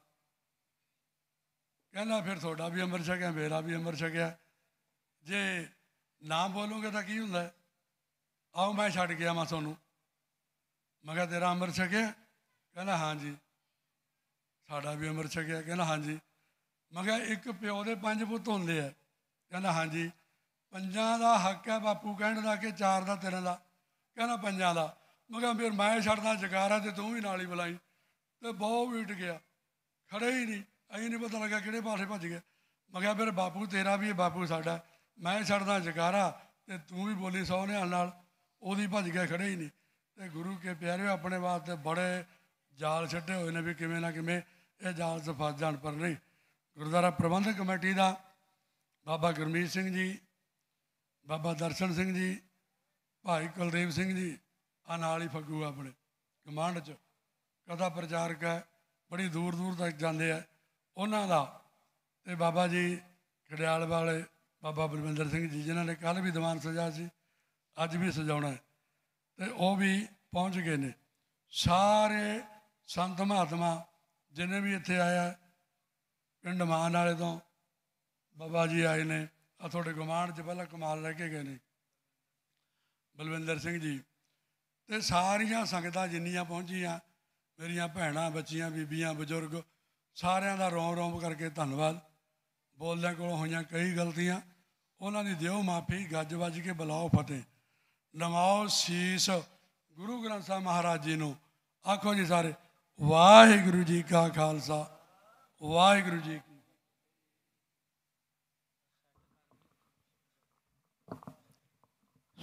ਕਹਿੰਦਾ ਫਿਰ ਤੁਹਾਡਾ ਵੀ ਅੰਮ੍ਰਿਤ ਛਕਿਆ ਮੇਰਾ ਵੀ ਅੰਮ੍ਰਿਤ ਛਕਿਆ ਜੇ ਨਾ ਬੋਲੋਗੇ ਤਾਂ ਕੀ ਹੁੰਦਾ ਆਉ ਮੈਂ ਛੱਡ ਗਿਆ ਮੈਂ ਤੁਹਾਨੂੰ ਮਗਾ ਤੇਰਾ ਅੰਮ੍ਰਿਤ ਛਕਿਆ ਕਹਿੰਦਾ ਹਾਂਜੀ ਸਾਡਾ ਵੀ ਅੰਮ੍ਰਿਤ ਛਕਿਆ ਕਹਿੰਦਾ ਹਾਂਜੀ ਜੀ ਮਗਾ ਇੱਕ ਪਿਓ ਦੇ ਪੰਜ ਪੁੱਤ ਹੁੰਦੇ ਆ ਕਹਿੰਦਾ ਹਾਂਜੀ ਪੰਜਾਂ ਦਾ ਹੱਕ ਹੈ ਬਾਪੂ ਕਹਿਣ ਦਾ ਕਿ ਚਾਰ ਦਾ ਤੇਰੇ ਦਾ ਕਹਿੰਦਾ ਪੰਜਾਂ ਦਾ ਮੈਂ ਕਿਹਾ ਫਿਰ ਮੈਂ ਛੱਡਦਾ ਜਗਾਰਾ ਤੇ ਤੂੰ ਵੀ ਨਾਲ ਹੀ ਬੁਲਾਈ ਤੇ ਬਹੁਤ ਵੀਟ ਗਿਆ ਖੜੇ ਹੀ ਨਹੀਂ ਅਹੀਂ ਨਹੀਂ ਪਤਾ ਲੱਗਾ ਕਿਹੜੇ ਪਾਸੇ ਭੱਜ ਗਿਆ ਮੈਂ ਕਿਹਾ ਫਿਰ ਬਾਪੂ ਤੇਰਾ ਵੀ ਹੈ ਬਾਪੂ ਸਾਡਾ ਮੈਂ ਛੱਡਦਾ ਜਗਾਰਾ ਤੇ ਤੂੰ ਵੀ ਬੋਲੀ ਸੋਹਣੇ ਨਾਲ ਉਹਦੀ ਭੱਜ ਗਿਆ ਖੜੇ ਹੀ ਨਹੀਂ ਤੇ ਗੁਰੂ ਕੇ ਪਿਆਰੇ ਆਪਣੇ ਵਾਸਤੇ ਬੜੇ ਜਾਲ ਛੱਡੇ ਹੋਏ ਨੇ ਵੀ ਕਿਵੇਂ ਨਾ ਕਿਵੇਂ ਇਹ ਜਾਲ ਸਫਾ ਜਾਣ ਪਰ ਨਹੀਂ ਗੁਰਦਾਰਾ ਪ੍ਰਬੰਧਕ ਕਮੇਟੀ ਦਾ ਬਾਬਾ ਗੁਰਮੀਤ ਸਿੰਘ ਜੀ ਬਾਬਾ ਦਰਸ਼ਨ ਸਿੰਘ ਜੀ ਭਾਈ ਕੁਲਦੀਪ ਸਿੰਘ ਜੀ ਆ ਨਾਲ ਹੀ ਫੱਗੂ ਆਪਣੇ ਕਮਾਂਡ 'ਚ ਕਦਾ ਪ੍ਰਚਾਰਕ ਹੈ ਬੜੀ ਦੂਰ ਦੂਰ ਤੱਕ ਜਾਂਦੇ ਆ ਉਹਨਾਂ ਦਾ ਤੇ ਬਾਬਾ ਜੀ ਖੜਿਆਲ ਵਾਲੇ ਬਾਬਾ ਬਲਵਿੰਦਰ ਸਿੰਘ ਜੀ ਜਿਨ੍ਹਾਂ ਨੇ ਕੱਲ ਵੀ ਦੀਵਾਨ ਸਜਾ ਸੀ ਅੱਜ ਵੀ ਸਜਾਉਣਾ ਤੇ ਉਹ ਵੀ ਪਹੁੰਚ ਗਏ ਨੇ ਸਾਰੇ ਸੰਤ ਮਹਾਤਮਾ ਜਿਨੇ ਵੀ ਇੱਥੇ ਆਇਆ ਪਿੰਡ ਮਾਨ ਵਾਲੇ ਤੋਂ ਬਾਬਾ ਜੀ ਆਏ ਨੇ ਆ ਤੁਹਾਡੇ ਗੁਮਾਨ ਚ ਪਹਿਲਾਂ ਕਮਾਲ ਲੈ ਕੇ ਗਏ ਨੇ ਬਲਵਿੰਦਰ ਸਿੰਘ ਜੀ ਤੇ ਸਾਰੀਆਂ ਸੰਗਤਾਂ ਜਿੰਨੀਆਂ ਪਹੁੰਚੀਆਂ ਮੇਰੀਆਂ ਭੈਣਾਂ ਬੱਚੀਆਂ ਬੀਬੀਆਂ ਬਜ਼ੁਰਗ ਸਾਰਿਆਂ ਦਾ ਰੋਮ ਰੋਮ ਕਰਕੇ ਧੰਨਵਾਦ ਬੋਲਦਿਆਂ ਕੋਲ ਹੋਈਆਂ ਕਈ ਗਲਤੀਆਂ ਉਹਨਾਂ ਦੀ ਦਿਓ ਮਾਫੀ ਗੱਜ ਵੱਜ ਕੇ ਬੁਲਾਓ ਫਤਿਹ ਨਮਾਓ ਸੀਸ ਗੁਰੂ ਗ੍ਰੰਥ ਸਾਹਿਬ ਮਹਾਰਾਜ ਜੀ ਨੂੰ ਆਖੋ ਜੀ ਸਾਰੇ ਵਾਹਿਗੁਰੂ ਜੀ ਕਾ ਖਾਲਸਾ ਵਾਹਿਗੁਰੂ ਜੀ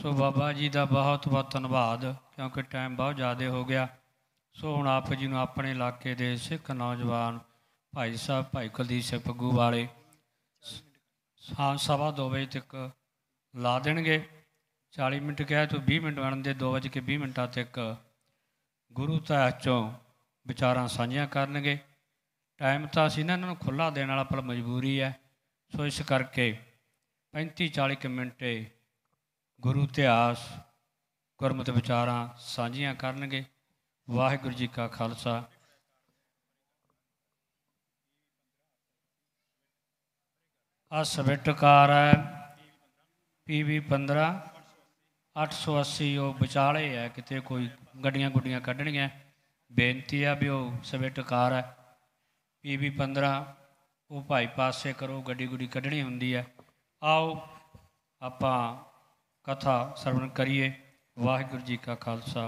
ਸੋ ਬਾਬਾ ਜੀ ਦਾ ਬਹੁਤ ਬਹੁਤ ਧੰਨਵਾਦ ਕਿਉਂਕਿ ਟਾਈਮ ਬਹੁਤ ਜ਼ਿਆਦਾ ਹੋ ਗਿਆ ਸੋ ਹੁਣ ਆਪ ਜੀ ਨੂੰ ਆਪਣੇ ਇਲਾਕੇ ਦੇ ਸਿੱਖ ਨੌਜਵਾਨ ਭਾਈ ਸਾਹਿਬ ਭਾਈ ਕੁਲਦੀਪ ਸਿੰਘ ਪੱਗੂ ਵਾਲੇ ਸਵਾ 2 ਵਜੇ ਤੱਕ ਲਾ ਦੇਣਗੇ 40 ਮਿੰਟ ਕਿਹਾ ਤੋ 20 ਮਿੰਟ ਦੇ 2 ਵਜੇ ਕੇ 20 ਮਿੰਟਾਂ ਤੱਕ ਗੁਰੂ ਸਾਹਿਬ ਚੋਂ ਵਿਚਾਰਾਂ ਸਾਂਝੀਆਂ ਕਰਨਗੇ ਟਾਈਮ ਤਾਂ ਸੀ ਨਾ ਇਹਨਾਂ ਨੂੰ ਖੁੱਲਾ ਦੇਣ ਵਾਲਾ ਪਰ ਮਜਬੂਰੀ ਹੈ ਸੋ ਇਸ ਕਰਕੇ 35 40 ਮਿੰਟੇ ਗੁਰੂ ਇਤਿਹਾਸ ਗੁਰਮਤਿ ਵਿਚਾਰਾਂ ਸਾਂਝੀਆਂ ਕਰਨਗੇ ਵਾਹਿਗੁਰੂ ਜੀ ਕਾ ਖਾਲਸਾ ਆ ਸਬਿਟਕਾਰ ਹੈ ਪੀਵੀ 15 880 ਉਹ ਵਿਚਾਲੇ ਹੈ ਕਿਤੇ ਕੋਈ ਗੱਡੀਆਂ ਗੁੱਡੀਆਂ ਕੱਢਣੀਆਂ ਬੇਨਤੀ ਆ ਵੀ ਉਹ ਸਵਿਟਕਾਰ ਹੈ ਪੀਵੀ 15 ਉਹ ਭਾਈ ਪਾਸੇ ਕਰੋ ਗੱਡੀ ਗੁੱਡੀ ਕੱਢਣੀ ਹੁੰਦੀ ਹੈ ਆਓ ਆਪਾਂ कथा श्रवण करिए वाहगुरु जी का खालसा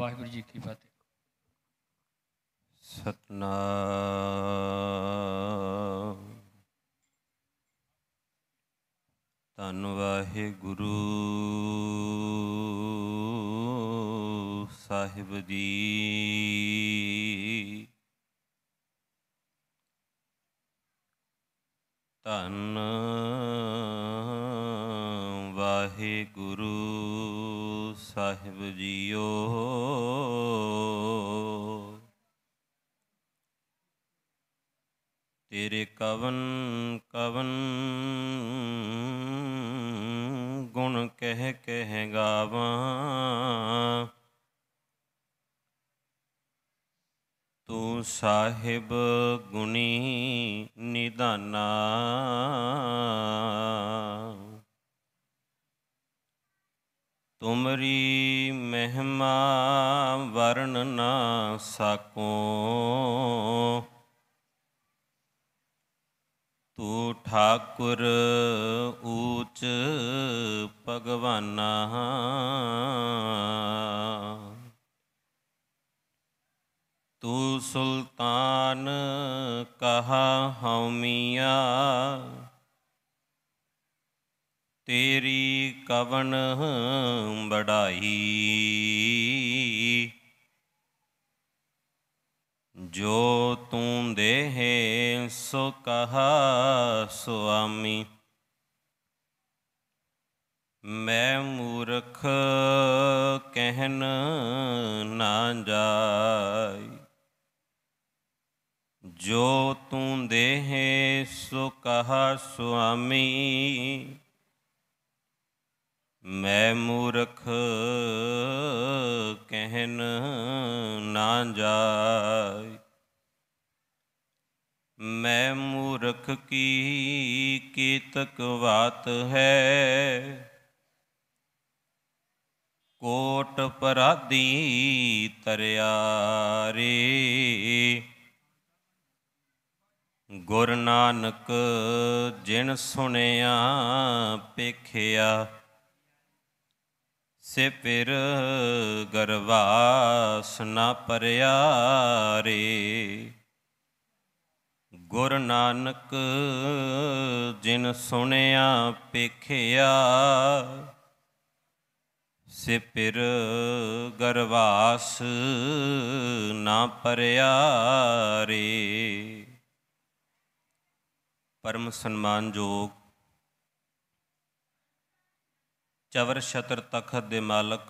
वाहगुरु जी की फतेह धन वाहे गुरु साहिब जी धन ਵਾਹਿਗੁਰੂ ਸਾਹਿਬ ਜੀਓ ਤੇਰੇ ਕਵਨ ਕਵਨ ਗੁਣ ਕਹਿ ਕਹਿ ਗਾਵਾਂ ਤੂੰ ਸਾਹਿਬ ਗੁਣੀ ਨਿਦਾਨਾ ਤੁਮਰੀ ਮਹਿਮਾ ਵਰਨ ਨਾ ਸਕੋ ਤੂ ਠਾਕੁਰ ਊਚ ਭਗਵਾਨਾ ਤੂ ਸੁਲਤਾਨ ਕਹਾ ਹਉ तेरी कवन बढ़ाई जो तू दे सो कहा स्वामी मैं मूर्ख कहन ना जाई जो तू दे सो कहा स्वामी ਮੈਂ ਮੂਰਖ ਕਹਿਨ ਨਾ ਜਾਇ ਮੈਂ ਮੂਰਖ ਕੀ ਕੀਤਕ ਬਾਤ ਹੈ ਕੋਟ ਪਰਾਦੀ ਤਰਿਆ ਰੇ ਗੁਰ ਨਾਨਕ ਜਿਨ ਸੁਣਿਆ ਪੇਖਿਆ ਸੇ ਪਿਰ ਗਰਵਾਸ ਨਾ ਪਰਿਆ ਰੇ ਗੁਰ ਨਾਨਕ ਜਿਨ ਸੁਣਿਆ ਪੇਖਿਆ ਸੇ ਪਿਰ ਗਰਵਾਸ ਨਾ ਪਰਿਆ ਰੇ ਪਰਮ ਸਨਮਾਨਯੋਗ ਚਵਰ ਛਤਰ ਤਖਤ ਦੇ ਮਾਲਕ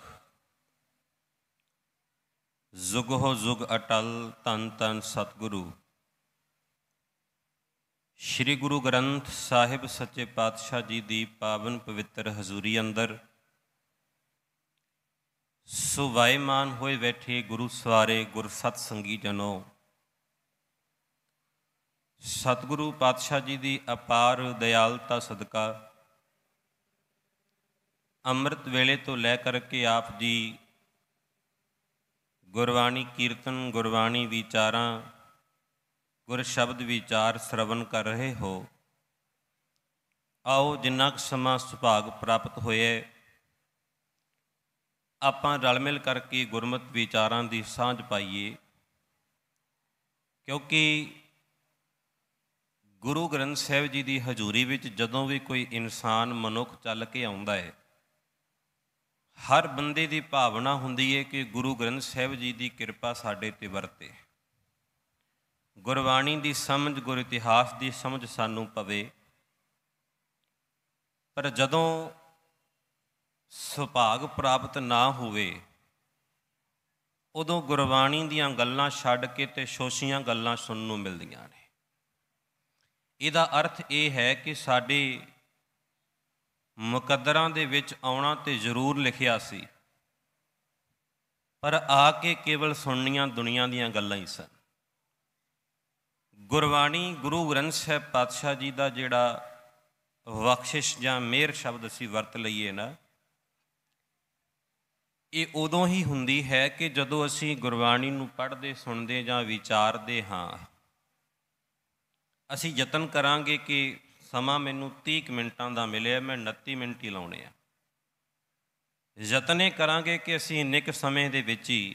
ਜੁਗ ਹੋ ਜੁਗ ਅਟਲ ਤਨ ਤਨ ਸਤਿਗੁਰੂ ਸ੍ਰੀ ਗੁਰੂ ਗ੍ਰੰਥ ਸਾਹਿਬ ਸੱਚੇ ਪਾਤਸ਼ਾਹ ਜੀ ਦੀ ਪਾਵਨ ਪਵਿੱਤਰ ਹਜ਼ੂਰੀ ਅੰਦਰ ਸੁਵਾਇਮਾਨ ਹੋਏ ਬੈਠੇ ਗੁਰੂ ਸਵਾਰੇ ਗੁਰਸਤ ਸੰਗੀ ਜਨੋ ਸਤਿਗੁਰੂ ਪਾਤਸ਼ਾਹ ਜੀ ਦੀ ਅਪਾਰ ਦਇਆਲਤਾ ਸਦਕਾ ਅੰਮ੍ਰਿਤ ਵੇਲੇ ਤੋਂ ਲੈ ਕਰਕੇ ਆਪ ਜੀ ਗੁਰਬਾਣੀ ਕੀਰਤਨ ਗੁਰਬਾਣੀ ਵਿਚਾਰਾਂ ਗੁਰ ਸ਼ਬਦ ਵਿਚਾਰ ਸਰਵਨ ਕਰ ਰਹੇ ਹੋ ਆਓ ਜਿੰਨਾ ਕੁ ਸਮਾਂ ਸੁਭਾਗ ਪ੍ਰਾਪਤ ਹੋਇਆ ਆਪਾਂ ਰਲ ਮਿਲ ਕਰਕੇ ਗੁਰਮਤ ਵਿਚਾਰਾਂ ਦੀ ਸਾਂਝ ਪਾਈਏ ਕਿਉਂਕਿ ਗੁਰੂ ਗ੍ਰੰਥ ਸਾਹਿਬ ਜੀ ਦੀ ਹਜ਼ੂਰੀ ਵਿੱਚ ਜਦੋਂ ਵੀ ਕੋਈ ਇਨਸਾਨ ਮਨੁੱਖ ਚੱਲ ਕੇ ਆਉਂਦਾ ਹੈ ਹਰ ਬੰਦੇ ਦੀ ਭਾਵਨਾ ਹੁੰਦੀ ਏ ਕਿ ਗੁਰੂ ਗ੍ਰੰਥ ਸਾਹਿਬ ਜੀ ਦੀ ਕਿਰਪਾ ਸਾਡੇ ਤੇ ਵਰਤੇ ਗੁਰਬਾਣੀ ਦੀ ਸਮਝ ਗੁਰ ਇਤਿਹਾਸ ਦੀ ਸਮਝ ਸਾਨੂੰ ਪਵੇ ਪਰ ਜਦੋਂ ਸੁਭਾਗ ਪ੍ਰਾਪਤ ਨਾ ਹੋਵੇ ਉਦੋਂ ਗੁਰਬਾਣੀ ਦੀਆਂ ਗੱਲਾਂ ਛੱਡ ਕੇ ਤੇ ਸ਼ੋਸ਼ੀਆਂ ਗੱਲਾਂ ਸੁਣਨ ਨੂੰ ਮਿਲਦੀਆਂ ਨੇ ਇਹਦਾ ਅਰਥ ਇਹ ਹੈ ਕਿ ਸਾਡੇ ਮੁਕੱਦਰਾਂ ਦੇ ਵਿੱਚ ਆਉਣਾ ਤੇ ਜ਼ਰੂਰ ਲਿਖਿਆ ਸੀ ਪਰ ਆ ਕੇ ਕੇਵਲ ਸੁਣਨੀਆਂ ਦੁਨੀਆ ਦੀਆਂ ਗੱਲਾਂ ਹੀ ਸਨ ਗੁਰਬਾਣੀ ਗੁਰੂ ਗ੍ਰੰਥ ਸਾਹਿਬ ਪਾਤਸ਼ਾਹ ਜੀ ਦਾ ਜਿਹੜਾ ਬਖਸ਼ਿਸ਼ ਜਾਂ ਮਿਹਰ ਸ਼ਬਦ ਅਸੀਂ ਵਰਤ ਲਈਏ ਨਾ ਇਹ ਉਦੋਂ ਹੀ ਹੁੰਦੀ ਹੈ ਕਿ ਜਦੋਂ ਅਸੀਂ ਗੁਰਬਾਣੀ ਨੂੰ ਪੜ੍ਹਦੇ ਸੁਣਦੇ ਜਾਂ ਵਿਚਾਰਦੇ ਹਾਂ ਅਸੀਂ ਯਤਨ ਕਰਾਂਗੇ ਕਿ ਸਮਾਂ ਮੈਨੂੰ 30 ਮਿੰਟਾਂ ਦਾ ਮਿਲਿਆ ਮੈਂ 29 ਮਿੰਟ ਹੀ ਲਾਉਣੇ ਆ ਯਤਨੇ ਕਰਾਂਗੇ ਕਿ ਅਸੀਂ ਨਿਕ ਸਮੇਂ ਦੇ ਵਿੱਚ ਹੀ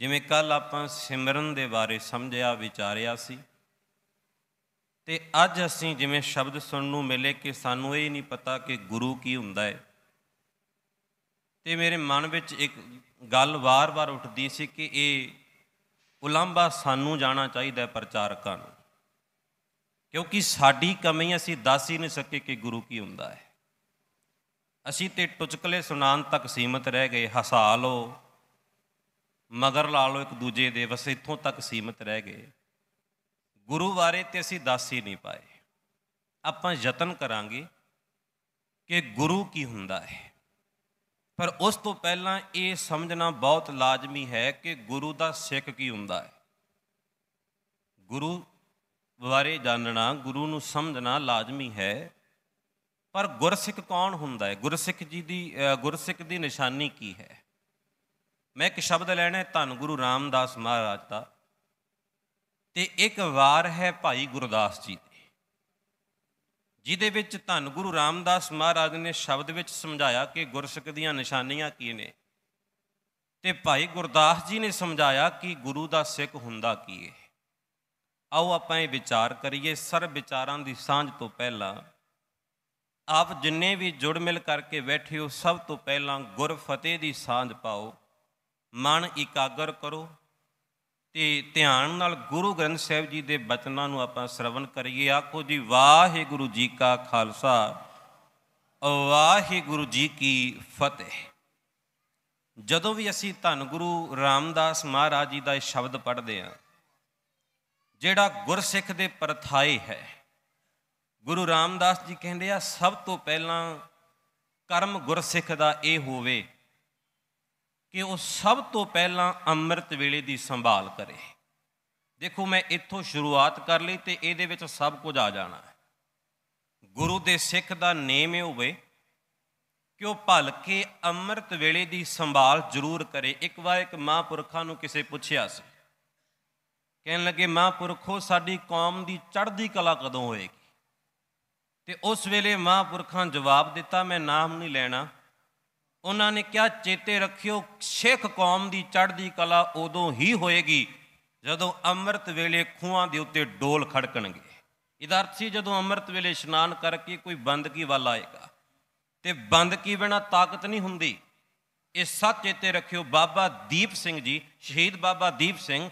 ਜਿਵੇਂ ਕੱਲ ਆਪਾਂ ਸਿਮਰਨ ਦੇ ਬਾਰੇ ਸਮਝਿਆ ਵਿਚਾਰਿਆ ਸੀ ਤੇ ਅੱਜ ਅਸੀਂ ਜਿਵੇਂ ਸ਼ਬਦ ਸੁਣਨ ਨੂੰ ਮਿਲੇ ਕਿ ਸਾਨੂੰ ਇਹ ਨਹੀਂ ਪਤਾ ਕਿ ਗੁਰੂ ਕੀ ਹੁੰਦਾ ਹੈ ਤੇ ਮੇਰੇ ਮਨ ਵਿੱਚ ਇੱਕ ਗੱਲ ਵਾਰ-ਵਾਰ ਉੱਠਦੀ ਸੀ ਕਿ ਇਹ ਉਲੰਭਾ ਸਾਨੂੰ ਜਾਣਾ ਚਾਹੀਦਾ ਹੈ ਪ੍ਰਚਾਰਕਾਂ ਨੂੰ ਕਿਉਂਕਿ ਸਾਡੀ ਕਮੀ ਅਸੀਂ ਦੱਸ ਹੀ ਨਹੀਂ ਸਕੇ ਕਿ ਗੁਰੂ ਕੀ ਹੁੰਦਾ ਹੈ ਅਸੀਂ ਤੇ ਟੁਚਕਲੇ ਸੁਣਾਨ ਤੱਕ ਸੀਮਤ ਰਹਿ ਗਏ ਹਸਾ ਲਓ ਮਗਰ ਲਾ ਲਓ ਇੱਕ ਦੂਜੇ ਦੇ ਬਸ ਇੱਥੋਂ ਤੱਕ ਸੀਮਤ ਰਹਿ ਗਏ ਗੁਰੂ ਬਾਰੇ ਤੇ ਅਸੀਂ ਦੱਸ ਹੀ ਨਹੀਂ ਪਾਏ ਆਪਾਂ ਯਤਨ ਕਰਾਂਗੇ ਕਿ ਗੁਰੂ ਕੀ ਹੁੰਦਾ ਹੈ ਪਰ ਉਸ ਤੋਂ ਪਹਿਲਾਂ ਇਹ ਸਮਝਣਾ ਬਹੁਤ ਲਾਜ਼ਮੀ ਹੈ ਕਿ ਗੁਰੂ ਦਾ ਸਿੱਖ ਕੀ ਹੁੰਦਾ ਹੈ ਗੁਰੂ ਬਾਰੇ ਜਾਣਨਾ ਗੁਰੂ ਨੂੰ ਸਮਝਣਾ ਲਾਜ਼ਮੀ ਹੈ ਪਰ ਗੁਰਸਿੱਖ ਕੌਣ ਹੁੰਦਾ ਹੈ ਗੁਰਸਿੱਖ ਜੀ ਦੀ ਗੁਰਸਿੱਖ ਦੀ ਨਿਸ਼ਾਨੀ ਕੀ ਹੈ ਮੈਂ ਇੱਕ ਸ਼ਬਦ ਲੈਣਾ ਹੈ ਧੰਨ ਗੁਰੂ ਰਾਮਦਾਸ ਮਹਾਰਾਜ ਦਾ ਤੇ ਇੱਕ ਵਾਰ ਹੈ ਭਾਈ ਗੁਰਦਾਸ ਜੀ ਦੀ ਜਿਹਦੇ ਵਿੱਚ ਧੰਨ ਗੁਰੂ ਰਾਮਦਾਸ ਮਹਾਰਾਜ ਨੇ ਸ਼ਬਦ ਵਿੱਚ ਸਮਝਾਇਆ ਕਿ ਗੁਰਸਿੱਖ ਦੀਆਂ ਨਿਸ਼ਾਨੀਆਂ ਕੀ ਨੇ ਤੇ ਭਾਈ ਗੁਰਦਾਸ ਜੀ ਨੇ ਸਮਝਾਇਆ ਕਿ ਗੁਰੂ ਦਾ ਸਿੱਖ ਹੁੰਦਾ ਕੀ ਹੈ ਆਓ ਆਪਾਂ ਇਹ ਵਿਚਾਰ ਕਰੀਏ ਸਰ ਵਿਚਾਰਾਂ ਦੀ ਸਾਂਝ ਤੋਂ ਪਹਿਲਾਂ ਆਪ ਜਿੰਨੇ ਵੀ ਜੁੜ ਮਿਲ ਕਰਕੇ ਬੈਠੇ ਹੋ ਸਭ ਤੋਂ ਪਹਿਲਾਂ ਗੁਰ ਫਤਿਹ ਦੀ ਸਾਂਝ ਪਾਓ ਮਨ ਇਕਾਗਰ ਕਰੋ ਤੇ ਧਿਆਨ ਨਾਲ ਗੁਰੂ ਗ੍ਰੰਥ ਸਾਹਿਬ ਜੀ ਦੇ ਬਚਨਾਂ ਨੂੰ ਆਪਾਂ ਸ਼ਰਵਣ ਕਰੀਏ ਆਖੋ ਜੀ ਵਾਹਿਗੁਰੂ ਜੀ ਕਾ ਖਾਲਸਾ ਵਾਹਿਗੁਰੂ ਜੀ ਕੀ ਫਤਿਹ ਜਦੋਂ ਵੀ ਅਸੀਂ ਧੰਨ ਗੁਰੂ ਰਾਮਦਾਸ ਮਹਾਰਾਜ ਜੀ ਦਾ ਇਹ ਸ਼ਬਦ ਪੜ੍ਹਦੇ ਹਾਂ ਜਿਹੜਾ ਗੁਰਸਿੱਖ ਦੇ ਪਰਥਾਏ ਹੈ ਗੁਰੂ ਰਾਮਦਾਸ ਜੀ ਕਹਿੰਦੇ ਆ ਸਭ ਤੋਂ ਪਹਿਲਾਂ ਕਰਮ ਗੁਰਸਿੱਖ ਦਾ ਇਹ ਹੋਵੇ ਕਿ ਉਹ ਸਭ ਤੋਂ ਪਹਿਲਾਂ ਅੰਮ੍ਰਿਤ ਵੇਲੇ ਦੀ ਸੰਭਾਲ ਕਰੇ ਦੇਖੋ ਮੈਂ ਇੱਥੋਂ ਸ਼ੁਰੂਆਤ ਕਰ ਲਈ ਤੇ ਇਹਦੇ ਵਿੱਚ ਸਭ ਕੁਝ ਆ ਜਾਣਾ ਹੈ ਗੁਰੂ ਦੇ ਸਿੱਖ ਦਾ ਨੇਮ ਇਹ ਹੋਵੇ ਕਿ ਉਹ ਭਲ ਕੇ ਅੰਮ੍ਰਿਤ ਵੇਲੇ ਦੀ ਸੰਭਾਲ ਜ਼ਰੂਰ ਕਰੇ ਇੱਕ ਵਾਰ ਇੱਕ ਮਹਾਂਪੁਰਖਾਂ ਨੂੰ ਕਿਸੇ ਪੁੱਛਿਆ ਸੀ ਕਹਿਣ ਲੱਗੇ ਮਹਾਪੁਰਖੋ ਸਾਡੀ ਕੌਮ ਦੀ ਚੜ੍ਹਦੀ ਕਲਾ ਕਦੋਂ ਹੋਏਗੀ ਤੇ ਉਸ ਵੇਲੇ ਮਹਾਪੁਰਖਾਂ ਜਵਾਬ ਦਿੱਤਾ ਮੈਂ ਨਾਮ ਨਹੀਂ ਲੈਣਾ ਉਹਨਾਂ ਨੇ ਕਿਹਾ ਚੇਤੇ ਰੱਖਿਓ ਸਿੱਖ ਕੌਮ ਦੀ ਚੜ੍ਹਦੀ ਕਲਾ ਉਦੋਂ ਹੀ ਹੋਏਗੀ ਜਦੋਂ ਅੰਮ੍ਰਿਤ ਵੇਲੇ ਖੂਹਾਂ ਦੇ ਉੱਤੇ ਡੋਲ ਖੜਕਣਗੇ ਇਹਦਾ ਅਰਥ ਸੀ ਜਦੋਂ ਅੰਮ੍ਰਿਤ ਵੇਲੇ ਇਸ਼ਨਾਨ ਕਰਕੇ ਕੋਈ ਬੰਦਗੀ ਵੱਲ ਆਏਗਾ ਤੇ ਬੰਦਗੀ ਬਿਨਾ ਤਾਕਤ ਨਹੀਂ ਹੁੰਦੀ ਇਹ ਸੱਚ ਚੇਤੇ ਰੱਖਿਓ ਬਾਬਾ ਦੀਪ ਸਿੰਘ ਜੀ ਸ਼ਹੀਦ ਬਾਬਾ ਦੀਪ ਸਿੰਘ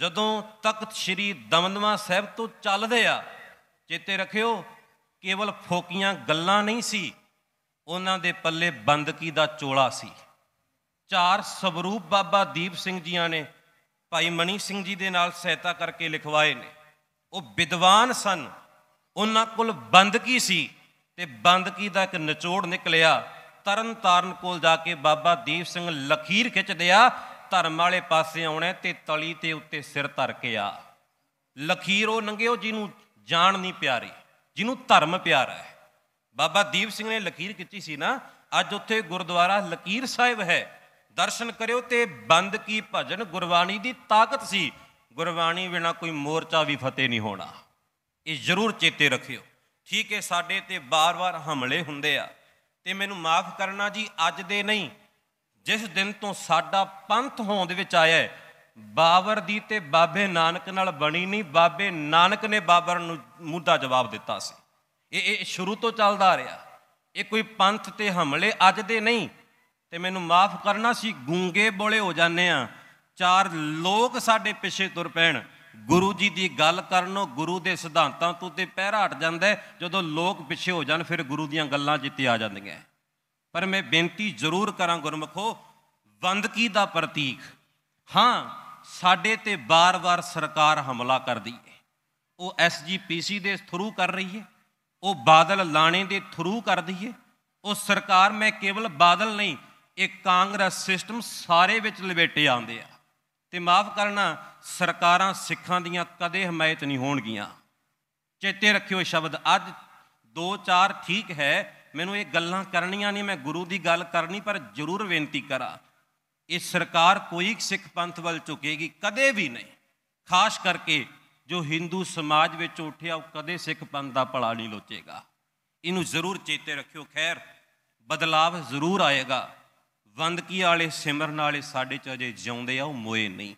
ਜਦੋਂ ਤਖਤ ਸ੍ਰੀ ਦਮਦਮਾ ਸਾਹਿਬ ਤੋਂ ਚੱਲਦੇ ਆ ਚੇਤੇ ਰੱਖਿਓ ਕੇਵਲ ਫੋਕੀਆਂ ਗੱਲਾਂ ਨਹੀਂ ਸੀ ਉਹਨਾਂ ਦੇ ਪੱਲੇ ਬੰਦਕੀ ਦਾ ਚੋਲਾ ਸੀ ਚਾਰ ਸਵਰੂਪ ਬਾਬਾ ਦੀਪ ਸਿੰਘ ਜੀਆਂ ਨੇ ਭਾਈ ਮਨੀ ਸਿੰਘ ਜੀ ਦੇ ਨਾਲ ਸਹਾਇਤਾ ਕਰਕੇ ਲਿਖਵਾਏ ਨੇ ਉਹ ਵਿਦਵਾਨ ਸਨ ਉਹਨਾਂ ਕੋਲ ਬੰਦਕੀ ਸੀ ਤੇ ਬੰਦਕੀ ਦਾ ਇੱਕ ਨਿਚੋੜ ਨਿਕਲਿਆ ਤਰਨ ਤਾਰਨ ਕੋਲ ਜਾ ਕੇ ਬਾਬਾ ਦੀਪ ਸਿੰਘ ਲਖੀਰ ਖਿੱਚਦੇ ਆ ਧਰਮ ਵਾਲੇ ਪਾਸੇ ਆਉਣਾ ਤੇ ਤਲੀ ਤੇ ਉੱਤੇ ਸਿਰ ਧਰ ਕੇ ਆ ਲਖੀਰੋ ਉਹ ਜਿਹਨੂੰ ਜਾਣ ਨਹੀਂ ਪਿਆਰੀ ਜਿਹਨੂੰ ਧਰਮ ਪਿਆਰਾ ਹੈ ਬਾਬਾ ਦੀਪ ਸਿੰਘ ਨੇ ਲਖੀਰ ਕੀਤੀ ਸੀ ਨਾ ਅੱਜ ਉੱਥੇ ਗੁਰਦੁਆਰਾ ਲਖੀਰ ਸਾਹਿਬ ਹੈ ਦਰਸ਼ਨ ਕਰਿਓ ਤੇ ਬੰਦ ਕੀ ਭਜਨ ਗੁਰਬਾਣੀ ਦੀ ਤਾਕਤ ਸੀ ਗੁਰਬਾਣੀ ਬਿਨਾ ਕੋਈ ਮੋਰਚਾ ਵੀ ਫਤਿਹ ਨਹੀਂ ਹੋਣਾ ਇਹ ਜ਼ਰੂਰ ਚੇਤੇ ਰੱਖਿਓ ਠੀਕ ਹੈ ਸਾਡੇ ਤੇ ਬਾਰ-ਬਾਰ ਹਮਲੇ ਹੁੰਦੇ ਆ ਤੇ ਮੈਨੂੰ ਮਾਫ ਕਰਨਾ ਜੀ ਅੱਜ ਦੇ ਨਹੀਂ ਜਿਸ ਦਿਨ ਤੋਂ ਸਾਡਾ ਪੰਥ ਹੋਂਦ ਵਿੱਚ ਆਇਆ ਬਾਬਰ ਦੀ ਤੇ ਬਾਬੇ ਨਾਨਕ ਨਾਲ ਬਣੀ ਨਹੀਂ ਬਾਬੇ ਨਾਨਕ ਨੇ ਬਾਬਰ ਨੂੰ ਮੁੱਦਾ ਜਵਾਬ ਦਿੱਤਾ ਸੀ ਇਹ ਇਹ ਸ਼ੁਰੂ ਤੋਂ ਚੱਲਦਾ ਆ ਰਿਹਾ ਇਹ ਕੋਈ ਪੰਥ ਤੇ ਹਮਲੇ ਅੱਜ ਦੇ ਨਹੀਂ ਤੇ ਮੈਨੂੰ ਮਾਫ ਕਰਨਾ ਸੀ ਗੂੰਗੇ ਬੋਲੇ ਹੋ ਜਾਂਦੇ ਆ ਚਾਰ ਲੋਕ ਸਾਡੇ ਪਿੱਛੇ ਤੁਰ ਪੈਣ ਗੁਰੂ ਜੀ ਦੀ ਗੱਲ ਕਰਨੋਂ ਗੁਰੂ ਦੇ ਸਿਧਾਂਤਾਂ ਤੋਂ ਤੇ ਪਹਿਰਾ ਹਟ ਜਾਂਦਾ ਜਦੋਂ ਲੋਕ ਪਿੱਛੇ ਹੋ ਜਾਣ ਫਿਰ ਗੁਰੂ ਦੀਆਂ ਗੱਲਾਂ ਜਿੱਤੇ ਆ ਜਾਂਦੀਆਂ ਪਰ ਮੈਂ ਬੇਨਤੀ ਜ਼ਰੂਰ ਕਰਾਂ ਗੁਰਮਖੋ ਬੰਦਕੀ ਦਾ ਪ੍ਰਤੀਕ ਹਾਂ ਸਾਡੇ ਤੇ ਬਾਰ-ਬਾਰ ਸਰਕਾਰ ਹਮਲਾ ਕਰਦੀ ਹੈ ਉਹ ਐਸਜੀਪੀਸੀ ਦੇ ਥਰੂ ਕਰ ਰਹੀ ਹੈ ਉਹ ਬਾਦਲ ਲਾਣੇ ਦੇ ਥਰੂ ਕਰਦੀ ਹੈ ਉਹ ਸਰਕਾਰ ਮੈਂ ਕੇਵਲ ਬਾਦਲ ਨਹੀਂ ਇਹ ਕਾਂਗਰਸ ਸਿਸਟਮ ਸਾਰੇ ਵਿੱਚ ਲਵੇਟੇ ਆਉਂਦੇ ਆ ਤੇ ਮਾਫ ਕਰਨਾ ਸਰਕਾਰਾਂ ਸਿੱਖਾਂ ਦੀਆਂ ਕਦੇ ਹਮਾਇਤ ਨਹੀਂ ਹੋਣਗੀਆਂ ਚੇਤੇ ਰੱਖਿਓ ਸ਼ਬਦ ਅੱਜ 2 4 ਠੀਕ ਹੈ ਮੈਨੂੰ ਇਹ ਗੱਲਾਂ ਕਰਨੀਆਂ ਨਹੀਂ ਮੈਂ ਗੁਰੂ ਦੀ ਗੱਲ ਕਰਨੀ ਪਰ ਜ਼ਰੂਰ ਬੇਨਤੀ ਕਰਾਂ ਇਹ ਸਰਕਾਰ ਕੋਈ ਸਿੱਖ ਪੰਥ ਵੱਲ ਝੁਕੇਗੀ ਕਦੇ ਵੀ ਨਹੀਂ ਖਾਸ ਕਰਕੇ ਜੋ ਹਿੰਦੂ ਸਮਾਜ ਵਿੱਚ ਉੱਠਿਆ ਉਹ ਕਦੇ ਸਿੱਖ ਪੰਥ ਦਾ ਪਲਾ ਨਹੀਂ ਲੋਚੇਗਾ ਇਹਨੂੰ ਜ਼ਰੂਰ ਚੇਤੇ ਰੱਖਿਓ ਖੈਰ ਬਦਲਾਵ ਜ਼ਰੂਰ ਆਏਗਾ ਵੰਦਕੀ ਵਾਲੇ ਸਿਮਰਨ ਵਾਲੇ ਸਾਡੇ ਚ ਅਜੇ ਜਿਉਂਦੇ ਆ ਉਹ ਮੋਏ ਨਹੀਂ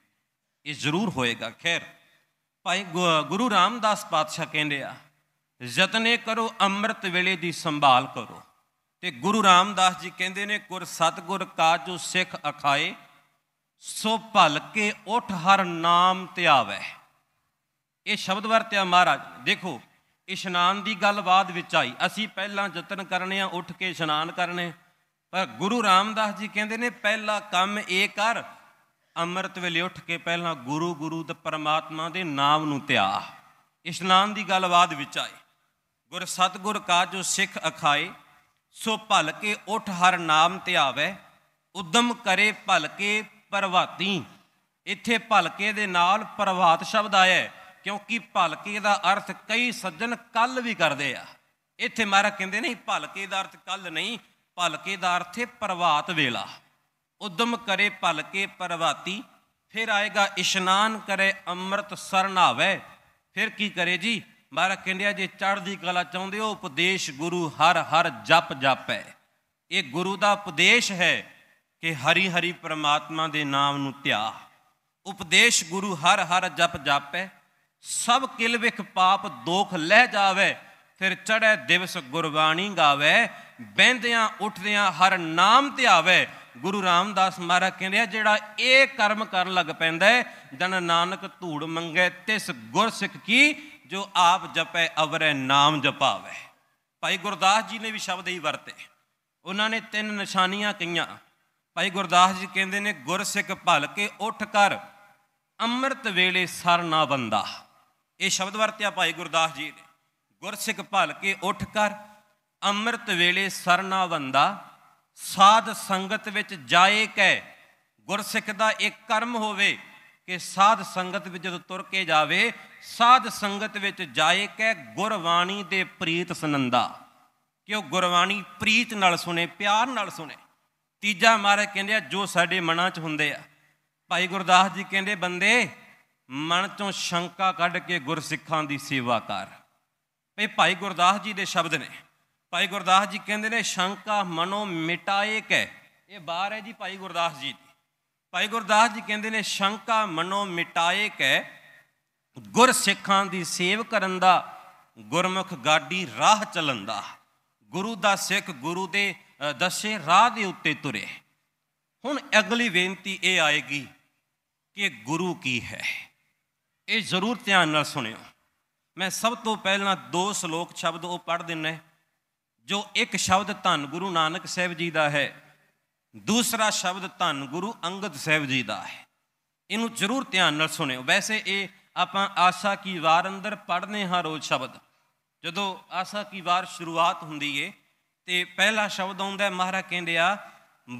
ਇਹ ਜ਼ਰੂਰ ਹੋਏਗਾ ਖੈਰ ਭਾਈ ਗੁਰੂ ਰਾਮਦਾਸ ਪਾਤਸ਼ਾਹ ਕਹਿੰਦੇ ਆ ਯਤਨੇ ਕਰੋ ਅੰਮ੍ਰਿਤ ਵੇਲੇ ਦੀ ਸੰਭਾਲ ਕਰੋ ਤੇ ਗੁਰੂ ਰਾਮਦਾਸ ਜੀ ਕਹਿੰਦੇ ਨੇ ਕੁਰ ਸਤਗੁਰ ਕਾ ਜੋ ਸਿੱਖ ਅਖਾਏ ਸੋ ਭਲ ਕੇ ਉਠ ਹਰ ਨਾਮ ਧਿਆਵੇ ਇਹ ਸ਼ਬਦ ਵਰਤਿਆ ਮਹਾਰਾਜ ਦੇਖੋ ਇਸ਼ਨਾਨ ਦੀ ਗੱਲ ਬਾਅਦ ਵਿੱਚ ਆਈ ਅਸੀਂ ਪਹਿਲਾਂ ਯਤਨ ਕਰਨੇ ਆ ਉੱਠ ਕੇ ਇਸ਼ਨਾਨ ਕਰਨੇ ਪਰ ਗੁਰੂ ਰਾਮਦਾਸ ਜੀ ਕਹਿੰਦੇ ਨੇ ਪਹਿਲਾ ਕੰਮ ਇਹ ਕਰ ਅੰਮ੍ਰਿਤ ਵੇਲੇ ਉੱਠ ਕੇ ਪਹਿਲਾਂ ਗੁਰੂ ਗੁਰੂ ਤੇ ਪਰਮਾਤਮਾ ਦੇ ਨਾਮ ਨੂੰ ਧਿਆ ਇਸ਼ਨਾਨ ਦੀ ਗੱਲ ਬਾਅਦ ਵਿੱਚ ਆਈ ਗੁਰ ਸਤਗੁਰ ਕਾ ਜੋ ਸਿੱਖ ਅਖਾਏ ਸੋ ਭਲ ਕੇ ਉਠ ਹਰ ਨਾਮ ਤੇ ਆਵੇ ਉਦਮ ਕਰੇ ਭਲ ਕੇ ਪਰਵਾਤੀ ਇੱਥੇ ਭਲਕੇ ਦੇ ਨਾਲ ਪ੍ਰਵਾਤ ਸ਼ਬਦ ਆਇਆ ਕਿਉਂਕਿ ਭਲਕੇ ਦਾ ਅਰਥ ਕਈ ਸੱਜਣ ਕੱਲ ਵੀ ਕਰਦੇ ਆ ਇੱਥੇ ਮਹਾਰਾ ਕਹਿੰਦੇ ਨਹੀਂ ਭਲਕੇ ਦਾ ਅਰਥ ਕੱਲ ਨਹੀਂ ਭਲਕੇ ਦਾ ਅਰਥ ਹੈ ਪ੍ਰਵਾਤ ਵੇਲਾ ਉਦਮ ਕਰੇ ਭਲਕੇ ਪਰਵਾਤੀ ਫਿਰ ਆਏਗਾ ਇਸ਼ਨਾਨ ਕਰੇ ਅੰਮ੍ਰਿਤ ਸਰਨਾਵੇ ਫਿਰ ਕੀ ਕਰੇ ਜੀ ਮਾਰਾ ਕਹਿੰਦੇ ਜੇ ਚੜ੍ਹਦੀ ਕਲਾ ਚਾਹੁੰਦੇ ਹੋ ਉਪਦੇਸ਼ ਗੁਰੂ ਹਰ ਹਰ ਜਪ ਜਾਪੈ ਇਹ ਗੁਰੂ ਦਾ ਉਪਦੇਸ਼ ਹੈ ਕਿ ਹਰੀ ਹਰੀ ਪ੍ਰਮਾਤਮਾ ਦੇ ਨਾਮ ਨੂੰ ਧਿਆ ਉਪਦੇਸ਼ ਗੁਰੂ ਹਰ ਹਰ ਜਪ ਜਾਪੈ ਸਭ ਕਿਲ ਵਿਖ ਪਾਪ ਦੋਖ ਲਹਿ ਜਾਵੇ ਫਿਰ ਚੜ੍ਹੇ ਦਿਵਸ ਗੁਰਬਾਣੀ ਗਾਵੇ ਬੈੰਦਿਆਂ ਉੱਠਦਿਆਂ ਹਰ ਨਾਮ ਧਿਆਵੇ ਗੁਰੂ ਰਾਮਦਾਸ ਮਹਾਰਾਜ ਕਹਿੰਦੇ ਆ ਜਿਹੜਾ ਇਹ ਕਰਮ ਕਰਨ ਲੱਗ ਪੈਂਦਾ ਜਨ ਨਾਨਕ ਧੂੜ ਮੰਗੇ ਤਿਸ ਗੁਰਸਿੱਖ ਕੀ ਜੋ ਆਪ ਜਪੈ ਅਵਰੈ ਨਾਮ ਜਪਾਵੇ ਭਾਈ ਗੁਰਦਾਸ ਜੀ ਨੇ ਵੀ ਸ਼ਬਦ ਹੀ ਵਰਤੇ ਉਹਨਾਂ ਨੇ ਤਿੰਨ ਨਿਸ਼ਾਨੀਆਂ ਕਈਆਂ ਭਾਈ ਗੁਰਦਾਸ ਜੀ ਕਹਿੰਦੇ ਨੇ ਗੁਰਸਿੱਖ ਭਲ ਕੇ ਉੱਠ ਕਰ ਅੰਮ੍ਰਿਤ ਵੇਲੇ ਸਰ ਨਾ ਬੰਦਾ ਇਹ ਸ਼ਬਦ ਵਰਤਿਆ ਭਾਈ ਗੁਰਦਾਸ ਜੀ ਨੇ ਗੁਰਸਿੱਖ ਭਲ ਕੇ ਉੱਠ ਕਰ ਅੰਮ੍ਰਿਤ ਵੇਲੇ ਸਰ ਨਾ ਬੰਦਾ ਸਾਧ ਸੰਗਤ ਵਿੱਚ ਜਾਏ ਕੈ ਗੁਰਸਿੱਖ ਦਾ ਇੱਕ ਕਰਮ ਹੋਵੇ ਕਿ ਸਾਧ ਸੰਗਤ ਵਿੱਚ ਜਦੋਂ ਤੁਰ ਕੇ ਜਾਵੇ ਸਾਧ ਸੰਗਤ ਵਿੱਚ ਜਾਏ ਕੈ ਗੁਰਬਾਣੀ ਦੇ ਪ੍ਰੀਤ ਸੁਨੰਦਾ ਕਿ ਉਹ ਗੁਰਬਾਣੀ ਪ੍ਰੀਤ ਨਾਲ ਸੁਣੇ ਪਿਆਰ ਨਾਲ ਸੁਣੇ ਤੀਜਾ ਮਾਰੇ ਕਹਿੰਦੇ ਆ ਜੋ ਸਾਡੇ ਮਨਾਂ 'ਚ ਹੁੰਦੇ ਆ ਭਾਈ ਗੁਰਦਾਸ ਜੀ ਕਹਿੰਦੇ ਬੰਦੇ ਮਨ ਤੋਂ ਸ਼ੰਕਾ ਕੱਢ ਕੇ ਗੁਰਸਿੱਖਾਂ ਦੀ ਸੇਵਾ ਕਰ ਇਹ ਭਾਈ ਗੁਰਦਾਸ ਜੀ ਦੇ ਸ਼ਬਦ ਨੇ ਭਾਈ ਗੁਰਦਾਸ ਜੀ ਕਹਿੰਦੇ ਨੇ ਸ਼ੰਕਾ ਮਨੋਂ ਮਿਟਾਏ ਕੈ ਇਹ ਬਾਹਰ ਹੈ ਜੀ ਭਾਈ ਗੁਰਦਾਸ ਜੀ ਦੀ ਭਾਈ ਗੁਰਦਾਸ ਜੀ ਕਹਿੰਦੇ ਨੇ ਸ਼ੰਕਾ ਮਨੋ ਮਿਟਾਏ ਕੈ ਗੁਰ ਸਿੱਖਾਂ ਦੀ ਸੇਵ ਕਰਨ ਦਾ ਗੁਰਮੁਖ ਗਾਡੀ ਰਾਹ ਚੱਲਣ ਦਾ ਗੁਰੂ ਦਾ ਸਿੱਖ ਗੁਰੂ ਦੇ ਦੱਸੇ ਰਾਹ ਦੇ ਉੱਤੇ ਤੁਰੇ ਹੁਣ ਅਗਲੀ ਬੇਨਤੀ ਇਹ ਆਏਗੀ ਕਿ ਗੁਰੂ ਕੀ ਹੈ ਇਹ ਜ਼ਰੂਰ ਧਿਆਨ ਨਾਲ ਸੁਣਿਓ ਮੈਂ ਸਭ ਤੋਂ ਪਹਿਲਾਂ ਦੋ ਸ਼ਲੋਕ ਸ਼ਬਦ ਉਹ ਪੜ੍ਹ ਦਿੰਨਾ ਜੋ ਇੱਕ ਸ਼ਬਦ ਧੰਨ ਗੁਰੂ ਨਾਨਕ ਸਾਹਿਬ ਜੀ ਦਾ ਹੈ ਦੂਸਰਾ ਸ਼ਬਦ ਧੰਨ ਗੁਰੂ ਅੰਗਦ ਸਾਹਿਬ ਜੀ ਦਾ ਹੈ ਇਹਨੂੰ ਜ਼ਰੂਰ ਧਿਆਨ ਨਾਲ ਸੁਣਿਓ ਵੈਸੇ ਇਹ ਆਪਾਂ ਆਸਾ ਕੀ ਵਾਰ ਅੰਦਰ ਪੜ੍ਹਨੇ ਹਾਂ ਰੋਜ਼ ਸ਼ਬਦ ਜਦੋਂ ਆਸਾ ਕੀ ਵਾਰ ਸ਼ੁਰੂਆਤ ਹੁੰਦੀ ਏ ਤੇ ਪਹਿਲਾ ਸ਼ਬਦ ਆਉਂਦਾ ਹੈ ਮਹਾਰਾ ਕਹਿੰਦੇ ਆ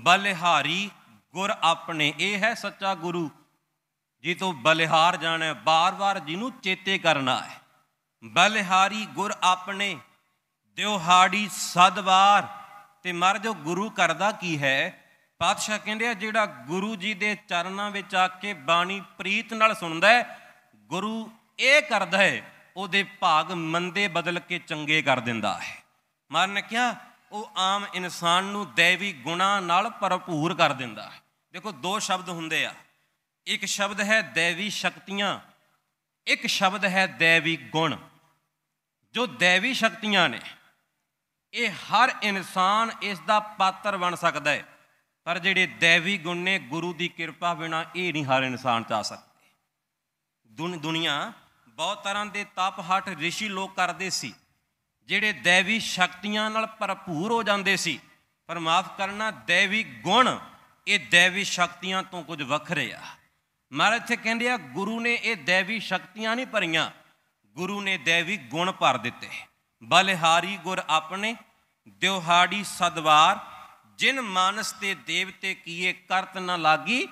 ਬਲਿਹਾਰੀ ਗੁਰ ਆਪਣੇ ਇਹ ਹੈ ਸੱਚਾ ਗੁਰੂ ਜੀ ਤੋਂ ਬਲਿਹਾਰ ਜਾਣਾ ਬਾਰ-ਬਾਰ ਜਿਹਨੂੰ ਚੇਤੇ ਕਰਨਾ ਹੈ ਬਲਿਹਾਰੀ ਗੁਰ ਆਪਣੇ ਦਿਉਹਾੜੀ ਸਦਵਾਰ ਤੇ ਮਰ ਜੋ ਗੁਰੂ ਕਰਦਾ ਕੀ ਹੈ ਪਾਤਸ਼ਾਹ ਕਹਿੰਦੇ ਆ ਜਿਹੜਾ ਗੁਰੂ ਜੀ ਦੇ ਚਰਨਾਂ ਵਿੱਚ ਆ ਕੇ ਬਾਣੀ ਪ੍ਰੀਤ ਨਾਲ ਸੁਣਦਾ ਹੈ ਗੁਰੂ ਇਹ ਕਰਦਾ ਹੈ ਉਹਦੇ ਭਾਗ ਮੰਦੇ ਬਦਲ ਕੇ ਚੰਗੇ ਕਰ ਦਿੰਦਾ ਹੈ ਮਾਰਨ ਕਿਹਾ ਉਹ ਆਮ ਇਨਸਾਨ ਨੂੰ ਦੇਵੀ ਗੁਣਾ ਨਾਲ ਭਰਪੂਰ ਕਰ ਦਿੰਦਾ ਹੈ ਦੇਖੋ ਦੋ ਸ਼ਬਦ ਹੁੰਦੇ ਆ ਇੱਕ ਸ਼ਬਦ ਹੈ ਦੇਵੀ ਸ਼ਕਤੀਆਂ ਇੱਕ ਸ਼ਬਦ ਹੈ ਦੇਵੀ ਗੁਣ ਜੋ ਦੇਵੀ ਸ਼ਕਤੀਆਂ ਨੇ ਇਹ ਹਰ ਇਨਸਾਨ ਇਸ ਦਾ ਪਾਤਰ ਬਣ ਸਕਦਾ ਹੈ ਪਰ ਜਿਹੜੇ ਦੇਵੀ ਗੁਣ ਨੇ ਗੁਰੂ ਦੀ ਕਿਰਪਾ ਬਿਨਾ ਇਹ ਨਹੀਂ ਹਰ ਇਨਸਾਨ ਚ ਆ ਸਕਦੇ ਦੁਨ ਦੁਨੀਆ ਬਹੁਤ ਤਰ੍ਹਾਂ ਦੇ ਤਪ ਹਟ ઋષਿ ਲੋਕ ਕਰਦੇ ਸੀ ਜਿਹੜੇ ਦੇਵੀ ਸ਼ਕਤੀਆਂ ਨਾਲ ਭਰਪੂਰ ਹੋ ਜਾਂਦੇ ਸੀ ਪਰ ਮਾਫ ਕਰਨਾ ਦੇਵੀ ਗੁਣ ਇਹ ਦੇਵੀ ਸ਼ਕਤੀਆਂ ਤੋਂ ਕੁਝ ਵੱਖਰੇ ਆ ਮਹਾਰਾਜ ਇੱਥੇ ਕਹਿੰਦੇ ਆ ਗੁਰੂ ਨੇ ਇਹ ਦੇਵੀ ਸ਼ਕਤੀਆਂ ਨਹੀਂ ਭਰੀਆਂ ਗੁਰੂ ਨੇ ਦੇਵੀ ਗੁਣ ਭਰ ਦਿੱਤੇ ਬਲਿਹਾਰੀ ਗੁਰ ਆਪਣੇ ਦਿਉਹਾੜੀ ਸਦਵਾਰ ਜਿਨ ਮਾਨਸ ਤੇ ਦੇਵਤੇ ਕੀਏ ਕਰਤ ਨਾ ਲਾਗੀ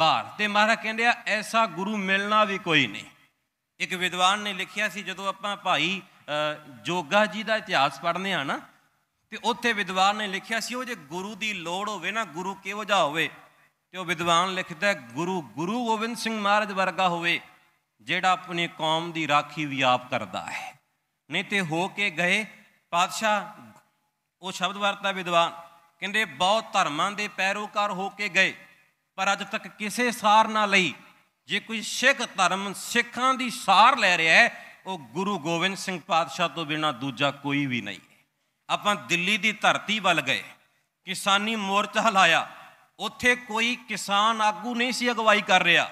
ਬਾਹਰ ਤੇ ਮਹਾਰਾ ਕਹਿੰਦੇ ਆ ਐਸਾ ਗੁਰੂ ਮਿਲਣਾ ਵੀ ਕੋਈ ਨਹੀਂ ਇੱਕ ਵਿਦਵਾਨ ਨੇ ਲਿਖਿਆ ਸੀ ਜਦੋਂ ਆਪਾਂ ਭਾਈ ਜੋਗਾ ਜੀ ਦਾ ਇਤਿਹਾਸ ਪੜ੍ਹਨੇ ਆ ਨਾ ਤੇ ਉੱਥੇ ਵਿਦਵਾਨ ਨੇ ਲਿਖਿਆ ਸੀ ਉਹ ਜੇ ਗੁਰੂ ਦੀ ਲੋੜ ਹੋਵੇ ਨਾ ਗੁਰੂ ਕਿਹੋ ਜਿਹਾ ਹੋਵੇ ਤੇ ਉਹ ਵਿਦਵਾਨ ਲਿਖਦਾ ਗੁਰੂ ਗੁਰੂ ਗੋਬਿੰਦ ਸਿੰਘ ਮਹਾਰਾਜ ਵਰਗਾ ਹੋਵੇ ਜਿਹੜਾ ਆਪਣੀ ਕੌਮ ਦੀ ਰਾਖੀ ਵੀ ਆਪ ਕਰਦਾ ਹੈ ਨਹੀਂ ਤੇ ਹੋ ਕੇ ਗਏ ਪਾਤਸ਼ਾਹ ਉਹ ਸ਼ਬਦ ਵਰਤਾ ਵਿਦਵਾਨ ਕਹਿੰਦੇ ਬਹੁਤ ਧਰਮਾਂ ਦੇ ਪੈਰੋਕਾਰ ਹੋ ਕੇ ਗਏ ਪਰ ਅਜ ਤੱਕ ਕਿਸੇ ਸਾਰ ਨਾ ਲਈ ਜੇ ਕੋਈ ਸਿੱਖ ਧਰਮ ਸਿੱਖਾਂ ਦੀ ਸਾਰ ਲੈ ਰਿਹਾ ਹੈ ਉਹ ਗੁਰੂ ਗੋਬਿੰਦ ਸਿੰਘ ਪਾਤਸ਼ਾਹ ਤੋਂ ਬਿਨਾ ਦੂਜਾ ਕੋਈ ਵੀ ਨਹੀਂ ਆਪਾਂ ਦਿੱਲੀ ਦੀ ਧਰਤੀ ਵੱਲ ਗਏ ਕਿਸਾਨੀ ਮੋਰਚਾ ਹਲਾਇਆ ਉੱਥੇ ਕੋਈ ਕਿਸਾਨ ਆਗੂ ਨਹੀਂ ਸੀ ਅਗਵਾਈ ਕਰ ਰਿਹਾ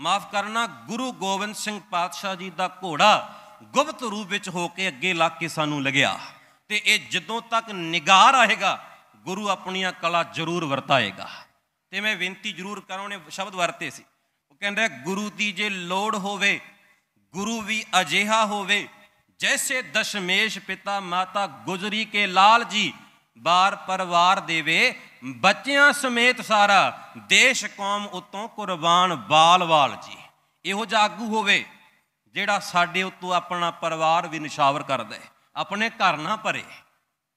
ਮਾਫ ਕਰਨਾ ਗੁਰੂ ਗੋਬਿੰਦ ਸਿੰਘ ਪਾਤਸ਼ਾਹ ਜੀ ਦਾ ਘੋੜਾ ਗੁਪਤ ਰੂਪ ਵਿੱਚ ਹੋ ਕੇ ਅੱਗੇ ਲੱਗ ਕੇ ਸਾਨੂੰ ਲਗਿਆ ਤੇ ਇਹ ਜਦੋਂ ਤੱਕ ਨਿਗਾਹ ਰਹੇਗਾ ਗੁਰੂ ਆਪਣੀਆਂ ਕਲਾ ਜ਼ਰੂਰ ਵਰਤਾਏਗਾ ਤੇ ਮੈਂ ਬੇਨਤੀ ਜ਼ਰੂਰ ਕਰਾਂ ਉਹਨੇ ਸ਼ਬਦ ਵਰਤੇ ਸੀ ਉਹ ਕਹਿੰਦਾ ਗੁਰੂ ਦੀ ਜੇ ਲੋੜ ਹੋਵੇ ਗੁਰੂ ਵੀ ਅਜੇਹਾ ਹੋਵੇ ਜੈਸੇ ਦਸ਼ਮੇਸ਼ ਪਿਤਾ ਮਾਤਾ ਗੁਜਰੀ ਕੇ ਲਾਲ ਜੀ ਬਾਰ ਪਰਿਵਾਰ ਦੇਵੇ ਬੱਚਿਆਂ ਸਮੇਤ ਸਾਰਾ ਦੇਸ਼ ਕੌਮ ਉਤੋਂ ਕੁਰਬਾਨ ਬਾਲਵਾਲ ਜੀ ਇਹੋ ਜਿਹਾ ਆਗੂ ਹੋਵੇ ਜਿਹੜਾ ਸਾਡੇ ਉਤੋਂ ਆਪਣਾ ਪਰਿਵਾਰ ਵੀ ਨਿਸ਼ਾਵਰ ਕਰਦਾ ਹੈ ਆਪਣੇ ਘਰ ਨਾ ਭਰੇ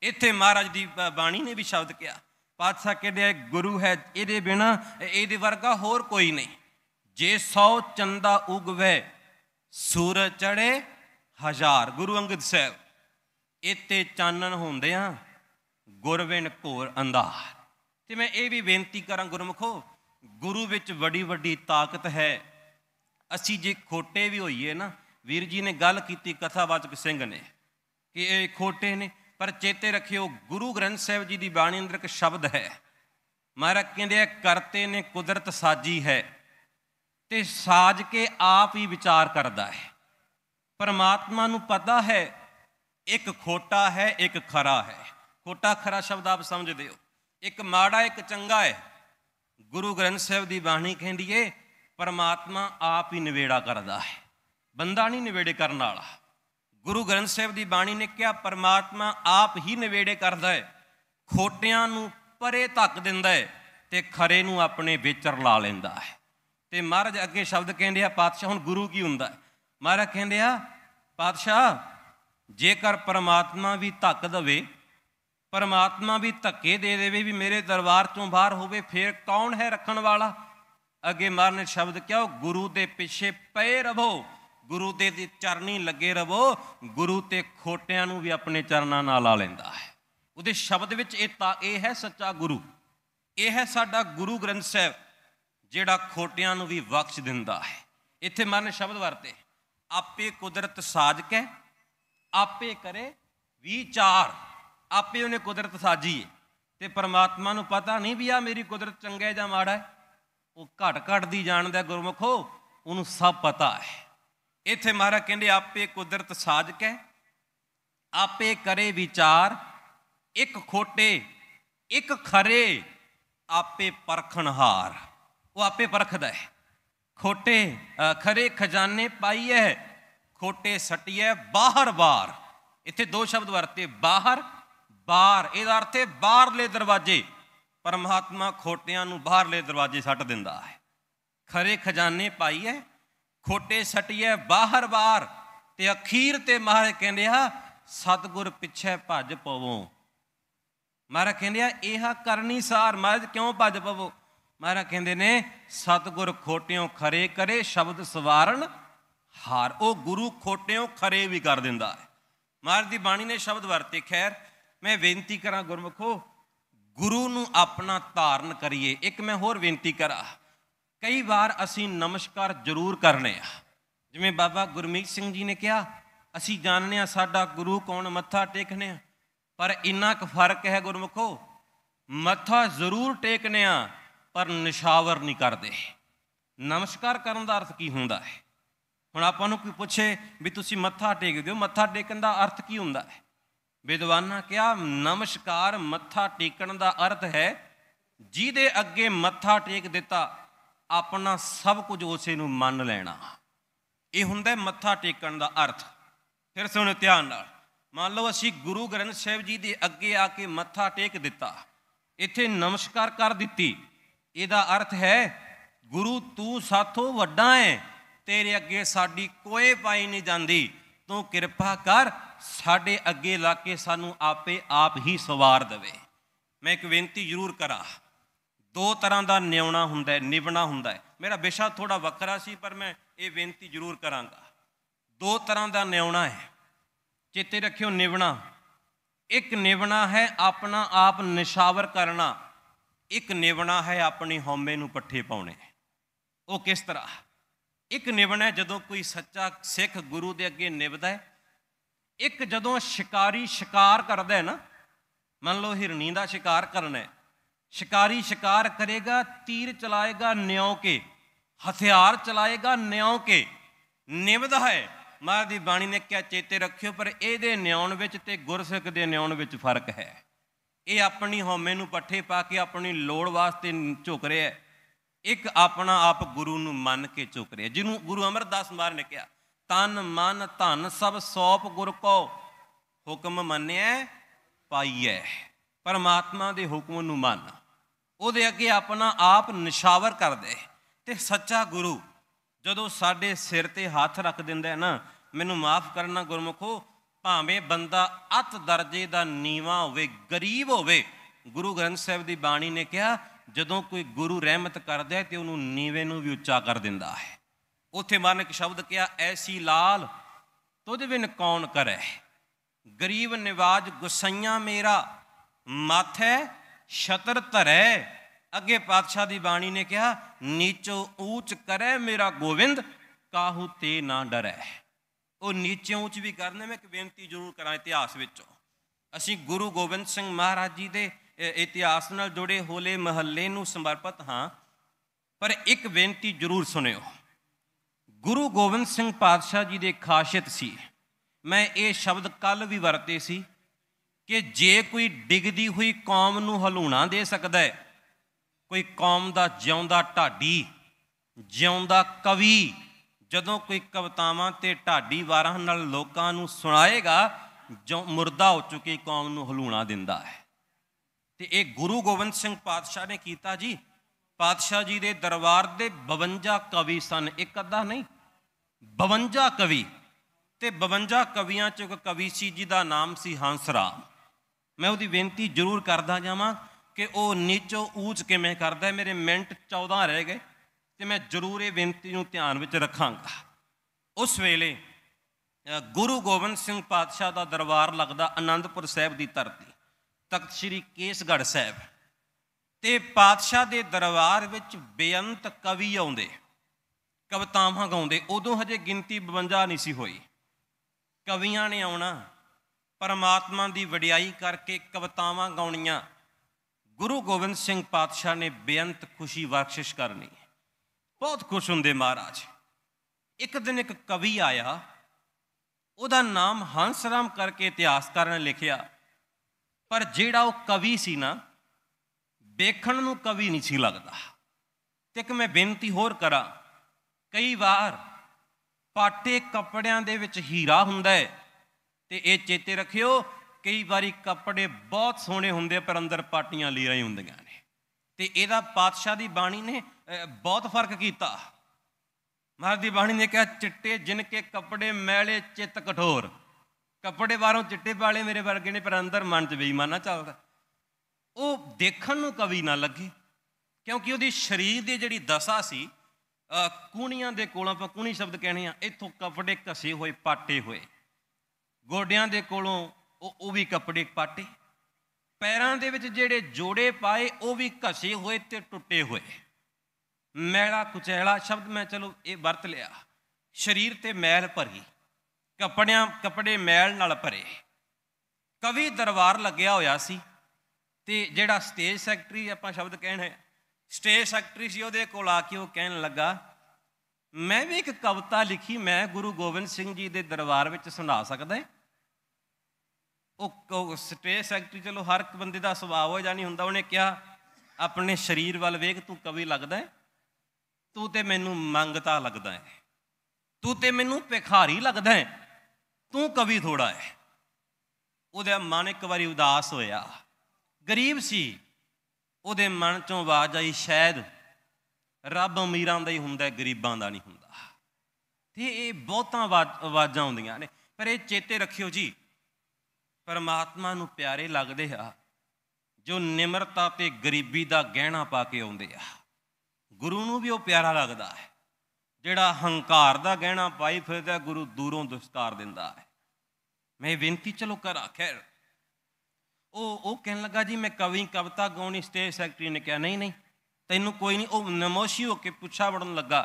ਇੱਥੇ ਮਹਾਰਾਜ ਦੀ ਬਾਣੀ ਨੇ ਵੀ ਸ਼ਬਦ ਕਿਹਾ ਪਾਤਸ਼ਾਹ ਕਹਿੰਦੇ ਗੁਰੂ ਹੈ ਇਹਦੇ ਬਿਨਾ ਇਹਦੇ ਵਰਗਾ ਹੋਰ ਕੋਈ ਨਹੀਂ ਜੇ 100 ਚੰਦਾ ਉਗਵੇ ਸੂਰਜ ਚੜੇ ਹਜ਼ਾਰ ਗੁਰੂ ਅੰਗਦ ਸਾਹਿਬ ਇੱਥੇ ਚਾਨਣ ਹੁੰਦੇ ਆ ਗੁਰਵਿੰਨ ਘੋਰ ਅੰਧਾਰ ਤੇ ਮੈਂ ਇਹ ਵੀ ਬੇਨਤੀ ਕਰਾਂ ਗੁਰਮਖੋ ਗੁਰੂ ਵਿੱਚ ਵੱਡੀ ਵੱਡੀ ਤਾਕਤ ਹੈ ਅਸੀਂ ਜੇ ਖੋਟੇ ਵੀ ਹੋਈਏ ਨਾ ਵੀਰ ਜੀ ਨੇ ਗੱਲ ਕੀਤੀ ਕਥਾਵਾਚਕ ਸਿੰਘ ਨੇ ਕਿ ਇਹ ਖੋਟੇ ਨੇ ਪਰ ਚੇਤੇ ਰੱਖਿਓ ਗੁਰੂ ਗ੍ਰੰਥ ਸਾਹਿਬ ਜੀ ਦੀ ਬਾਣੀ ਅੰਦਰ ਇੱਕ ਸ਼ਬਦ ਹੈ ਮਹਾਰਾਜ ਕਹਿੰਦੇ ਆ ਕਰਤੇ ਨੇ ਕੁਦਰਤ ਸਾਜੀ ਹੈ ਤੇ ਸਾਜ ਕੇ ਆਪ ਹੀ ਵਿਚਾਰ ਕਰਦਾ ਹੈ ਪਰਮਾਤਮਾ ਨੂੰ ਪਤਾ ਹੈ ਇੱਕ ਖੋਟਾ ਹੈ ਇੱਕ ਖਰਾ ਹੈ ਖੋਟਾ ਖਰਾ ਸ਼ਬਦ ਆਪ ਸਮਝਦੇ ਹੋ ਇੱਕ ਮਾੜਾ ਇੱਕ ਚੰਗਾ ਹੈ ਗੁਰੂ ਗ੍ਰੰਥ ਸਾਹਿਬ ਦੀ ਬਾਣੀ ਕਹਿੰਦੀ ਏ ਪਰਮਾਤਮਾ ਆਪ ਹੀ ਨਿਵੇੜਾ ਕਰਦਾ ਹੈ ਬੰਦਾ ਨਹੀਂ ਨਿਵੇੜੇ ਕਰਨ ਵਾਲਾ ਗੁਰੂ ਗ੍ਰੰਥ ਸਾਹਿਬ ਦੀ ਬਾਣੀ ਨੇ ਕਿਹਾ ਪਰਮਾਤਮਾ ਆਪ ਹੀ ਨਵੇੜੇ ਕਰਦਾ ਹੈ ਖੋਟਿਆਂ ਨੂੰ ਪਰੇ ਧੱਕ ਦਿੰਦਾ ਹੈ ਤੇ ਖਰੇ ਨੂੰ ਆਪਣੇ ਵਿਚਰ ਲਾ ਲੈਂਦਾ ਹੈ ਤੇ ਮਹਾਰਾਜ ਅੱਗੇ ਸ਼ਬਦ ਕਹਿੰਦੇ ਆ ਪਾਤਸ਼ਾਹ ਹੁਣ ਗੁਰੂ ਕੀ ਹੁੰਦਾ ਹੈ ਮਹਾਰਾਜ ਕਹਿੰਦੇ ਆ ਪਾਤਸ਼ਾਹ ਜੇਕਰ ਪਰਮਾਤਮਾ ਵੀ ਧੱਕ ਦਵੇ ਪਰਮਾਤਮਾ ਵੀ ਧੱਕੇ ਦੇ ਦੇਵੇ ਵੀ ਮੇਰੇ ਦਰਬਾਰ ਤੋਂ ਬਾਹਰ ਹੋਵੇ ਫੇਰ ਕੌਣ ਹੈ ਰੱਖਣ ਵਾਲਾ ਅੱਗੇ ਮਾਰਨੇ ਸ਼ਬਦ ਕਿਹਾ ਗੁਰੂ ਦੇ ਪਿੱਛੇ ਪੈ ਰਵੋ ਗੁਰੂ ਦੇ ਚਰਨੀ ਲੱਗੇ ਰਵੋ ਗੁਰੂ ਤੇ ਖੋਟਿਆਂ ਨੂੰ ਵੀ ਆਪਣੇ ਚਰਨਾਂ ਨਾਲ ਲਾ ਲੈਂਦਾ ਹੈ ਉਹਦੇ ਸ਼ਬਦ ਵਿੱਚ ਇਹ ਤਾਂ ਇਹ ਹੈ ਸੱਚਾ ਗੁਰੂ ਇਹ ਹੈ ਸਾਡਾ ਗੁਰੂ ਗ੍ਰੰਥ ਸਾਹਿਬ ਜਿਹੜਾ ਖੋਟਿਆਂ ਨੂੰ ਵੀ ਬਖਸ਼ ਦਿੰਦਾ ਹੈ ਇੱਥੇ ਮਨ ਸ਼ਬਦ ਵਰਤੇ ਆਪੇ ਕੁਦਰਤ ਸਾਜਕ ਹੈ ਆਪੇ ਕਰੇ ਵਿਚਾਰ ਆਪੇ ਉਹਨੇ ਕੁਦਰਤ ਸਾਜੀ ਹੈ ਤੇ ਪਰਮਾਤਮਾ ਨੂੰ ਪਤਾ ਨਹੀਂ ਵੀ ਆ ਮੇਰੀ ਕੁਦਰਤ ਚੰਗਾ ਜਾਂ ਮਾੜਾ ਹੈ ਉਹ ਘਟ ਘਟ ਦੀ ਜਾਣਦਾ ਗੁਰਮੁਖੋ ਉਹਨੂੰ ਸਭ ਪਤਾ ਹੈ ਇੱਥੇ ਮਹਾਰਾ ਕਹਿੰਦੇ ਆਪੇ ਕੁਦਰਤ ਸਾਜਕ ਹੈ ਆਪੇ ਕਰੇ ਵਿਚਾਰ ਇੱਕ ਖੋਟੇ ਇੱਕ ਖਰੇ ਆਪੇ ਪਰਖਣਹਾਰ ਉਹ ਆਪੇ ਪਰਖਦਾ ਹੈ ਖੋਟੇ ਖਰੇ ਖਜ਼ਾਨੇ ਪਾਈ ਹੈ ਖੋਟੇ ਸਟਿਐ ਬਾਹਰ ਬਾਰ ਇੱਥੇ ਦੋ ਸ਼ਬਦ ਵਰਤੇ ਬਾਹਰ ਬਾਰ ਇਹਦਾ ਅਰਥ ਹੈ ਬਾਹਰਲੇ ਦਰਵਾਜ਼ੇ ਪਰਮਾਤਮਾ ਖੋਟਿਆਂ ਨੂੰ ਬਾਹਰਲੇ ਦਰਵਾਜ਼ੇ ਛੱਡ ਦਿੰਦਾ ਹੈ ਖਰੇ ਖਜ਼ਾਨੇ ਪਾਈ ਹੈ ਖੋਟੇ ਸਟਿਐ ਬਾਹਰ ਬਾਰ ਤੇ ਅਖੀਰ ਤੇ ਮਹਾਰਾਜ ਕਹਿੰਦੇ ਆ ਸਤਗੁਰ ਪਿੱਛੇ ਭੱਜ ਪਵੋ ਮਹਾਰਾਜ ਕਹਿੰਦੇ ਆ ਇਹਾ ਕਰਨੀ ਸਾਰ ਮਹਾਰਾਜ ਕਿਉਂ ਭੱਜ ਪਵੋ ਮਹਾਰਾਜ ਕਹਿੰਦੇ ਨੇ ਸਤਗੁਰ ਖੋਟਿਓ ਖਰੇ ਕਰੇ ਸ਼ਬਦ ਸਵਾਰਨ ਹਾਰ ਉਹ ਗੁਰੂ ਖੋਟਿਓ ਖਰੇ ਵੀ ਕਰ ਦਿੰਦਾ ਹੈ ਮਹਾਰਾਜ ਦੀ ਬਾਣੀ ਨੇ ਸ਼ਬਦ ਵਰਤੇ ਖੈਰ ਮੈਂ ਬੇਨਤੀ ਕਰਾਂ ਗੁਰਮਖੋ ਗੁਰੂ ਨੂੰ ਆਪਣਾ ਧਾਰਨ ਕਰੀਏ ਇੱਕ ਮੈਂ ਹੋਰ ਬੇਨਤੀ ਕਰਾਂ ਕਈ ਵਾਰ ਅਸੀਂ ਨਮਸਕਾਰ ਜ਼ਰੂਰ ਕਰਨੇ ਆ ਜਿਵੇਂ ਬਾਬਾ ਗੁਰਮੀਤ ਸਿੰਘ ਜੀ ਨੇ ਕਿਹਾ ਅਸੀਂ ਜਾਣਨੇ ਆ ਸਾਡਾ ਗੁਰੂ ਕੌਣ ਮੱਥਾ ਟੇਕਨੇ ਆ ਪਰ ਇੰਨਾ ਕੁ ਫਰਕ ਹੈ ਗੁਰਮੁਖੋ ਮੱਥਾ ਜ਼ਰੂਰ ਟੇਕਨੇ ਆ ਪਰ ਨਿਸ਼ਾਵਰ ਨਹੀਂ ਕਰਦੇ ਨਮਸਕਾਰ ਕਰਨ ਦਾ ਅਰਥ ਕੀ ਹੁੰਦਾ ਹੈ ਹੁਣ ਆਪਾਂ ਨੂੰ ਕੋਈ ਪੁੱਛੇ ਵੀ ਤੁਸੀਂ ਮੱਥਾ ਟੇਕਦੇ ਹੋ ਮੱਥਾ ਟੇਕਣ ਦਾ ਅਰਥ ਕੀ ਹੁੰਦਾ ਹੈ ਵਿਦਵਾਨਾਂ ਕਿਹਾ ਨਮਸਕਾਰ ਮੱਥਾ ਟੇਕਣ ਦਾ ਅਰਥ ਹੈ ਜਿਹਦੇ ਅੱਗੇ ਮੱਥਾ ਟੇਕ ਦਿੱਤਾ ਆਪਣਾ ਸਭ ਕੁਝ ਉਸੇ ਨੂੰ ਮੰਨ ਲੈਣਾ ਇਹ ਹੁੰਦਾ ਮੱਥਾ ਟੇਕਣ ਦਾ ਅਰਥ ਫਿਰ ਸੁਣ ਧਿਆਨ ਨਾਲ ਮੰਨ ਲਓ ਅਸੀਂ ਗੁਰੂ ਗ੍ਰੰਥ ਸਾਹਿਬ ਜੀ ਦੇ ਅੱਗੇ ਆ ਕੇ ਮੱਥਾ ਟੇਕ ਦਿੱਤਾ ਇੱਥੇ ਨਮਸਕਾਰ ਕਰ ਦਿੱਤੀ ਇਹਦਾ ਅਰਥ ਹੈ ਗੁਰੂ ਤੂੰ ਸਾਥੋਂ ਵੱਡਾ ਹੈ ਤੇਰੇ ਅੱਗੇ ਸਾਡੀ ਕੋਈ ਪਾਈ ਨਹੀਂ ਜਾਂਦੀ ਤੂੰ ਕਿਰਪਾ ਕਰ ਸਾਡੇ ਅੱਗੇ ਲਾ ਕੇ ਸਾਨੂੰ ਆਪੇ ਆਪ ਹੀ ਸਵਾਰ ਦੇਵੇ ਮੈਂ ਇੱਕ ਬੇਨਤੀ ਜ਼ਰੂਰ ਕਰਾਂ ਦੋ ਤਰ੍ਹਾਂ ਦਾ ਨਿਉਣਾ ਹੁੰਦਾ ਹੈ ਨਿਵਣਾ ਹੁੰਦਾ ਹੈ ਮੇਰਾ ਵਿਸ਼ਾ ਥੋੜਾ ਵੱਖਰਾ ਸੀ ਪਰ ਮੈਂ ਇਹ ਬੇਨਤੀ ਜ਼ਰੂਰ ਕਰਾਂਗਾ ਦੋ ਤਰ੍ਹਾਂ ਦਾ ਨਿਉਣਾ ਹੈ ਚੇਤੇ ਰੱਖਿਓ ਨਿਵਣਾ ਇੱਕ ਨਿਵਣਾ ਹੈ ਆਪਣਾ ਆਪ ਨਿਸ਼ਾਵਰ ਕਰਨਾ ਇੱਕ ਨਿਵਣਾ ਹੈ ਆਪਣੀ ਹਉਮੈ ਨੂੰ ਪੱਠੇ ਪਾਉਣੇ ਉਹ ਕਿਸ ਤਰ੍ਹਾਂ ਇੱਕ ਨਿਵਣਾ ਜਦੋਂ ਕੋਈ ਸੱਚਾ ਸਿੱਖ ਗੁਰੂ ਦੇ ਅੱਗੇ ਨਿਵਦਾ ਹੈ ਇੱਕ ਜਦੋਂ ਸ਼ਿਕਾਰੀ ਸ਼ਿਕਾਰ ਕਰਦਾ ਹੈ ਨਾ ਮੰਨ ਲਓ ਹਿਰਨੀ ਦਾ ਸ਼ਿਕਾਰ ਕਰਨਾ ਹੈ ਸ਼ਿਕਾਰੀ ਸ਼ਿਕਾਰ ਕਰੇਗਾ ਤੀਰ ਚਲਾਏਗਾ ਨਿਉ ਕੇ ਹਥਿਆਰ ਚਲਾਏਗਾ ਨਿਉ ਕੇ ਨਿਵਦਾ ਹੈ ਮਹਾਰਾਜ ਦੀ ਬਾਣੀ ਨੇ ਕਿਹਾ ਚੇਤੇ ਰੱਖਿਓ ਪਰ ਇਹਦੇ ਨਿਉਣ ਵਿੱਚ ਤੇ ਗੁਰਸਿੱਖ ਦੇ ਨਿਉਣ ਵਿੱਚ ਫਰਕ ਹੈ ਇਹ ਆਪਣੀ ਹਉਮੈ ਨੂੰ ਪੱਠੇ ਪਾ ਕੇ ਆਪਣੀ ਲੋੜ ਵਾਸਤੇ ਝੁਕ ਰਿਹਾ ਇੱਕ ਆਪਣਾ ਆਪ ਗੁਰੂ ਨੂੰ ਮੰਨ ਕੇ ਝੁਕ ਰਿਹਾ ਜਿਹਨੂੰ ਗੁਰੂ ਅਮਰਦਾਸ ਮਾਰ ਨੇ ਕਿਹਾ ਤਨ ਮਨ ਧਨ ਸਭ ਸੌਪ ਗੁਰ ਕੋ ਹੁਕਮ ਮੰਨਿਆ ਪਾਈਐ ਪਰਮਾਤਮਾ ਦੇ ਹੁਕਮ ਨੂੰ ਮੰਨ ਉਹਦੇ ਅੱਗੇ ਆਪਣਾ ਆਪ ਨਿਸ਼ਾਵਰ ਕਰਦੇ ਤੇ ਸੱਚਾ ਗੁਰੂ ਜਦੋਂ ਸਾਡੇ ਸਿਰ ਤੇ ਹੱਥ ਰੱਖ ਦਿੰਦਾ ਹੈ ਨਾ ਮੈਨੂੰ ਮਾਫ ਕਰਨਾ ਗੁਰਮੁਖੋ ਭਾਵੇਂ ਬੰਦਾ ਅਤ ਦਰਜੇ ਦਾ ਨੀਵਾ ਹੋਵੇ ਗਰੀਬ ਹੋਵੇ ਗੁਰੂ ਗ੍ਰੰਥ ਸਾਹਿਬ ਦੀ ਬਾਣੀ ਨੇ ਕਿਹਾ ਜਦੋਂ ਕੋਈ ਗੁਰੂ ਰਹਿਮਤ ਕਰਦਾ ਹੈ ਤੇ ਉਹਨੂੰ ਨੀਵੇਂ ਨੂੰ ਵੀ ਉੱਚਾ ਕਰ ਦਿੰਦਾ ਹੈ ਉੱਥੇ ਮਨ ਇੱਕ ਸ਼ਬਦ ਕਿਹਾ ਐਸੀ ਲਾਲ ਤੁਧ ਬਿਨ ਕੌਣ ਕਰੈ ਗਰੀਬ ਨਿਵਾਜ ਗੁਸਈਆਂ ਮੇਰਾ ਮਾਥੈ ਛਤਰ ਧਰੈ ਅੱਗੇ ਪਾਤਸ਼ਾਹ ਦੀ ਬਾਣੀ ਨੇ ਕਿਹਾ ਨੀਚੋ ਉੱਚ ਕਰੈ ਮੇਰਾ ਗੋਵਿੰਦ ਕਾਹੂ ਤੇ ਨਾ ਡਰੈ ਉਹ ਨੀਚੇ ਉੱਚ ਵੀ ਕਰਨੇ ਮੈਂ ਇੱਕ ਬੇਨਤੀ ਜ਼ਰੂਰ ਕਰਾਂ ਇਤਿਹਾਸ ਵਿੱਚੋਂ ਅਸੀਂ ਗੁਰੂ ਗੋਬਿੰਦ ਸਿੰਘ ਮਹਾਰਾਜ ਜੀ ਦੇ ਇਤਿਹਾਸ ਨਾਲ ਜੁੜੇ ਹੋਲੇ ਮਹੱਲੇ ਨੂੰ ਸਮਰਪਿਤ ਹਾਂ ਪਰ ਇੱਕ ਬੇਨਤੀ ਜ਼ਰੂਰ ਸੁਣਿਓ ਗੁਰੂ ਗੋਬਿੰਦ ਸਿੰਘ ਪਾਤਸ਼ਾਹ ਜੀ ਦੇ ਖਾਸ਼ਿਤ ਸੀ ਮੈਂ ਇਹ ਸ਼ਬਦ ਕੱਲ ਵੀ ਵਰਤੇ ਸੀ ਕਿ ਜੇ ਕੋਈ ਡਿੱਗਦੀ ਹੋਈ ਕੌਮ ਨੂੰ ਹਲੂਣਾ ਦੇ ਸਕਦਾ ਹੈ ਕੋਈ ਕੌਮ ਦਾ ਜਿਉਂਦਾ ਢਾਡੀ ਜਿਉਂਦਾ ਕਵੀ ਜਦੋਂ ਕੋਈ ਕਵਤਾਵਾਂ ਤੇ ਢਾਡੀ ਵਾਰਾਂ ਨਾਲ ਲੋਕਾਂ ਨੂੰ ਸੁਣਾਏਗਾ ਜੋ ਮਰਦਾ ਹੋ ਚੁੱਕੀ ਕੌਮ ਨੂੰ ਹਲੂਣਾ ਦਿੰਦਾ ਹੈ ਤੇ ਇਹ ਗੁਰੂ ਗੋਬਿੰਦ ਸਿੰਘ ਪਾਤਸ਼ਾਹ ਨੇ ਕੀਤਾ ਜੀ ਪਾਤਸ਼ਾਹ ਜੀ ਦੇ ਦਰਬਾਰ ਦੇ 52 ਕਵੀ ਸਨ ਇੱਕ ਅੱਧਾ ਨਹੀਂ 52 ਕਵੀ ਤੇ 52 ਕਵੀਆਂ ਚੋਂ ਇੱਕ ਕਵੀ ਸੀ ਜਿਹਦਾ ਨਾਮ ਸੀ ਹੰਸਰਾਮ ਮੈਂ ਉਹਦੀ ਬੇਨਤੀ ਜ਼ਰੂਰ ਕਰਦਾ ਜਾਵਾਂ ਕਿ ਉਹ ਨੀਚੋ ਊਚ ਕਿਵੇਂ ਕਰਦਾ ਮੇਰੇ ਮਿੰਟ 14 ਰਹਿ ਗਏ ਤੇ ਮੈਂ ਜ਼ਰੂਰ ਇਹ ਬੇਨਤੀ ਨੂੰ ਧਿਆਨ ਵਿੱਚ ਰੱਖਾਂਗਾ ਉਸ ਵੇਲੇ ਗੁਰੂ ਗੋਬਿੰਦ ਸਿੰਘ ਪਾਤਸ਼ਾਹ ਦਾ ਦਰਬਾਰ ਲੱਗਦਾ ਆਨੰਦਪੁਰ ਸਾਹਿਬ ਦੀ ਧਰਤੀ ਤਖਤ ਸ੍ਰੀ ਕੇਸਗੜ੍ਹ ਸਾਹਿਬ ਤੇ ਪਾਤਸ਼ਾਹ ਦੇ ਦਰਬਾਰ ਵਿੱਚ ਬੇਅੰਤ ਕਵੀ ਆਉਂਦੇ ਕਵਤਾਵਾਂ ਗਾਉਂਦੇ ਉਦੋਂ ਹਜੇ ਗਿਣਤੀ 52 ਨਹੀਂ ਸੀ ਹੋਈ ਕਵੀਆਂ ਨੇ ਆਉਣਾ ਪਰਮਾਤਮਾ ਦੀ ਵਡਿਆਈ ਕਰਕੇ ਕਵਤਾਵਾਂ ਗਾਉਣੀਆਂ ਗੁਰੂ ਗੋਬਿੰਦ ਸਿੰਘ ਪਾਤਸ਼ਾਹ ਨੇ ਬੇਅੰਤ ਖੁਸ਼ੀ ਵਾਕਸ਼ਿਸ਼ ਕਰਨੀ ਬਹੁਤ ਖੁਸ਼ ਹੁੰਦੇ ਮਹਾਰਾਜ ਇੱਕ ਦਿਨ ਇੱਕ ਕਵੀ ਆਇਆ ਉਹਦਾ ਨਾਮ ਹੰਸਰਾਮ ਕਰਕੇ ਇਤਿਹਾਸਕਾਰ ਨੇ ਲਿਖਿਆ ਪਰ ਜਿਹੜਾ ਉਹ ਕਵੀ ਸੀ ਨਾ ਦੇਖਣ ਨੂੰ ਕਵੀ ਨਹੀਂ ਸੀ ਲੱਗਦਾ ਤੇ ਕਿ ਮੈਂ ਬੇਨਤੀ ਹੋਰ ਕਰਾਂ ਕਈ ਵਾਰ ਪਾਟੇ ਕੱਪੜਿਆਂ ਦੇ ਵਿੱਚ ਹੀਰਾ ਹੁੰਦਾ ਹੈ ਤੇ ਇਹ ਚੇਤੇ ਰੱਖਿਓ ਕਈ ਵਾਰੀ ਕੱਪੜੇ ਬਹੁਤ ਸੋਹਣੇ ਹੁੰਦੇ ਪਰ ਅੰਦਰ ਪਾਟੀਆਂ ਲੀਰਾਂ ਹੀ ਹੁੰਦੀਆਂ ਨੇ ਤੇ ਇਹਦਾ ਪਾਤਸ਼ਾਹ ਦੀ ਬਾਣੀ ਨੇ ਬਹੁਤ ਫਰਕ ਕੀਤਾ ਮਹਾਰਾਜ ਦੀ ਬਾਣੀ ਨੇ ਕਿਹਾ ਚਿੱਟੇ ਜਿਨ ਕੇ ਕੱਪੜੇ ਮੈਲੇ ਚਿੱਤ ਕਠੋਰ ਕੱਪੜੇ ਬਾਹਰੋਂ ਚਿੱਟੇ ਵਾਲੇ ਮੇਰੇ ਵਰਗੇ ਨੇ ਪਰ ਅੰਦਰ ਮਨ 'ਚ ਬੇਈਮਾਨਾ ਚੱਲਦਾ ਉਹ ਦੇਖਣ ਨੂੰ ਕਵੀ ਨਾ ਲੱਗੇ ਕਿਉਂਕਿ ਉਹਦੀ ਸਰੀਰ ਦੀ ਜਿਹੜੀ ਦਸ਼ਾ ਸੀ ਕੂਣੀਆਂ ਦੇ ਕੋਲਾਂ ਆਪਾਂ ਕੂਣੀ ਸ਼ਬਦ ਕਹਿੰਦੇ ਆ ਇੱਥੋਂ ਕੱਪੜੇ ਕਸੇ ਹੋਏ ਪਾਟੇ ਹੋਏ ਗੋਡਿਆਂ ਦੇ ਕੋਲੋਂ ਉਹ ਉਹ ਵੀ ਕੱਪੜੇ ਪਾਟੇ ਪੈਰਾਂ ਦੇ ਵਿੱਚ ਜਿਹੜੇ ਜੋੜੇ ਪਾਏ ਉਹ ਵੀ ਘਸੇ ਹੋਏ ਤੇ ਟੁੱਟੇ ਹੋਏ ਮੈਲਾ ਕੁਚੈਲਾ ਸ਼ਬਦ ਮੈਂ ਚਲੋ ਇਹ ਵਰਤ ਲਿਆ ਸਰੀਰ ਤੇ ਮੈਲ ਭਰੀ ਕੱਪੜਿਆਂ ਕੱਪੜੇ ਮੈਲ ਨਾਲ ਭਰੇ ਕਵੀ ਦਰਬਾਰ ਲੱਗਿਆ ਹੋਇਆ ਸੀ ਤੇ ਜਿਹੜਾ ਸਟੇਜ ਸੈਕਟਰੀ ਆਪਾਂ ਸ਼ਬਦ ਕਹਿਣਾ ਸਟੇਜ ਸੈਕਟਰੀ ਸੀ ਉਹਦੇ ਕੋਲ ਆ ਕੇ ਉਹ ਕਹਿਣ ਲੱਗਾ ਮੈਂ ਵੀ ਇੱਕ ਕਵਿਤਾ ਲਿਖੀ ਮੈਂ ਗੁਰੂ ਗੋਬਿੰਦ ਸਿੰਘ ਜੀ ਦੇ ਦਰਬਾਰ ਵਿੱਚ ਸੁਣਾ ਸਕਦਾ ਹਾਂ ਉਹ ਸਟ੍ਰੈਸ ਐਕਟ ਚਲੋ ਹਰ ਇੱਕ ਬੰਦੇ ਦਾ ਸੁਭਾਅ ਹੋ ਜਾਣੀ ਹੁੰਦਾ ਉਹਨੇ ਕਿਹਾ ਆਪਣੇ ਸਰੀਰ ਵੱਲ ਵੇਖ ਤੂੰ ਕਵੀ ਲੱਗਦਾ ਹੈ ਤੂੰ ਤੇ ਮੈਨੂੰ ਮੰਗਤਾ ਲੱਗਦਾ ਹੈ ਤੂੰ ਤੇ ਮੈਨੂੰ ਭਿਖਾਰੀ ਲੱਗਦਾ ਹੈ ਤੂੰ ਕਵੀ ਥੋੜਾ ਹੈ ਉਹਦੇ ਮਨ ਇੱਕ ਵਾਰੀ ਉਦਾਸ ਹੋਇਆ ਗਰੀਬ ਸੀ ਉਹਦੇ ਮਨ ਚੋਂ ਆਵਾਜ਼ ਆਈ ਸ਼ਾਇਦ ਰੱਬ ਅਮੀਰਾਂ ਦਾ ਹੀ ਹੁੰਦਾ ਗਰੀਬਾਂ ਦਾ ਨਹੀਂ ਹੁੰਦਾ ਤੇ ਇਹ ਬਹੁਤਾਂ ਆਵਾਜ਼ਾਂ ਆਉਂਦੀਆਂ ਨੇ ਪਰ ਇਹ ਚੇਤੇ ਰੱਖਿਓ ਜੀ ਪਰਮਾਤਮਾ ਨੂੰ ਪਿਆਰੇ ਲੱਗਦੇ ਆ ਜੋ ਨਿਮਰਤਾ ਤੇ ਗਰੀਬੀ ਦਾ ਗਹਿਣਾ ਪਾ ਕੇ ਆਉਂਦੇ ਆ ਗੁਰੂ ਨੂੰ ਵੀ ਉਹ ਪਿਆਰਾ ਲੱਗਦਾ ਹੈ ਜਿਹੜਾ ਹੰਕਾਰ ਦਾ ਗਹਿਣਾ ਪਾਈ ਫਿਰਦਾ ਗੁਰੂ ਦੂਰੋਂ ਦੁਸਕਾਰ ਦਿੰਦਾ ਹੈ ਮੈਂ ਬੇਨਤੀ ਚਲੋ ਕਰ ਆਖੇ ਉਹ ਉਹ ਕਹਿਣ ਲੱਗਾ ਜੀ ਮੈਂ ਕਵੀ ਕਵਤਾ ਗਾਉਣੀ ਸਟੇਜ ਸੈਕਟਰੀ ਨੇ ਕਿਹਾ ਨਹੀਂ ਨਹੀਂ ਤੈਨੂੰ ਕੋਈ ਨਹੀਂ ਉਹ ਨਮੋਸ਼ੀ ਹੋ ਕੇ ਪੁੱਛਾ ਵੜਨ ਲੱਗਾ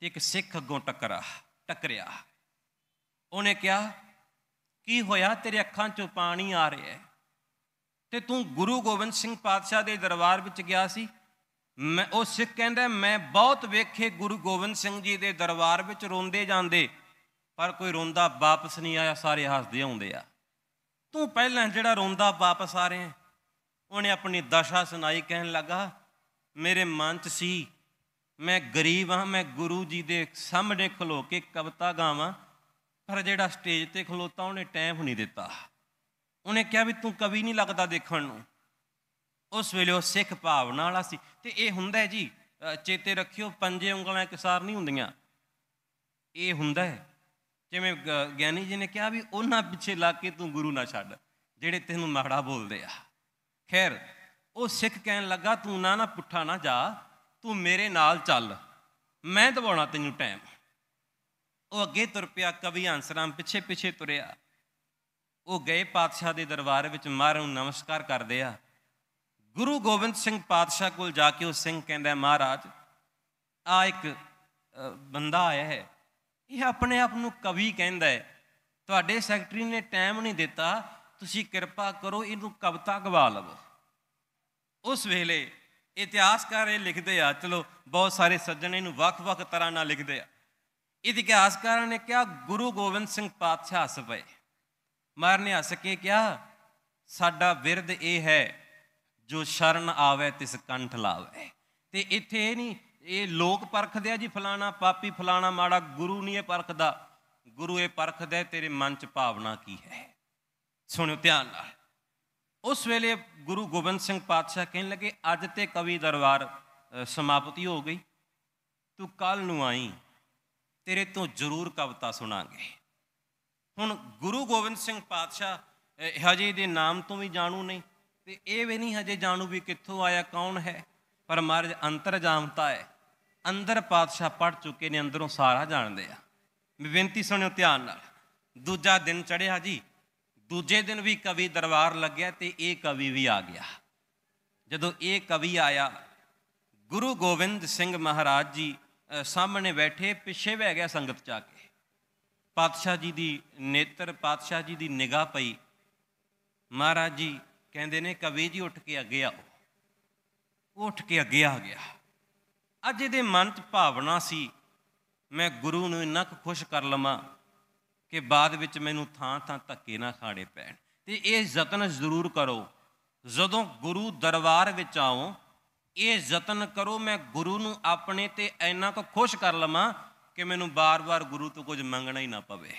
ਤੇ ਇੱਕ ਸਿੱਖ ਅੱਗੋਂ ਟੱਕਰਾ ਟੱਕਰਿਆ ਉਹਨੇ ਕਿਹਾ ਕੀ ਹੋਇਆ ਤੇਰੇ ਅੱਖਾਂ 'ਚੋਂ ਪਾਣੀ ਆ ਰਿਹਾ ਹੈ ਤੇ ਤੂੰ ਗੁਰੂ ਗੋਬਿੰਦ ਸਿੰਘ ਪਾਤਸ਼ਾਹ ਦੇ ਦਰਬਾਰ ਵਿੱਚ ਗਿਆ ਸੀ ਮੈਂ ਉਹ ਸਿੱਖ ਕਹਿੰਦਾ ਮੈਂ ਬਹੁਤ ਵੇਖੇ ਗੁਰੂ ਗੋਬਿੰਦ ਸਿੰਘ ਜੀ ਦੇ ਦਰਬਾਰ ਵਿੱਚ ਰੋਂਦੇ ਜਾਂਦੇ ਪਰ ਕੋਈ ਰੋਂਦਾ ਵਾਪਸ ਨਹੀਂ ਆਇਆ ਸਾਰੇ ਹੱਸਦੇ ਆਉਂਦੇ ਆ ਤੂੰ ਪਹਿਲਾਂ ਜਿਹੜਾ ਰੋਂਦਾ ਵਾਪਸ ਆ ਰਿਹਾ ਉਹਨੇ ਆਪਣੀ ਦਸ਼ਾ ਸੁਣਾਈ ਕਹਿਣ ਲੱਗਾ ਮੇਰੇ ਮਨ 'ਚ ਸੀ ਮੈਂ ਗਰੀਬ ਹਾਂ ਮੈਂ ਗੁਰੂ ਜੀ ਦੇ ਸਾਹਮਣੇ ਖਲੋ ਕੇ ਕਵਤਾ ਗਾਵਾਂ ਪਰ ਜਿਹੜਾ ਸਟੇਜ ਤੇ ਖਲੋਤਾ ਉਹਨੇ ਟਾਈਮ ਨਹੀਂ ਦਿੱਤਾ ਉਹਨੇ ਕਿਹਾ ਵੀ ਤੂੰ ਕਵੀ ਨਹੀਂ ਲੱਗਦਾ ਦੇਖਣ ਨੂੰ ਉਸ ਵੇਲੇ ਉਹ ਸਿੱਖ ਭਾਵਨਾ ਵਾਲਾ ਸੀ ਤੇ ਇਹ ਹੁੰਦਾ ਜੀ ਚੇਤੇ ਰੱਖਿਓ ਪੰਜੇ ਉਂਗਲਾਂ ਇਕਸਾਰ ਨਹੀਂ ਹੁੰਦੀਆਂ ਇਹ ਹੁੰਦਾ ਹੈ ਜਿਵੇਂ ਗਿਆਨੀ ਜੀ ਨੇ ਕਿਹਾ ਵੀ ਉਹਨਾਂ ਪਿੱਛੇ ਲੱਗ ਕੇ ਤੂੰ ਗੁਰੂ ਨਾ ਛੱਡ ਜਿਹੜੇ ਤੈਨੂੰ ਮਾੜਾ ਬੋਲਦੇ ਆ ਖੈਰ ਉਹ ਸਿੱਖ ਕਹਿਣ ਲੱਗਾ ਤੂੰ ਨਾ ਨਾ ਪੁੱਠਾ ਨਾ ਜਾ ਤੂੰ ਮੇਰੇ ਨਾਲ ਚੱਲ ਮੈਂ ਦਵਾਉਣਾ ਤੈਨੂੰ ਟਾਈਮ ਉਹ ਅੱਗੇ ਤੁਰ ਪਿਆ ਕਵੀ ਹੰਸਰਾਮ ਪਿੱਛੇ ਪਿੱਛੇ ਤੁਰਿਆ ਉਹ ਗਏ ਪਾਤਸ਼ਾਹ ਦੇ ਦਰਬਾਰ ਵਿੱਚ ਮਾਰ ਨੂੰ ਨਮਸਕਾਰ ਕਰਦੇ ਆ ਗੁਰੂ ਗੋਬਿੰਦ ਸਿੰਘ ਪਾਤਸ਼ਾਹ ਕੋਲ ਜਾ ਕੇ ਉਹ ਸਿੰਘ ਕਹਿੰਦਾ ਮਹਾਰਾਜ ਆ ਇੱਕ ਬੰਦਾ ਆਇਆ ਹੈ ਇਹ ਆਪਣੇ ਆਪ ਨੂੰ ਕਵੀ ਕਹਿੰਦਾ ਹੈ ਤੁਹਾਡੇ ਸੈਕਟਰੀ ਨੇ ਟਾਈਮ ਨਹੀਂ ਦਿੱਤਾ ਤੁਸੀਂ ਕਿਰਪਾ ਕਰੋ ਇਹਨੂੰ ਕਵਤਾ ਗਵਾ ਲਵੋ ਉਸ ਵੇਲੇ ਇਤਿਹਾਸਕਾਰ ਇਹ ਲਿਖਦੇ ਆ ਚਲੋ ਬਹੁਤ ਸਾਰੇ ਸੱਜਣ ਇਹਨੂੰ ਵੱਖ-ਵੱਖ ਤਰ੍ਹਾਂ ਨਾਲ ਲਿਖਦੇ ਆ ਇਤਿਹਾਸਕਾਰਾਂ ਨੇ ਕਿਹਾ ਗੁਰੂ ਗੋਬਿੰਦ ਸਿੰਘ ਪਾਤਸ਼ਾਹ ਹੱਸ ਪਏ ਮਾਰਨੇ ਹੱਸ ਕੇ ਕਿਹਾ ਸਾਡਾ ਵਿਰਦ ਇਹ ਹੈ ਜੋ ਸ਼ਰਨ ਆਵੇ ਤਿਸ ਕੰਠ ਲਾਵੇ ਤੇ ਇੱਥੇ ਨਹੀਂ ਇਹ ਲੋਕ ਪਰਖਦੇ ਆ ਜੀ ਫਲਾਣਾ ਪਾਪੀ ਫਲਾਣਾ ਮਾੜਾ ਗੁਰੂ ਨਹੀਂ ਇਹ ਪਰਖਦਾ ਗੁਰੂ ਇਹ ਪਰਖਦਾ ਤੇਰੇ ਮਨ ਚ ਭਾਵਨਾ ਕੀ ਹੈ ਸੁਣਿਓ ਧਿਆਨ ਨਾਲ ਉਸ ਵੇਲੇ ਗੁਰੂ ਗੋਬਿੰਦ ਸਿੰਘ ਪਾਤਸ਼ਾਹ ਕਹਿਣ ਲੱਗੇ ਅੱਜ ਤੇ ਕਵੀ ਦਰਬਾਰ ਸਮਾਪਤੀ ਹੋ ਗਈ ਤੂੰ ਕੱਲ ਨੂੰ ਆਈ ਤੇਰੇ ਤੋਂ ਜ਼ਰੂਰ ਕਵਿਤਾ ਸੁਣਾਂਗੇ ਹੁਣ ਗੁਰੂ ਗੋਬਿੰਦ ਸਿੰਘ ਪਾਤਸ਼ਾਹ ਹਜੇ ਦੇ ਨਾਮ ਤੋਂ ਵੀ ਜਾਣੂ ਨਹੀਂ ਤੇ ਇਹ ਵੀ ਨਹੀਂ ਹਜੇ ਜਾਣੂ ਵੀ ਕਿੱਥੋਂ ਆਇਆ ਕੌਣ ਹੈ ਪਰ ਮਹਾਰਾਜ ਅੰਤਰ ਜਾਣਤਾ ਹੈ ਅੰਦਰ ਪਾਤਸ਼ਾਹ ਪੜ ਚੁੱਕੇ ਨੇ ਅੰਦਰੋਂ ਸਾਰਾ ਜਾਣਦੇ ਆ ਬੇਨਤੀ ਸੁਣਿਓ ਧਿਆਨ ਨਾਲ ਦੂਜਾ ਦਿਨ ਚੜਿਆ ਜੀ ਦੂਜੇ ਦਿਨ ਵੀ ਕਵੀ ਦਰਬਾਰ ਲੱਗਿਆ ਤੇ ਇਹ ਕਵੀ ਵੀ ਆ ਗਿਆ ਜਦੋਂ ਇਹ ਕਵੀ ਆਇਆ ਗੁਰੂ ਗੋਬਿੰਦ ਸਿੰਘ ਮਹਾਰਾਜ ਜੀ ਸਾਹਮਣੇ ਬੈਠੇ ਪਿੱਛੇ ਬਹਿ ਗਿਆ ਸੰਗਤ ਚ ਆ ਕੇ ਪਾਤਸ਼ਾਹ ਜੀ ਦੀ ਨੇਤਰ ਪਾਤਸ਼ਾਹ ਜੀ ਦੀ ਨਿਗਾਹ ਪਈ ਮਹਾਰਾਜ ਜੀ ਕਹਿੰਦੇ ਨੇ ਕਵੀ ਜੀ ਉੱਠ ਕੇ ਅੱਗੇ ਆਓ ਉਹ ਉੱਠ ਕੇ ਅੱਗੇ ਆ ਗਿਆ ਅੱਜ ਇਹਦੇ ਮਨ 'ਚ ਭਾਵਨਾ ਸੀ ਮੈਂ ਗੁਰੂ ਨੂੰ ਇੰਨਾ ਕੁ ਖੁਸ਼ ਕਰ ਲਵਾਂ ਕਿ ਬਾਅਦ ਵਿੱਚ ਮੈਨੂੰ ਥਾਂ ਥਾਂ ਧੱਕੇ ਨਾ ਖਾੜੇ ਪੈਣ ਤੇ ਇਹ ਯਤਨ ਜ਼ਰੂਰ ਕਰੋ ਜਦੋਂ ਗੁਰੂ ਦਰਬਾਰ ਵਿੱਚ ਆਓ ਇਹ ਯਤਨ ਕਰੋ ਮੈਂ ਗੁਰੂ ਨੂੰ ਆਪਣੇ ਤੇ ਐਨਾ ਕੁ ਖੁਸ਼ ਕਰ ਲਵਾਂ ਕਿ ਮੈਨੂੰ ਬਾਰ-ਬਾਰ ਗੁਰੂ ਤੋਂ ਕੁਝ ਮੰਗਣਾ ਹੀ ਨਾ ਪਵੇ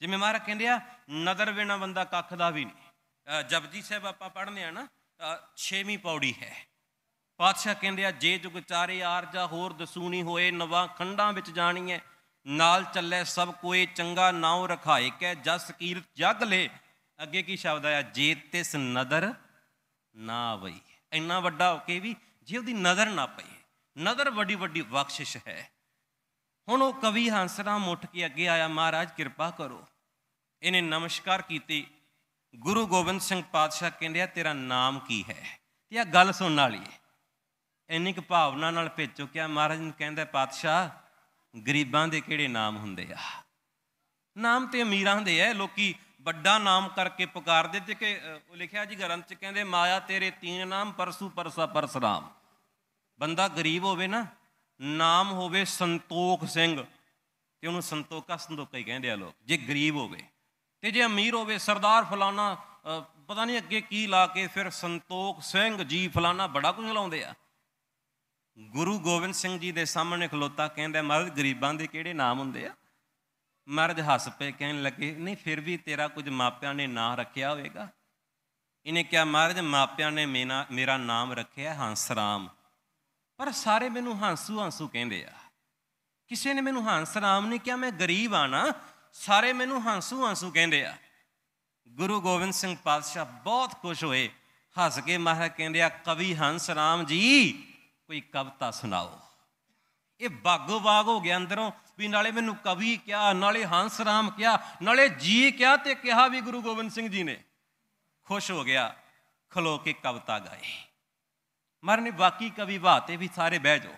ਜਿਵੇਂ ਮਹਾਰਾਜ ਕਹਿੰਦੇ ਆ ਨਦਰ ਬਿਨਾ ਬੰਦਾ ਕੱਖ ਦਾ ਵੀ ਨਹੀਂ ਜਪਜੀ ਸਾਹਿਬ ਆਪਾਂ ਪੜ੍ਹਨੇ ਆ ਨਾ 6ਵੀਂ ਪੌੜੀ ਹੈ ਪਾਤਸ਼ਾਹ ਕਹਿੰਦੇ ਆ ਜੇ ਜੁਗ ਚਾਰੇ ਆਰਜਾ ਹੋਰ ਦਸੂਣੀ ਹੋਏ ਨਵਾ ਖੰਡਾਂ ਵਿੱਚ ਜਾਣੀ ਹੈ ਨਾਲ ਚੱਲੇ ਸਭ ਕੋਏ ਚੰਗਾ ਨਾਉ ਰਖਾਏ ਕੈ ਜਸ ਕੀਰਤ ਜਗ ਲੇ ਅੱਗੇ ਕੀ ਸ਼ਬਦ ਆਇਆ ਜੇ ਤਿਸ ਨਦਰ ਨਾ ਵਈ ਇੰਨਾ ਵੱਡਾ ਹੋ ਕੇ ਵੀ ਜੇ ਉਹਦੀ ਨਜ਼ਰ ਨਾ ਪਈ ਨਜ਼ਰ ਵੱਡੀ ਵੱਡੀ ਬਖਸ਼ਿਸ਼ ਹੈ ਹੁਣ ਉਹ ਕਵੀ ਹੰਸਰਾਮ ਉੱਠ ਕੇ ਅੱਗੇ ਆਇਆ ਮਹਾਰਾਜ ਕਿਰਪਾ ਕਰੋ ਇਹਨੇ ਨਮਸਕਾਰ ਕੀਤੀ ਗੁਰੂ ਗੋਬਿੰਦ ਸਿੰਘ ਪਾਤਸ਼ਾਹ ਕਹਿੰਦੇ ਆ ਤੇਰਾ ਨਾਮ ਕੀ ਹੈ ਤੇ ਆ ਗੱਲ ਸੁਣਨ ਵਾਲੀ ਹੈ ਇੰਨੀ ਕੁ ਭਾਵਨਾ ਨਾਲ ਭੇਜ ਚੁੱਕਿਆ ਮਹਾਰਾਜ ਨੂੰ ਕਹਿੰਦਾ ਪਾਤਸ਼ਾਹ ਗਰੀਬਾਂ ਦੇ ਕਿਹੜੇ ਨਾਮ ਹੁੰਦੇ ਆ ਨਾਮ ਤੇ ਅਮੀਰਾਂ ਦੇ ਐ ਲੋਕੀ ਵੱਡਾ ਨਾਮ ਕਰਕੇ ਪੁਕਾਰਦੇ ਤੇ ਕਿ ਉਹ ਲਿਖਿਆ ਜੀ ਗ੍ਰੰਥ ਚ ਕਹਿੰਦੇ ਮਾਇਆ ਤੇਰੇ ਤੀਨ ਨਾਮ ਪਰਸੂ ਪਰਸਾ ਪਰਸਰਾਮ ਬੰਦਾ ਗਰੀਬ ਹੋਵੇ ਨਾ ਨਾਮ ਹੋਵੇ ਸੰਤੋਖ ਸਿੰਘ ਤੇ ਉਹਨੂੰ ਸੰਤੋਖਾ ਸੰਤੋਖਾ ਹੀ ਕਹਿੰਦੇ ਆ ਲੋਕ ਜੇ ਗਰੀਬ ਹੋਵੇ ਤੇ ਜੇ ਅਮੀਰ ਹੋਵੇ ਸਰਦਾਰ ਫਲਾਣਾ ਪਤਾ ਨਹੀਂ ਅੱਗੇ ਕੀ ਲਾ ਕੇ ਫਿਰ ਸੰਤੋਖ ਸਿੰਘ ਜੀ ਫਲਾਣਾ ਬੜਾ ਕੁਝ ਲਾਉਂਦੇ ਆ ਗੁਰੂ ਗੋਬਿੰਦ ਸਿੰਘ ਜੀ ਦੇ ਸਾਹਮਣੇ ਖਲੋਤਾ ਕਹਿੰਦਾ ਮਰਦ ਗਰੀਬਾਂ ਦੇ ਕਿਹੜੇ ਨਾਮ ਹੁੰਦੇ ਆ ਮਹਾਰਾਜ ਹੱਸ ਪਏ ਕਹਿਣ ਲੱਗੇ ਨਹੀਂ ਫਿਰ ਵੀ ਤੇਰਾ ਕੁਝ ਮਾਪਿਆਂ ਨੇ ਨਾਂ ਰੱਖਿਆ ਹੋਵੇਗਾ ਇਹਨੇ ਕਿਹਾ ਮਹਾਰਾਜ ਮਾਪਿਆਂ ਨੇ ਮੇਰਾ ਨਾਮ ਰੱਖਿਆ ਹੰਸਰਾਮ ਪਰ ਸਾਰੇ ਮੈਨੂੰ ਹਾਂਸੂ ਹਾਂਸੂ ਕਹਿੰਦੇ ਆ ਕਿਸੇ ਨੇ ਮੈਨੂੰ ਹੰਸਰਾਮ ਨਹੀਂ ਕਿਹਾ ਮੈਂ ਗਰੀਬ ਆ ਨਾ ਸਾਰੇ ਮੈਨੂੰ ਹਾਂਸੂ ਹਾਂਸੂ ਕਹਿੰਦੇ ਆ ਗੁਰੂ ਗੋਬਿੰਦ ਸਿੰਘ ਪਾਤਸ਼ਾਹ ਬਹੁਤ ਖੁਸ਼ ਹੋਏ ਹੱਸ ਕੇ ਮਹਾਰਾਜ ਕਹਿੰਦੇ ਆ ਕਵੀ ਹੰਸਰਾਮ ਜੀ ਕੋਈ ਕਵਿਤਾ ਸੁਣਾਓ ਇਹ ਬਾਗੋ ਬਾਗ ਹੋ ਗਿਆ ਅੰਦਰੋਂ ਵੀ ਨਾਲੇ ਮੈਨੂੰ ਕਵੀ ਕਿਹਾ ਨਾਲੇ ਹੰਸ ਰਾਮ ਕਿਹਾ ਨਾਲੇ ਜੀ ਕਿਹਾ ਤੇ ਕਿਹਾ ਵੀ ਗੁਰੂ ਗੋਬਿੰਦ ਸਿੰਘ ਜੀ ਨੇ ਖੁਸ਼ ਹੋ ਗਿਆ ਖਲੋ ਕੇ ਕਵਤਾ ਗਾਏ ਮਰਨੇ ਬਾਕੀ ਕਵੀ ਬਾਤੇ ਵੀ ਸਾਰੇ ਬਹਿ ਜੋ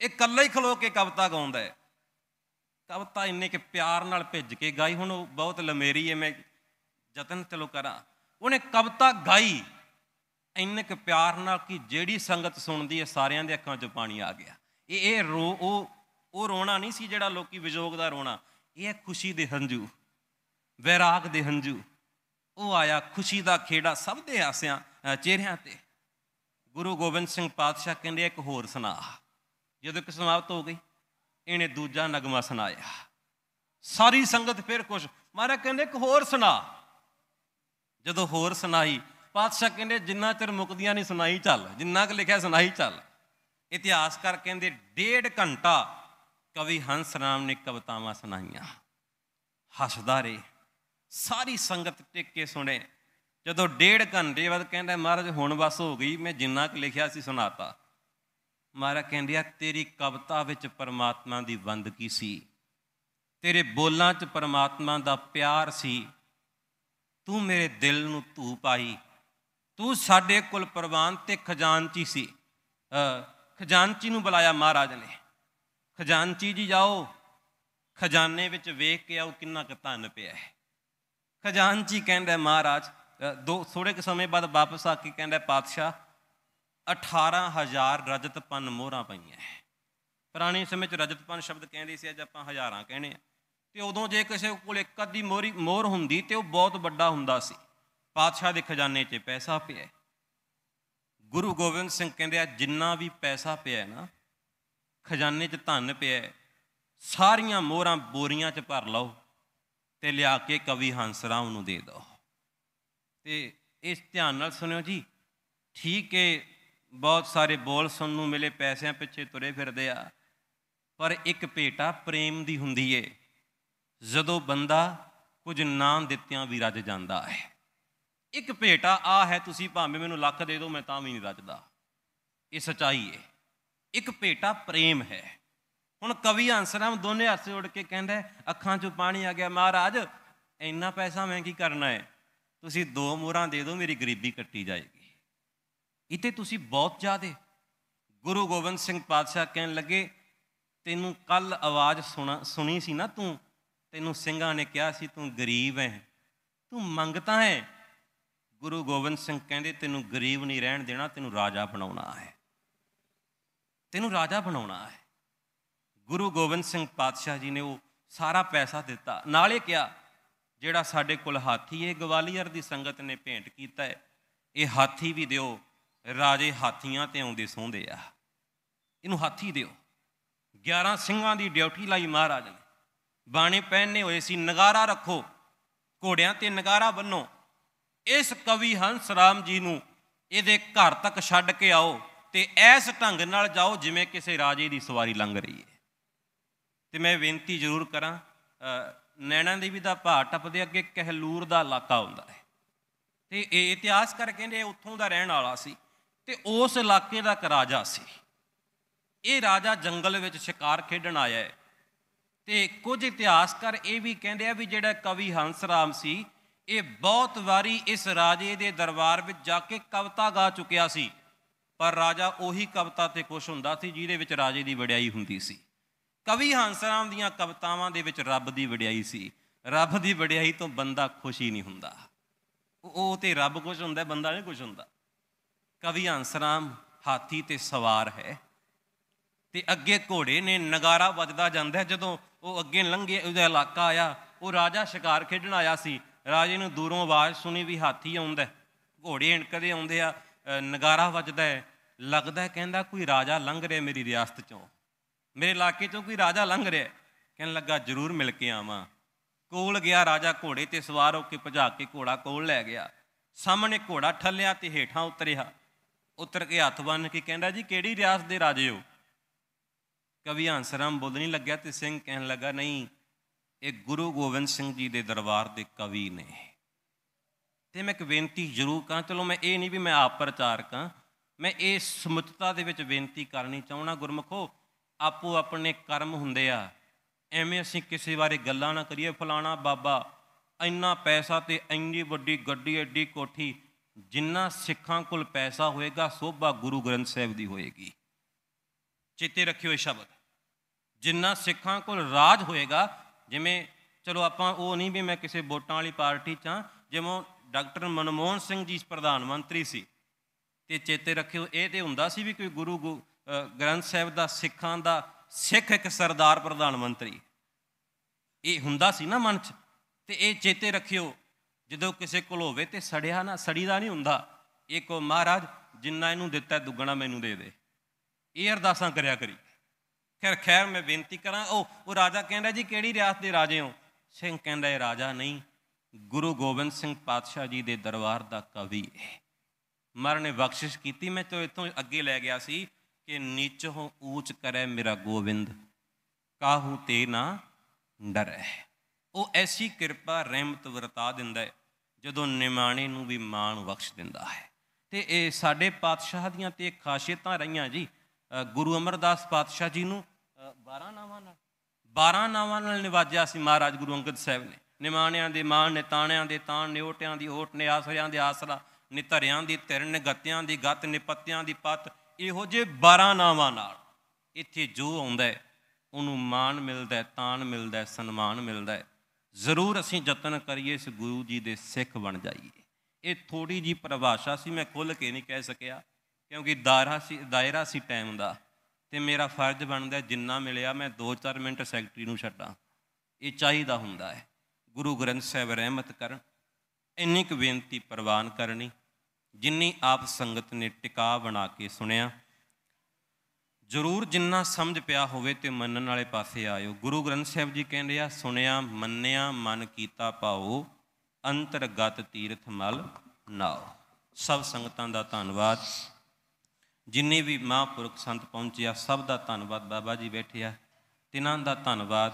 ਇਹ ਇਕੱਲਾ ਹੀ ਖਲੋ ਕੇ ਕਵਤਾ ਗਾਉਂਦਾ ਹੈ ਕਵਤਾ ਇੰਨੇ ਕਿ ਪਿਆਰ ਨਾਲ ਭਿੱਜ ਕੇ ਗਾਈ ਹੁਣ ਉਹ ਬਹੁਤ ਲਮੇਰੀ ਹੈ ਮੈਂ ਯਤਨ ਚਲੋ ਕਰਾਂ ਉਹਨੇ ਕਵਤਾ ਗਾਈ ਇੰਨੇ ਕਿ ਪਿਆਰ ਨਾਲ ਕਿ ਜਿਹੜੀ ਸੰਗਤ ਸੁਣਦੀ ਹੈ ਸਾਰਿਆਂ ਦੇ ਅੱਖਾਂ 'ਚ ਪਾਣੀ ਆ ਗਿਆ ਇਹ ਇਹ ਰੋ ਉਹ ਉਹ ਰੋਣਾ ਨਹੀਂ ਸੀ ਜਿਹੜਾ ਲੋਕੀ ਵਿਜੋਗ ਦਾ ਰੋਣਾ ਇਹ ਹੈ ਖੁਸ਼ੀ ਦੇ ਹੰਝੂ ਵੈਰਾਗ ਦੇ ਹੰਝੂ ਉਹ ਆਇਆ ਖੁਸ਼ੀ ਦਾ ਖੇੜਾ ਸਭ ਦੇ ਆਸਿਆਂ ਚਿਹਰਿਆਂ ਤੇ ਗੁਰੂ ਗੋਬਿੰਦ ਸਿੰਘ ਪਾਤਸ਼ਾਹ ਕਹਿੰਦੇ ਇੱਕ ਹੋਰ ਸੁਣਾ ਜਦੋਂ ਕਿ ਸਮਾਪਤ ਹੋ ਗਈ ਇਹਨੇ ਦੂਜਾ ਨਗਮਾ ਸੁਣਾਇਆ ਸਾਰੀ ਸੰਗਤ ਫਿਰ ਕੁਛ ਮਹਾਰਾਜ ਕਹਿੰਦੇ ਇੱਕ ਹੋਰ ਸੁਣਾ ਜਦੋਂ ਹੋਰ ਸੁਣਾਈ ਪਾਤਸ਼ਾਹ ਕਹਿੰਦੇ ਜਿੰਨਾ ਚਿਰ ਮੁਕਦੀਆਂ ਨਹੀਂ ਸੁਣਾਈ ਚੱਲ ਜਿੰਨਾ ਕਿ ਲਿਖਿਆ ਸੁਣਾਈ ਚੱਲ ਇਤਿਹਾਸਕਾਰ ਕਹਿੰਦੇ ਡੇਢ ਘੰਟਾ ਕਵੀ ਹੰਸ ਰਾਮ ਨੇ ਕਵਤਾਵਾਂ ਸੁਣਾਈਆਂ ਹੱਸਦਾ ਰੇ ਸਾਰੀ ਸੰਗਤ ਟਿਕ ਕੇ ਸੁਣੇ ਜਦੋਂ ਡੇਢ ਘੰਟੇ ਬਾਅਦ ਕਹਿੰਦਾ ਮਹਾਰਾਜ ਹੁਣ ਬਸ ਹੋ ਗਈ ਮੈਂ ਜਿੰਨਾ ਕੁ ਲਿਖਿਆ ਸੀ ਸੁਣਾਤਾ ਮਹਾਰਾਜ ਕਹਿੰਦੇ ਆ ਤੇਰੀ ਕਵਤਾ ਵਿੱਚ ਪਰਮਾਤਮਾ ਦੀ ਬੰਦਗੀ ਸੀ ਤੇਰੇ ਬੋਲਾਂ 'ਚ ਪਰਮਾਤਮਾ ਦਾ ਪਿਆਰ ਸੀ ਤੂੰ ਮੇਰੇ ਦਿਲ ਨੂੰ ਧੂ ਪਾਈ ਤੂੰ ਸਾਡੇ ਕੁਲ ਪ੍ਰਵਾਨ ਤੇ ਖਜ਼ਾਨਚੀ ਸੀ ਖਜ਼ਾਨਚੀ ਨੂੰ ਬੁਲਾਇਆ ਮਹਾਰਾਜ ਨੇ ਖਜ਼ਾਨਚੀ ਜੀ ਜਾਓ ਖਜ਼ਾਨੇ ਵਿੱਚ ਵੇਖ ਕੇ ਆਓ ਕਿੰਨਾ ਕੁ ਧਨ ਪਿਆ ਹੈ ਖਜ਼ਾਨਚੀ ਕਹਿੰਦਾ ਮਹਾਰਾਜ ਦੋ ਥੋੜੇ ਕੁ ਸਮੇਂ ਬਾਅਦ ਵਾਪਸ ਆ ਕੇ ਕਹਿੰਦਾ ਪਾਤਸ਼ਾਹ 18000 ਰਜਤਪਨ ਮੋਹਰਾਂ ਪਈਆਂ ਪੁਰਾਣੇ ਸਮੇਂ 'ਚ ਰਜਤਪਨ ਸ਼ਬਦ ਕਹਿੰਦੇ ਸੀ ਅੱਜ ਆਪਾਂ ਹਜ਼ਾਰਾਂ ਕਹਿੰਦੇ ਆ ਤੇ ਉਦੋਂ ਜੇ ਕਿਸੇ ਕੋਲ ਇੱਕ ਅੱਧੀ ਮੋਰੀ ਮੋਹਰ ਹੁੰਦੀ ਤੇ ਉਹ ਬਹੁਤ ਵੱਡਾ ਹੁੰਦਾ ਸੀ ਪਾਤਸ਼ਾਹ ਦੇ ਖਜ਼ਾਨੇ 'ਚ ਪੈਸਾ ਪਿਆ ਗੁਰੂ ਗੋਬਿੰਦ ਸਿੰਘ ਕਹਿੰਦੇ ਆ ਜਿੰਨਾ ਵੀ ਪੈਸਾ ਪਿਆ ਨਾ ਖਜ਼ਾਨੇ 'ਚ ਧਨ ਪਿਆ ਸਾਰੀਆਂ ਮੋਹਰਾਂ ਬੋਰੀਆਂ 'ਚ ਭਰ ਲਓ ਤੇ ਲਿਆ ਕੇ ਕਵੀ ਹੰਸਰਾਮ ਨੂੰ ਦੇ ਦਿਓ ਤੇ ਇਸ ਧਿਆਨ ਨਾਲ ਸੁਣਿਓ ਜੀ ਠੀਕ ਹੈ ਬਹੁਤ ਸਾਰੇ ਬੋਲ ਸੁਣਨ ਨੂੰ ਮਿਲੇ ਪੈਸਿਆਂ ਪਿੱਛੇ ਤੁਰੇ ਫਿਰਦੇ ਆ ਪਰ ਇੱਕ ਭੇਟਾ ਪ੍ਰੇਮ ਦੀ ਹੁੰਦੀ ਏ ਜਦੋਂ ਬੰਦਾ ਕੁਝ ਨਾਂ ਦਿੱਤਿਆਂ ਵੀ ਰੱਜ ਜਾਂਦਾ ਹੈ ਇੱਕ ਭੇਟਾ ਆ ਹੈ ਤੁਸੀਂ ਭਾਵੇਂ ਮੈਨੂੰ ਲੱਖ ਦੇ ਦਿਓ ਮੈਂ ਤਾਂ ਵੀ ਨਹੀਂ ਰੱਜਦਾ ਇਹ ਸਚਾਈ ਏ ਇੱਕ ਭੇਟਾ ਪ੍ਰੇਮ ਹੈ ਹੁਣ ਕਵੀ ਹੰਸਰਾਮ ਦੋਨੇ ਹੱਥ ਜੋੜ ਕੇ ਕਹਿੰਦਾ ਅੱਖਾਂ 'ਚੋਂ ਪਾਣੀ ਆ ਗਿਆ ਮਹਾਰਾਜ ਇੰਨਾ ਪੈਸਾ ਮੈਂ ਕੀ ਕਰਨਾ ਹੈ ਤੁਸੀਂ ਦੋ ਮੋਹਰਾਂ ਦੇ ਦਿਓ ਮੇਰੀ ਗਰੀਬੀ ਕੱਟੀ ਜਾਏਗੀ ਇਤੇ ਤੁਸੀਂ ਬਹੁਤ ਜ਼ਿਆਦੇ ਗੁਰੂ ਗੋਬਿੰਦ ਸਿੰਘ ਪਾਤਸ਼ਾਹ ਕਹਿਣ ਲੱਗੇ ਤੈਨੂੰ ਕੱਲ ਆਵਾਜ਼ ਸੁਣਾ ਸੁਣੀ ਸੀ ਨਾ ਤੂੰ ਤੈਨੂੰ ਸਿੰਘਾਂ ਨੇ ਕਿਹਾ ਸੀ ਤੂੰ ਗਰੀਬ ਹੈ ਤੂੰ ਮੰਗਤਾ ਹੈ ਗੁਰੂ ਗੋਬਿੰਦ ਸਿੰਘ ਕਹਿੰਦੇ ਤੈਨੂੰ ਗਰੀਬ ਨਹੀਂ ਰਹਿਣ ਦੇਣਾ ਤੈਨੂੰ ਰਾਜਾ ਬਣਾਉਣਾ ਹੈ ਤੈਨੂੰ ਰਾਜਾ ਬਣਾਉਣਾ ਹੈ ਗੁਰੂ ਗੋਬਿੰਦ ਸਿੰਘ ਪਾਤਸ਼ਾਹ ਜੀ ਨੇ ਉਹ ਸਾਰਾ ਪੈਸਾ ਦਿੱਤਾ ਨਾਲੇ ਕਿਹਾ ਜਿਹੜਾ ਸਾਡੇ ਕੋਲ ਹਾਥੀ ਹੈ ਗਵਾਲੀਅਰ ਦੀ ਸੰਗਤ ਨੇ ਭੇਂਟ ਕੀਤਾ ਹੈ ਇਹ ਹਾਥੀ ਵੀ ਦਿਓ ਰਾਜੇ ਹਾਥੀਆਂ ਤੇ ਆਉਂਦੇ ਸੌਂਦੇ ਆ ਇਹਨੂੰ ਹਾਥੀ ਦਿਓ 11 ਸਿੰਘਾਂ ਦੀ ਡਿਊਟੀ ਲਈ ਮਹਾਰਾਜ ਨੇ ਬਾਣੇ ਪਹਿਨਨੇ ਹੋਏ ਸੀ ਨਗਾਰਾ ਰੱਖੋ ਘੋੜਿਆਂ ਤੇ ਨਗਾਰਾ ਬੰਨੋ ਇਸ ਕਵੀ ਹੰਸ ਰਾਮ ਜੀ ਨੂੰ ਇਹਦੇ ਘਰ ਤੱਕ ਛੱਡ ਕੇ ਆਓ ਤੇ ਐਸ ਢੰਗ ਨਾਲ ਜਾਓ ਜਿਵੇਂ ਕਿਸੇ ਰਾਜੇ ਦੀ ਸਵਾਰੀ ਲੰਘ ਰਹੀ ਹੈ ਤੇ ਮੈਂ ਬੇਨਤੀ ਜ਼ਰੂਰ ਕਰਾਂ ਨੈਣਾ ਦੇਵੀ ਦਾ ਟੱਪ ਦੇ ਅੱਗੇ ਕਹਿਲੂਰ ਦਾ ਇਲਾਕਾ ਹੁੰਦਾ ਹੈ ਤੇ ਇਹ ਕਰ ਕਹਿੰਦੇ ਉੱਥੋਂ ਦਾ ਰਹਿਣ ਵਾਲਾ ਸੀ ਤੇ ਉਸ ਇਲਾਕੇ ਦਾ ਰਾਜਾ ਸੀ ਇਹ ਰਾਜਾ ਜੰਗਲ ਵਿੱਚ ਸ਼ਿਕਾਰ ਖੇਡਣ ਆਇਆ ਹੈ ਤੇ ਕੁਝ ਇਤਿਹਾਸਕਾਰ ਇਹ ਵੀ ਕਹਿੰਦੇ ਆ ਵੀ ਜਿਹੜਾ ਕਵੀ ਹੰਸਰਾਮ ਸੀ ਇਹ ਬਹੁਤ ਵਾਰੀ ਇਸ ਰਾਜੇ ਦੇ ਦਰਬਾਰ ਵਿੱਚ ਜਾ ਕੇ ਕਵਿਤਾ ਗਾ ਚੁੱਕਿਆ ਸੀ ਪਰ ਰਾਜਾ ਉਹੀ ਕਵਿਤਾ ਤੇ ਖੁਸ਼ ਹੁੰਦਾ ਸੀ ਜਿਹਦੇ ਵਿੱਚ ਰਾਜੇ ਦੀ ਵਡਿਆਈ ਹੁੰਦੀ ਸੀ ਕਵੀ ਹੰਸਰਾਮ ਦੀਆਂ ਕਵਿਤਾਵਾਂ ਦੇ ਵਿੱਚ ਰੱਬ ਦੀ ਵਡਿਆਈ ਸੀ ਰੱਬ ਦੀ ਵਡਿਆਈ ਤੋਂ ਬੰਦਾ ਖੁਸ਼ ਹੀ ਨਹੀਂ ਹੁੰਦਾ ਉਹ ਤੇ ਰੱਬ ਕੁਝ ਹੁੰਦਾ ਬੰਦਾ ਨਹੀਂ ਕੁਝ ਹੁੰਦਾ ਕਵੀ ਹੰਸਰਾਮ ਹਾਥੀ ਤੇ ਸਵਾਰ ਹੈ ਤੇ ਅੱਗੇ ਘੋੜੇ ਨੇ ਨਗਾਰਾ ਵੱਜਦਾ ਜਾਂਦਾ ਜਦੋਂ ਉਹ ਅੱਗੇ ਲੰਘੇ ਉਹਦਾ ਇਲਾਕਾ ਆਇਆ ਉਹ ਰਾਜਾ ਸ਼ਿਕਾਰ ਖੇਡਣ ਆਇਆ ਸੀ ਰਾਜੇ ਨੂੰ ਦੂਰੋਂ ਆਵਾਜ਼ ਸੁਣੀ ਵੀ ਹਾਥੀ ਆਉਂਦਾ ਘੋੜੇ ਕਦੇ ਆਉਂਦੇ ਆ ਨਗਾਰਾ ਵੱਜਦਾ ਹੈ ਲੱਗਦਾ ਕਹਿੰਦਾ ਕੋਈ ਰਾਜਾ ਲੰਘ ਰਿਹਾ ਮੇਰੀ ਰਿਆਸਤ ਚੋਂ ਮੇਰੇ ਇਲਾਕੇ ਚੋਂ ਕੋਈ ਰਾਜਾ ਲੰਘ ਰਿਹਾ ਕਹਿਣ ਲੱਗਾ ਜ਼ਰੂਰ ਮਿਲ ਕੇ ਆਵਾਂ ਕੋਲ ਗਿਆ ਰਾਜਾ ਘੋੜੇ ਤੇ ਸਵਾਰ ਹੋ ਕੇ ਭਜਾ ਕੇ ਘੋੜਾ ਕੋਲ ਲੈ ਗਿਆ ਸਾਹਮਣੇ ਘੋੜਾ ਠੱਲਿਆ ਤੇ ਹੇਠਾਂ ਉਤਰਿਆ ਉਤਰ ਕੇ ਹੱਥ ਬੰਨ ਕੇ ਕਹਿੰਦਾ ਜੀ ਕਿਹੜੀ ਰਿਆਸਤ ਦੇ ਰਾਜੇ ਹੋ ਕਵੀ ਹੰਸਰਾਮ ਨਹੀਂ ਲੱਗਿਆ ਤੇ ਸਿੰਘ ਕਹਿਣ ਲੱਗਾ ਨਹੀਂ ਇਹ ਗੁਰੂ ਗੋਬਿੰਦ ਸਿੰਘ ਜੀ ਦੇ ਦਰਬਾਰ ਦੇ ਕਵੀ ਨੇ ਤੇ ਮੈਂ ਇੱਕ ਬੇਨਤੀ ਜ਼ਰੂਰ ਕਰਾਂ ਚਲੋ ਮੈਂ ਇਹ ਨਹੀਂ ਵੀ ਮੈਂ ਆਪ ਪ੍ਰਚਾਰਕ ਹਾਂ ਮੈਂ ਇਹ ਸਮੁੱਚਤਾ ਦੇ ਵਿੱਚ ਬੇਨਤੀ ਕਰਨੀ ਚਾਹਣਾ ਗੁਰਮਖੋ ਆਪੋ ਆਪਣੇ ਕਰਮ ਹੁੰਦੇ ਆ ਐਵੇਂ ਅਸੀਂ ਕਿਸੇ ਬਾਰੇ ਗੱਲਾਂ ਨਾ ਕਰੀਏ ਫਲਾਣਾ ਬਾਬਾ ਇੰਨਾ ਪੈਸਾ ਤੇ ਇੰਨੀ ਵੱਡੀ ਗੱਡੀ ਐਡੀ ਕੋਠੀ ਜਿੰਨਾ ਸਿੱਖਾਂ ਕੋਲ ਪੈਸਾ ਹੋਏਗਾ ਸੋਭਾ ਗੁਰੂ ਗ੍ਰੰਥ ਸਾਹਿਬ ਦੀ ਹੋਏਗੀ ਚਿੱਤੇ ਰੱਖਿਓ ਇਹ ਸ਼ਬਦ ਜਿੰਨਾ ਸਿੱਖਾਂ ਕੋਲ ਰਾਜ ਹੋਏਗਾ ਜਿਵੇਂ ਚਲੋ ਆਪਾਂ ਉਹ ਨਹੀਂ ਵੀ ਮੈਂ ਕਿਸੇ ਵੋਟਾਂ ਵਾਲੀ ਪਾਰਟੀ 'ਚ ਜਿਵੇਂ ਡਾਕਟਰ ਮਨਮੋਹਨ ਸਿੰਘ ਜੀ ਪ੍ਰਧਾਨ ਮੰਤਰੀ ਸੀ ਤੇ ਚੇਤੇ ਰੱਖਿਓ ਇਹ ਤੇ ਹੁੰਦਾ ਸੀ ਵੀ ਕੋਈ ਗੁਰੂ ਗ੍ਰੰਥ ਸਾਹਿਬ ਦਾ ਸਿੱਖਾਂ ਦਾ ਸਿੱਖ ਇੱਕ ਸਰਦਾਰ ਪ੍ਰਧਾਨ ਮੰਤਰੀ ਇਹ ਹੁੰਦਾ ਸੀ ਨਾ ਮਨ 'ਚ ਤੇ ਇਹ ਚੇਤੇ ਰੱਖਿਓ ਜਦੋਂ ਕਿਸੇ ਕੋਲ ਹੋਵੇ ਤੇ ਸੜਿਆ ਨਾ ਸੜੀਦਾ ਨਹੀਂ ਹੁੰਦਾ ਇਹ ਕੋ ਮਹਾਰਾਜ ਜਿੰਨਾ ਇਹਨੂੰ ਦਿੱਤਾ ਦੁੱਗਣਾ ਮੈਨੂੰ ਦੇ ਦੇ ਇਹ ਅਰਦਾਸਾਂ ਕਰਿਆ ਕਰੀ ਖੈਰ ਖੈਰ ਮੈਂ ਬੇਨਤੀ ਕਰਾਂ ਉਹ ਉਹ ਰਾਜਾ ਕਹਿੰਦਾ ਜੀ ਕਿਹੜੀ ਰਿਆਸਤ ਦੇ ਰਾਜੇ ਹੋ ਸਿੰਘ ਕਹਿੰਦਾ ਇਹ ਰਾਜਾ ਨਹੀਂ ਗੁਰੂ ਗੋਬਿੰਦ ਸਿੰਘ ਪਾਤਸ਼ਾਹ ਜੀ ਦੇ ਦਰਬਾਰ ਦਾ ਕਵੀ ਹੈ ਨੇ ਬਖਸ਼ਿਸ਼ ਕੀਤੀ ਮੈਂ ਤੋਂ ਇਤੋਂ ਅੱਗੇ ਲੈ ਗਿਆ ਸੀ ਕਿ ਨੀਚੋਂ ਉੱਚ ਕਰੇ ਮੇਰਾ ਗੋਬਿੰਦ ਕਾਹੂ ਤੇ ਨਾ ਡਰੈ ਉਹ ਐਸੀ ਕਿਰਪਾ ਰਹਿਮਤ ਵਰਤਾ ਦਿੰਦਾ ਹੈ ਜਦੋਂ ਨਿਮਾਣੇ ਨੂੰ ਵੀ ਮਾਣ ਬਖਸ਼ ਦਿੰਦਾ ਹੈ ਤੇ ਇਹ ਸਾਡੇ ਪਾਤਸ਼ਾਹ ਦੀਆਂ ਤੇ ਖਾਸੀਅਤਾਂ ਰਹੀਆਂ ਜੀ ਗੁਰੂ ਅਮਰਦਾਸ ਪਾਤਸ਼ਾਹ ਜੀ ਨੂੰ 12 ਨਾਵਾਂ ਨਾਲ 12 ਨਾਵਾਂ ਨਾਲ ਨਿਵਾਜਿਆ ਸੀ ਮਹਾਰਾਜ ਗੁਰੂ ਅੰਗਦ ਸਾਹਿਬ ਨੇ ਨਿਮਾਣਿਆਂ ਦੇ ਮਾਣ ਨਿਤਾਣਿਆਂ ਦੇ ਤਾਣ ਓਟਿਆਂ ਦੀ ਹੋਟ ਨੇ ਆਸਰਿਆਂ ਦੇ ਆਸਰਾ ਨਿਧਰਿਆਂ ਦੀ ਤਿਰਨ ਗੱਤਿਆਂ ਦੀ ਗੱਤ ਨਿਪੱਤਿਆਂ ਦੀ ਪੱਤ ਇਹੋ ਜੇ 12 ਨਾਵਾਂ ਨਾਲ ਇੱਥੇ ਜੋ ਆਉਂਦਾ ਉਹਨੂੰ ਮਾਣ ਮਿਲਦਾ ਤਾਣ ਮਿਲਦਾ ਸਨਮਾਨ ਮਿਲਦਾ ਜ਼ਰੂਰ ਅਸੀਂ ਯਤਨ ਕਰੀਏ ਇਸ ਗੁਰੂ ਜੀ ਦੇ ਸਿੱਖ ਬਣ ਜਾਈਏ ਇਹ ਥੋੜੀ ਜੀ ਪਰਿਭਾਸ਼ਾ ਸੀ ਮੈਂ ਖੁੱਲ ਕੇ ਨਹੀਂ ਕਹਿ ਸਕਿਆ ਕਿਉਂਕਿ ਦਾਇਰਾ ਸੀ ਦਾਇਰਾ ਸੀ ਟਾਈਮ ਦਾ ਤੇ ਮੇਰਾ ਫਰਜ਼ ਬਣਦਾ ਜਿੰਨਾ ਮਿਲਿਆ ਮੈਂ 2-4 ਮਿੰਟ ਸੈਕਟਰੀ ਨੂੰ ਛੱਡਾਂ ਇਹ ਚਾਹੀਦਾ ਹੁੰਦਾ ਹੈ ਗੁਰੂ ਗ੍ਰੰਥ ਸਾਹਿਬ ਰਹਿਮਤ ਕਰਨ ਇੰਨੀ ਕੁ ਬੇਨਤੀ ਪ੍ਰਵਾਨ ਕਰਨੀ ਜਿੰਨੀ ਆਪ ਸੰਗਤ ਨੇ ਟਿਕਾ ਬਣਾ ਕੇ ਸੁਣਿਆ ਜ਼ਰੂਰ ਜਿੰਨਾ ਸਮਝ ਪਿਆ ਹੋਵੇ ਤੇ ਮੰਨਣ ਵਾਲੇ ਪਾਸੇ ਆਇਓ ਗੁਰੂ ਗ੍ਰੰਥ ਸਾਹਿਬ ਜੀ ਕਹਿੰਦੇ ਆ ਸੁਣਿਆ ਮੰਨਿਆ ਮਨ ਕੀਤਾ ਪਾਓ ਅੰਤਰਗਤ ਤੀਰਥ ਮਲ ਨਾਓ ਸਭ ਸੰਗਤਾਂ ਦਾ ਧੰਨਵਾਦ ਜਿੰਨੇ ਵੀ ਮਹਾਂਪੁਰਖ ਸੰਤ ਪਹੁੰਚਿਆ ਸਭ ਦਾ ਧੰਨਵਾਦ ਬਾਬਾ ਜੀ ਬੈਠਿਆ ਤਿਨਾਂ ਦਾ ਧੰਨਵਾਦ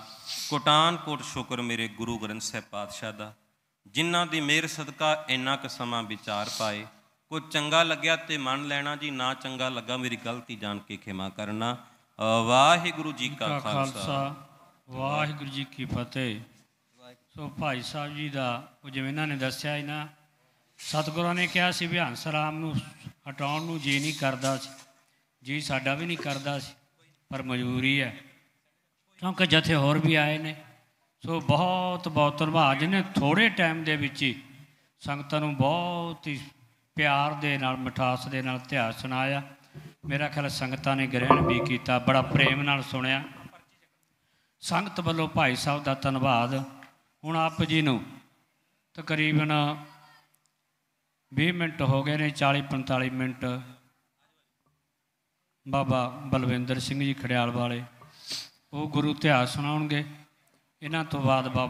ਕੋਟਾਨ ਕੋਟ ਸ਼ੁਕਰ ਮੇਰੇ ਗੁਰੂ ਗ੍ਰੰਥ ਸਾਹਿਬ ਪਾਤਸ਼ਾਹ ਦਾ ਜਿਨ੍ਹਾਂ ਦੀ ਮਿਹਰ ਸਦਕਾ ਇੰਨਾ ਕੁ ਸਮਾਂ ਵਿਚਾਰ ਪਾਏ ਕੋ ਚੰਗਾ ਲੱਗਿਆ ਤੇ ਮੰਨ ਲੈਣਾ ਜੀ ਨਾ ਚੰਗਾ ਲੱਗਾ ਮੇਰੀ ਗਲਤੀ ਜਾਣ ਕੇ ਖਿਮਾ ਕਰਨਾ ਵਾਹਿਗੁਰੂ ਜੀ ਕਾ ਖਾਲਸਾ ਵਾਹਿਗੁਰੂ ਜੀ ਕੀ ਫਤਿਹ ਸੋ ਭਾਈ ਸਾਹਿਬ ਜੀ ਦਾ ਉਹ ਜਿਵੇਂ ਇਹਨਾਂ ਨੇ ਦੱਸਿਆ ਇਹਨਾਂ ਸਤਿਗੁਰਾਂ ਨੇ ਕਿਹਾ ਸੀ ਵੀ ਰਾਮ ਨੂੰ ਹਟਾਉਣ ਨੂੰ ਜੀ ਨਹੀਂ ਕਰਦਾ ਸੀ ਜੀ ਸਾਡਾ ਵੀ ਨਹੀਂ ਕਰਦਾ ਸੀ ਪਰ ਮਜਬੂਰੀ ਹੈ ਕਿਉਂਕਿ ਜਥੇ ਹੋਰ ਵੀ ਆਏ ਨੇ ਸੋ ਬਹੁਤ ਬਹੁਤ ਧੰਨਵਾਦ ਨੇ ਥੋੜੇ ਟਾਈਮ ਦੇ ਵਿੱਚ ਹੀ ਸੰਗਤਾਂ ਨੂੰ ਬਹੁਤ ਹੀ ਪਿਆਰ ਦੇ ਨਾਲ ਮਿਠਾਸ ਦੇ ਨਾਲ ਧਿਆਨ ਸੁਣਾਇਆ ਮੇਰਾ ਖਿਆਲ ਸੰਗਤਾਂ ਨੇ ਗ੍ਰਹਿਣ ਵੀ ਕੀਤਾ ਬੜਾ ਪ੍ਰੇਮ ਨਾਲ ਸੁਣਿਆ ਸੰਗਤ ਵੱਲੋਂ ਭਾਈ ਸਾਹਿਬ ਦਾ ਧੰਨਵਾਦ ਹੁਣ ਆਪ ਜੀ ਨੂੰ ਤਕਰੀਬਨ 20 ਮਿੰਟ ਹੋ ਗਏ ਨੇ 40 45 ਮਿੰਟ ਬਾਬਾ ਬਲਵਿੰਦਰ ਸਿੰਘ ਜੀ ਖੜਿਆਲ ਵਾਲੇ ਉਹ ਗੁਰੂ ਇਤਿਹਾਸ ਸੁਣਾਉਣਗੇ ਇਹਨਾਂ ਤੋਂ ਬਾਅਦ ਬਾਬਾ